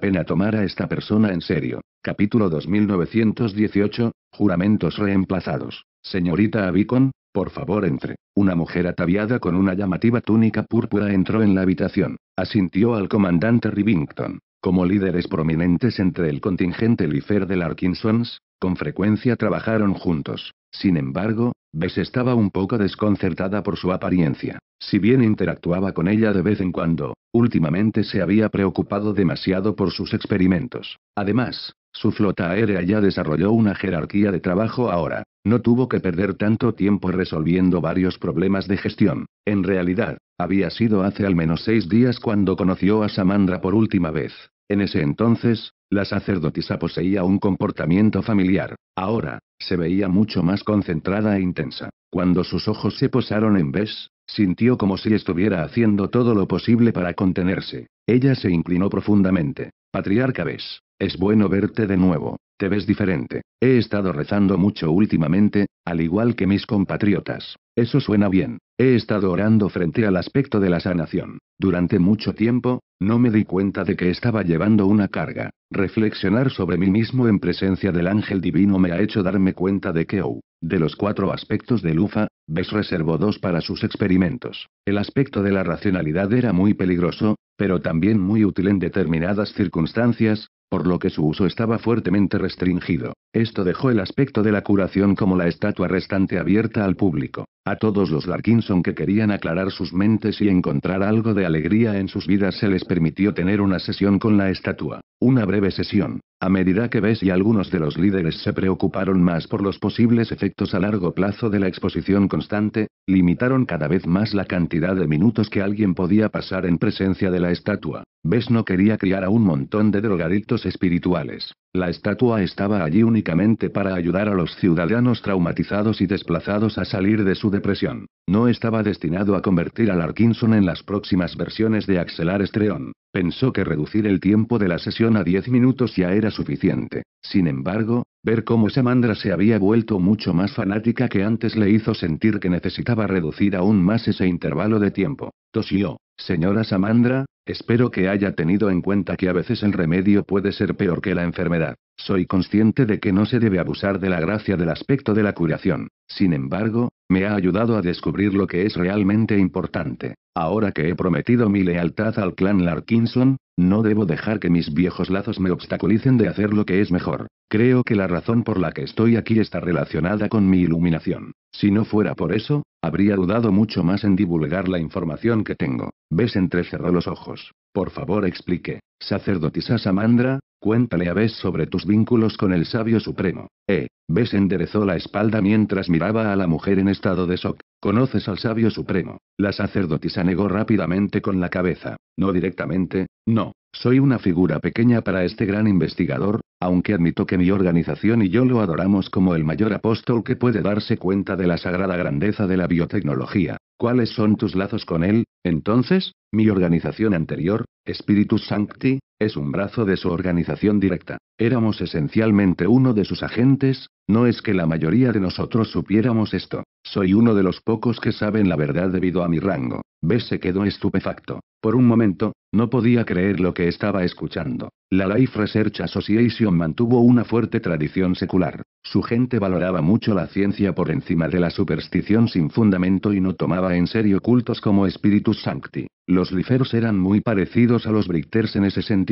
pena tomar a esta persona en serio. Capítulo 2918, Juramentos reemplazados. Señorita Avicon, por favor, entre. Una mujer ataviada con una llamativa túnica púrpura entró en la habitación. Asintió al comandante Rivington. Como líderes prominentes entre el contingente Lifer de Larkinsons, con frecuencia trabajaron juntos. Sin embargo, Bess estaba un poco desconcertada por su apariencia. Si bien interactuaba con ella de vez en cuando, últimamente se había preocupado demasiado por sus experimentos. Además, su flota aérea ya desarrolló una jerarquía de trabajo ahora. No tuvo que perder tanto tiempo resolviendo varios problemas de gestión. En realidad, había sido hace al menos seis días cuando conoció a Samandra por última vez. En ese entonces, la sacerdotisa poseía un comportamiento familiar. Ahora, se veía mucho más concentrada e intensa. Cuando sus ojos se posaron en Bess, sintió como si estuviera haciendo todo lo posible para contenerse. Ella se inclinó profundamente. Patriarca Bess. Es bueno verte de nuevo, te ves diferente. He estado rezando mucho últimamente, al igual que mis compatriotas. Eso suena bien. He estado orando frente al aspecto de la sanación. Durante mucho tiempo, no me di cuenta de que estaba llevando una carga. Reflexionar sobre mí mismo en presencia del ángel divino me ha hecho darme cuenta de que, oh, de los cuatro aspectos de Lufa, ves reservó dos para sus experimentos. El aspecto de la racionalidad era muy peligroso, pero también muy útil en determinadas circunstancias, por lo que su uso estaba fuertemente restringido. Esto dejó el aspecto de la curación como la estatua restante abierta al público, a todos los Larkinson que querían aclarar sus mentes y encontrar algo de alegría en sus vidas se les permitió tener una sesión con la estatua. Una breve sesión. A medida que ves y algunos de los líderes se preocuparon más por los posibles efectos a largo plazo de la exposición constante, limitaron cada vez más la cantidad de minutos que alguien podía pasar en presencia de la estatua. Ves no quería criar a un montón de drogadictos espirituales. La estatua estaba allí únicamente para ayudar a los ciudadanos traumatizados y desplazados a salir de su depresión. No estaba destinado a convertir a Arkinson en las próximas versiones de Axelar Estreón. Pensó que reducir el tiempo de la sesión a 10 minutos ya era suficiente. Sin embargo, ver cómo Samandra se había vuelto mucho más fanática que antes le hizo sentir que necesitaba reducir aún más ese intervalo de tiempo. Tosió. Señora Samandra, espero que haya tenido en cuenta que a veces el remedio puede ser peor que la enfermedad. Soy consciente de que no se debe abusar de la gracia del aspecto de la curación. Sin embargo, me ha ayudado a descubrir lo que es realmente importante. Ahora que he prometido mi lealtad al clan Larkinson, no debo dejar que mis viejos lazos me obstaculicen de hacer lo que es mejor. Creo que la razón por la que estoy aquí está relacionada con mi iluminación. Si no fuera por eso, habría dudado mucho más en divulgar la información que tengo. Ves entrecerró los ojos. Por favor explique. Sacerdotisa Samandra, Cuéntale a Bess sobre tus vínculos con el sabio supremo. Eh, Bess enderezó la espalda mientras miraba a la mujer en estado de shock. ¿Conoces al sabio supremo? La sacerdotisa negó rápidamente con la cabeza. No directamente, no. Soy una figura pequeña para este gran investigador, aunque admito que mi organización y yo lo adoramos como el mayor apóstol que puede darse cuenta de la sagrada grandeza de la biotecnología. ¿Cuáles son tus lazos con él? Entonces, mi organización anterior, Spiritus Sancti, es un brazo de su organización directa. Éramos esencialmente uno de sus agentes, no es que la mayoría de nosotros supiéramos esto. Soy uno de los pocos que saben la verdad debido a mi rango. B se quedó estupefacto. Por un momento, no podía creer lo que estaba escuchando. La Life Research Association mantuvo una fuerte tradición secular. Su gente valoraba mucho la ciencia por encima de la superstición sin fundamento y no tomaba en serio cultos como Spiritus Sancti. Los Lifers eran muy parecidos a los Brickters en ese sentido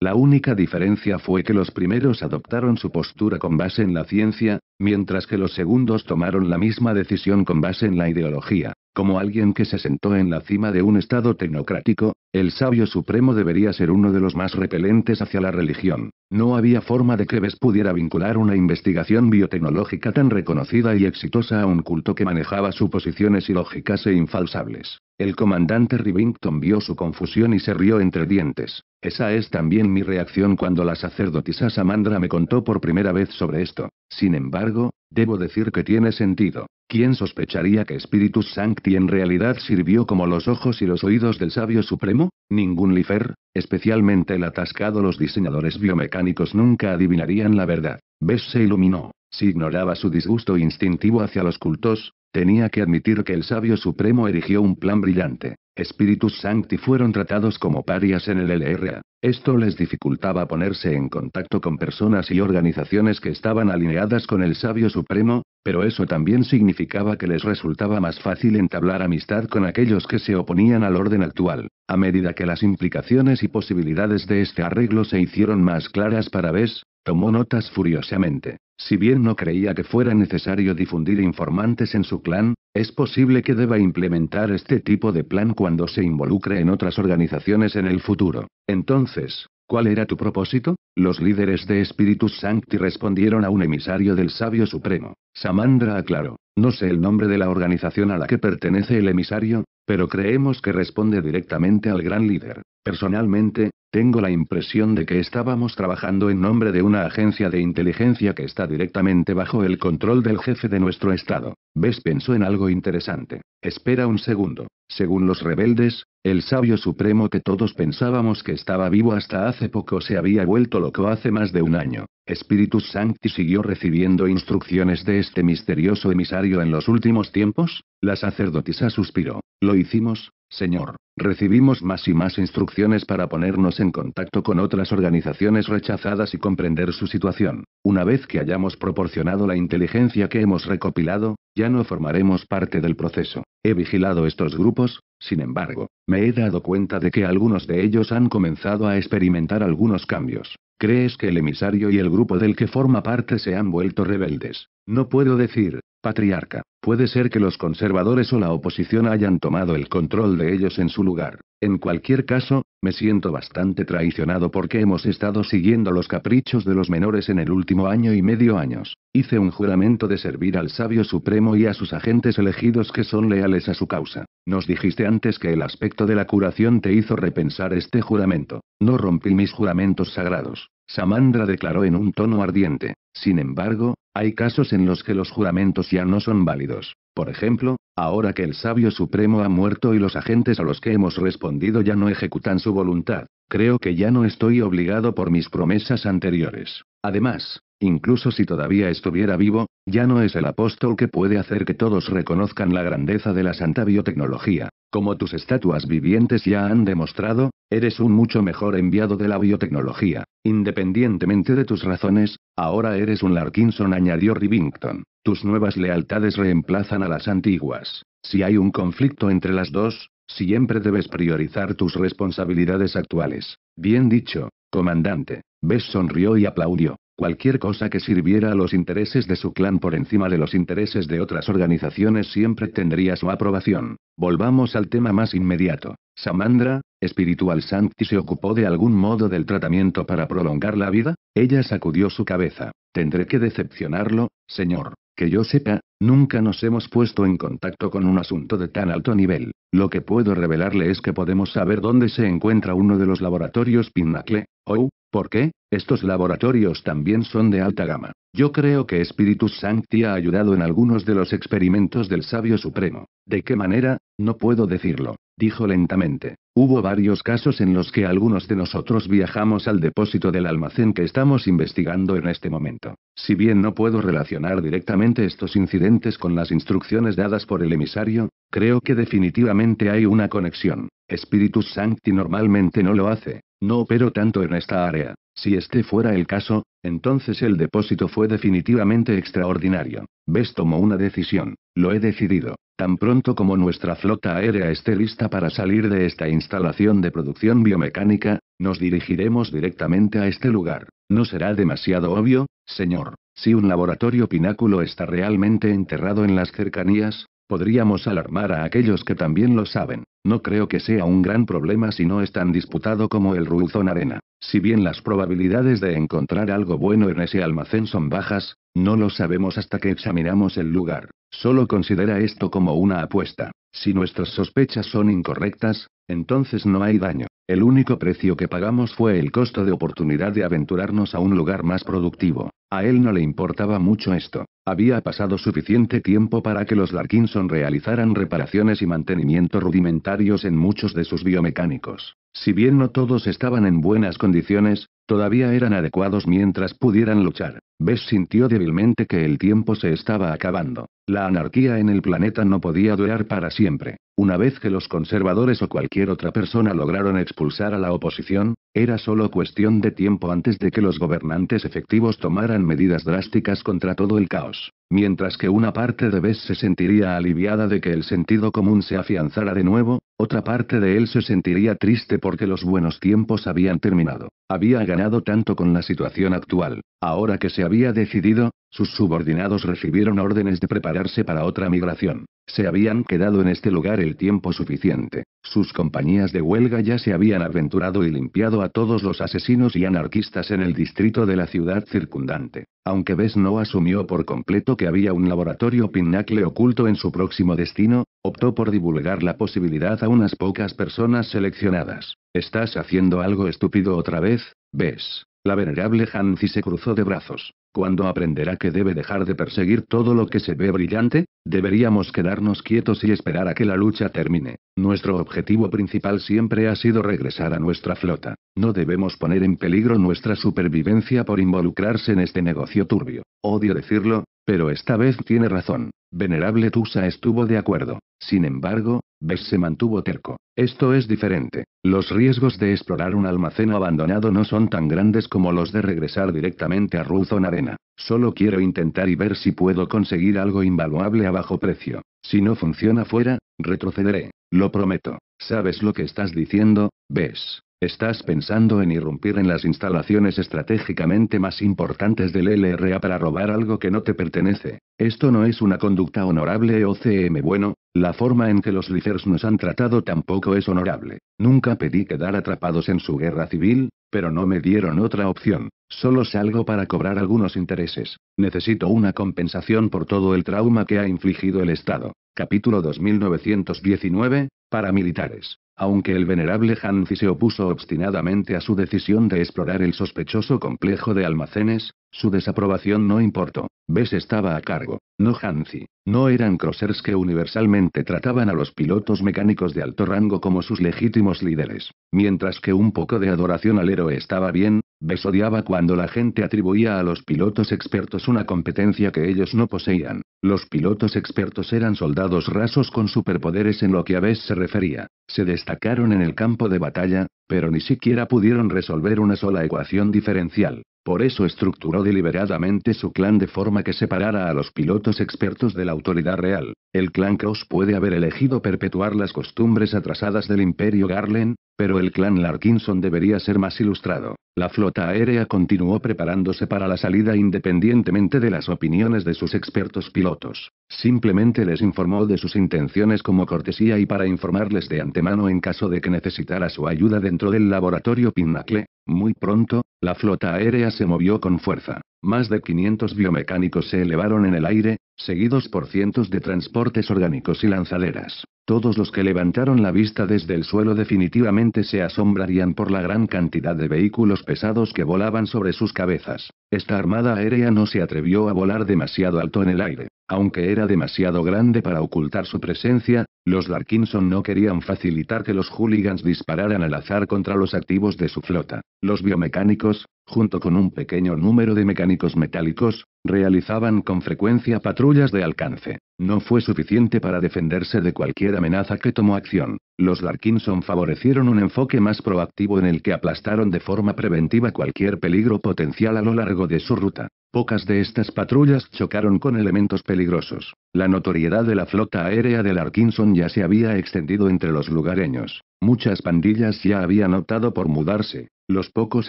la única diferencia fue que los primeros adoptaron su postura con base en la ciencia, mientras que los segundos tomaron la misma decisión con base en la ideología, como alguien que se sentó en la cima de un estado tecnocrático, el sabio supremo debería ser uno de los más repelentes hacia la religión. No había forma de que Ves pudiera vincular una investigación biotecnológica tan reconocida y exitosa a un culto que manejaba suposiciones ilógicas e infalsables. El comandante Rivington vio su confusión y se rió entre dientes. Esa es también mi reacción cuando la sacerdotisa Samandra me contó por primera vez sobre esto. Sin embargo, debo decir que tiene sentido. ¿Quién sospecharía que Spiritus Sancti en realidad sirvió como los ojos y los oídos del sabio supremo? ningún lifer, especialmente el atascado los diseñadores biomecánicos nunca adivinarían la verdad. Bess se iluminó. Si ignoraba su disgusto instintivo hacia los cultos, tenía que admitir que el sabio supremo erigió un plan brillante espíritus sancti fueron tratados como parias en el LRA. Esto les dificultaba ponerse en contacto con personas y organizaciones que estaban alineadas con el sabio supremo, pero eso también significaba que les resultaba más fácil entablar amistad con aquellos que se oponían al orden actual. A medida que las implicaciones y posibilidades de este arreglo se hicieron más claras para Bess, Tomó notas furiosamente. Si bien no creía que fuera necesario difundir informantes en su clan, es posible que deba implementar este tipo de plan cuando se involucre en otras organizaciones en el futuro. Entonces, ¿cuál era tu propósito? Los líderes de Spiritus Sancti respondieron a un emisario del Sabio Supremo. Samandra aclaró. No sé el nombre de la organización a la que pertenece el emisario, pero creemos que responde directamente al gran líder. Personalmente, tengo la impresión de que estábamos trabajando en nombre de una agencia de inteligencia que está directamente bajo el control del jefe de nuestro Estado. Ves pensó en algo interesante. Espera un segundo. Según los rebeldes, el sabio supremo que todos pensábamos que estaba vivo hasta hace poco se había vuelto loco hace más de un año. ¿Espíritu Sancti siguió recibiendo instrucciones de este misterioso emisario en los últimos tiempos. La sacerdotisa suspiró. Lo hicimos, señor. Recibimos más y más instrucciones para ponernos en contacto con otras organizaciones rechazadas y comprender su situación. Una vez que hayamos proporcionado la inteligencia que hemos recopilado, ya no formaremos parte del proceso. He vigilado estos grupos, sin embargo, me he dado cuenta de que algunos de ellos han comenzado a experimentar algunos cambios. ¿Crees que el emisario y el grupo del que forma parte se han vuelto rebeldes? No puedo decir, Patriarca, puede ser que los conservadores o la oposición hayan tomado el control de ellos en su lugar. En cualquier caso, me siento bastante traicionado porque hemos estado siguiendo los caprichos de los menores en el último año y medio años. Hice un juramento de servir al sabio supremo y a sus agentes elegidos que son leales a su causa. Nos dijiste antes que el aspecto de la curación te hizo repensar este juramento. No rompí mis juramentos sagrados. Samandra declaró en un tono ardiente. Sin embargo, hay casos en los que los juramentos ya no son válidos. Por ejemplo, ahora que el sabio supremo ha muerto y los agentes a los que hemos respondido ya no ejecutan su voluntad, creo que ya no estoy obligado por mis promesas anteriores. Además, incluso si todavía estuviera vivo, ya no es el apóstol que puede hacer que todos reconozcan la grandeza de la santa biotecnología. Como tus estatuas vivientes ya han demostrado, eres un mucho mejor enviado de la biotecnología. Independientemente de tus razones, ahora eres un Larkinson, añadió Rivington. Tus nuevas lealtades reemplazan a las antiguas. Si hay un conflicto entre las dos, siempre debes priorizar tus responsabilidades actuales. Bien dicho, comandante. Bess sonrió y aplaudió. Cualquier cosa que sirviera a los intereses de su clan por encima de los intereses de otras organizaciones siempre tendría su aprobación. Volvamos al tema más inmediato. Samandra, espiritual Sancti se ocupó de algún modo del tratamiento para prolongar la vida. Ella sacudió su cabeza. Tendré que decepcionarlo, señor. Que yo sepa, nunca nos hemos puesto en contacto con un asunto de tan alto nivel. Lo que puedo revelarle es que podemos saber dónde se encuentra uno de los laboratorios Pinnacle. Oh, ¿Por qué? Estos laboratorios también son de alta gama. Yo creo que Spiritus Sancti ha ayudado en algunos de los experimentos del Sabio Supremo. ¿De qué manera? No puedo decirlo, dijo lentamente. Hubo varios casos en los que algunos de nosotros viajamos al depósito del almacén que estamos investigando en este momento. Si bien no puedo relacionar directamente estos incidentes con las instrucciones dadas por el emisario, creo que definitivamente hay una conexión. Spiritus Sancti normalmente no lo hace, no opero tanto en esta área. Si este fuera el caso, entonces el depósito fue definitivamente extraordinario. ves tomó una decisión. Lo he decidido. Tan pronto como nuestra flota aérea esté lista para salir de esta instalación de producción biomecánica, nos dirigiremos directamente a este lugar. No será demasiado obvio, señor. Si un laboratorio pináculo está realmente enterrado en las cercanías, Podríamos alarmar a aquellos que también lo saben. No creo que sea un gran problema si no es tan disputado como el ruzón Arena. Si bien las probabilidades de encontrar algo bueno en ese almacén son bajas, no lo sabemos hasta que examinamos el lugar. Solo considera esto como una apuesta. Si nuestras sospechas son incorrectas, entonces no hay daño. El único precio que pagamos fue el costo de oportunidad de aventurarnos a un lugar más productivo. A él no le importaba mucho esto. Había pasado suficiente tiempo para que los Larkinson realizaran reparaciones y mantenimiento rudimentarios en muchos de sus biomecánicos. Si bien no todos estaban en buenas condiciones, Todavía eran adecuados mientras pudieran luchar. Bess sintió débilmente que el tiempo se estaba acabando. La anarquía en el planeta no podía durar para siempre. Una vez que los conservadores o cualquier otra persona lograron expulsar a la oposición, era solo cuestión de tiempo antes de que los gobernantes efectivos tomaran medidas drásticas contra todo el caos. Mientras que una parte de Bess se sentiría aliviada de que el sentido común se afianzara de nuevo, otra parte de él se sentiría triste porque los buenos tiempos habían terminado. Había ganado tanto con la situación actual. Ahora que se había decidido, sus subordinados recibieron órdenes de prepararse para otra migración. Se habían quedado en este lugar el tiempo suficiente. Sus compañías de huelga ya se habían aventurado y limpiado a todos los asesinos y anarquistas en el distrito de la ciudad circundante. Aunque Bess no asumió por completo que había un laboratorio Pinnacle oculto en su próximo destino, optó por divulgar la posibilidad a unas pocas personas seleccionadas. Estás haciendo algo estúpido otra vez, Bess. La venerable Hanzi se cruzó de brazos. Cuando aprenderá que debe dejar de perseguir todo lo que se ve brillante, deberíamos quedarnos quietos y esperar a que la lucha termine. Nuestro objetivo principal siempre ha sido regresar a nuestra flota. No debemos poner en peligro nuestra supervivencia por involucrarse en este negocio turbio. Odio decirlo, pero esta vez tiene razón. Venerable Tusa estuvo de acuerdo. Sin embargo, Bess se mantuvo terco. Esto es diferente. Los riesgos de explorar un almacén abandonado no son tan grandes como los de regresar directamente a Ruzon Arena. Solo quiero intentar y ver si puedo conseguir algo invaluable a bajo precio. Si no funciona fuera, retrocederé. Lo prometo. ¿Sabes lo que estás diciendo? ¿Ves? Estás pensando en irrumpir en las instalaciones estratégicamente más importantes del LRA para robar algo que no te pertenece. Esto no es una conducta honorable o CM bueno, la forma en que los Licers nos han tratado tampoco es honorable. Nunca pedí quedar atrapados en su guerra civil, pero no me dieron otra opción. Solo salgo para cobrar algunos intereses. Necesito una compensación por todo el trauma que ha infligido el Estado. Capítulo 2919, Paramilitares. Aunque el venerable Hanzi se opuso obstinadamente a su decisión de explorar el sospechoso complejo de almacenes, su desaprobación no importó. Bess estaba a cargo, no Hanzi. No eran crossers que universalmente trataban a los pilotos mecánicos de alto rango como sus legítimos líderes. Mientras que un poco de adoración al héroe estaba bien, Bess odiaba cuando la gente atribuía a los pilotos expertos una competencia que ellos no poseían. Los pilotos expertos eran soldados rasos con superpoderes en lo que a Bess se refería. Se destacaron en el campo de batalla, pero ni siquiera pudieron resolver una sola ecuación diferencial. Por eso estructuró deliberadamente su clan de forma que separara a los pilotos expertos de la autoridad real. El clan Cross puede haber elegido perpetuar las costumbres atrasadas del imperio Garlen, pero el clan Larkinson debería ser más ilustrado. La flota aérea continuó preparándose para la salida independientemente de las opiniones de sus expertos pilotos. Simplemente les informó de sus intenciones como cortesía y para informarles de antemano en caso de que necesitara su ayuda dentro del laboratorio Pinnacle. Muy pronto, la flota aérea se movió con fuerza. Más de 500 biomecánicos se elevaron en el aire, seguidos por cientos de transportes orgánicos y lanzaderas. Todos los que levantaron la vista desde el suelo definitivamente se asombrarían por la gran cantidad de vehículos pesados que volaban sobre sus cabezas. Esta armada aérea no se atrevió a volar demasiado alto en el aire. Aunque era demasiado grande para ocultar su presencia, los Larkinson no querían facilitar que los hooligans dispararan al azar contra los activos de su flota. Los biomecánicos, junto con un pequeño número de mecánicos metálicos, realizaban con frecuencia patrullas de alcance. No fue suficiente para defenderse de cualquier amenaza que tomó acción. Los Larkinson favorecieron un enfoque más proactivo en el que aplastaron de forma preventiva cualquier peligro potencial a lo largo de su ruta. Pocas de estas patrullas chocaron con elementos peligrosos. La notoriedad de la flota aérea de Larkinson ya se había extendido entre los lugareños. Muchas pandillas ya habían optado por mudarse. Los pocos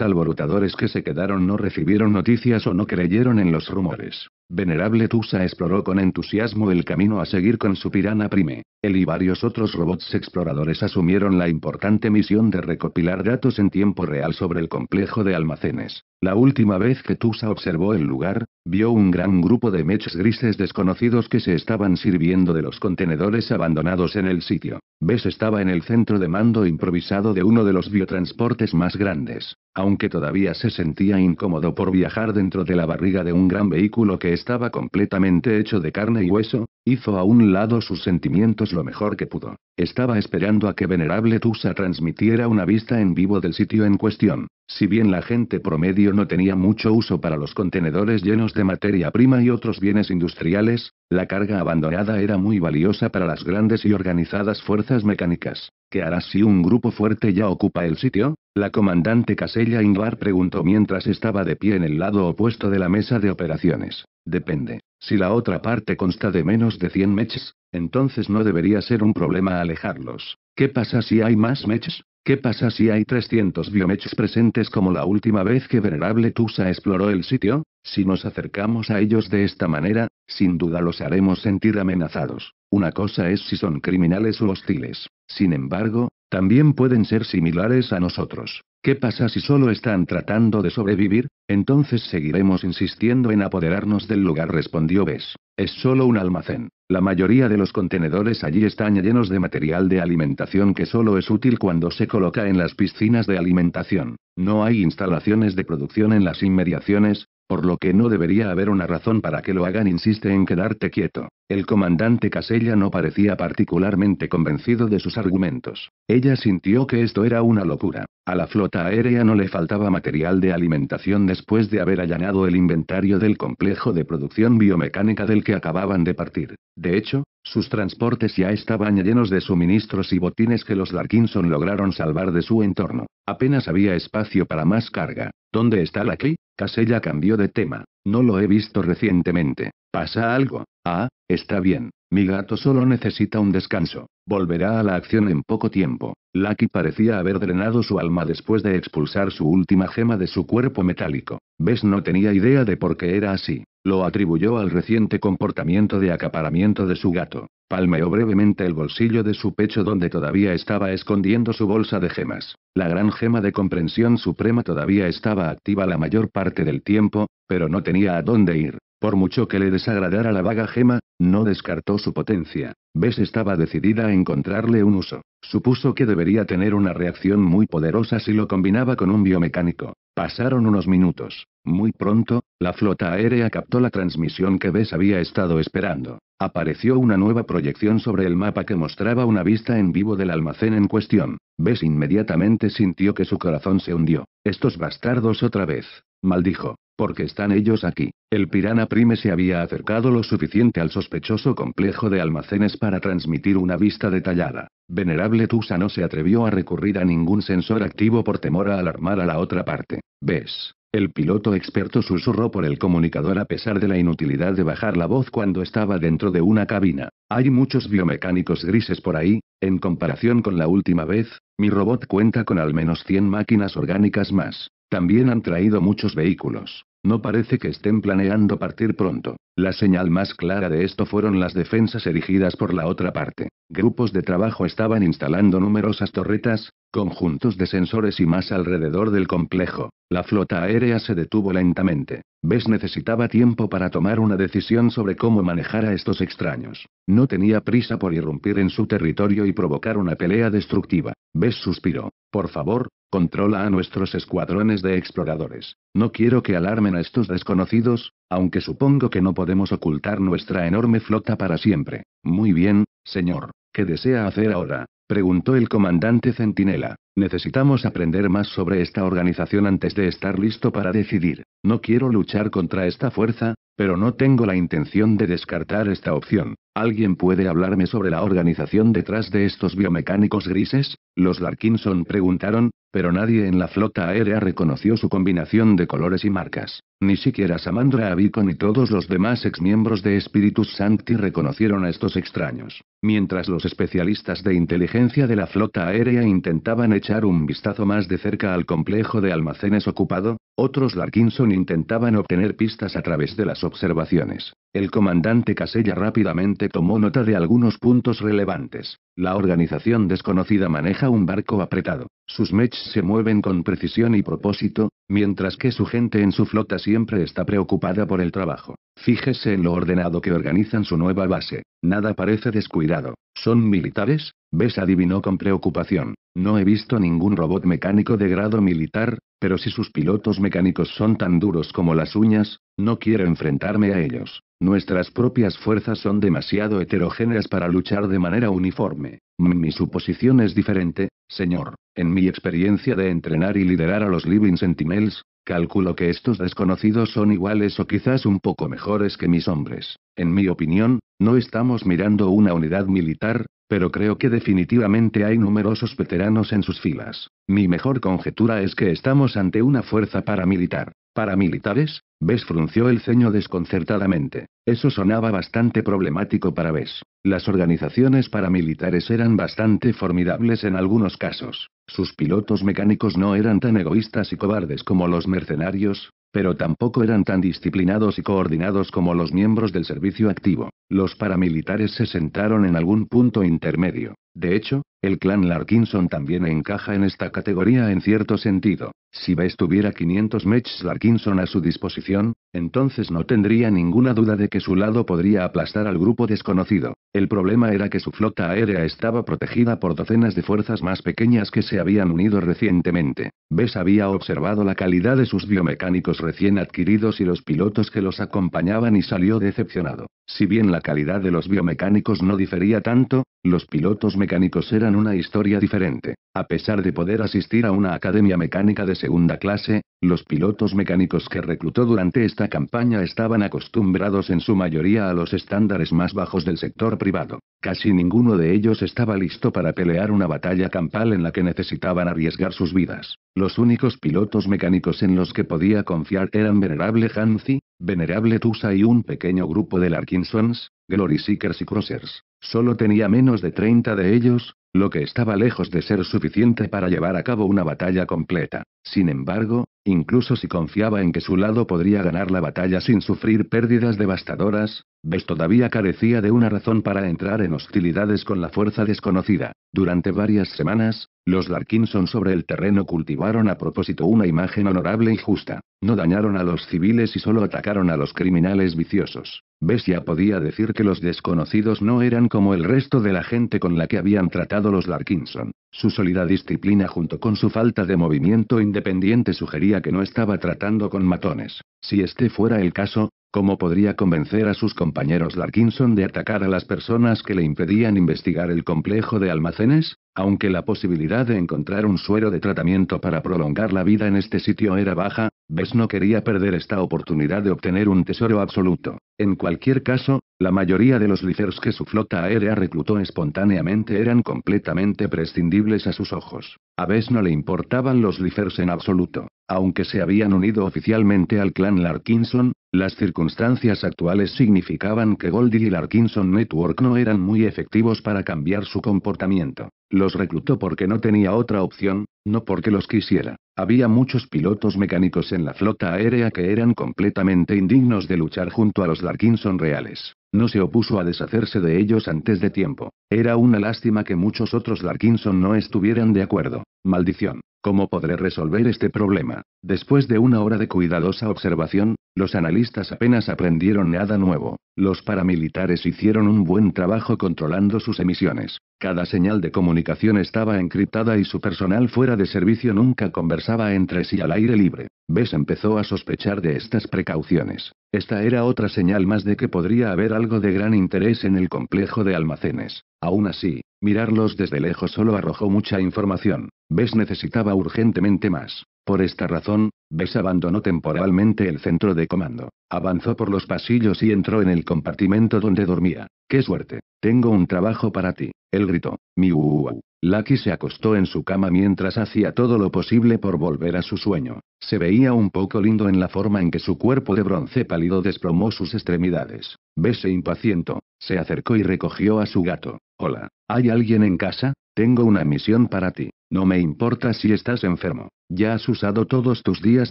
alborotadores que se quedaron no recibieron noticias o no creyeron en los rumores. Venerable Tusa exploró con entusiasmo el camino a seguir con su Pirana Prime. Él y varios otros robots exploradores asumieron la importante misión de recopilar datos en tiempo real sobre el complejo de almacenes. La última vez que Tusa observó el lugar, vio un gran grupo de mechs grises desconocidos que se estaban sirviendo de los contenedores abandonados en el sitio. Bess estaba en el centro de mando improvisado de uno de los biotransportes más grandes, aunque todavía se sentía incómodo por viajar dentro de la barriga de un gran vehículo que estaba completamente hecho de carne y hueso, hizo a un lado sus sentimientos lo mejor que pudo. Estaba esperando a que Venerable Tusa transmitiera una vista en vivo del sitio en cuestión. Si bien la gente promedio no tenía mucho uso para los contenedores llenos de materia prima y otros bienes industriales, la carga abandonada era muy valiosa para las grandes y organizadas fuerzas mecánicas. ¿Qué hará si un grupo fuerte ya ocupa el sitio? La comandante Casella Ingvar preguntó mientras estaba de pie en el lado opuesto de la mesa de operaciones. Depende. Si la otra parte consta de menos de 100 meches, entonces no debería ser un problema alejarlos. ¿Qué pasa si hay más meches? ¿Qué pasa si hay 300 biomechs presentes como la última vez que Venerable Tusa exploró el sitio? Si nos acercamos a ellos de esta manera, sin duda los haremos sentir amenazados. Una cosa es si son criminales o hostiles. Sin embargo, también pueden ser similares a nosotros. ¿Qué pasa si solo están tratando de sobrevivir? Entonces seguiremos insistiendo en apoderarnos del lugar, respondió Bess. Es solo un almacén. La mayoría de los contenedores allí están llenos de material de alimentación que solo es útil cuando se coloca en las piscinas de alimentación. No hay instalaciones de producción en las inmediaciones, por lo que no debería haber una razón para que lo hagan. Insiste en quedarte quieto. El comandante Casella no parecía particularmente convencido de sus argumentos. Ella sintió que esto era una locura. A la flota aérea no le faltaba material de alimentación después de haber allanado el inventario del complejo de producción biomecánica del que acababan de partir. De hecho, sus transportes ya estaban llenos de suministros y botines que los Larkinson lograron salvar de su entorno. Apenas había espacio para más carga. ¿Dónde está la Key? Casella cambió de tema. No lo he visto recientemente. ¿Pasa algo? Ah, está bien. Mi gato solo necesita un descanso. Volverá a la acción en poco tiempo. Lucky parecía haber drenado su alma después de expulsar su última gema de su cuerpo metálico. Bess no tenía idea de por qué era así. Lo atribuyó al reciente comportamiento de acaparamiento de su gato. Palmeó brevemente el bolsillo de su pecho donde todavía estaba escondiendo su bolsa de gemas. La gran gema de comprensión suprema todavía estaba activa la mayor parte del tiempo, pero no tenía a dónde ir. Por mucho que le desagradara la vaga gema, no descartó su potencia. Bess estaba decidida a encontrarle un uso. Supuso que debería tener una reacción muy poderosa si lo combinaba con un biomecánico. Pasaron unos minutos. Muy pronto, la flota aérea captó la transmisión que Bess había estado esperando. Apareció una nueva proyección sobre el mapa que mostraba una vista en vivo del almacén en cuestión. Bess inmediatamente sintió que su corazón se hundió. Estos bastardos otra vez. Maldijo. Porque están ellos aquí. El pirana prime se había acercado lo suficiente al sospechoso complejo de almacenes para transmitir una vista detallada. Venerable Tusa no se atrevió a recurrir a ningún sensor activo por temor a alarmar a la otra parte. ¿Ves? El piloto experto susurró por el comunicador a pesar de la inutilidad de bajar la voz cuando estaba dentro de una cabina. Hay muchos biomecánicos grises por ahí, en comparación con la última vez, mi robot cuenta con al menos 100 máquinas orgánicas más. También han traído muchos vehículos. No parece que estén planeando partir pronto. La señal más clara de esto fueron las defensas erigidas por la otra parte. Grupos de trabajo estaban instalando numerosas torretas, conjuntos de sensores y más alrededor del complejo. La flota aérea se detuvo lentamente. Bess necesitaba tiempo para tomar una decisión sobre cómo manejar a estos extraños. No tenía prisa por irrumpir en su territorio y provocar una pelea destructiva. Bess suspiró. Por favor, controla a nuestros escuadrones de exploradores. No quiero que alarmen a estos desconocidos, aunque supongo que no podemos ocultar nuestra enorme flota para siempre. Muy bien, señor. ¿Qué desea hacer ahora? preguntó el comandante Centinela. Necesitamos aprender más sobre esta organización antes de estar listo para decidir. No quiero luchar contra esta fuerza, pero no tengo la intención de descartar esta opción. ¿Alguien puede hablarme sobre la organización detrás de estos biomecánicos grises? Los Larkinson preguntaron, pero nadie en la flota aérea reconoció su combinación de colores y marcas. Ni siquiera Samandra Abicon y todos los demás exmiembros de Spiritus Sancti reconocieron a estos extraños. Mientras los especialistas de inteligencia de la flota aérea intentaban echar un vistazo más de cerca al complejo de almacenes ocupado, otros Larkinson intentaban obtener pistas a través de las observaciones. El comandante Casella rápidamente tomó nota de algunos puntos relevantes. La organización desconocida maneja un barco apretado. Sus mechs se mueven con precisión y propósito, mientras que su gente en su flota siempre está preocupada por el trabajo. Fíjese en lo ordenado que organizan su nueva base. Nada parece descuidado. ¿Son militares? Bess adivinó con preocupación. No he visto ningún robot mecánico de grado militar, pero si sus pilotos mecánicos son tan duros como las uñas, no quiero enfrentarme a ellos. Nuestras propias fuerzas son demasiado heterogéneas para luchar de manera uniforme. Mi suposición es diferente, señor. En mi experiencia de entrenar y liderar a los Living Sentinels, calculo que estos desconocidos son iguales o quizás un poco mejores que mis hombres. En mi opinión, no estamos mirando una unidad militar, pero creo que definitivamente hay numerosos veteranos en sus filas. Mi mejor conjetura es que estamos ante una fuerza paramilitar. ¿Paramilitares? Bess frunció el ceño desconcertadamente. Eso sonaba bastante problemático para Bess. Las organizaciones paramilitares eran bastante formidables en algunos casos. Sus pilotos mecánicos no eran tan egoístas y cobardes como los mercenarios, pero tampoco eran tan disciplinados y coordinados como los miembros del servicio activo. Los paramilitares se sentaron en algún punto intermedio. De hecho, el clan Larkinson también encaja en esta categoría en cierto sentido. Si Bess tuviera 500 mechs Larkinson a su disposición, entonces no tendría ninguna duda de que su lado podría aplastar al grupo desconocido. El problema era que su flota aérea estaba protegida por docenas de fuerzas más pequeñas que se habían unido recientemente. Bess había observado la calidad de sus biomecánicos recién adquiridos y los pilotos que los acompañaban y salió decepcionado. Si bien la calidad de los biomecánicos no difería tanto, los pilotos mecánicos eran una historia diferente. A pesar de poder asistir a una academia mecánica de segunda clase, los pilotos mecánicos que reclutó durante esta campaña estaban acostumbrados en su mayoría a los estándares más bajos del sector privado. Casi ninguno de ellos estaba listo para pelear una batalla campal en la que necesitaban arriesgar sus vidas. Los únicos pilotos mecánicos en los que podía confiar eran Venerable Hanzi, Venerable Tusa y un pequeño grupo de Larkinsons, Glory Seekers y Crossers. Solo tenía menos de 30 de ellos, lo que estaba lejos de ser suficiente para llevar a cabo una batalla completa. Sin embargo, incluso si confiaba en que su lado podría ganar la batalla sin sufrir pérdidas devastadoras, Bess todavía carecía de una razón para entrar en hostilidades con la fuerza desconocida. Durante varias semanas, los Larkinson sobre el terreno cultivaron a propósito una imagen honorable y justa. No dañaron a los civiles y solo atacaron a los criminales viciosos. ya podía decir que los desconocidos no eran como el resto de la gente con la que habían tratado los Larkinson. Su sólida disciplina junto con su falta de movimiento independiente sugería que no estaba tratando con matones. Si este fuera el caso, ¿Cómo podría convencer a sus compañeros Larkinson de atacar a las personas que le impedían investigar el complejo de almacenes? Aunque la posibilidad de encontrar un suero de tratamiento para prolongar la vida en este sitio era baja, Bess no quería perder esta oportunidad de obtener un tesoro absoluto. En cualquier caso, la mayoría de los licers que su flota aérea reclutó espontáneamente eran completamente prescindibles a sus ojos. A Bess no le importaban los licers en absoluto. Aunque se habían unido oficialmente al clan Larkinson, las circunstancias actuales significaban que Goldil y Larkinson Network no eran muy efectivos para cambiar su comportamiento. Los reclutó porque no tenía otra opción, no porque los quisiera. Había muchos pilotos mecánicos en la flota aérea que eran completamente indignos de luchar junto a los Larkinson reales. No se opuso a deshacerse de ellos antes de tiempo. Era una lástima que muchos otros Larkinson no estuvieran de acuerdo. Maldición. ¿Cómo podré resolver este problema? Después de una hora de cuidadosa observación, los analistas apenas aprendieron nada nuevo. Los paramilitares hicieron un buen trabajo controlando sus emisiones. Cada señal de comunicación estaba encriptada y su personal fuera de servicio nunca conversaba entre sí al aire libre. Bess empezó a sospechar de estas precauciones. Esta era otra señal más de que podría haber algo de gran interés en el complejo de almacenes. Aún así, mirarlos desde lejos solo arrojó mucha información. Bess necesitaba urgentemente más. Por esta razón, Bess abandonó temporalmente el centro de comando, avanzó por los pasillos y entró en el compartimento donde dormía. ¡Qué suerte! Tengo un trabajo para ti, él gritó. Miu-u-u. Lucky se acostó en su cama mientras hacía todo lo posible por volver a su sueño. Se veía un poco lindo en la forma en que su cuerpo de bronce pálido desplomó sus extremidades. Bess se impacientó, se acercó y recogió a su gato. Hola, ¿hay alguien en casa? Tengo una misión para ti. No me importa si estás enfermo. Ya has usado todos tus días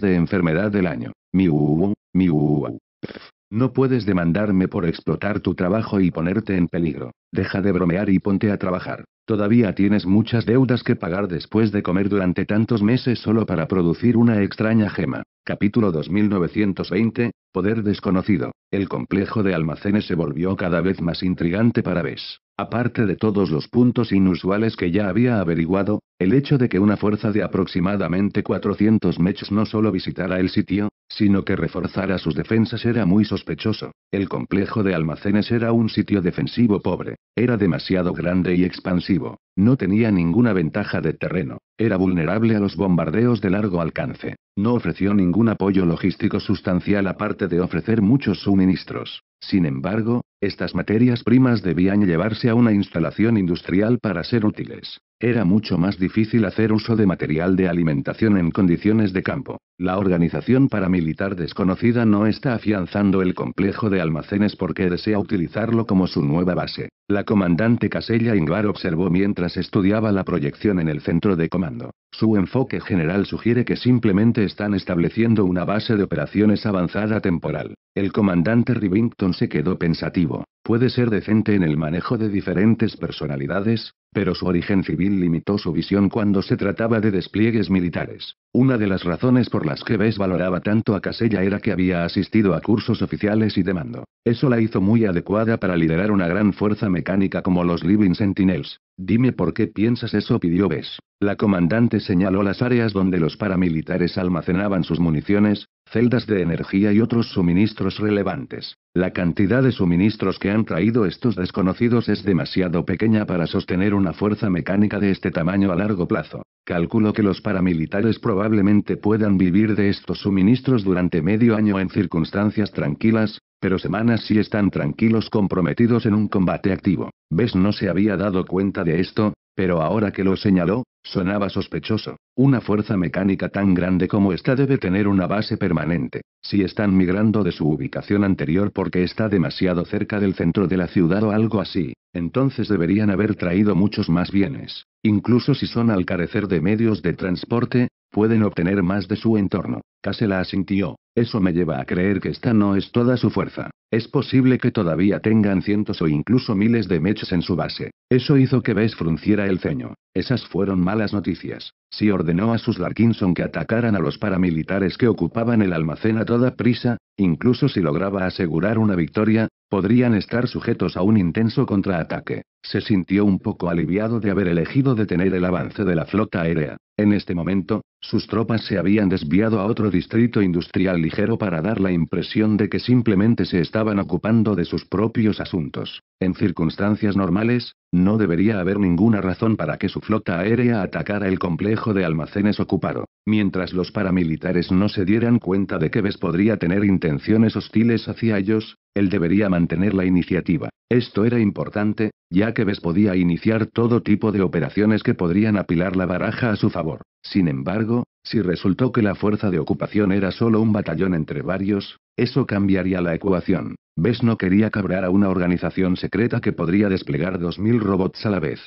de enfermedad del año. Miu, miu. No puedes demandarme por explotar tu trabajo y ponerte en peligro. Deja de bromear y ponte a trabajar. Todavía tienes muchas deudas que pagar después de comer durante tantos meses solo para producir una extraña gema. Capítulo 2920, Poder desconocido. El complejo de almacenes se volvió cada vez más intrigante para Bess. Aparte de todos los puntos inusuales que ya había averiguado, el hecho de que una fuerza de aproximadamente 400 mechs no solo visitara el sitio, sino que reforzara sus defensas era muy sospechoso. El complejo de almacenes era un sitio defensivo pobre, era demasiado grande y expansivo. No tenía ninguna ventaja de terreno, era vulnerable a los bombardeos de largo alcance, no ofreció ningún apoyo logístico sustancial aparte de ofrecer muchos suministros. Sin embargo, estas materias primas debían llevarse a una instalación industrial para ser útiles. Era mucho más difícil hacer uso de material de alimentación en condiciones de campo. La organización paramilitar desconocida no está afianzando el complejo de almacenes porque desea utilizarlo como su nueva base. La comandante Casella Ingvar observó mientras estudiaba la proyección en el centro de comando. Su enfoque general sugiere que simplemente están estableciendo una base de operaciones avanzada temporal. El comandante Rivington se quedó pensativo. Puede ser decente en el manejo de diferentes personalidades, pero su origen civil limitó su visión cuando se trataba de despliegues militares. Una de las razones por las que Bess valoraba tanto a Casella era que había asistido a cursos oficiales y de mando. Eso la hizo muy adecuada para liderar una gran fuerza mecánica como los Living Sentinels. Dime por qué piensas eso, pidió Bess. La comandante señaló las áreas donde los paramilitares almacenaban sus municiones, celdas de energía y otros suministros relevantes. La cantidad de suministros que han traído estos desconocidos es demasiado pequeña para sostener una fuerza mecánica de este tamaño a largo plazo. Calculo que los paramilitares probablemente puedan vivir de estos suministros durante medio año en circunstancias tranquilas, pero semanas si están tranquilos comprometidos en un combate activo. ¿Ves? No se había dado cuenta de esto, pero ahora que lo señaló, Sonaba sospechoso. Una fuerza mecánica tan grande como esta debe tener una base permanente. Si están migrando de su ubicación anterior porque está demasiado cerca del centro de la ciudad o algo así, entonces deberían haber traído muchos más bienes. Incluso si son al carecer de medios de transporte, pueden obtener más de su entorno la asintió. Eso me lleva a creer que esta no es toda su fuerza. Es posible que todavía tengan cientos o incluso miles de mechs en su base. Eso hizo que Bess frunciera el ceño. Esas fueron malas noticias. Si ordenó a sus Larkinson que atacaran a los paramilitares que ocupaban el almacén a toda prisa, incluso si lograba asegurar una victoria, podrían estar sujetos a un intenso contraataque. Se sintió un poco aliviado de haber elegido detener el avance de la flota aérea. En este momento, sus tropas se habían desviado a otro distrito industrial ligero para dar la impresión de que simplemente se estaban ocupando de sus propios asuntos. En circunstancias normales, no debería haber ninguna razón para que su flota aérea atacara el complejo de almacenes ocupado, mientras los paramilitares no se dieran cuenta de que Ves podría tener intenciones hostiles hacia ellos, él debería mantener la iniciativa. Esto era importante, ya que Ves podía iniciar todo tipo de operaciones que podrían apilar la baraja a su favor. Sin embargo, si resultó que la fuerza de ocupación era solo un batallón entre varios, eso cambiaría la ecuación. Bess no quería cabrar a una organización secreta que podría desplegar 2.000 robots a la vez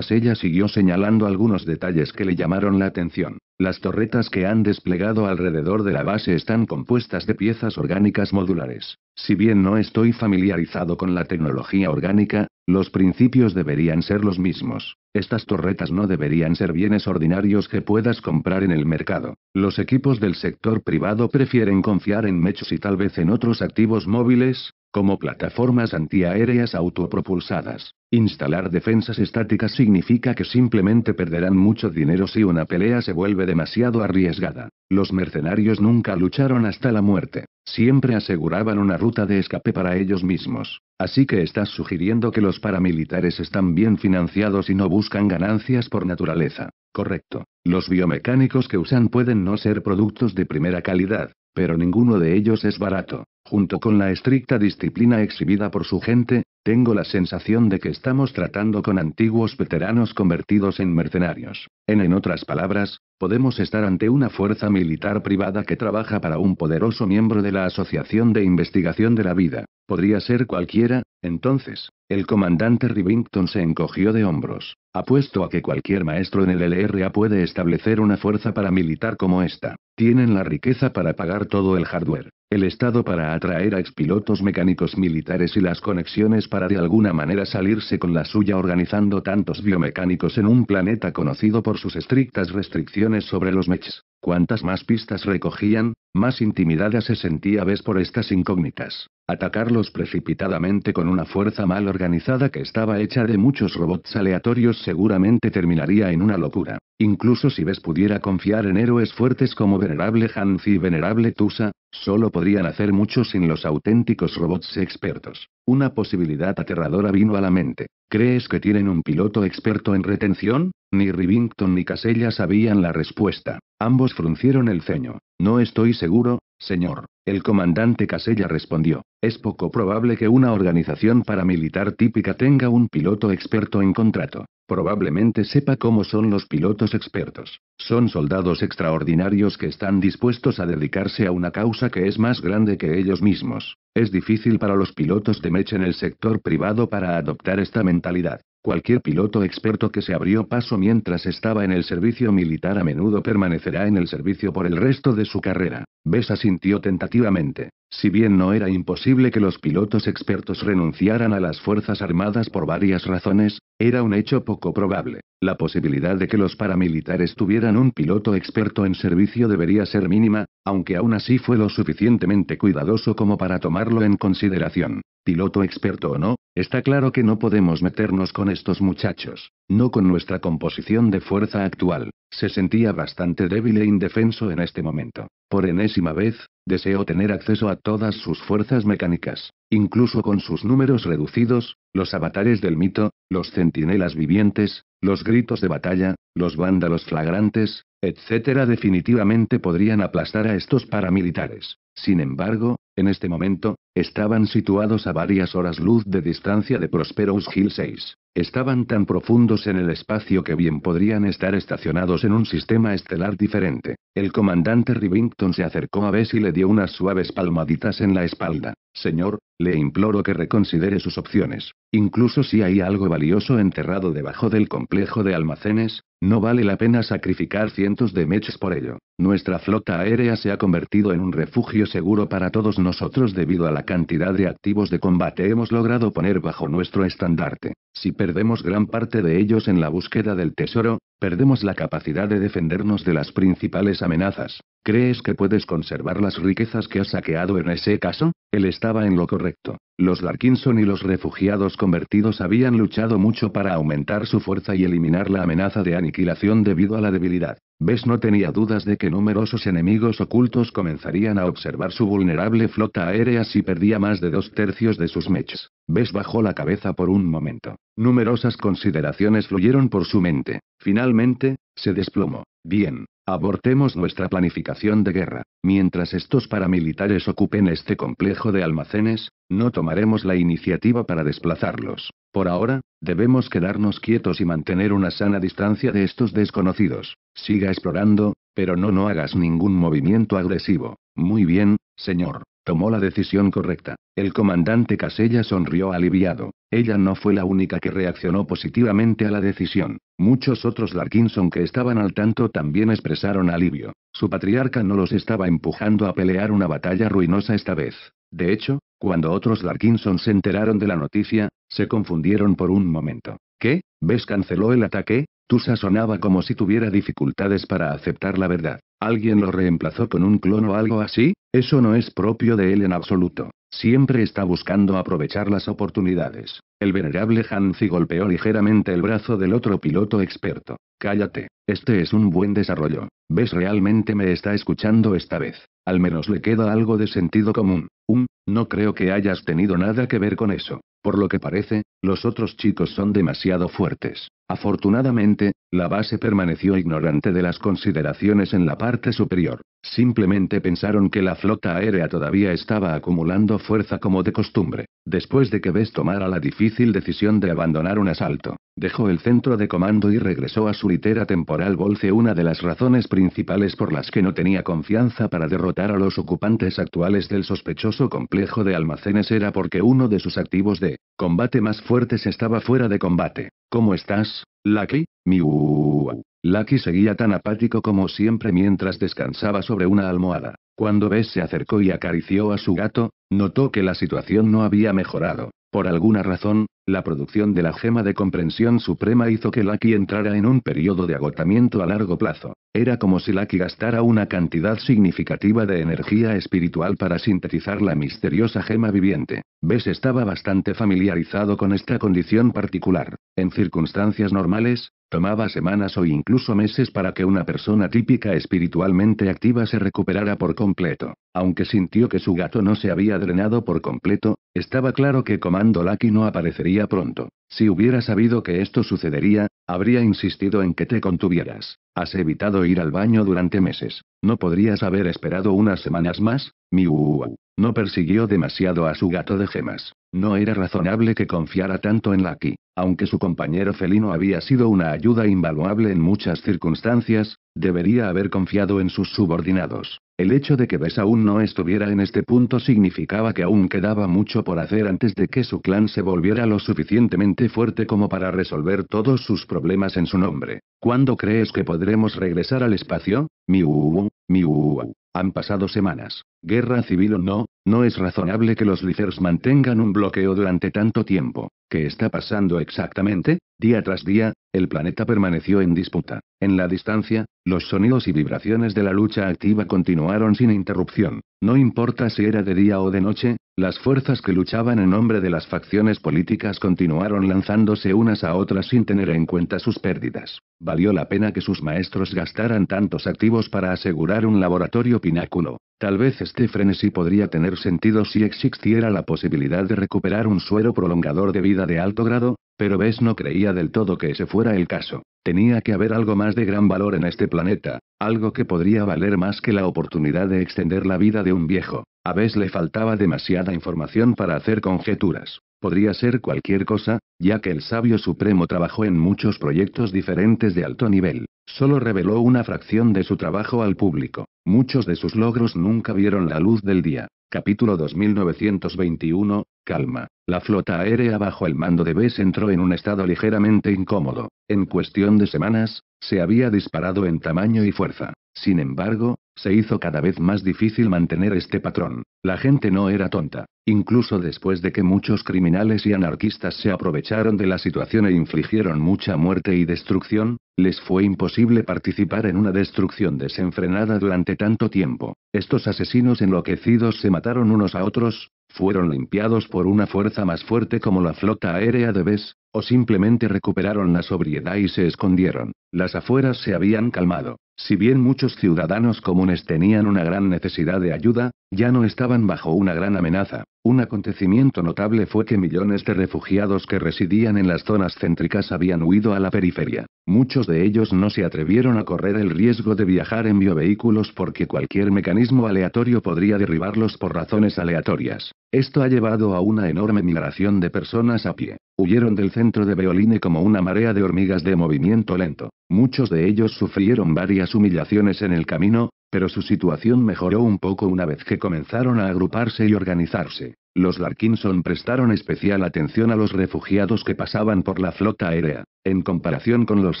ella siguió señalando algunos detalles que le llamaron la atención. Las torretas que han desplegado alrededor de la base están compuestas de piezas orgánicas modulares. Si bien no estoy familiarizado con la tecnología orgánica, los principios deberían ser los mismos. Estas torretas no deberían ser bienes ordinarios que puedas comprar en el mercado. Los equipos del sector privado prefieren confiar en mechos y tal vez en otros activos móviles, como plataformas antiaéreas autopropulsadas. Instalar defensas estáticas significa que simplemente perderán mucho dinero si una pelea se vuelve demasiado arriesgada. Los mercenarios nunca lucharon hasta la muerte, siempre aseguraban una ruta de escape para ellos mismos. Así que estás sugiriendo que los paramilitares están bien financiados y no buscan ganancias por naturaleza. Correcto. Los biomecánicos que usan pueden no ser productos de primera calidad, pero ninguno de ellos es barato junto con la estricta disciplina exhibida por su gente, tengo la sensación de que estamos tratando con antiguos veteranos convertidos en mercenarios. En, otras palabras, podemos estar ante una fuerza militar privada que trabaja para un poderoso miembro de la Asociación de Investigación de la Vida. Podría ser cualquiera, entonces. El comandante Rivington se encogió de hombros. Apuesto a que cualquier maestro en el LRA puede establecer una fuerza paramilitar como esta. Tienen la riqueza para pagar todo el hardware, el Estado para atraer a expilotos mecánicos militares y las conexiones para de alguna manera salirse con la suya organizando tantos biomecánicos en un planeta conocido por sus estrictas restricciones sobre los mechs. Cuantas más pistas recogían, más intimidada se sentía vez por estas incógnitas. Atacarlos precipitadamente con una fuerza mal organizada que estaba hecha de muchos robots aleatorios seguramente terminaría en una locura. Incluso si Ves pudiera confiar en héroes fuertes como Venerable Hans y Venerable Tusa, solo podrían hacer mucho sin los auténticos robots expertos. Una posibilidad aterradora vino a la mente. ¿Crees que tienen un piloto experto en retención? Ni Rivington ni Casella sabían la respuesta. Ambos fruncieron el ceño. No estoy seguro, señor. El comandante Casella respondió. Es poco probable que una organización paramilitar típica tenga un piloto experto en contrato. Probablemente sepa cómo son los pilotos expertos. Son soldados extraordinarios que están dispuestos a dedicarse a una causa que es más grande que ellos mismos. Es difícil para los pilotos de mecha en el sector privado para adoptar esta mentalidad. Cualquier piloto experto que se abrió paso mientras estaba en el servicio militar a menudo permanecerá en el servicio por el resto de su carrera. Besa sintió tentativamente. Si bien no era imposible que los pilotos expertos renunciaran a las Fuerzas Armadas por varias razones, era un hecho poco probable. La posibilidad de que los paramilitares tuvieran un piloto experto en servicio debería ser mínima, aunque aún así fue lo suficientemente cuidadoso como para tomarlo en consideración. Piloto experto o no, Está claro que no podemos meternos con estos muchachos, no con nuestra composición de fuerza actual. Se sentía bastante débil e indefenso en este momento. Por enésima vez, deseo tener acceso a todas sus fuerzas mecánicas, incluso con sus números reducidos, los avatares del mito, los centinelas vivientes, los gritos de batalla, los vándalos flagrantes, etc. definitivamente podrían aplastar a estos paramilitares. Sin embargo, en este momento, estaban situados a varias horas luz de distancia de Prosperous Hill 6. Estaban tan profundos en el espacio que bien podrían estar estacionados en un sistema estelar diferente. El comandante Rivington se acercó a Bess y le dio unas suaves palmaditas en la espalda. Señor, le imploro que reconsidere sus opciones. Incluso si hay algo valioso enterrado debajo del complejo de almacenes, no vale la pena sacrificar cientos de mechs por ello. Nuestra flota aérea se ha convertido en un refugio seguro para todos nosotros debido a la cantidad de activos de combate hemos logrado poner bajo nuestro estandarte. Si perdemos gran parte de ellos en la búsqueda del tesoro, Perdemos la capacidad de defendernos de las principales amenazas. ¿Crees que puedes conservar las riquezas que has saqueado en ese caso? Él estaba en lo correcto. Los Larkinson y los refugiados convertidos habían luchado mucho para aumentar su fuerza y eliminar la amenaza de aniquilación debido a la debilidad. Bess no tenía dudas de que numerosos enemigos ocultos comenzarían a observar su vulnerable flota aérea si perdía más de dos tercios de sus mechas. Ves bajó la cabeza por un momento. Numerosas consideraciones fluyeron por su mente. Finalmente, se desplomó. Bien, abortemos nuestra planificación de guerra. Mientras estos paramilitares ocupen este complejo de almacenes, no tomaremos la iniciativa para desplazarlos. Por ahora, debemos quedarnos quietos y mantener una sana distancia de estos desconocidos. Siga explorando, pero no no hagas ningún movimiento agresivo. Muy bien, señor. Tomó la decisión correcta. El comandante Casella sonrió aliviado. Ella no fue la única que reaccionó positivamente a la decisión. Muchos otros Larkinson que estaban al tanto también expresaron alivio. Su patriarca no los estaba empujando a pelear una batalla ruinosa esta vez. De hecho, cuando otros Larkinson se enteraron de la noticia, se confundieron por un momento. ¿Qué? ¿Ves canceló el ataque? Tusa sonaba como si tuviera dificultades para aceptar la verdad. Alguien lo reemplazó con un clon o algo así, eso no es propio de él en absoluto. Siempre está buscando aprovechar las oportunidades. El venerable Hanzi golpeó ligeramente el brazo del otro piloto experto. Cállate, este es un buen desarrollo. ¿Ves realmente me está escuchando esta vez? Al menos le queda algo de sentido común. Um, no creo que hayas tenido nada que ver con eso. Por lo que parece, los otros chicos son demasiado fuertes. Afortunadamente, la base permaneció ignorante de las consideraciones en la parte superior. Simplemente pensaron que la flota aérea todavía estaba acumulando fuerza como de costumbre. Después de que Bess tomara la difícil decisión de abandonar un asalto, dejó el centro de comando y regresó a su litera temporal Bolce. Una de las razones principales por las que no tenía confianza para derrotar a los ocupantes actuales del sospechoso complejo de almacenes era porque uno de sus activos de combate, más fuerte se estaba fuera de combate. ¿Cómo estás, Lucky? Miu. Lucky seguía tan apático como siempre mientras descansaba sobre una almohada. Cuando Bess se acercó y acarició a su gato, notó que la situación no había mejorado. Por alguna razón, la producción de la gema de comprensión suprema hizo que Lucky entrara en un periodo de agotamiento a largo plazo. Era como si Lucky gastara una cantidad significativa de energía espiritual para sintetizar la misteriosa gema viviente. Bess estaba bastante familiarizado con esta condición particular. En circunstancias normales, Tomaba semanas o incluso meses para que una persona típica espiritualmente activa se recuperara por completo. Aunque sintió que su gato no se había drenado por completo, estaba claro que Comando Lucky no aparecería pronto. Si hubiera sabido que esto sucedería, habría insistido en que te contuvieras. Has evitado ir al baño durante meses. ¿No podrías haber esperado unas semanas más? Miuau. No persiguió demasiado a su gato de gemas. No era razonable que confiara tanto en Lucky, aunque su compañero felino había sido una ayuda invaluable en muchas circunstancias, debería haber confiado en sus subordinados. El hecho de que Bess aún no estuviera en este punto significaba que aún quedaba mucho por hacer antes de que su clan se volviera lo suficientemente fuerte como para resolver todos sus problemas en su nombre. ¿Cuándo crees que podremos regresar al espacio? Miu, miu. Han pasado semanas. Guerra civil o no, no es razonable que los Licers mantengan un bloqueo durante tanto tiempo. ¿Qué está pasando exactamente? Día tras día, el planeta permaneció en disputa. En la distancia, los sonidos y vibraciones de la lucha activa continuaron sin interrupción. No importa si era de día o de noche, las fuerzas que luchaban en nombre de las facciones políticas continuaron lanzándose unas a otras sin tener en cuenta sus pérdidas. Valió la pena que sus maestros gastaran tantos activos para asegurar un laboratorio pináculo. Tal vez este frenesí podría tener sentido si existiera la posibilidad de recuperar un suero prolongador de vida de alto grado, pero Bess no creía del todo que ese fuera el caso. Tenía que haber algo más de gran valor en este planeta, algo que podría valer más que la oportunidad de extender la vida de un viejo. A Bess le faltaba demasiada información para hacer conjeturas. Podría ser cualquier cosa, ya que el sabio supremo trabajó en muchos proyectos diferentes de alto nivel. Solo reveló una fracción de su trabajo al público. Muchos de sus logros nunca vieron la luz del día. Capítulo 2921. Calma. La flota aérea bajo el mando de Bess entró en un estado ligeramente incómodo. En cuestión de semanas, se había disparado en tamaño y fuerza. Sin embargo, se hizo cada vez más difícil mantener este patrón. La gente no era tonta, incluso después de que muchos criminales y anarquistas se aprovecharon de la situación e infligieron mucha muerte y destrucción, les fue imposible participar en una destrucción desenfrenada durante tanto tiempo. Estos asesinos enloquecidos se mataron unos a otros, fueron limpiados por una fuerza más fuerte como la flota aérea de Bess, o simplemente recuperaron la sobriedad y se escondieron. Las afueras se habían calmado. Si bien muchos ciudadanos comunes tenían una gran necesidad de ayuda, ya no estaban bajo una gran amenaza. Un acontecimiento notable fue que millones de refugiados que residían en las zonas céntricas habían huido a la periferia. Muchos de ellos no se atrevieron a correr el riesgo de viajar en biovehículos porque cualquier mecanismo aleatorio podría derribarlos por razones aleatorias. Esto ha llevado a una enorme migración de personas a pie. Huyeron del centro de Beoline como una marea de hormigas de movimiento lento. Muchos de ellos sufrieron varias humillaciones en el camino, pero su situación mejoró un poco una vez que comenzaron a agruparse y organizarse. Los Larkinson prestaron especial atención a los refugiados que pasaban por la flota aérea. En comparación con los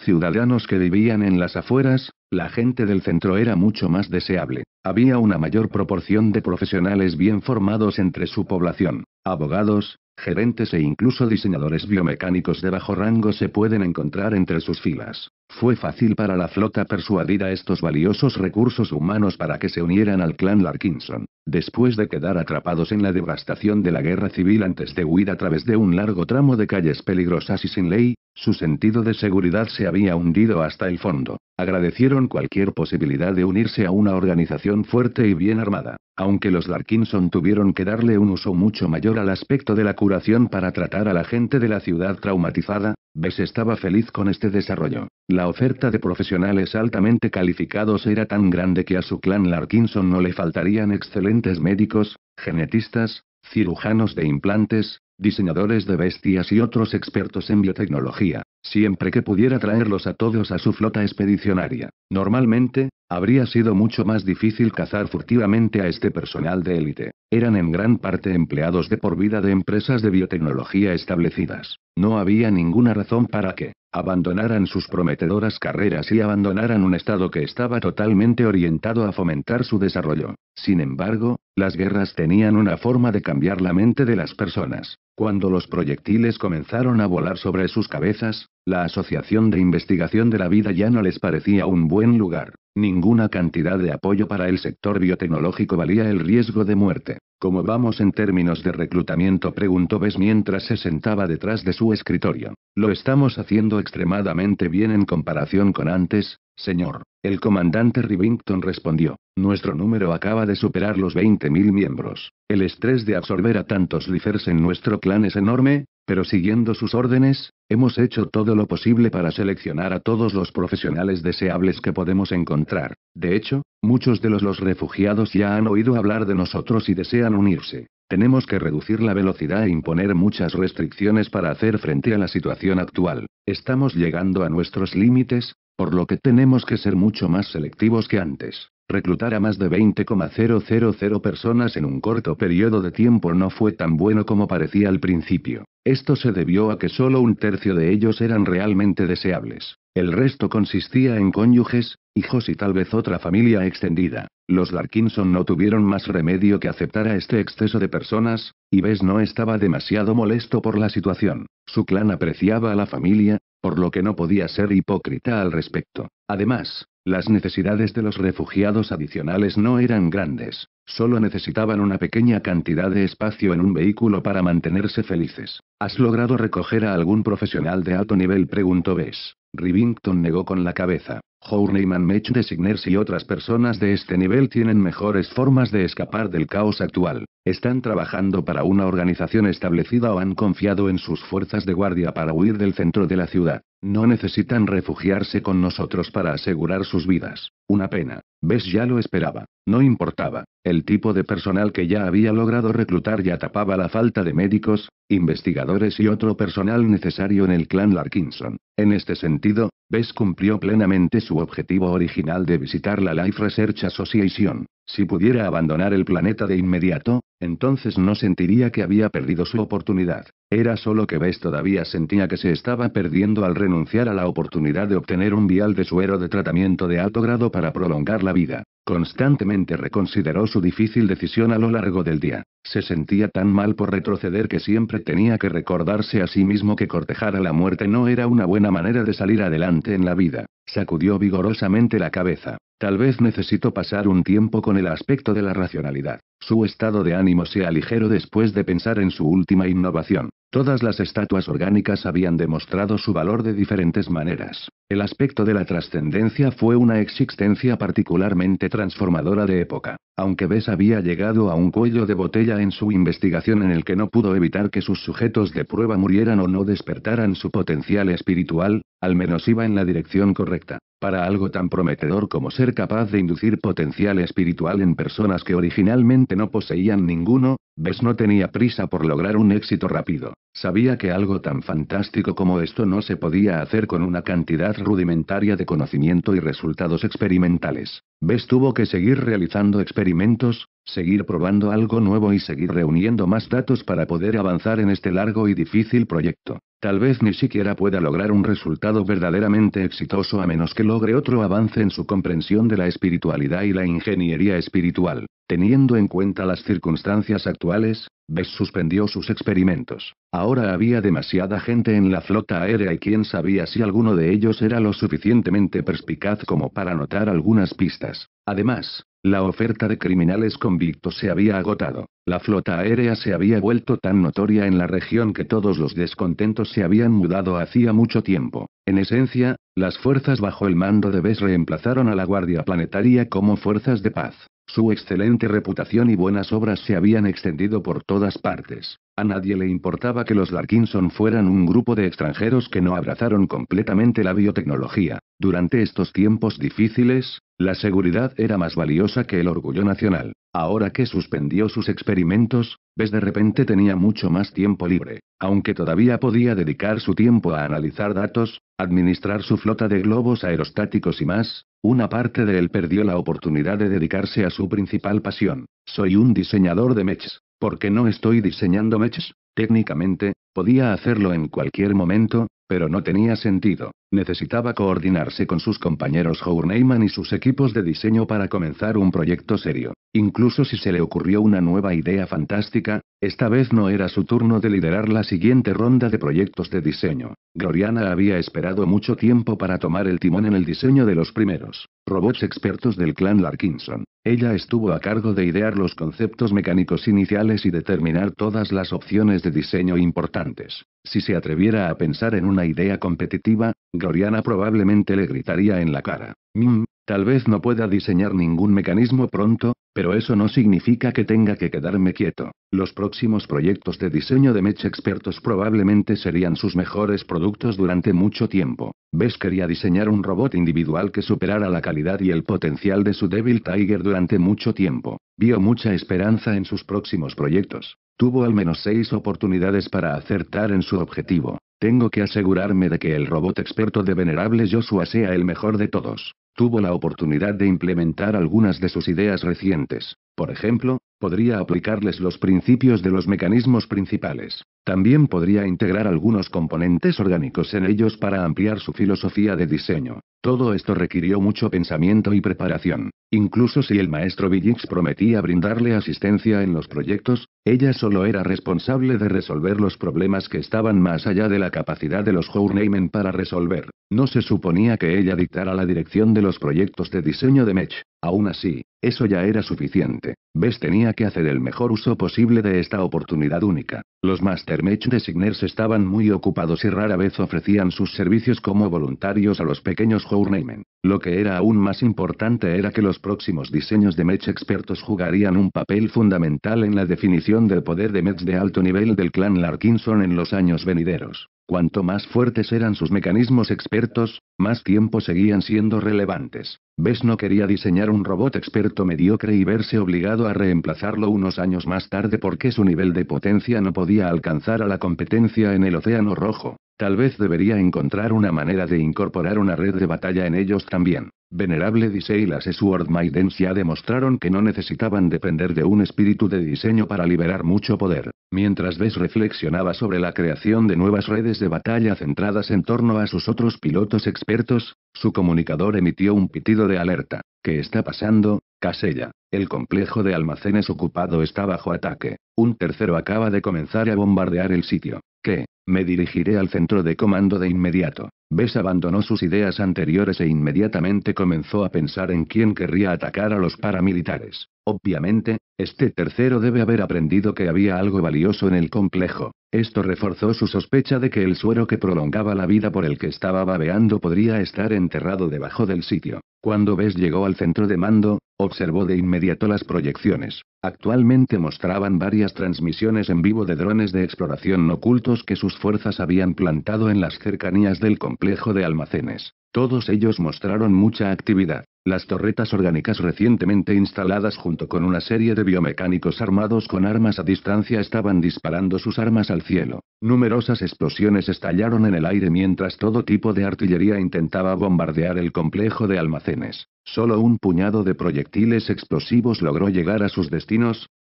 ciudadanos que vivían en las afueras, la gente del centro era mucho más deseable. Había una mayor proporción de profesionales bien formados entre su población. Abogados, gerentes e incluso diseñadores biomecánicos de bajo rango se pueden encontrar entre sus filas. Fue fácil para la flota persuadir a estos valiosos recursos humanos para que se unieran al clan Larkinson, después de quedar atrapados en la devastación de la guerra civil antes de huir a través de un largo tramo de calles peligrosas y sin ley, su sentido de seguridad se había hundido hasta el fondo. Agradecieron cualquier posibilidad de unirse a una organización fuerte y bien armada, aunque los Larkinson tuvieron que darle un uso mucho mayor al aspecto de la curación para tratar a la gente de la ciudad traumatizada, Bess estaba feliz con este desarrollo. La oferta de profesionales altamente calificados era tan grande que a su clan Larkinson no le faltarían excelentes médicos, genetistas, cirujanos de implantes, diseñadores de bestias y otros expertos en biotecnología, siempre que pudiera traerlos a todos a su flota expedicionaria. Normalmente, habría sido mucho más difícil cazar furtivamente a este personal de élite. Eran en gran parte empleados de por vida de empresas de biotecnología establecidas. No había ninguna razón para que abandonaran sus prometedoras carreras y abandonaran un Estado que estaba totalmente orientado a fomentar su desarrollo. Sin embargo, las guerras tenían una forma de cambiar la mente de las personas. Cuando los proyectiles comenzaron a volar sobre sus cabezas, la Asociación de Investigación de la Vida ya no les parecía un buen lugar. Ninguna cantidad de apoyo para el sector biotecnológico valía el riesgo de muerte. ¿Cómo vamos en términos de reclutamiento? preguntó Bess mientras se sentaba detrás de su escritorio. Lo estamos haciendo extremadamente bien en comparación con antes, señor. El comandante Rivington respondió. Nuestro número acaba de superar los 20.000 miembros. El estrés de absorber a tantos lifers en nuestro clan es enorme, pero siguiendo sus órdenes, hemos hecho todo lo posible para seleccionar a todos los profesionales deseables que podemos encontrar. De hecho, muchos de los, los refugiados ya han oído hablar de nosotros y desean unirse. Tenemos que reducir la velocidad e imponer muchas restricciones para hacer frente a la situación actual. Estamos llegando a nuestros límites, por lo que tenemos que ser mucho más selectivos que antes. Reclutar a más de 20,000 personas en un corto periodo de tiempo no fue tan bueno como parecía al principio. Esto se debió a que solo un tercio de ellos eran realmente deseables. El resto consistía en cónyuges, hijos y tal vez otra familia extendida. Los Larkinson no tuvieron más remedio que aceptar a este exceso de personas, y Bess no estaba demasiado molesto por la situación. Su clan apreciaba a la familia, por lo que no podía ser hipócrita al respecto. Además, las necesidades de los refugiados adicionales no eran grandes, solo necesitaban una pequeña cantidad de espacio en un vehículo para mantenerse felices. ¿Has logrado recoger a algún profesional de alto nivel? preguntó Bess. Rivington negó con la cabeza. Journeyman Mech Designers y otras personas de este nivel tienen mejores formas de escapar del caos actual. Están trabajando para una organización establecida o han confiado en sus fuerzas de guardia para huir del centro de la ciudad. No necesitan refugiarse con nosotros para asegurar sus vidas. Una pena. Ves ya lo esperaba. No importaba. El tipo de personal que ya había logrado reclutar ya tapaba la falta de médicos, investigadores y otro personal necesario en el clan Larkinson. En este sentido, Bess cumplió plenamente su objetivo original de visitar la Life Research Association. Si pudiera abandonar el planeta de inmediato, entonces no sentiría que había perdido su oportunidad. Era solo que Bess todavía sentía que se estaba perdiendo al renunciar a la oportunidad de obtener un vial de suero de tratamiento de alto grado para prolongar la vida. Constantemente reconsideró su difícil decisión a lo largo del día. Se sentía tan mal por retroceder que siempre tenía que recordarse a sí mismo que cortejar a la muerte no era una buena manera de salir adelante en la vida. Sacudió vigorosamente la cabeza. Tal vez necesito pasar un tiempo con el aspecto de la racionalidad. Su estado de ánimo se ligero después de pensar en su última innovación. Todas las estatuas orgánicas habían demostrado su valor de diferentes maneras. El aspecto de la trascendencia fue una existencia particularmente transformadora de época. Aunque Bess había llegado a un cuello de botella en su investigación en el que no pudo evitar que sus sujetos de prueba murieran o no despertaran su potencial espiritual, al menos iba en la dirección correcta. Para algo tan prometedor como ser capaz de inducir potencial espiritual en personas que originalmente no poseían ninguno, Bess no tenía prisa por lograr un éxito rápido. Sabía que algo tan fantástico como esto no se podía hacer con una cantidad rudimentaria de conocimiento y resultados experimentales. Bess tuvo que seguir realizando experimentos, seguir probando algo nuevo y seguir reuniendo más datos para poder avanzar en este largo y difícil proyecto. Tal vez ni siquiera pueda lograr un resultado verdaderamente exitoso a menos que logre otro avance en su comprensión de la espiritualidad y la ingeniería espiritual. Teniendo en cuenta las circunstancias actuales, Bess suspendió sus experimentos. Ahora había demasiada gente en la flota aérea y quién sabía si alguno de ellos era lo suficientemente perspicaz como para notar algunas pistas. Además, la oferta de criminales convictos se había agotado. La flota aérea se había vuelto tan notoria en la región que todos los descontentos se habían mudado hacía mucho tiempo. En esencia, las fuerzas bajo el mando de Bess reemplazaron a la Guardia Planetaria como fuerzas de paz. Su excelente reputación y buenas obras se habían extendido por todas partes. A nadie le importaba que los Larkinson fueran un grupo de extranjeros que no abrazaron completamente la biotecnología. Durante estos tiempos difíciles, la seguridad era más valiosa que el orgullo nacional. Ahora que suspendió sus experimentos, Bess de repente tenía mucho más tiempo libre, aunque todavía podía dedicar su tiempo a analizar datos, administrar su flota de globos aerostáticos y más, una parte de él perdió la oportunidad de dedicarse a su principal pasión. Soy un diseñador de mechs. ¿Por qué no estoy diseñando mechs? Técnicamente, podía hacerlo en cualquier momento, pero no tenía sentido. Necesitaba coordinarse con sus compañeros Hourneyman y sus equipos de diseño para comenzar un proyecto serio. Incluso si se le ocurrió una nueva idea fantástica, esta vez no era su turno de liderar la siguiente ronda de proyectos de diseño. Gloriana había esperado mucho tiempo para tomar el timón en el diseño de los primeros robots expertos del clan Larkinson. Ella estuvo a cargo de idear los conceptos mecánicos iniciales y determinar todas las opciones de diseño importantes. Si se atreviera a pensar en una idea competitiva, Gloriana probablemente le gritaría en la cara. Mm. Tal vez no pueda diseñar ningún mecanismo pronto, pero eso no significa que tenga que quedarme quieto. Los próximos proyectos de diseño de Mech expertos probablemente serían sus mejores productos durante mucho tiempo. Bess quería diseñar un robot individual que superara la calidad y el potencial de su Devil Tiger durante mucho tiempo. Vio mucha esperanza en sus próximos proyectos. Tuvo al menos seis oportunidades para acertar en su objetivo. Tengo que asegurarme de que el robot experto de Venerable Joshua sea el mejor de todos. Tuvo la oportunidad de implementar algunas de sus ideas recientes. Por ejemplo, podría aplicarles los principios de los mecanismos principales. También podría integrar algunos componentes orgánicos en ellos para ampliar su filosofía de diseño. Todo esto requirió mucho pensamiento y preparación. Incluso si el maestro Villix prometía brindarle asistencia en los proyectos, ella solo era responsable de resolver los problemas que estaban más allá de la capacidad de los Journeymen para resolver. No se suponía que ella dictara la dirección de los proyectos de diseño de Mech. Aún así, eso ya era suficiente. Bess tenía que hacer el mejor uso posible de esta oportunidad única. Los Master Match Designers estaban muy ocupados y rara vez ofrecían sus servicios como voluntarios a los pequeños Journeymen. Lo que era aún más importante era que los próximos diseños de Match expertos jugarían un papel fundamental en la definición del poder de Match de alto nivel del clan Larkinson en los años venideros. Cuanto más fuertes eran sus mecanismos expertos, más tiempo seguían siendo relevantes. Bess no quería diseñar un robot experto mediocre y verse obligado a reemplazarlo unos años más tarde porque su nivel de potencia no podía alcanzar a la competencia en el Océano Rojo. Tal vez debería encontrar una manera de incorporar una red de batalla en ellos también. Venerable dice y las Sword Maidens ya demostraron que no necesitaban depender de un espíritu de diseño para liberar mucho poder. Mientras Bess reflexionaba sobre la creación de nuevas redes de batalla centradas en torno a sus otros pilotos expertos, su comunicador emitió un pitido de alerta. ¿Qué está pasando, Casella? El complejo de almacenes ocupado está bajo ataque. Un tercero acaba de comenzar a bombardear el sitio. ¿Qué? Me dirigiré al centro de comando de inmediato. Bess abandonó sus ideas anteriores e inmediatamente comenzó a pensar en quién querría atacar a los paramilitares. Obviamente, este tercero debe haber aprendido que había algo valioso en el complejo. Esto reforzó su sospecha de que el suero que prolongaba la vida por el que estaba babeando podría estar enterrado debajo del sitio. Cuando Bess llegó al centro de mando, observó de inmediato las proyecciones. Actualmente mostraban varias transmisiones en vivo de drones de exploración ocultos que sus fuerzas habían plantado en las cercanías del complejo de almacenes. Todos ellos mostraron mucha actividad. Las torretas orgánicas recientemente instaladas junto con una serie de biomecánicos armados con armas a distancia estaban disparando sus armas al cielo. Numerosas explosiones estallaron en el aire mientras todo tipo de artillería intentaba bombardear el complejo de almacenes. Solo un puñado de proyectiles explosivos logró llegar a sus destinos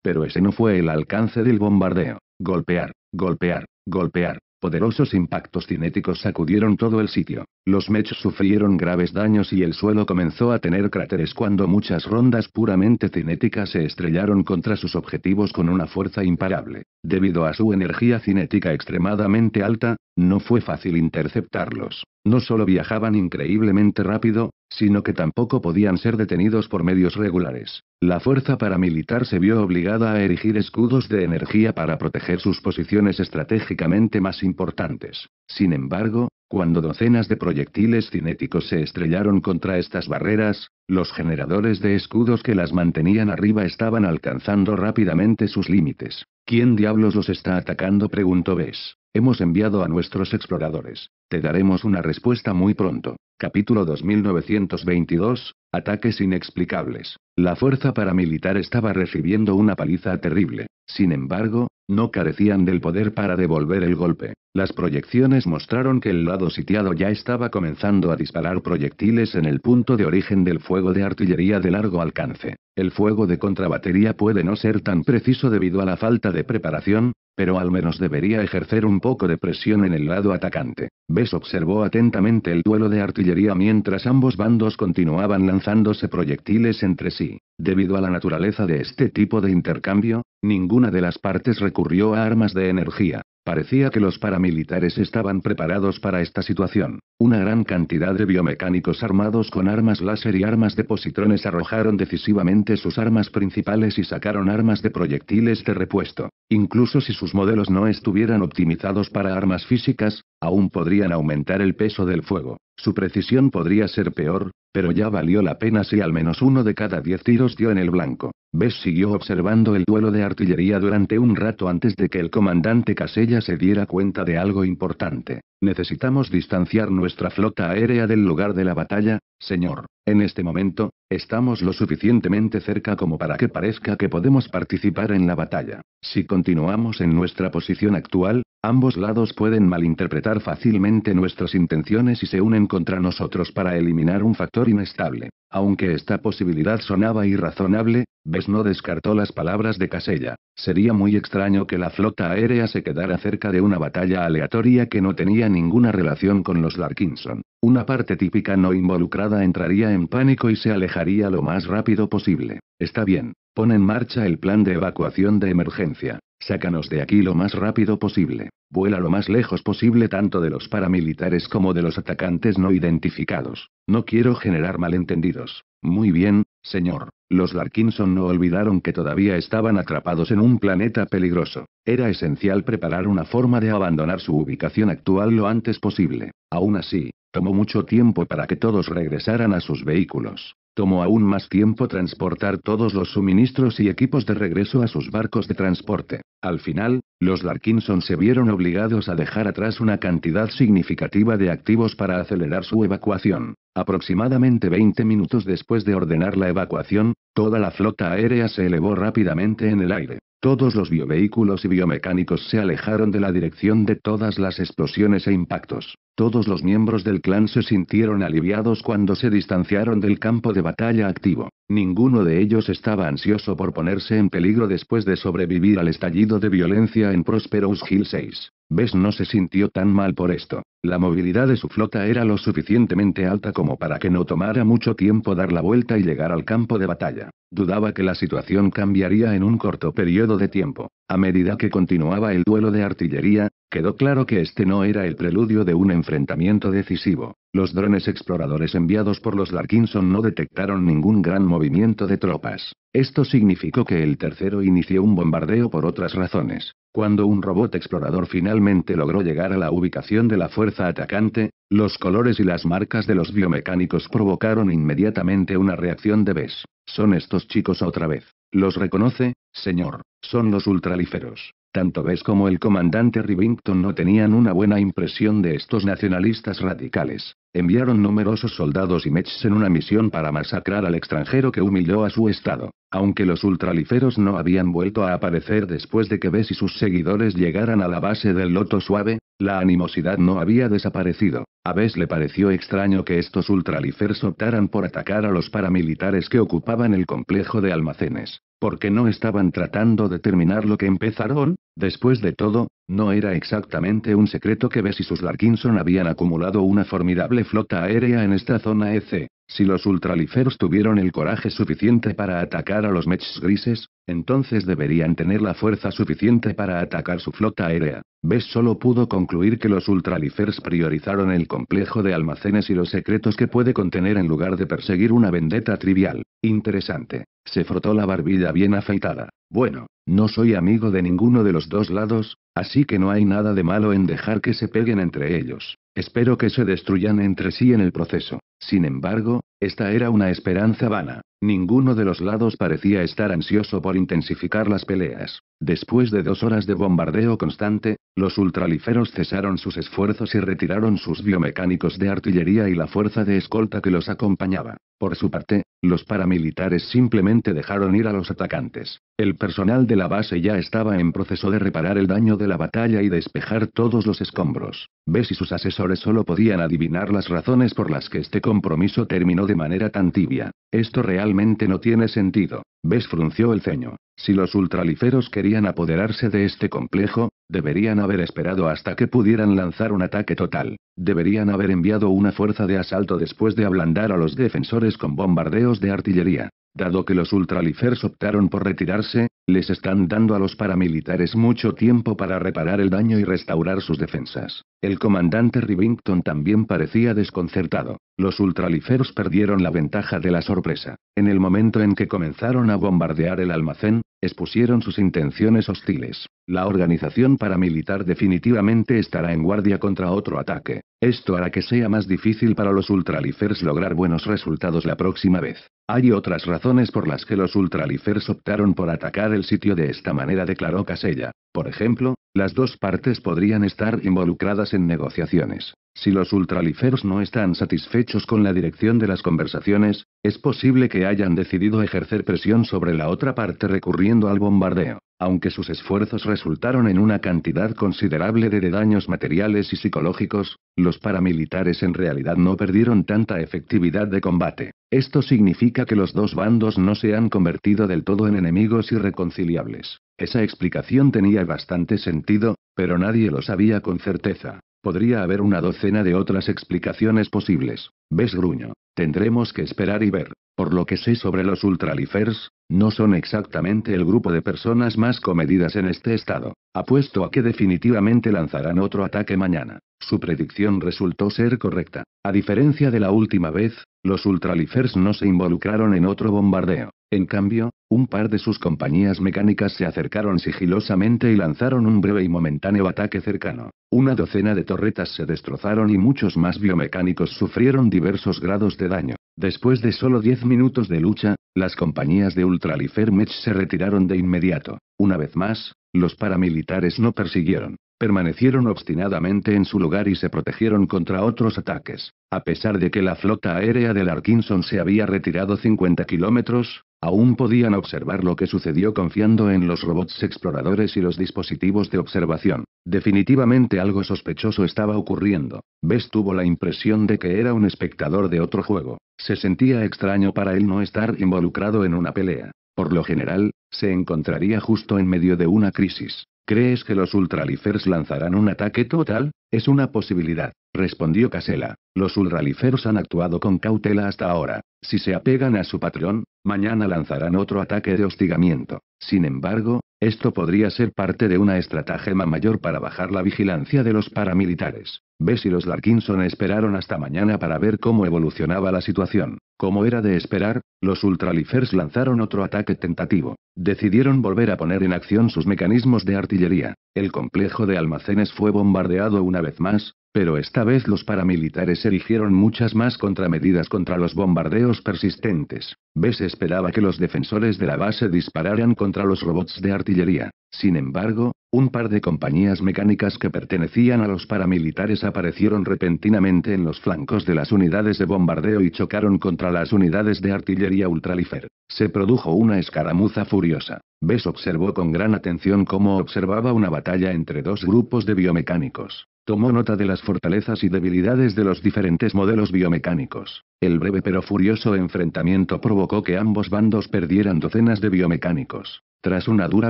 pero ese no fue el alcance del bombardeo. Golpear, golpear, golpear. Poderosos impactos cinéticos sacudieron todo el sitio. Los mech sufrieron graves daños y el suelo comenzó a tener cráteres cuando muchas rondas puramente cinéticas se estrellaron contra sus objetivos con una fuerza imparable. Debido a su energía cinética extremadamente alta, no fue fácil interceptarlos. No solo viajaban increíblemente rápido, sino que tampoco podían ser detenidos por medios regulares. La fuerza paramilitar se vio obligada a erigir escudos de energía para proteger sus posiciones estratégicamente más importantes. Sin embargo, cuando docenas de proyectiles cinéticos se estrellaron contra estas barreras, los generadores de escudos que las mantenían arriba estaban alcanzando rápidamente sus límites. ¿Quién diablos los está atacando? preguntó Bess. Hemos enviado a nuestros exploradores. Te daremos una respuesta muy pronto. Capítulo 2922. Ataques inexplicables. La fuerza paramilitar estaba recibiendo una paliza terrible. Sin embargo, no carecían del poder para devolver el golpe. Las proyecciones mostraron que el lado sitiado ya estaba comenzando a disparar proyectiles en el punto de origen del fuego de artillería de largo alcance. El fuego de contrabatería puede no ser tan preciso debido a la falta de preparación, pero al menos debería ejercer un poco de presión en el lado atacante. Bess observó atentamente el duelo de artillería mientras ambos bandos continuaban lanzándose proyectiles entre sí. Debido a la naturaleza de este tipo de intercambio, ninguna de las partes recurrió a armas de energía. Parecía que los paramilitares estaban preparados para esta situación. Una gran cantidad de biomecánicos armados con armas láser y armas de positrones arrojaron decisivamente sus armas principales y sacaron armas de proyectiles de repuesto. Incluso si sus modelos no estuvieran optimizados para armas físicas, aún podrían aumentar el peso del fuego. Su precisión podría ser peor, pero ya valió la pena si al menos uno de cada diez tiros dio en el blanco. Bess siguió observando el duelo de artillería durante un rato antes de que el comandante Casella se diera cuenta de algo importante. Necesitamos distanciar nuestra flota aérea del lugar de la batalla, señor. En este momento, estamos lo suficientemente cerca como para que parezca que podemos participar en la batalla. Si continuamos en nuestra posición actual, Ambos lados pueden malinterpretar fácilmente nuestras intenciones y se unen contra nosotros para eliminar un factor inestable. Aunque esta posibilidad sonaba irrazonable, Bess no descartó las palabras de Casella. Sería muy extraño que la flota aérea se quedara cerca de una batalla aleatoria que no tenía ninguna relación con los Larkinson. Una parte típica no involucrada entraría en pánico y se alejaría lo más rápido posible. Está bien, pon en marcha el plan de evacuación de emergencia. Sácanos de aquí lo más rápido posible. Vuela lo más lejos posible tanto de los paramilitares como de los atacantes no identificados. No quiero generar malentendidos. Muy bien, señor. Los Larkinson no olvidaron que todavía estaban atrapados en un planeta peligroso. Era esencial preparar una forma de abandonar su ubicación actual lo antes posible. Aún así, tomó mucho tiempo para que todos regresaran a sus vehículos. Tomó aún más tiempo transportar todos los suministros y equipos de regreso a sus barcos de transporte. Al final, los Larkinson se vieron obligados a dejar atrás una cantidad significativa de activos para acelerar su evacuación. Aproximadamente 20 minutos después de ordenar la evacuación, toda la flota aérea se elevó rápidamente en el aire. Todos los biovehículos y biomecánicos se alejaron de la dirección de todas las explosiones e impactos. Todos los miembros del clan se sintieron aliviados cuando se distanciaron del campo de batalla activo. Ninguno de ellos estaba ansioso por ponerse en peligro después de sobrevivir al estallido de violencia en Prosperous Hill 6. Bess no se sintió tan mal por esto. La movilidad de su flota era lo suficientemente alta como para que no tomara mucho tiempo dar la vuelta y llegar al campo de batalla. Dudaba que la situación cambiaría en un corto periodo de tiempo. A medida que continuaba el duelo de artillería, Quedó claro que este no era el preludio de un enfrentamiento decisivo. Los drones exploradores enviados por los Larkinson no detectaron ningún gran movimiento de tropas. Esto significó que el tercero inició un bombardeo por otras razones. Cuando un robot explorador finalmente logró llegar a la ubicación de la fuerza atacante, los colores y las marcas de los biomecánicos provocaron inmediatamente una reacción de BES. Son estos chicos otra vez. Los reconoce, señor. Son los ultralíferos. Tanto Bess como el comandante Rivington no tenían una buena impresión de estos nacionalistas radicales. Enviaron numerosos soldados y mechs en una misión para masacrar al extranjero que humilló a su estado, aunque los ultraliferos no habían vuelto a aparecer después de que Bess y sus seguidores llegaran a la base del loto suave, la animosidad no había desaparecido. A Bess le pareció extraño que estos ultralifers optaran por atacar a los paramilitares que ocupaban el complejo de almacenes. ¿Por qué no estaban tratando de terminar lo que empezaron? Después de todo, no era exactamente un secreto que Bess y sus Larkinson habían acumulado una formidable flota aérea en esta zona EC. Si los Ultralifers tuvieron el coraje suficiente para atacar a los mechs grises, entonces deberían tener la fuerza suficiente para atacar su flota aérea. Bess solo pudo concluir que los ultralifers priorizaron el complejo de almacenes y los secretos que puede contener en lugar de perseguir una vendetta trivial. Interesante. Se frotó la barbilla bien afeitada. Bueno, no soy amigo de ninguno de los dos lados, así que no hay nada de malo en dejar que se peguen entre ellos. Espero que se destruyan entre sí en el proceso. Sin embargo, esta era una esperanza vana. Ninguno de los lados parecía estar ansioso por intensificar las peleas. Después de dos horas de bombardeo constante, los ultraliferos cesaron sus esfuerzos y retiraron sus biomecánicos de artillería y la fuerza de escolta que los acompañaba. Por su parte, los paramilitares simplemente dejaron ir a los atacantes. El personal de la base ya estaba en proceso de reparar el daño de la batalla y despejar todos los escombros. Bess y sus asesores solo podían adivinar las razones por las que este compromiso terminó de manera tan tibia. Esto realmente realmente no tiene sentido. Ves frunció el ceño. Si los ultraliferos querían apoderarse de este complejo, deberían haber esperado hasta que pudieran lanzar un ataque total. Deberían haber enviado una fuerza de asalto después de ablandar a los defensores con bombardeos de artillería. Dado que los ultralifers optaron por retirarse, les están dando a los paramilitares mucho tiempo para reparar el daño y restaurar sus defensas. El comandante Rivington también parecía desconcertado. Los ultraliferos perdieron la ventaja de la sorpresa. En el momento en que comenzaron a bombardear el almacén, expusieron sus intenciones hostiles. La organización paramilitar definitivamente estará en guardia contra otro ataque. Esto hará que sea más difícil para los ultralifers lograr buenos resultados la próxima vez. Hay otras razones por las que los ultralifers optaron por atacar el sitio de esta manera, declaró Casella. Por ejemplo, las dos partes podrían estar involucradas en negociaciones. Si los ultraliferos no están satisfechos con la dirección de las conversaciones, es posible que hayan decidido ejercer presión sobre la otra parte recurriendo al bombardeo, aunque sus esfuerzos resultaron en una cantidad considerable de daños materiales y psicológicos, los paramilitares en realidad no perdieron tanta efectividad de combate. Esto significa que los dos bandos no se han convertido del todo en enemigos irreconciliables. Esa explicación tenía bastante sentido, pero nadie lo sabía con certeza. Podría haber una docena de otras explicaciones posibles. ¿Ves, Gruño? Tendremos que esperar y ver. Por lo que sé sobre los ultralifers, no son exactamente el grupo de personas más comedidas en este estado. Apuesto a que definitivamente lanzarán otro ataque mañana. Su predicción resultó ser correcta. A diferencia de la última vez, los ultralifers no se involucraron en otro bombardeo. En cambio, un par de sus compañías mecánicas se acercaron sigilosamente y lanzaron un breve y momentáneo ataque cercano. Una docena de torretas se destrozaron y muchos más biomecánicos sufrieron diversos grados de daño. Después de solo 10 minutos de lucha, las compañías de Mech se retiraron de inmediato. Una vez más, los paramilitares no persiguieron. Permanecieron obstinadamente en su lugar y se protegieron contra otros ataques. A pesar de que la flota aérea del Arkinson se había retirado 50 kilómetros, Aún podían observar lo que sucedió confiando en los robots exploradores y los dispositivos de observación. Definitivamente algo sospechoso estaba ocurriendo. Bess tuvo la impresión de que era un espectador de otro juego. Se sentía extraño para él no estar involucrado en una pelea. Por lo general, se encontraría justo en medio de una crisis. ¿Crees que los Ultralifers lanzarán un ataque total? Es una posibilidad, respondió Casela. Los Ultralifers han actuado con cautela hasta ahora. Si se apegan a su patrón, mañana lanzarán otro ataque de hostigamiento. Sin embargo, esto podría ser parte de una estratagema mayor para bajar la vigilancia de los paramilitares. Bess y los Larkinson esperaron hasta mañana para ver cómo evolucionaba la situación. Como era de esperar, los Ultralifers lanzaron otro ataque tentativo. Decidieron volver a poner en acción sus mecanismos de artillería. El complejo de almacenes fue bombardeado una vez más, pero esta vez los paramilitares erigieron muchas más contramedidas contra los bombardeos persistentes. Bess esperaba que los defensores de la base dispararan contra los robots de artillería. Sin embargo, un par de compañías mecánicas que pertenecían a los paramilitares aparecieron repentinamente en los flancos de las unidades de bombardeo y chocaron contra las unidades de artillería ultralifer. Se produjo una escaramuza furiosa. Bess observó con gran atención cómo observaba una batalla entre dos grupos de biomecánicos tomó nota de las fortalezas y debilidades de los diferentes modelos biomecánicos. El breve pero furioso enfrentamiento provocó que ambos bandos perdieran docenas de biomecánicos. Tras una dura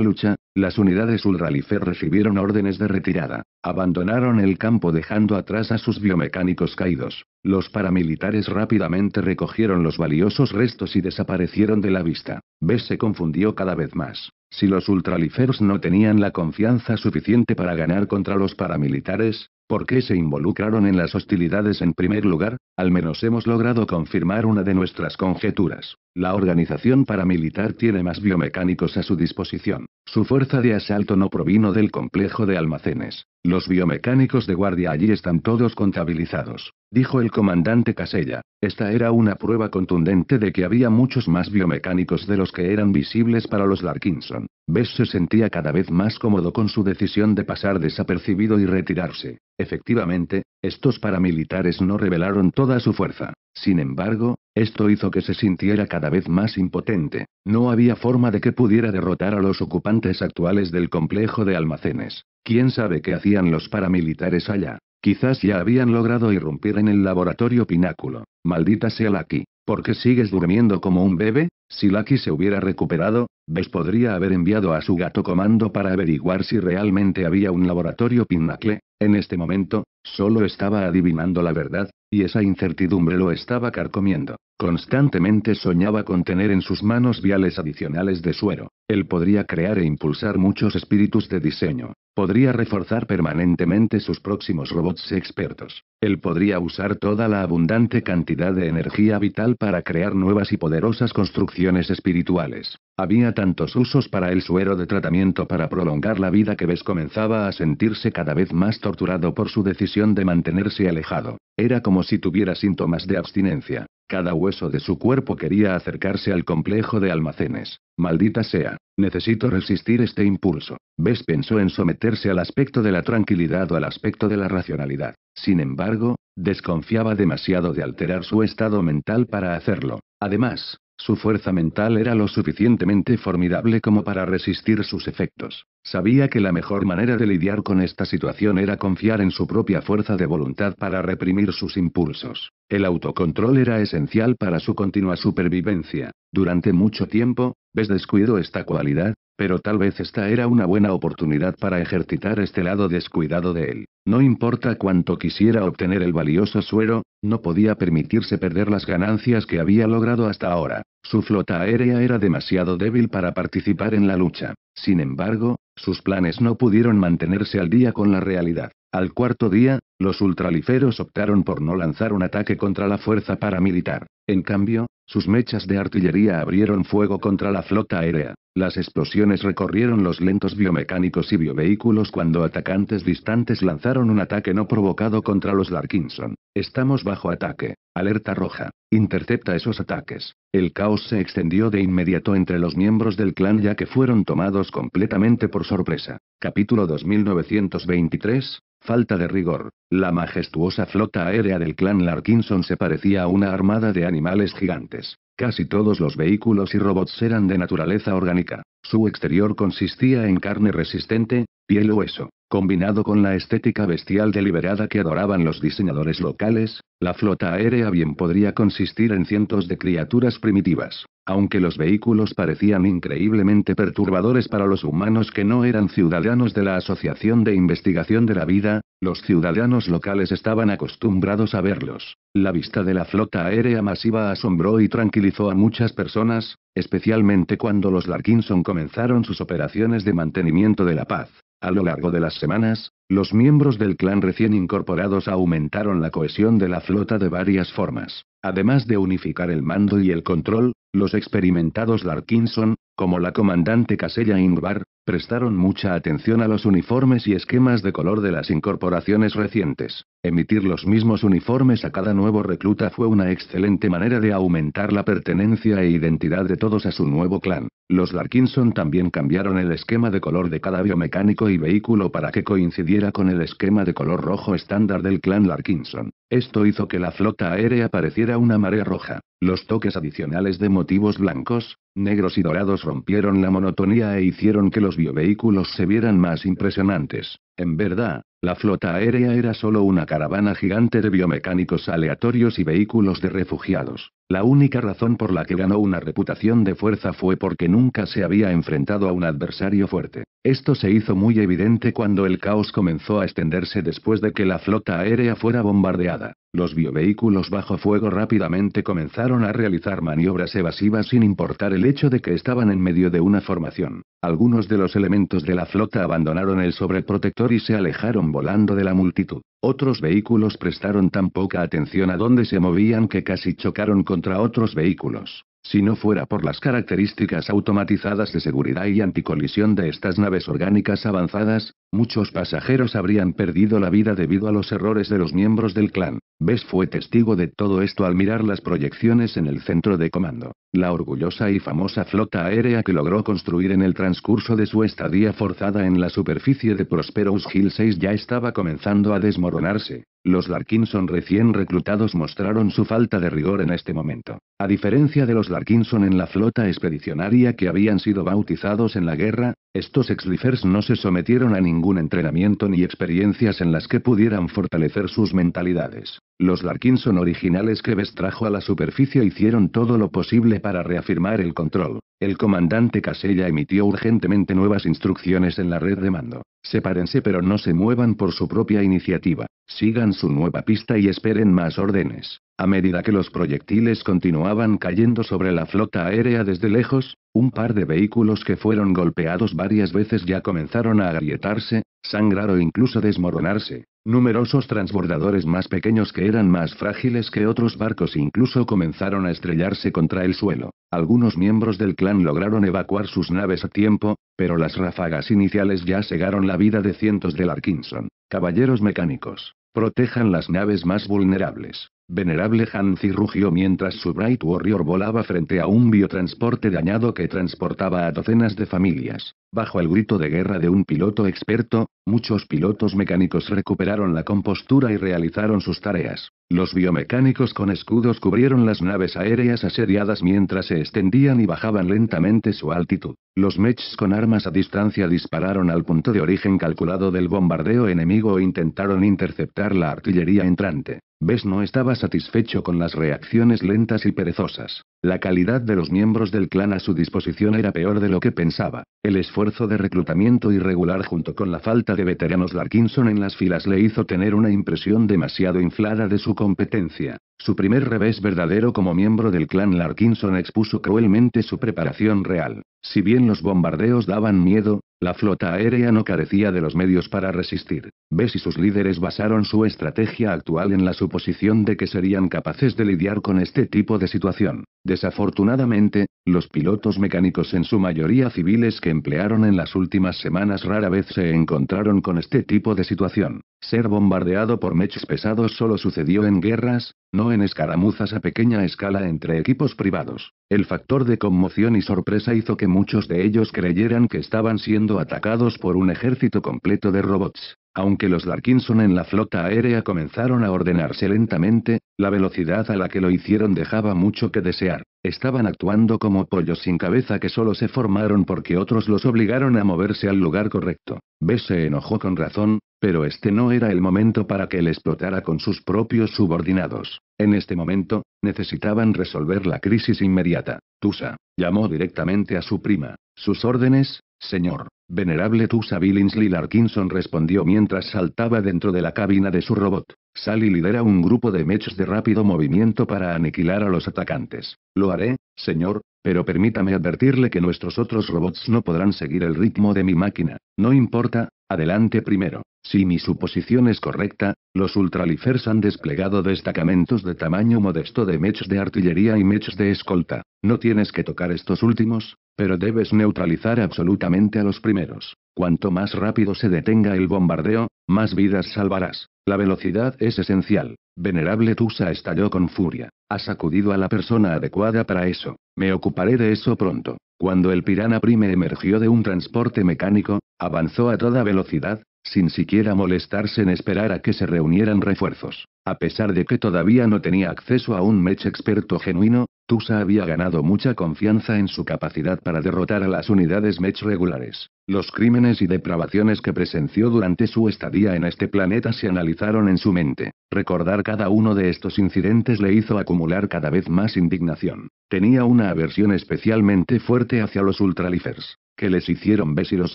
lucha, las unidades Ulralifer recibieron órdenes de retirada. Abandonaron el campo dejando atrás a sus biomecánicos caídos. Los paramilitares rápidamente recogieron los valiosos restos y desaparecieron de la vista. Bess se confundió cada vez más. Si los ultralíferos no tenían la confianza suficiente para ganar contra los paramilitares, ¿por qué se involucraron en las hostilidades en primer lugar? Al menos hemos logrado confirmar una de nuestras conjeturas. La organización paramilitar tiene más biomecánicos a su disposición. Su fuerza de asalto no provino del complejo de almacenes. Los biomecánicos de guardia allí están todos contabilizados, dijo el comandante Casella. Esta era una prueba contundente de que había muchos más biomecánicos de los que eran visibles para los Larkinson. Bes Bess se sentía cada vez más cómodo con su decisión de pasar desapercibido y retirarse. Efectivamente, estos paramilitares no revelaron toda su fuerza. Sin embargo, esto hizo que se sintiera cada vez más impotente. No había forma de que pudiera derrotar a los ocupantes actuales del complejo de almacenes. ¿Quién sabe qué hacían los paramilitares allá? Quizás ya habían logrado irrumpir en el laboratorio Pináculo. Maldita sea Lucky. ¿Por qué sigues durmiendo como un bebé? Si Lucky se hubiera recuperado, Bess podría haber enviado a su gato comando para averiguar si realmente había un laboratorio Pinnacle. En este momento, solo estaba adivinando la verdad, y esa incertidumbre lo estaba carcomiendo. Constantemente soñaba con tener en sus manos viales adicionales de suero. Él podría crear e impulsar muchos espíritus de diseño. Podría reforzar permanentemente sus próximos robots expertos. Él podría usar toda la abundante cantidad de energía vital para crear nuevas y poderosas construcciones espirituales. Había tantos usos para el suero de tratamiento para prolongar la vida que Bess comenzaba a sentirse cada vez más torturado por su decisión de mantenerse alejado. Era como si tuviera síntomas de abstinencia. Cada hueso de su cuerpo quería acercarse al complejo de almacenes. Maldita sea, necesito resistir este impulso. Bess pensó en someterse al aspecto de la tranquilidad o al aspecto de la racionalidad. Sin embargo, desconfiaba demasiado de alterar su estado mental para hacerlo. Además, su fuerza mental era lo suficientemente formidable como para resistir sus efectos. Sabía que la mejor manera de lidiar con esta situación era confiar en su propia fuerza de voluntad para reprimir sus impulsos. El autocontrol era esencial para su continua supervivencia. Durante mucho tiempo, ¿ves descuido esta cualidad? pero tal vez esta era una buena oportunidad para ejercitar este lado descuidado de él. No importa cuánto quisiera obtener el valioso suero, no podía permitirse perder las ganancias que había logrado hasta ahora. Su flota aérea era demasiado débil para participar en la lucha. Sin embargo, sus planes no pudieron mantenerse al día con la realidad. Al cuarto día, los ultraliferos optaron por no lanzar un ataque contra la fuerza paramilitar. En cambio, sus mechas de artillería abrieron fuego contra la flota aérea. Las explosiones recorrieron los lentos biomecánicos y biovehículos cuando atacantes distantes lanzaron un ataque no provocado contra los Larkinson. Estamos bajo ataque. Alerta roja. Intercepta esos ataques. El caos se extendió de inmediato entre los miembros del clan ya que fueron tomados completamente por sorpresa. Capítulo 2923. Falta de rigor. La majestuosa flota aérea del clan Larkinson se parecía a una armada de animales gigantes. Casi todos los vehículos y robots eran de naturaleza orgánica. Su exterior consistía en carne resistente, piel o hueso. Combinado con la estética bestial deliberada que adoraban los diseñadores locales, la flota aérea bien podría consistir en cientos de criaturas primitivas, aunque los vehículos parecían increíblemente perturbadores para los humanos que no eran ciudadanos de la Asociación de Investigación de la Vida, los ciudadanos locales estaban acostumbrados a verlos. La vista de la flota aérea masiva asombró y tranquilizó a muchas personas, especialmente cuando los Larkinson comenzaron sus operaciones de mantenimiento de la paz. A lo largo de las semanas, los miembros del clan recién incorporados aumentaron la cohesión de la flota de varias formas. Además de unificar el mando y el control, los experimentados Larkinson, como la comandante Casella Ingvar, prestaron mucha atención a los uniformes y esquemas de color de las incorporaciones recientes. Emitir los mismos uniformes a cada nuevo recluta fue una excelente manera de aumentar la pertenencia e identidad de todos a su nuevo clan. Los Larkinson también cambiaron el esquema de color de cada biomecánico y vehículo para que coincidiera con el esquema de color rojo estándar del clan Larkinson. Esto hizo que la flota aérea pareciera una marea roja. Los toques adicionales de motivos blancos, negros y dorados rompieron la monotonía e hicieron que los biovehículos se vieran más impresionantes. En verdad, la flota aérea era solo una caravana gigante de biomecánicos aleatorios y vehículos de refugiados. La única razón por la que ganó una reputación de fuerza fue porque nunca se había enfrentado a un adversario fuerte. Esto se hizo muy evidente cuando el caos comenzó a extenderse después de que la flota aérea fuera bombardeada. Los biovehículos bajo fuego rápidamente comenzaron a realizar maniobras evasivas sin importar el hecho de que estaban en medio de una formación. Algunos de los elementos de la flota abandonaron el sobreprotector y se alejaron volando de la multitud. Otros vehículos prestaron tan poca atención a dónde se movían que casi chocaron contra otros vehículos. Si no fuera por las características automatizadas de seguridad y anticolisión de estas naves orgánicas avanzadas, muchos pasajeros habrían perdido la vida debido a los errores de los miembros del clan. Bess fue testigo de todo esto al mirar las proyecciones en el centro de comando. La orgullosa y famosa flota aérea que logró construir en el transcurso de su estadía forzada en la superficie de Prosperous Hill 6 ya estaba comenzando a desmoronarse. Los Larkinson recién reclutados mostraron su falta de rigor en este momento. A diferencia de los Larkinson en la flota expedicionaria que habían sido bautizados en la guerra, estos exlifers no se sometieron a ningún entrenamiento ni experiencias en las que pudieran fortalecer sus mentalidades. Los Larkinson originales que Best trajo a la superficie hicieron todo lo posible para reafirmar el control. El comandante Casella emitió urgentemente nuevas instrucciones en la red de mando. Sepárense pero no se muevan por su propia iniciativa. Sigan su nueva pista y esperen más órdenes. A medida que los proyectiles continuaban cayendo sobre la flota aérea desde lejos, un par de vehículos que fueron golpeados varias veces ya comenzaron a agrietarse, sangrar o e incluso desmoronarse. Numerosos transbordadores más pequeños que eran más frágiles que otros barcos incluso comenzaron a estrellarse contra el suelo. Algunos miembros del clan lograron evacuar sus naves a tiempo, pero las ráfagas iniciales ya cegaron la vida de cientos de Larkinson. Caballeros mecánicos. Protejan las naves más vulnerables. Venerable Hanzi rugió mientras su Bright Warrior volaba frente a un biotransporte dañado que transportaba a docenas de familias. Bajo el grito de guerra de un piloto experto, muchos pilotos mecánicos recuperaron la compostura y realizaron sus tareas. Los biomecánicos con escudos cubrieron las naves aéreas asediadas mientras se extendían y bajaban lentamente su altitud. Los mechs con armas a distancia dispararon al punto de origen calculado del bombardeo enemigo e intentaron interceptar la artillería entrante. Ves no estaba satisfecho con las reacciones lentas y perezosas. La calidad de los miembros del clan a su disposición era peor de lo que pensaba. El esfuerzo de reclutamiento irregular junto con la falta de veteranos Larkinson en las filas le hizo tener una impresión demasiado inflada de su competencia. Su primer revés verdadero como miembro del clan Larkinson expuso cruelmente su preparación real. Si bien los bombardeos daban miedo, la flota aérea no carecía de los medios para resistir. Bess y sus líderes basaron su estrategia actual en la suposición de que serían capaces de lidiar con este tipo de situación. Desafortunadamente, los pilotos mecánicos en su mayoría civiles que emplearon en las últimas semanas rara vez se encontraron con este tipo de situación. Ser bombardeado por mechs pesados solo sucedió en guerras, no en escaramuzas a pequeña escala entre equipos privados. El factor de conmoción y sorpresa hizo que muchos de ellos creyeran que estaban siendo atacados por un ejército completo de robots. Aunque los Larkinson en la flota aérea comenzaron a ordenarse lentamente, la velocidad a la que lo hicieron dejaba mucho que desear. Estaban actuando como pollos sin cabeza que solo se formaron porque otros los obligaron a moverse al lugar correcto. B se enojó con razón, pero este no era el momento para que él explotara con sus propios subordinados. En este momento, necesitaban resolver la crisis inmediata. Tusa llamó directamente a su prima. Sus órdenes, señor. Venerable Tusa Billingsley Larkinson respondió mientras saltaba dentro de la cabina de su robot. Sally lidera un grupo de mechs de rápido movimiento para aniquilar a los atacantes. Lo haré, señor, pero permítame advertirle que nuestros otros robots no podrán seguir el ritmo de mi máquina. No importa, Adelante primero. Si mi suposición es correcta, los ultralifers han desplegado destacamentos de tamaño modesto de mechs de artillería y mechs de escolta. No tienes que tocar estos últimos, pero debes neutralizar absolutamente a los primeros. Cuanto más rápido se detenga el bombardeo, más vidas salvarás. La velocidad es esencial. Venerable Tusa estalló con furia. Has sacudido a la persona adecuada para eso. Me ocuparé de eso pronto. Cuando el Piranha Prime emergió de un transporte mecánico, Avanzó a toda velocidad, sin siquiera molestarse en esperar a que se reunieran refuerzos. A pesar de que todavía no tenía acceso a un mech experto genuino, Tusa había ganado mucha confianza en su capacidad para derrotar a las unidades mech regulares. Los crímenes y depravaciones que presenció durante su estadía en este planeta se analizaron en su mente. Recordar cada uno de estos incidentes le hizo acumular cada vez más indignación. Tenía una aversión especialmente fuerte hacia los ultralifers que les hicieron Bess y los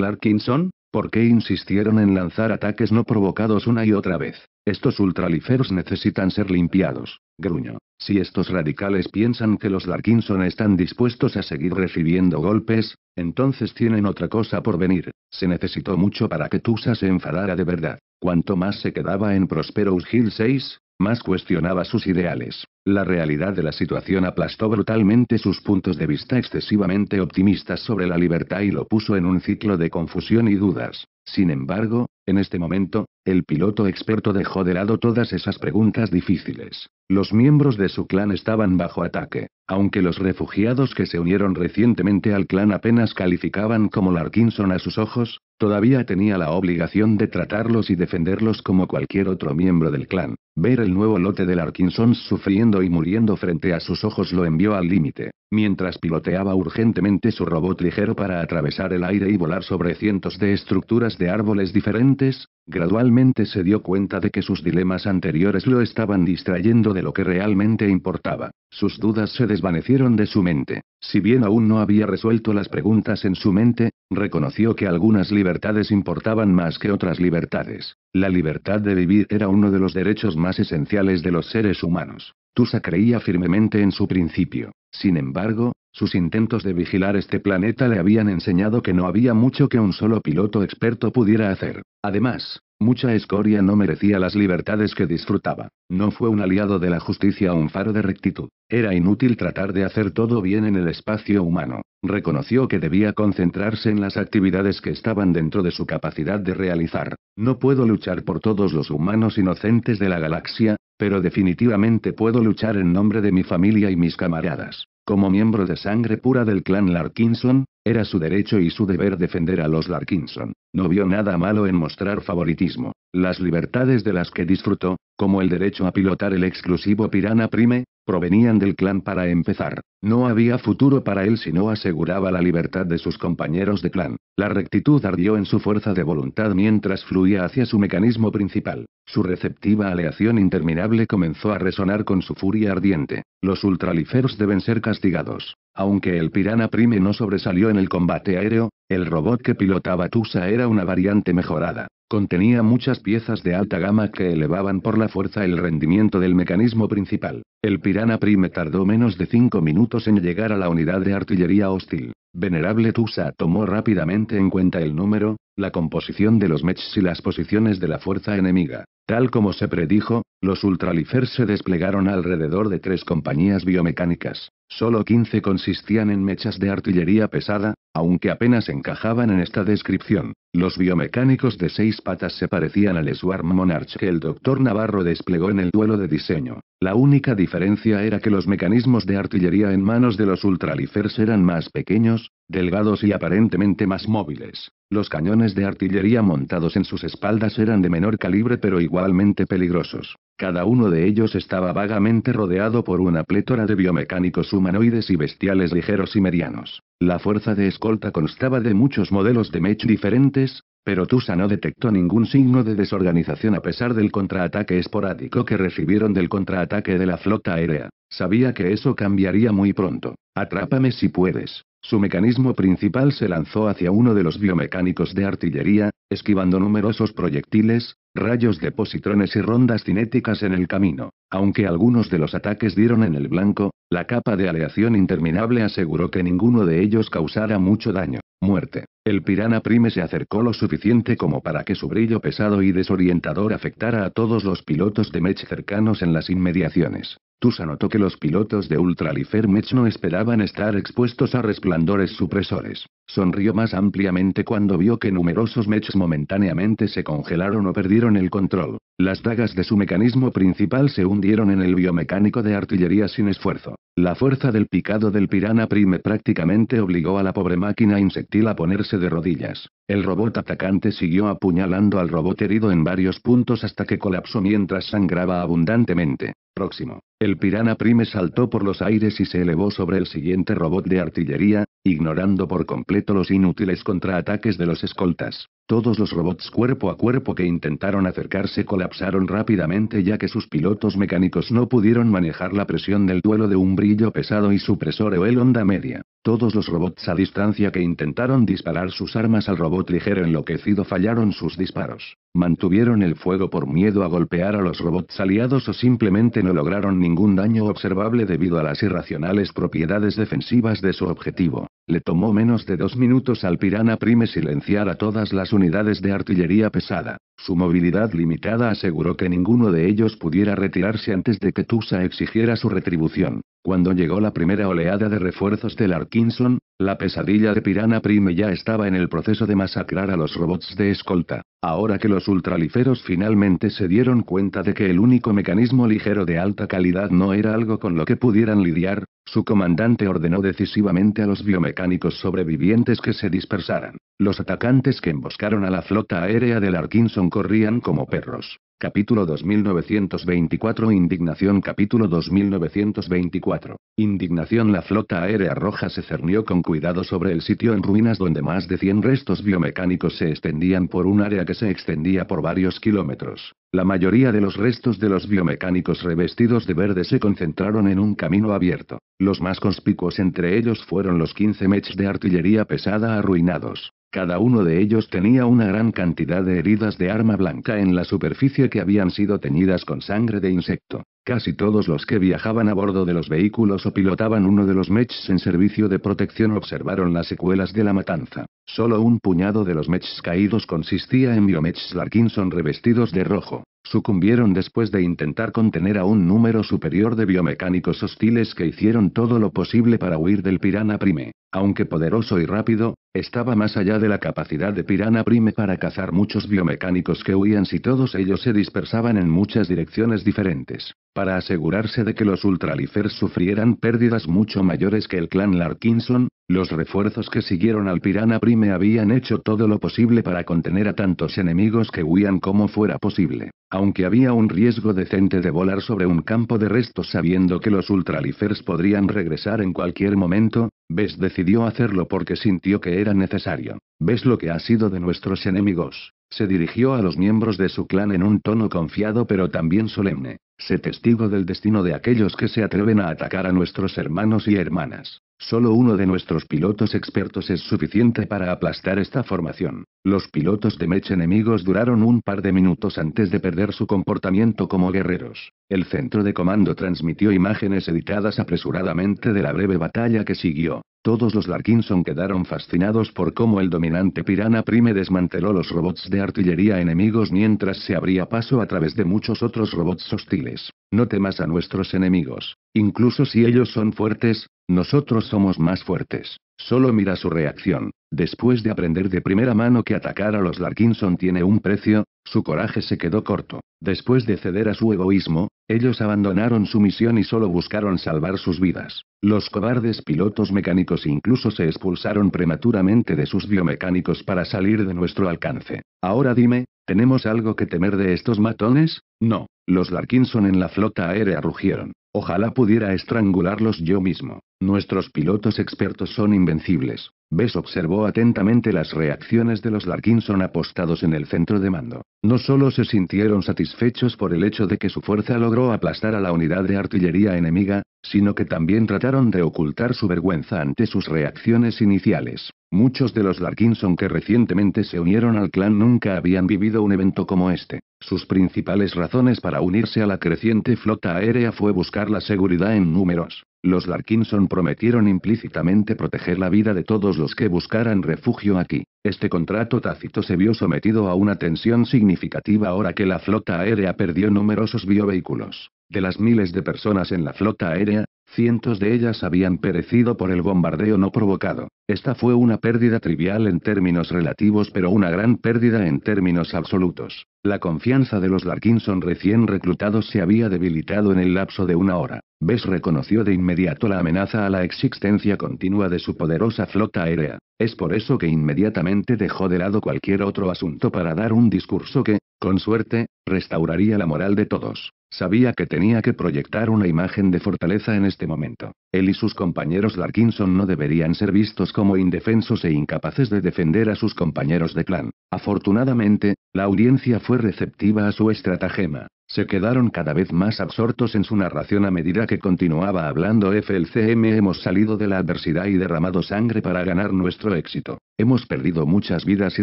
Larkinson? ¿Por qué insistieron en lanzar ataques no provocados una y otra vez? Estos ultralíferos necesitan ser limpiados, gruño. Si estos radicales piensan que los Larkinson están dispuestos a seguir recibiendo golpes, entonces tienen otra cosa por venir. Se necesitó mucho para que Tusa se enfadara de verdad. Cuanto más se quedaba en Prosperous Hill 6, más cuestionaba sus ideales. La realidad de la situación aplastó brutalmente sus puntos de vista excesivamente optimistas sobre la libertad y lo puso en un ciclo de confusión y dudas. Sin embargo, en este momento, el piloto experto dejó de lado todas esas preguntas difíciles. Los miembros de su clan estaban bajo ataque, aunque los refugiados que se unieron recientemente al clan apenas calificaban como Larkinson a sus ojos, todavía tenía la obligación de tratarlos y defenderlos como cualquier otro miembro del clan. Ver el nuevo lote de Larkinson sufriendo y muriendo frente a sus ojos lo envió al límite, mientras piloteaba urgentemente su robot ligero para atravesar el aire y volar sobre cientos de estructuras de árboles diferentes antes, gradualmente se dio cuenta de que sus dilemas anteriores lo estaban distrayendo de lo que realmente importaba. Sus dudas se desvanecieron de su mente. Si bien aún no había resuelto las preguntas en su mente, Reconoció que algunas libertades importaban más que otras libertades. La libertad de vivir era uno de los derechos más esenciales de los seres humanos. Tusa creía firmemente en su principio. Sin embargo, sus intentos de vigilar este planeta le habían enseñado que no había mucho que un solo piloto experto pudiera hacer. Además, Mucha escoria no merecía las libertades que disfrutaba. No fue un aliado de la justicia o un faro de rectitud. Era inútil tratar de hacer todo bien en el espacio humano. Reconoció que debía concentrarse en las actividades que estaban dentro de su capacidad de realizar. No puedo luchar por todos los humanos inocentes de la galaxia, pero definitivamente puedo luchar en nombre de mi familia y mis camaradas. Como miembro de sangre pura del clan Larkinson, era su derecho y su deber defender a los Larkinson. No vio nada malo en mostrar favoritismo. Las libertades de las que disfrutó, como el derecho a pilotar el exclusivo Piranha Prime, provenían del clan para empezar. No había futuro para él si no aseguraba la libertad de sus compañeros de clan. La rectitud ardió en su fuerza de voluntad mientras fluía hacia su mecanismo principal. Su receptiva aleación interminable comenzó a resonar con su furia ardiente. Los ultralifers deben ser castigados. Aunque el Piranha Prime no sobresalió en el combate aéreo, el robot que pilotaba Tusa era una variante mejorada. Contenía muchas piezas de alta gama que elevaban por la fuerza el rendimiento del mecanismo principal. El Piranha Prime tardó menos de cinco minutos en llegar a la unidad de artillería hostil. Venerable Tusa tomó rápidamente en cuenta el número, la composición de los mechs y las posiciones de la fuerza enemiga. Tal como se predijo, los ultralifers se desplegaron alrededor de tres compañías biomecánicas. Solo 15 consistían en mechas de artillería pesada, aunque apenas encajaban en esta descripción, los biomecánicos de seis patas se parecían al Swarm Monarch que el doctor Navarro desplegó en el duelo de diseño. La única diferencia era que los mecanismos de artillería en manos de los Ultralifers eran más pequeños, delgados y aparentemente más móviles. Los cañones de artillería montados en sus espaldas eran de menor calibre pero igualmente peligrosos. Cada uno de ellos estaba vagamente rodeado por una plétora de biomecánicos humanoides y bestiales ligeros y medianos. La fuerza de escolta constaba de muchos modelos de mech diferentes, pero Tusa no detectó ningún signo de desorganización a pesar del contraataque esporádico que recibieron del contraataque de la flota aérea. Sabía que eso cambiaría muy pronto. Atrápame si puedes. Su mecanismo principal se lanzó hacia uno de los biomecánicos de artillería, esquivando numerosos proyectiles, rayos de positrones y rondas cinéticas en el camino. Aunque algunos de los ataques dieron en el blanco, la capa de aleación interminable aseguró que ninguno de ellos causara mucho daño, muerte el Piranha prime se acercó lo suficiente como para que su brillo pesado y desorientador afectara a todos los pilotos de Mech cercanos en las inmediaciones. Tusa notó que los pilotos de Ultralifer Mech no esperaban estar expuestos a resplandores supresores. Sonrió más ampliamente cuando vio que numerosos Mechs momentáneamente se congelaron o perdieron el control. Las dagas de su mecanismo principal se hundieron en el biomecánico de artillería sin esfuerzo. La fuerza del picado del pirana prime prácticamente obligó a la pobre máquina insectil a ponerse de rodillas. El robot atacante siguió apuñalando al robot herido en varios puntos hasta que colapsó mientras sangraba abundantemente. Próximo. El Pirana Prime saltó por los aires y se elevó sobre el siguiente robot de artillería, ignorando por completo los inútiles contraataques de los escoltas. Todos los robots cuerpo a cuerpo que intentaron acercarse colapsaron rápidamente ya que sus pilotos mecánicos no pudieron manejar la presión del duelo de un brillo pesado y supresor o el onda media. Todos los robots a distancia que intentaron disparar sus armas al robot Trigero enloquecido fallaron sus disparos. Mantuvieron el fuego por miedo a golpear a los robots aliados o simplemente no lograron ningún daño observable debido a las irracionales propiedades defensivas de su objetivo. Le tomó menos de dos minutos al Piranha Prime silenciar a todas las unidades de artillería pesada. Su movilidad limitada aseguró que ninguno de ellos pudiera retirarse antes de que Tusa exigiera su retribución. Cuando llegó la primera oleada de refuerzos del Arkinson, la pesadilla de Piranha Prime ya estaba en el proceso de masacrar a los robots de escolta. Ahora que los ultraliferos finalmente se dieron cuenta de que el único mecanismo ligero de alta calidad no era algo con lo que pudieran lidiar, su comandante ordenó decisivamente a los biomecánicos sobrevivientes que se dispersaran. Los atacantes que emboscaron a la flota aérea del Arkinson corrían como perros. Capítulo 2924 Indignación Capítulo 2924 Indignación La flota aérea roja se cernió con cuidado sobre el sitio en ruinas donde más de 100 restos biomecánicos se extendían por un área que se extendía por varios kilómetros. La mayoría de los restos de los biomecánicos revestidos de verde se concentraron en un camino abierto. Los más conspicuos entre ellos fueron los 15 mechs de artillería pesada arruinados. Cada uno de ellos tenía una gran cantidad de heridas de arma blanca en la superficie que habían sido teñidas con sangre de insecto. Casi todos los que viajaban a bordo de los vehículos o pilotaban uno de los mechs en servicio de protección observaron las secuelas de la matanza. Solo un puñado de los mechs caídos consistía en biomechs Larkinson revestidos de rojo sucumbieron después de intentar contener a un número superior de biomecánicos hostiles que hicieron todo lo posible para huir del Pirana Prime. Aunque poderoso y rápido, estaba más allá de la capacidad de Pirana Prime para cazar muchos biomecánicos que huían si todos ellos se dispersaban en muchas direcciones diferentes para asegurarse de que los ultralifers sufrieran pérdidas mucho mayores que el clan Larkinson, los refuerzos que siguieron al Pirana Prime habían hecho todo lo posible para contener a tantos enemigos que huían como fuera posible, aunque había un riesgo decente de volar sobre un campo de restos sabiendo que los ultralifers podrían regresar en cualquier momento, Bess decidió hacerlo porque sintió que era necesario. ¿Ves lo que ha sido de nuestros enemigos? Se dirigió a los miembros de su clan en un tono confiado pero también solemne. se testigo del destino de aquellos que se atreven a atacar a nuestros hermanos y hermanas. Solo uno de nuestros pilotos expertos es suficiente para aplastar esta formación. Los pilotos de Mech enemigos duraron un par de minutos antes de perder su comportamiento como guerreros. El centro de comando transmitió imágenes editadas apresuradamente de la breve batalla que siguió. Todos los Larkinson quedaron fascinados por cómo el dominante Piranha Prime desmanteló los robots de artillería enemigos mientras se abría paso a través de muchos otros robots hostiles. No temas a nuestros enemigos. Incluso si ellos son fuertes, nosotros somos más fuertes. Solo mira su reacción. Después de aprender de primera mano que atacar a los Larkinson tiene un precio, su coraje se quedó corto. Después de ceder a su egoísmo, ellos abandonaron su misión y solo buscaron salvar sus vidas. Los cobardes pilotos mecánicos incluso se expulsaron prematuramente de sus biomecánicos para salir de nuestro alcance. Ahora dime, ¿tenemos algo que temer de estos matones? No. Los Larkinson en la flota aérea rugieron. Ojalá pudiera estrangularlos yo mismo. Nuestros pilotos expertos son invencibles. Bess observó atentamente las reacciones de los Larkinson apostados en el centro de mando. No solo se sintieron satisfechos por el hecho de que su fuerza logró aplastar a la unidad de artillería enemiga, sino que también trataron de ocultar su vergüenza ante sus reacciones iniciales. Muchos de los Larkinson que recientemente se unieron al clan nunca habían vivido un evento como este. Sus principales razones para unirse a la creciente flota aérea fue buscar la seguridad en números. Los Larkinson prometieron implícitamente proteger la vida de todos los que buscaran refugio aquí. Este contrato tácito se vio sometido a una tensión significativa ahora que la flota aérea perdió numerosos biovehículos. De las miles de personas en la flota aérea, cientos de ellas habían perecido por el bombardeo no provocado. Esta fue una pérdida trivial en términos relativos pero una gran pérdida en términos absolutos. La confianza de los Larkinson recién reclutados se había debilitado en el lapso de una hora. Bess reconoció de inmediato la amenaza a la existencia continua de su poderosa flota aérea. Es por eso que inmediatamente dejó de lado cualquier otro asunto para dar un discurso que, con suerte, restauraría la moral de todos. Sabía que tenía que proyectar una imagen de fortaleza en este momento. Él y sus compañeros Larkinson no deberían ser vistos como indefensos e incapaces de defender a sus compañeros de clan. Afortunadamente, la audiencia fue receptiva a su estratagema. Se quedaron cada vez más absortos en su narración a medida que continuaba hablando FLCM. Hemos salido de la adversidad y derramado sangre para ganar nuestro éxito. Hemos perdido muchas vidas y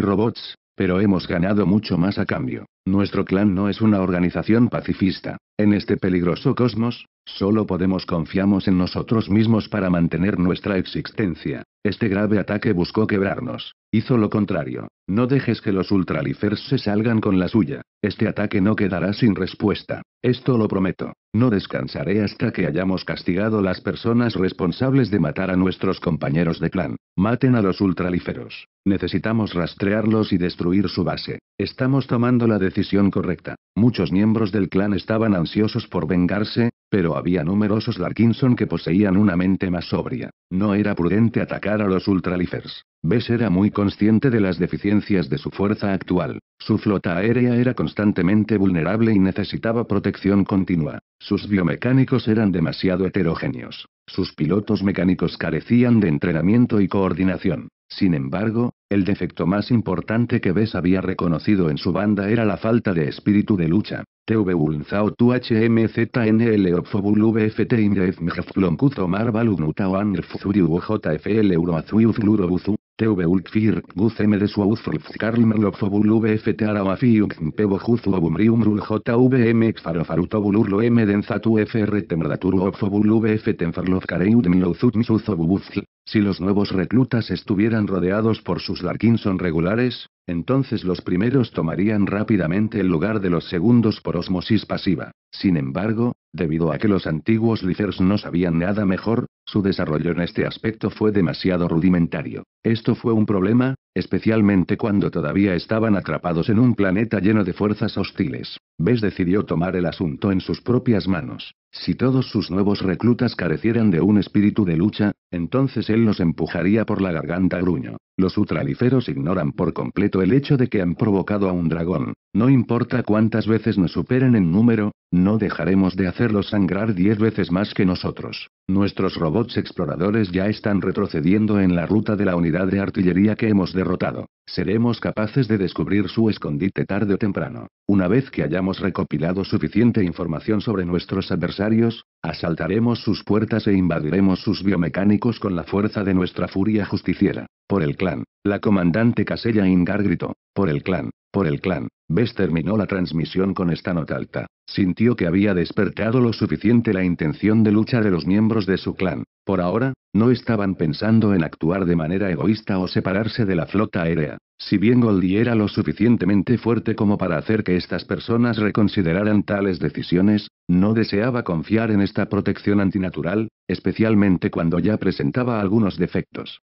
robots, pero hemos ganado mucho más a cambio. Nuestro clan no es una organización pacifista. En este peligroso cosmos, solo podemos confiamos en nosotros mismos para mantener nuestra existencia. Este grave ataque buscó quebrarnos. Hizo lo contrario. No dejes que los ultralifers se salgan con la suya. Este ataque no quedará sin respuesta. Esto lo prometo. No descansaré hasta que hayamos castigado las personas responsables de matar a nuestros compañeros de clan. Maten a los ultralíferos. Necesitamos rastrearlos y destruir su base. Estamos tomando la decisión correcta. Muchos miembros del clan estaban ansiosos por vengarse, pero había numerosos Larkinson que poseían una mente más sobria. No era prudente atacar a los ultralíferos. Bess era muy consciente de las deficiencias de su fuerza actual. Su flota aérea era constantemente vulnerable y necesitaba protección continua. Sus biomecánicos eran demasiado heterogéneos. Sus pilotos mecánicos carecían de entrenamiento y coordinación. Sin embargo, el defecto más importante que Bess había reconocido en su banda era la falta de espíritu de lucha. TV Ulkfirk M de Suauzfruf Karl Merlofobul VFT Arawafiuk Mpebo Rul JVM Xfarofarutobulurlo M Denzatu FR Temradatur Obfobul VFT Enfarlof Kareud Milouzut Msuzobubuzl si los nuevos reclutas estuvieran rodeados por sus Larkinson regulares, entonces los primeros tomarían rápidamente el lugar de los segundos por osmosis pasiva. Sin embargo, debido a que los antiguos Licers no sabían nada mejor, su desarrollo en este aspecto fue demasiado rudimentario. Esto fue un problema, especialmente cuando todavía estaban atrapados en un planeta lleno de fuerzas hostiles. Bess decidió tomar el asunto en sus propias manos. Si todos sus nuevos reclutas carecieran de un espíritu de lucha, entonces él los empujaría por la garganta gruño. Los ultraliferos ignoran por completo el hecho de que han provocado a un dragón. No importa cuántas veces nos superen en número, no dejaremos de hacerlos sangrar diez veces más que nosotros. Nuestros robots exploradores ya están retrocediendo en la ruta de la unidad de artillería que hemos derrotado. Seremos capaces de descubrir su escondite tarde o temprano. Una vez que hayamos recopilado suficiente información sobre nuestros adversarios, asaltaremos sus puertas e invadiremos sus biomecánicas con la fuerza de nuestra furia justiciera. Por el clan. La comandante Casella Ingar gritó. Por el clan. Por el clan. Bess terminó la transmisión con esta nota alta. Sintió que había despertado lo suficiente la intención de lucha de los miembros de su clan. Por ahora, no estaban pensando en actuar de manera egoísta o separarse de la flota aérea. Si bien Goldie era lo suficientemente fuerte como para hacer que estas personas reconsideraran tales decisiones, no deseaba confiar en esta protección antinatural, especialmente cuando ya presentaba algunos defectos.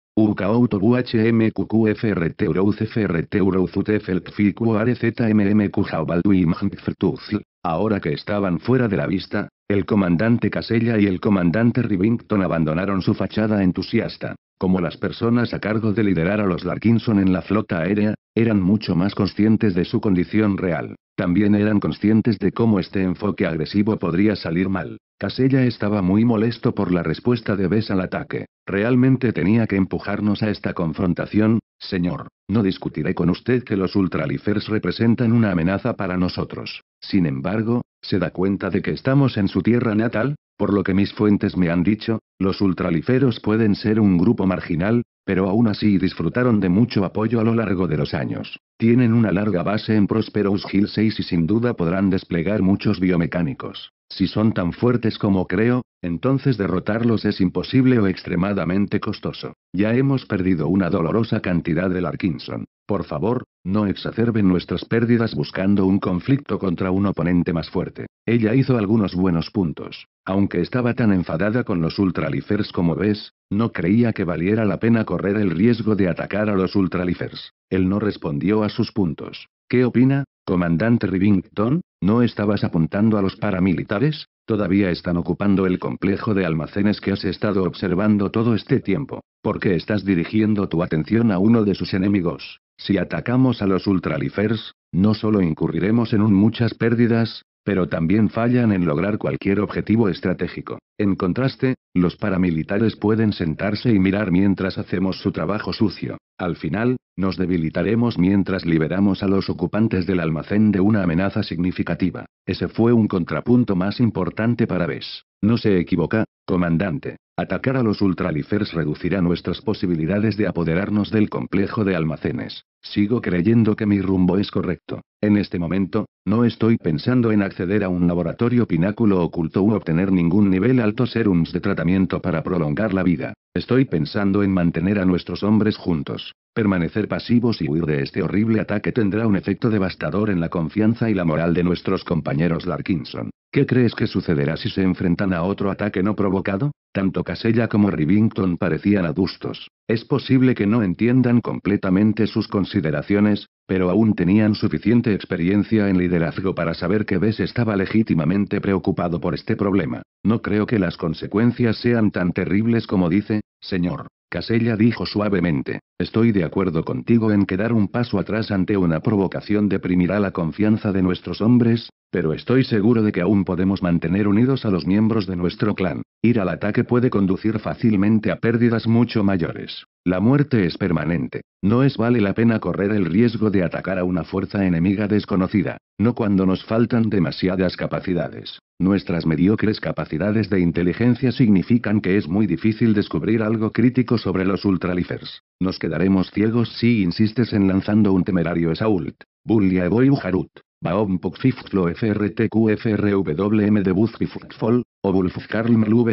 Ahora que estaban fuera de la vista, el comandante Casella y el comandante Rivington abandonaron su fachada entusiasta. Como las personas a cargo de liderar a los Larkinson en la flota aérea, eran mucho más conscientes de su condición real. También eran conscientes de cómo este enfoque agresivo podría salir mal. Casella estaba muy molesto por la respuesta de Bess al ataque. Realmente tenía que empujarnos a esta confrontación, señor. No discutiré con usted que los ultralifers representan una amenaza para nosotros. Sin embargo, ¿se da cuenta de que estamos en su tierra natal? Por lo que mis fuentes me han dicho, los ultraliferos pueden ser un grupo marginal, pero aún así disfrutaron de mucho apoyo a lo largo de los años. Tienen una larga base en Prosperous Hill 6 y sin duda podrán desplegar muchos biomecánicos. Si son tan fuertes como creo, entonces derrotarlos es imposible o extremadamente costoso. Ya hemos perdido una dolorosa cantidad de Larkinson. Por favor, no exacerben nuestras pérdidas buscando un conflicto contra un oponente más fuerte. Ella hizo algunos buenos puntos. Aunque estaba tan enfadada con los Ultralifers como ves, no creía que valiera la pena correr el riesgo de atacar a los Ultralifers. Él no respondió a sus puntos. ¿Qué opina, comandante Rivington? ¿No estabas apuntando a los paramilitares? Todavía están ocupando el complejo de almacenes que has estado observando todo este tiempo. ¿Por qué estás dirigiendo tu atención a uno de sus enemigos? Si atacamos a los ultralifers, no solo incurriremos en un muchas pérdidas, pero también fallan en lograr cualquier objetivo estratégico. En contraste, los paramilitares pueden sentarse y mirar mientras hacemos su trabajo sucio. Al final, nos debilitaremos mientras liberamos a los ocupantes del almacén de una amenaza significativa. Ese fue un contrapunto más importante para Bess. No se equivoca, comandante. Atacar a los ultralifers reducirá nuestras posibilidades de apoderarnos del complejo de almacenes. Sigo creyendo que mi rumbo es correcto. En este momento, no estoy pensando en acceder a un laboratorio pináculo oculto u obtener ningún nivel alto serums de tratamiento para prolongar la vida. Estoy pensando en mantener a nuestros hombres juntos. Permanecer pasivos y huir de este horrible ataque tendrá un efecto devastador en la confianza y la moral de nuestros compañeros Larkinson. ¿Qué crees que sucederá si se enfrentan a otro ataque no provocado? Tanto Casella como Rivington parecían adustos. Es posible que no entiendan completamente sus consideraciones, pero aún tenían suficiente experiencia en liderazgo para saber que Bess estaba legítimamente preocupado por este problema. No creo que las consecuencias sean tan terribles como dice, señor. Casella dijo suavemente, estoy de acuerdo contigo en que dar un paso atrás ante una provocación deprimirá la confianza de nuestros hombres, pero estoy seguro de que aún podemos mantener unidos a los miembros de nuestro clan. Ir al ataque puede conducir fácilmente a pérdidas mucho mayores. La muerte es permanente. No es vale la pena correr el riesgo de atacar a una fuerza enemiga desconocida, no cuando nos faltan demasiadas capacidades. Nuestras mediocres capacidades de inteligencia significan que es muy difícil descubrir algo crítico sobre los Ultralifers. Nos quedaremos ciegos si insistes en lanzando un temerario S.A.U.L.T. Bullia Boyu Harut. Baom Puxifxlo FRTQFRWM de Buzgifxfol, o Bulfxkarlmlv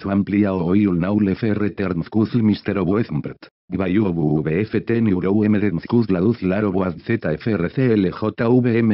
su amplia o Oiulnaul FRTRNZKUZL Mr. Obuezmpert, VFT Neuro MDNZKUZ Laduz Larobuad ZFRCLJVM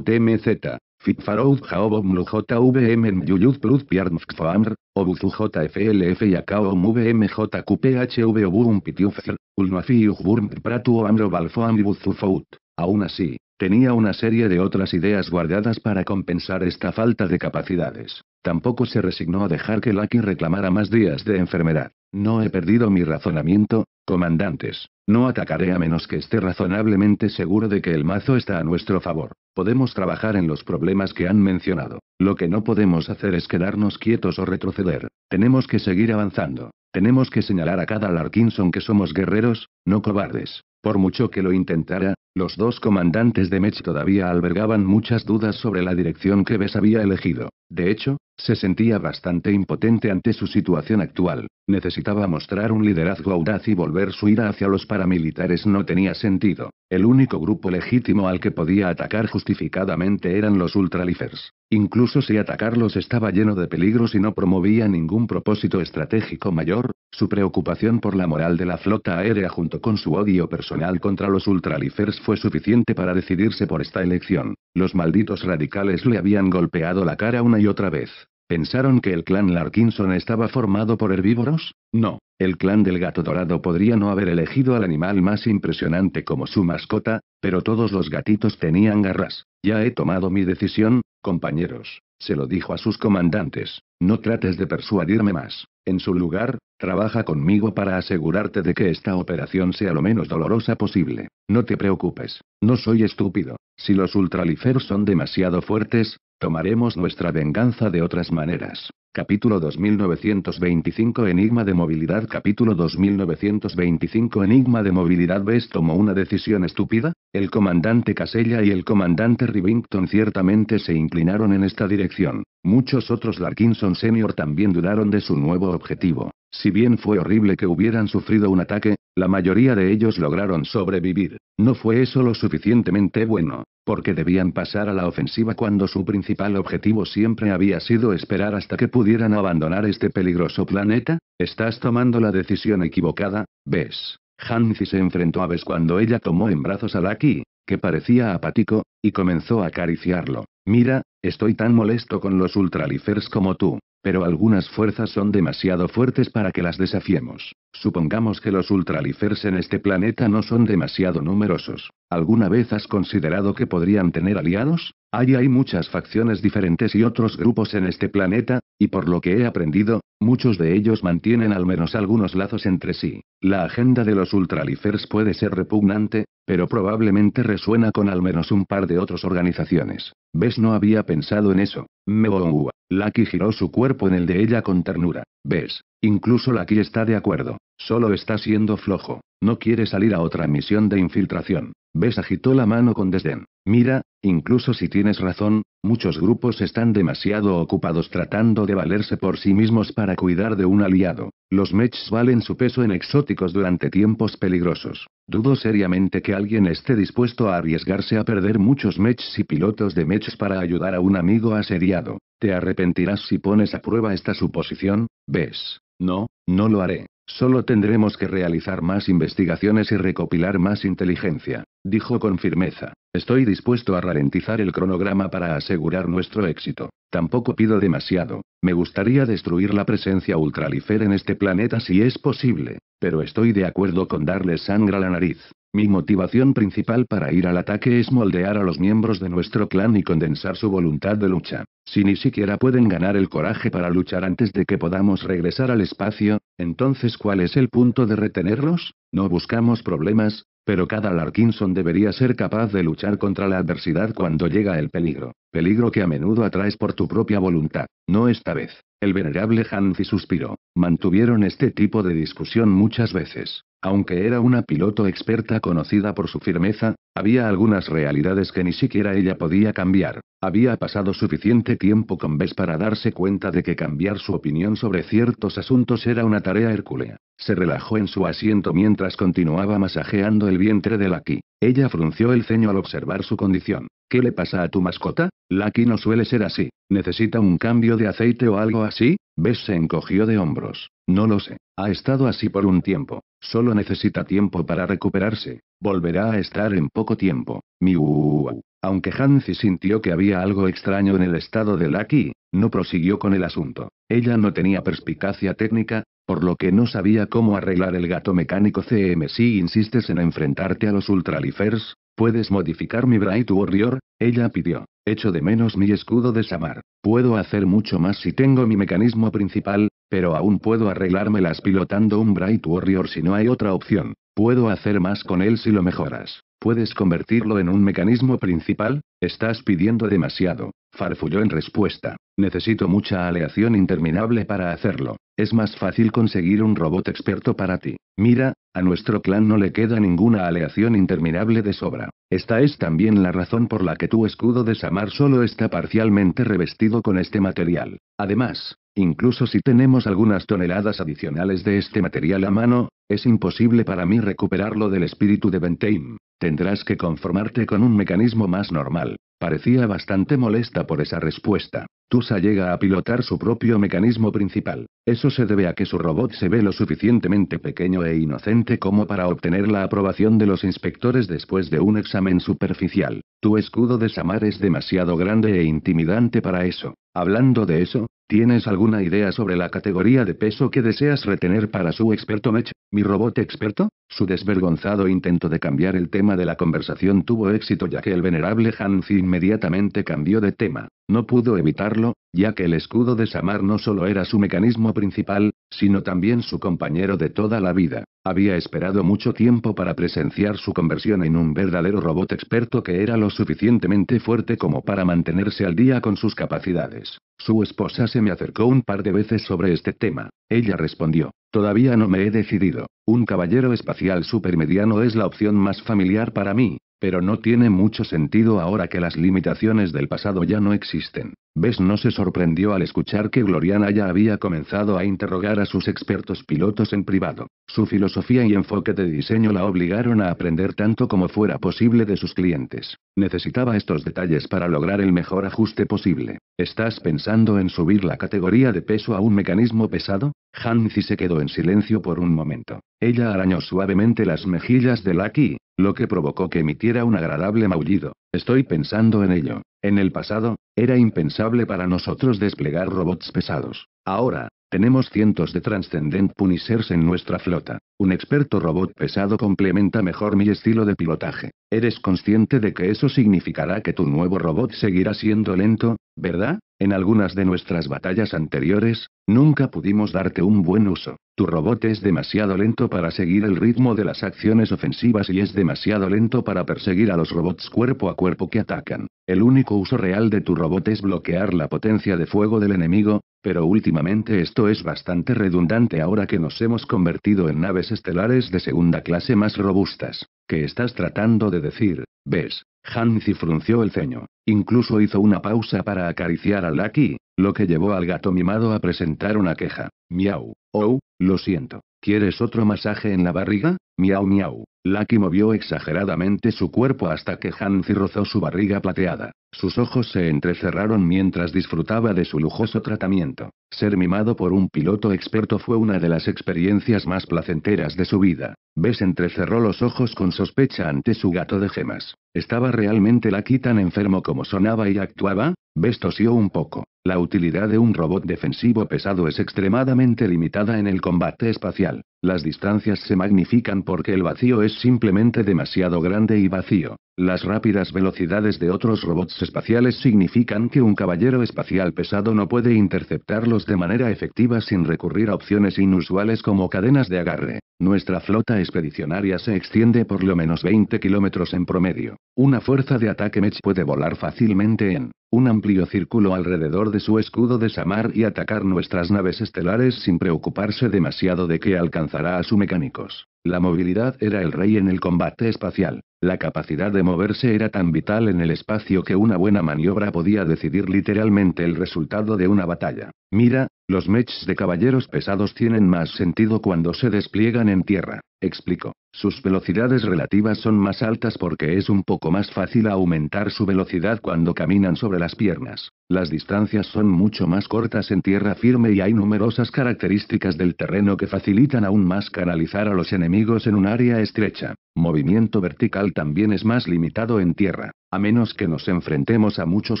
MZ. Fitfarout Jaobom JVM Yuyuz Plus Piarnsk Foamr, Obuzu JFLF Yakaom VM JQPHV e Obum Pitiufzer, Ulnafi Ujburm Pratu Amro Balfoam Busufout. Aún así, Tenía una serie de otras ideas guardadas para compensar esta falta de capacidades. Tampoco se resignó a dejar que Lucky reclamara más días de enfermedad. No he perdido mi razonamiento, comandantes. No atacaré a menos que esté razonablemente seguro de que el mazo está a nuestro favor. Podemos trabajar en los problemas que han mencionado. Lo que no podemos hacer es quedarnos quietos o retroceder. Tenemos que seguir avanzando. Tenemos que señalar a cada Larkinson que somos guerreros, no cobardes. Por mucho que lo intentara, los dos comandantes de Mech todavía albergaban muchas dudas sobre la dirección que Bess había elegido. De hecho, se sentía bastante impotente ante su situación actual. Necesitaba mostrar un liderazgo audaz y volver su ira hacia los paramilitares no tenía sentido. El único grupo legítimo al que podía atacar justificadamente eran los ultralifers. Incluso si atacarlos estaba lleno de peligros y no promovía ningún propósito estratégico mayor, su preocupación por la moral de la flota aérea junto con su odio personal contra los ultralifers fue suficiente para decidirse por esta elección. Los malditos radicales le habían golpeado la cara una y otra vez. ¿Pensaron que el clan Larkinson estaba formado por herbívoros? No. El clan del gato dorado podría no haber elegido al animal más impresionante como su mascota, pero todos los gatitos tenían garras. Ya he tomado mi decisión, compañeros. Se lo dijo a sus comandantes. No trates de persuadirme más. En su lugar, Trabaja conmigo para asegurarte de que esta operación sea lo menos dolorosa posible. No te preocupes, no soy estúpido. Si los ultralifers son demasiado fuertes, tomaremos nuestra venganza de otras maneras. Capítulo 2925 Enigma de movilidad Capítulo 2925 Enigma de movilidad ¿Ves tomó una decisión estúpida? El comandante Casella y el comandante Rivington ciertamente se inclinaron en esta dirección. Muchos otros Larkinson Senior también dudaron de su nuevo objetivo. Si bien fue horrible que hubieran sufrido un ataque, la mayoría de ellos lograron sobrevivir. No fue eso lo suficientemente bueno, porque debían pasar a la ofensiva cuando su principal objetivo siempre había sido esperar hasta que pudieran abandonar este peligroso planeta. Estás tomando la decisión equivocada, ¿ves? Hanzi se enfrentó a Bess cuando ella tomó en brazos a Laki, que parecía apático, y comenzó a acariciarlo. Mira, estoy tan molesto con los ultralifers como tú pero algunas fuerzas son demasiado fuertes para que las desafiemos. Supongamos que los ultralifers en este planeta no son demasiado numerosos. ¿Alguna vez has considerado que podrían tener aliados? Allí hay muchas facciones diferentes y otros grupos en este planeta, y por lo que he aprendido, muchos de ellos mantienen al menos algunos lazos entre sí. La agenda de los ultralifers puede ser repugnante, pero probablemente resuena con al menos un par de otras organizaciones. ¿Ves? No había pensado en eso. Mebongua. Lucky giró su cuerpo en el de ella con ternura. ¿Ves? Incluso Lucky está de acuerdo. Solo está siendo flojo. No quiere salir a otra misión de infiltración. Ves agitó la mano con desdén. Mira, incluso si tienes razón, muchos grupos están demasiado ocupados tratando de valerse por sí mismos para cuidar de un aliado. Los Mechs valen su peso en exóticos durante tiempos peligrosos. Dudo seriamente que alguien esté dispuesto a arriesgarse a perder muchos Mechs y pilotos de Mechs para ayudar a un amigo asediado. Te arrepentirás si pones a prueba esta suposición, ¿ves? No, no lo haré. Solo tendremos que realizar más investigaciones y recopilar más inteligencia, dijo con firmeza. Estoy dispuesto a ralentizar el cronograma para asegurar nuestro éxito. Tampoco pido demasiado. Me gustaría destruir la presencia ultralifer en este planeta si es posible, pero estoy de acuerdo con darle sangre a la nariz. Mi motivación principal para ir al ataque es moldear a los miembros de nuestro clan y condensar su voluntad de lucha. Si ni siquiera pueden ganar el coraje para luchar antes de que podamos regresar al espacio, entonces ¿cuál es el punto de retenerlos? No buscamos problemas, pero cada Larkinson debería ser capaz de luchar contra la adversidad cuando llega el peligro. Peligro que a menudo atraes por tu propia voluntad. No esta vez. El venerable Hanzi suspiró. Mantuvieron este tipo de discusión muchas veces. Aunque era una piloto experta conocida por su firmeza, había algunas realidades que ni siquiera ella podía cambiar. Había pasado suficiente tiempo con Bess para darse cuenta de que cambiar su opinión sobre ciertos asuntos era una tarea hercúlea. Se relajó en su asiento mientras continuaba masajeando el vientre de aquí. Ella frunció el ceño al observar su condición. ¿Qué le pasa a tu mascota? Lucky no suele ser así. ¿Necesita un cambio de aceite o algo así? Bess se encogió de hombros. No lo sé. Ha estado así por un tiempo. Solo necesita tiempo para recuperarse. Volverá a estar en poco tiempo. Miu. Aunque Hanzi sintió que había algo extraño en el estado de Lucky, no prosiguió con el asunto. Ella no tenía perspicacia técnica, por lo que no sabía cómo arreglar el gato mecánico CM si insistes en enfrentarte a los Ultralifers, ¿Puedes modificar mi Bright Warrior? Ella pidió. Echo de menos mi escudo de Samar. Puedo hacer mucho más si tengo mi mecanismo principal, pero aún puedo arreglármelas pilotando un Bright Warrior si no hay otra opción. Puedo hacer más con él si lo mejoras. ¿Puedes convertirlo en un mecanismo principal? Estás pidiendo demasiado farfulló en respuesta. Necesito mucha aleación interminable para hacerlo. Es más fácil conseguir un robot experto para ti. Mira, a nuestro clan no le queda ninguna aleación interminable de sobra. Esta es también la razón por la que tu escudo de Samar solo está parcialmente revestido con este material. Además, incluso si tenemos algunas toneladas adicionales de este material a mano, es imposible para mí recuperarlo del espíritu de Bentheim. Tendrás que conformarte con un mecanismo más normal. Parecía bastante molesta por esa respuesta. Tusa llega a pilotar su propio mecanismo principal. Eso se debe a que su robot se ve lo suficientemente pequeño e inocente como para obtener la aprobación de los inspectores después de un examen superficial. Tu escudo de Samar es demasiado grande e intimidante para eso. Hablando de eso, ¿Tienes alguna idea sobre la categoría de peso que deseas retener para su experto Mech? ¿Mi robot experto? Su desvergonzado intento de cambiar el tema de la conversación tuvo éxito ya que el venerable Hans inmediatamente cambió de tema. No pudo evitarlo, ya que el escudo de Samar no solo era su mecanismo principal, sino también su compañero de toda la vida. Había esperado mucho tiempo para presenciar su conversión en un verdadero robot experto que era lo suficientemente fuerte como para mantenerse al día con sus capacidades. Su esposa se me acercó un par de veces sobre este tema. Ella respondió, todavía no me he decidido. Un caballero espacial supermediano es la opción más familiar para mí, pero no tiene mucho sentido ahora que las limitaciones del pasado ya no existen. Bess no se sorprendió al escuchar que Gloriana ya había comenzado a interrogar a sus expertos pilotos en privado. Su filosofía y enfoque de diseño la obligaron a aprender tanto como fuera posible de sus clientes. Necesitaba estos detalles para lograr el mejor ajuste posible. ¿Estás pensando en subir la categoría de peso a un mecanismo pesado? Hansi se quedó en silencio por un momento. Ella arañó suavemente las mejillas de Lucky, lo que provocó que emitiera un agradable maullido. Estoy pensando en ello. En el pasado, era impensable para nosotros desplegar robots pesados. Ahora, tenemos cientos de Transcendent Punisers en nuestra flota. Un experto robot pesado complementa mejor mi estilo de pilotaje. Eres consciente de que eso significará que tu nuevo robot seguirá siendo lento, ¿verdad? En algunas de nuestras batallas anteriores, nunca pudimos darte un buen uso. Tu robot es demasiado lento para seguir el ritmo de las acciones ofensivas y es demasiado lento para perseguir a los robots cuerpo a cuerpo que atacan. El único uso real de tu robot es bloquear la potencia de fuego del enemigo, pero últimamente esto es bastante redundante ahora que nos hemos convertido en naves estelares de segunda clase más robustas. ¿Qué estás tratando de decir? ¿Ves? Hansi frunció el ceño. Incluso hizo una pausa para acariciar a Lucky, lo que llevó al gato mimado a presentar una queja. Miau. Oh, lo siento. ¿Quieres otro masaje en la barriga? Miau miau. Lucky movió exageradamente su cuerpo hasta que Hanzi rozó su barriga plateada. Sus ojos se entrecerraron mientras disfrutaba de su lujoso tratamiento. Ser mimado por un piloto experto fue una de las experiencias más placenteras de su vida. Bess entrecerró los ojos con sospecha ante su gato de gemas. ¿Estaba realmente Lucky tan enfermo como sonaba y actuaba? Best un poco. La utilidad de un robot defensivo pesado es extremadamente limitada en el combate espacial. Las distancias se magnifican porque el vacío es simplemente demasiado grande y vacío. Las rápidas velocidades de otros robots espaciales significan que un caballero espacial pesado no puede interceptarlos de manera efectiva sin recurrir a opciones inusuales como cadenas de agarre. Nuestra flota expedicionaria se extiende por lo menos 20 kilómetros en promedio. Una fuerza de ataque Mech puede volar fácilmente en un amplio círculo alrededor de su escudo de Samar y atacar nuestras naves estelares sin preocuparse demasiado de que alcanzará a sus mecánicos. La movilidad era el rey en el combate espacial. La capacidad de moverse era tan vital en el espacio que una buena maniobra podía decidir literalmente el resultado de una batalla. Mira, los mechs de caballeros pesados tienen más sentido cuando se despliegan en tierra, explicó. Sus velocidades relativas son más altas porque es un poco más fácil aumentar su velocidad cuando caminan sobre las piernas. Las distancias son mucho más cortas en tierra firme y hay numerosas características del terreno que facilitan aún más canalizar a los enemigos en un área estrecha. Movimiento vertical también es más limitado en tierra. A menos que nos enfrentemos a muchos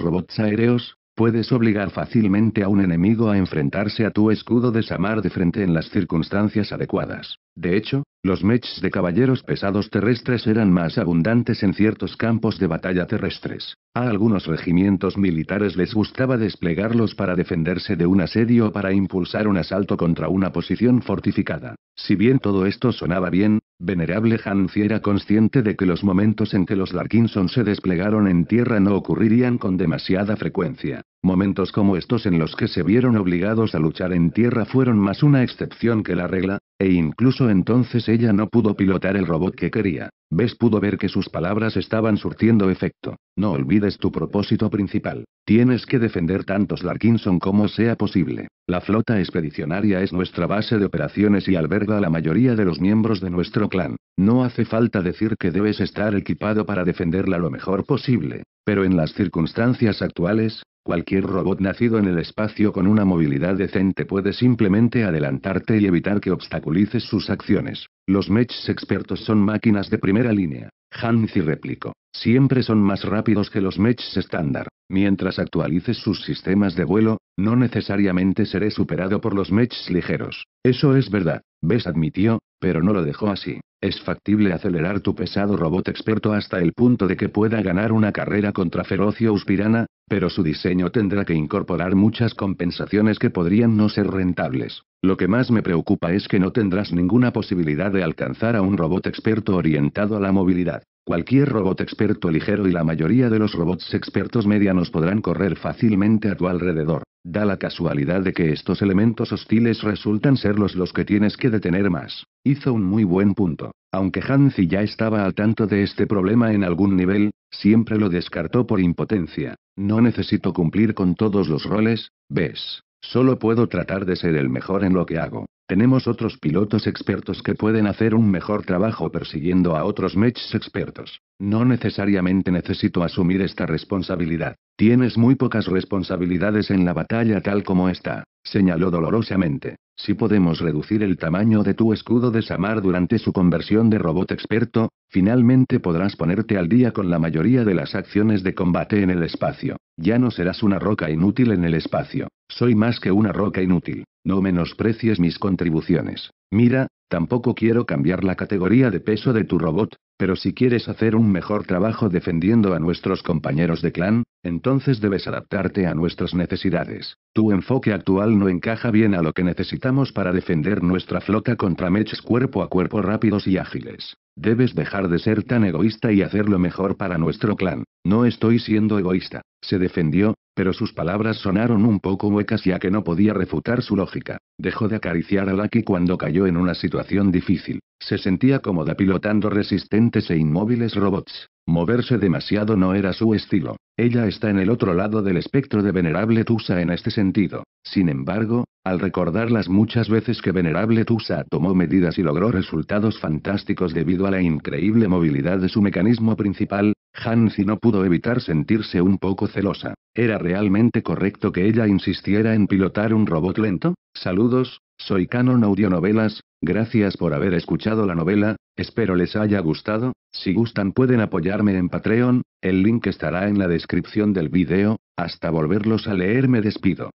robots aéreos, Puedes obligar fácilmente a un enemigo a enfrentarse a tu escudo de Samar de frente en las circunstancias adecuadas. De hecho, los mechs de caballeros pesados terrestres eran más abundantes en ciertos campos de batalla terrestres. A algunos regimientos militares les gustaba desplegarlos para defenderse de un asedio o para impulsar un asalto contra una posición fortificada. Si bien todo esto sonaba bien, Venerable Hansi era consciente de que los momentos en que los Larkinson se desplegaron en tierra no ocurrirían con demasiada frecuencia. Momentos como estos en los que se vieron obligados a luchar en tierra fueron más una excepción que la regla, e incluso entonces ella no pudo pilotar el robot que quería. Ves pudo ver que sus palabras estaban surtiendo efecto. No olvides tu propósito principal. Tienes que defender tantos Larkinson como sea posible. La flota expedicionaria es nuestra base de operaciones y alberga a la mayoría de los miembros de nuestro clan. No hace falta decir que debes estar equipado para defenderla lo mejor posible. Pero en las circunstancias actuales, Cualquier robot nacido en el espacio con una movilidad decente puede simplemente adelantarte y evitar que obstaculices sus acciones. Los mechs expertos son máquinas de primera línea. Hanzi replicó. Siempre son más rápidos que los mechs estándar. Mientras actualices sus sistemas de vuelo, no necesariamente seré superado por los mechs ligeros. Eso es verdad. Bess admitió, pero no lo dejó así. Es factible acelerar tu pesado robot experto hasta el punto de que pueda ganar una carrera contra Ferocio Uspirana, pero su diseño tendrá que incorporar muchas compensaciones que podrían no ser rentables. Lo que más me preocupa es que no tendrás ninguna posibilidad de alcanzar a un robot experto orientado a la movilidad. Cualquier robot experto ligero y la mayoría de los robots expertos medianos podrán correr fácilmente a tu alrededor. Da la casualidad de que estos elementos hostiles resultan ser los que tienes que detener más. Hizo un muy buen punto. Aunque Hansi ya estaba al tanto de este problema en algún nivel, siempre lo descartó por impotencia. No necesito cumplir con todos los roles, ves. Solo puedo tratar de ser el mejor en lo que hago. Tenemos otros pilotos expertos que pueden hacer un mejor trabajo persiguiendo a otros mechs expertos. No necesariamente necesito asumir esta responsabilidad. Tienes muy pocas responsabilidades en la batalla tal como está, señaló dolorosamente. Si podemos reducir el tamaño de tu escudo de Samar durante su conversión de robot experto, finalmente podrás ponerte al día con la mayoría de las acciones de combate en el espacio. Ya no serás una roca inútil en el espacio. Soy más que una roca inútil. No menosprecies mis contribuciones. Mira, tampoco quiero cambiar la categoría de peso de tu robot, pero si quieres hacer un mejor trabajo defendiendo a nuestros compañeros de clan, entonces debes adaptarte a nuestras necesidades. Tu enfoque actual no encaja bien a lo que necesitamos para defender nuestra flota contra mechs cuerpo a cuerpo rápidos y ágiles. Debes dejar de ser tan egoísta y hacer lo mejor para nuestro clan. No estoy siendo egoísta, se defendió, pero sus palabras sonaron un poco huecas ya que no podía refutar su lógica. Dejó de acariciar a Lucky cuando cayó en una situación difícil. Se sentía cómoda pilotando resistentes e inmóviles robots. Moverse demasiado no era su estilo. Ella está en el otro lado del espectro de Venerable Tusa en este sentido. Sin embargo, al recordar las muchas veces que Venerable Tusa tomó medidas y logró resultados fantásticos debido a la increíble movilidad de su mecanismo principal, Hansi no pudo evitar sentirse un poco celosa. ¿Era realmente correcto que ella insistiera en pilotar un robot lento? Saludos, soy Canon Novelas, gracias por haber escuchado la novela, espero les haya gustado, si gustan pueden apoyarme en Patreon, el link estará en la descripción del video, hasta volverlos a
leer me despido.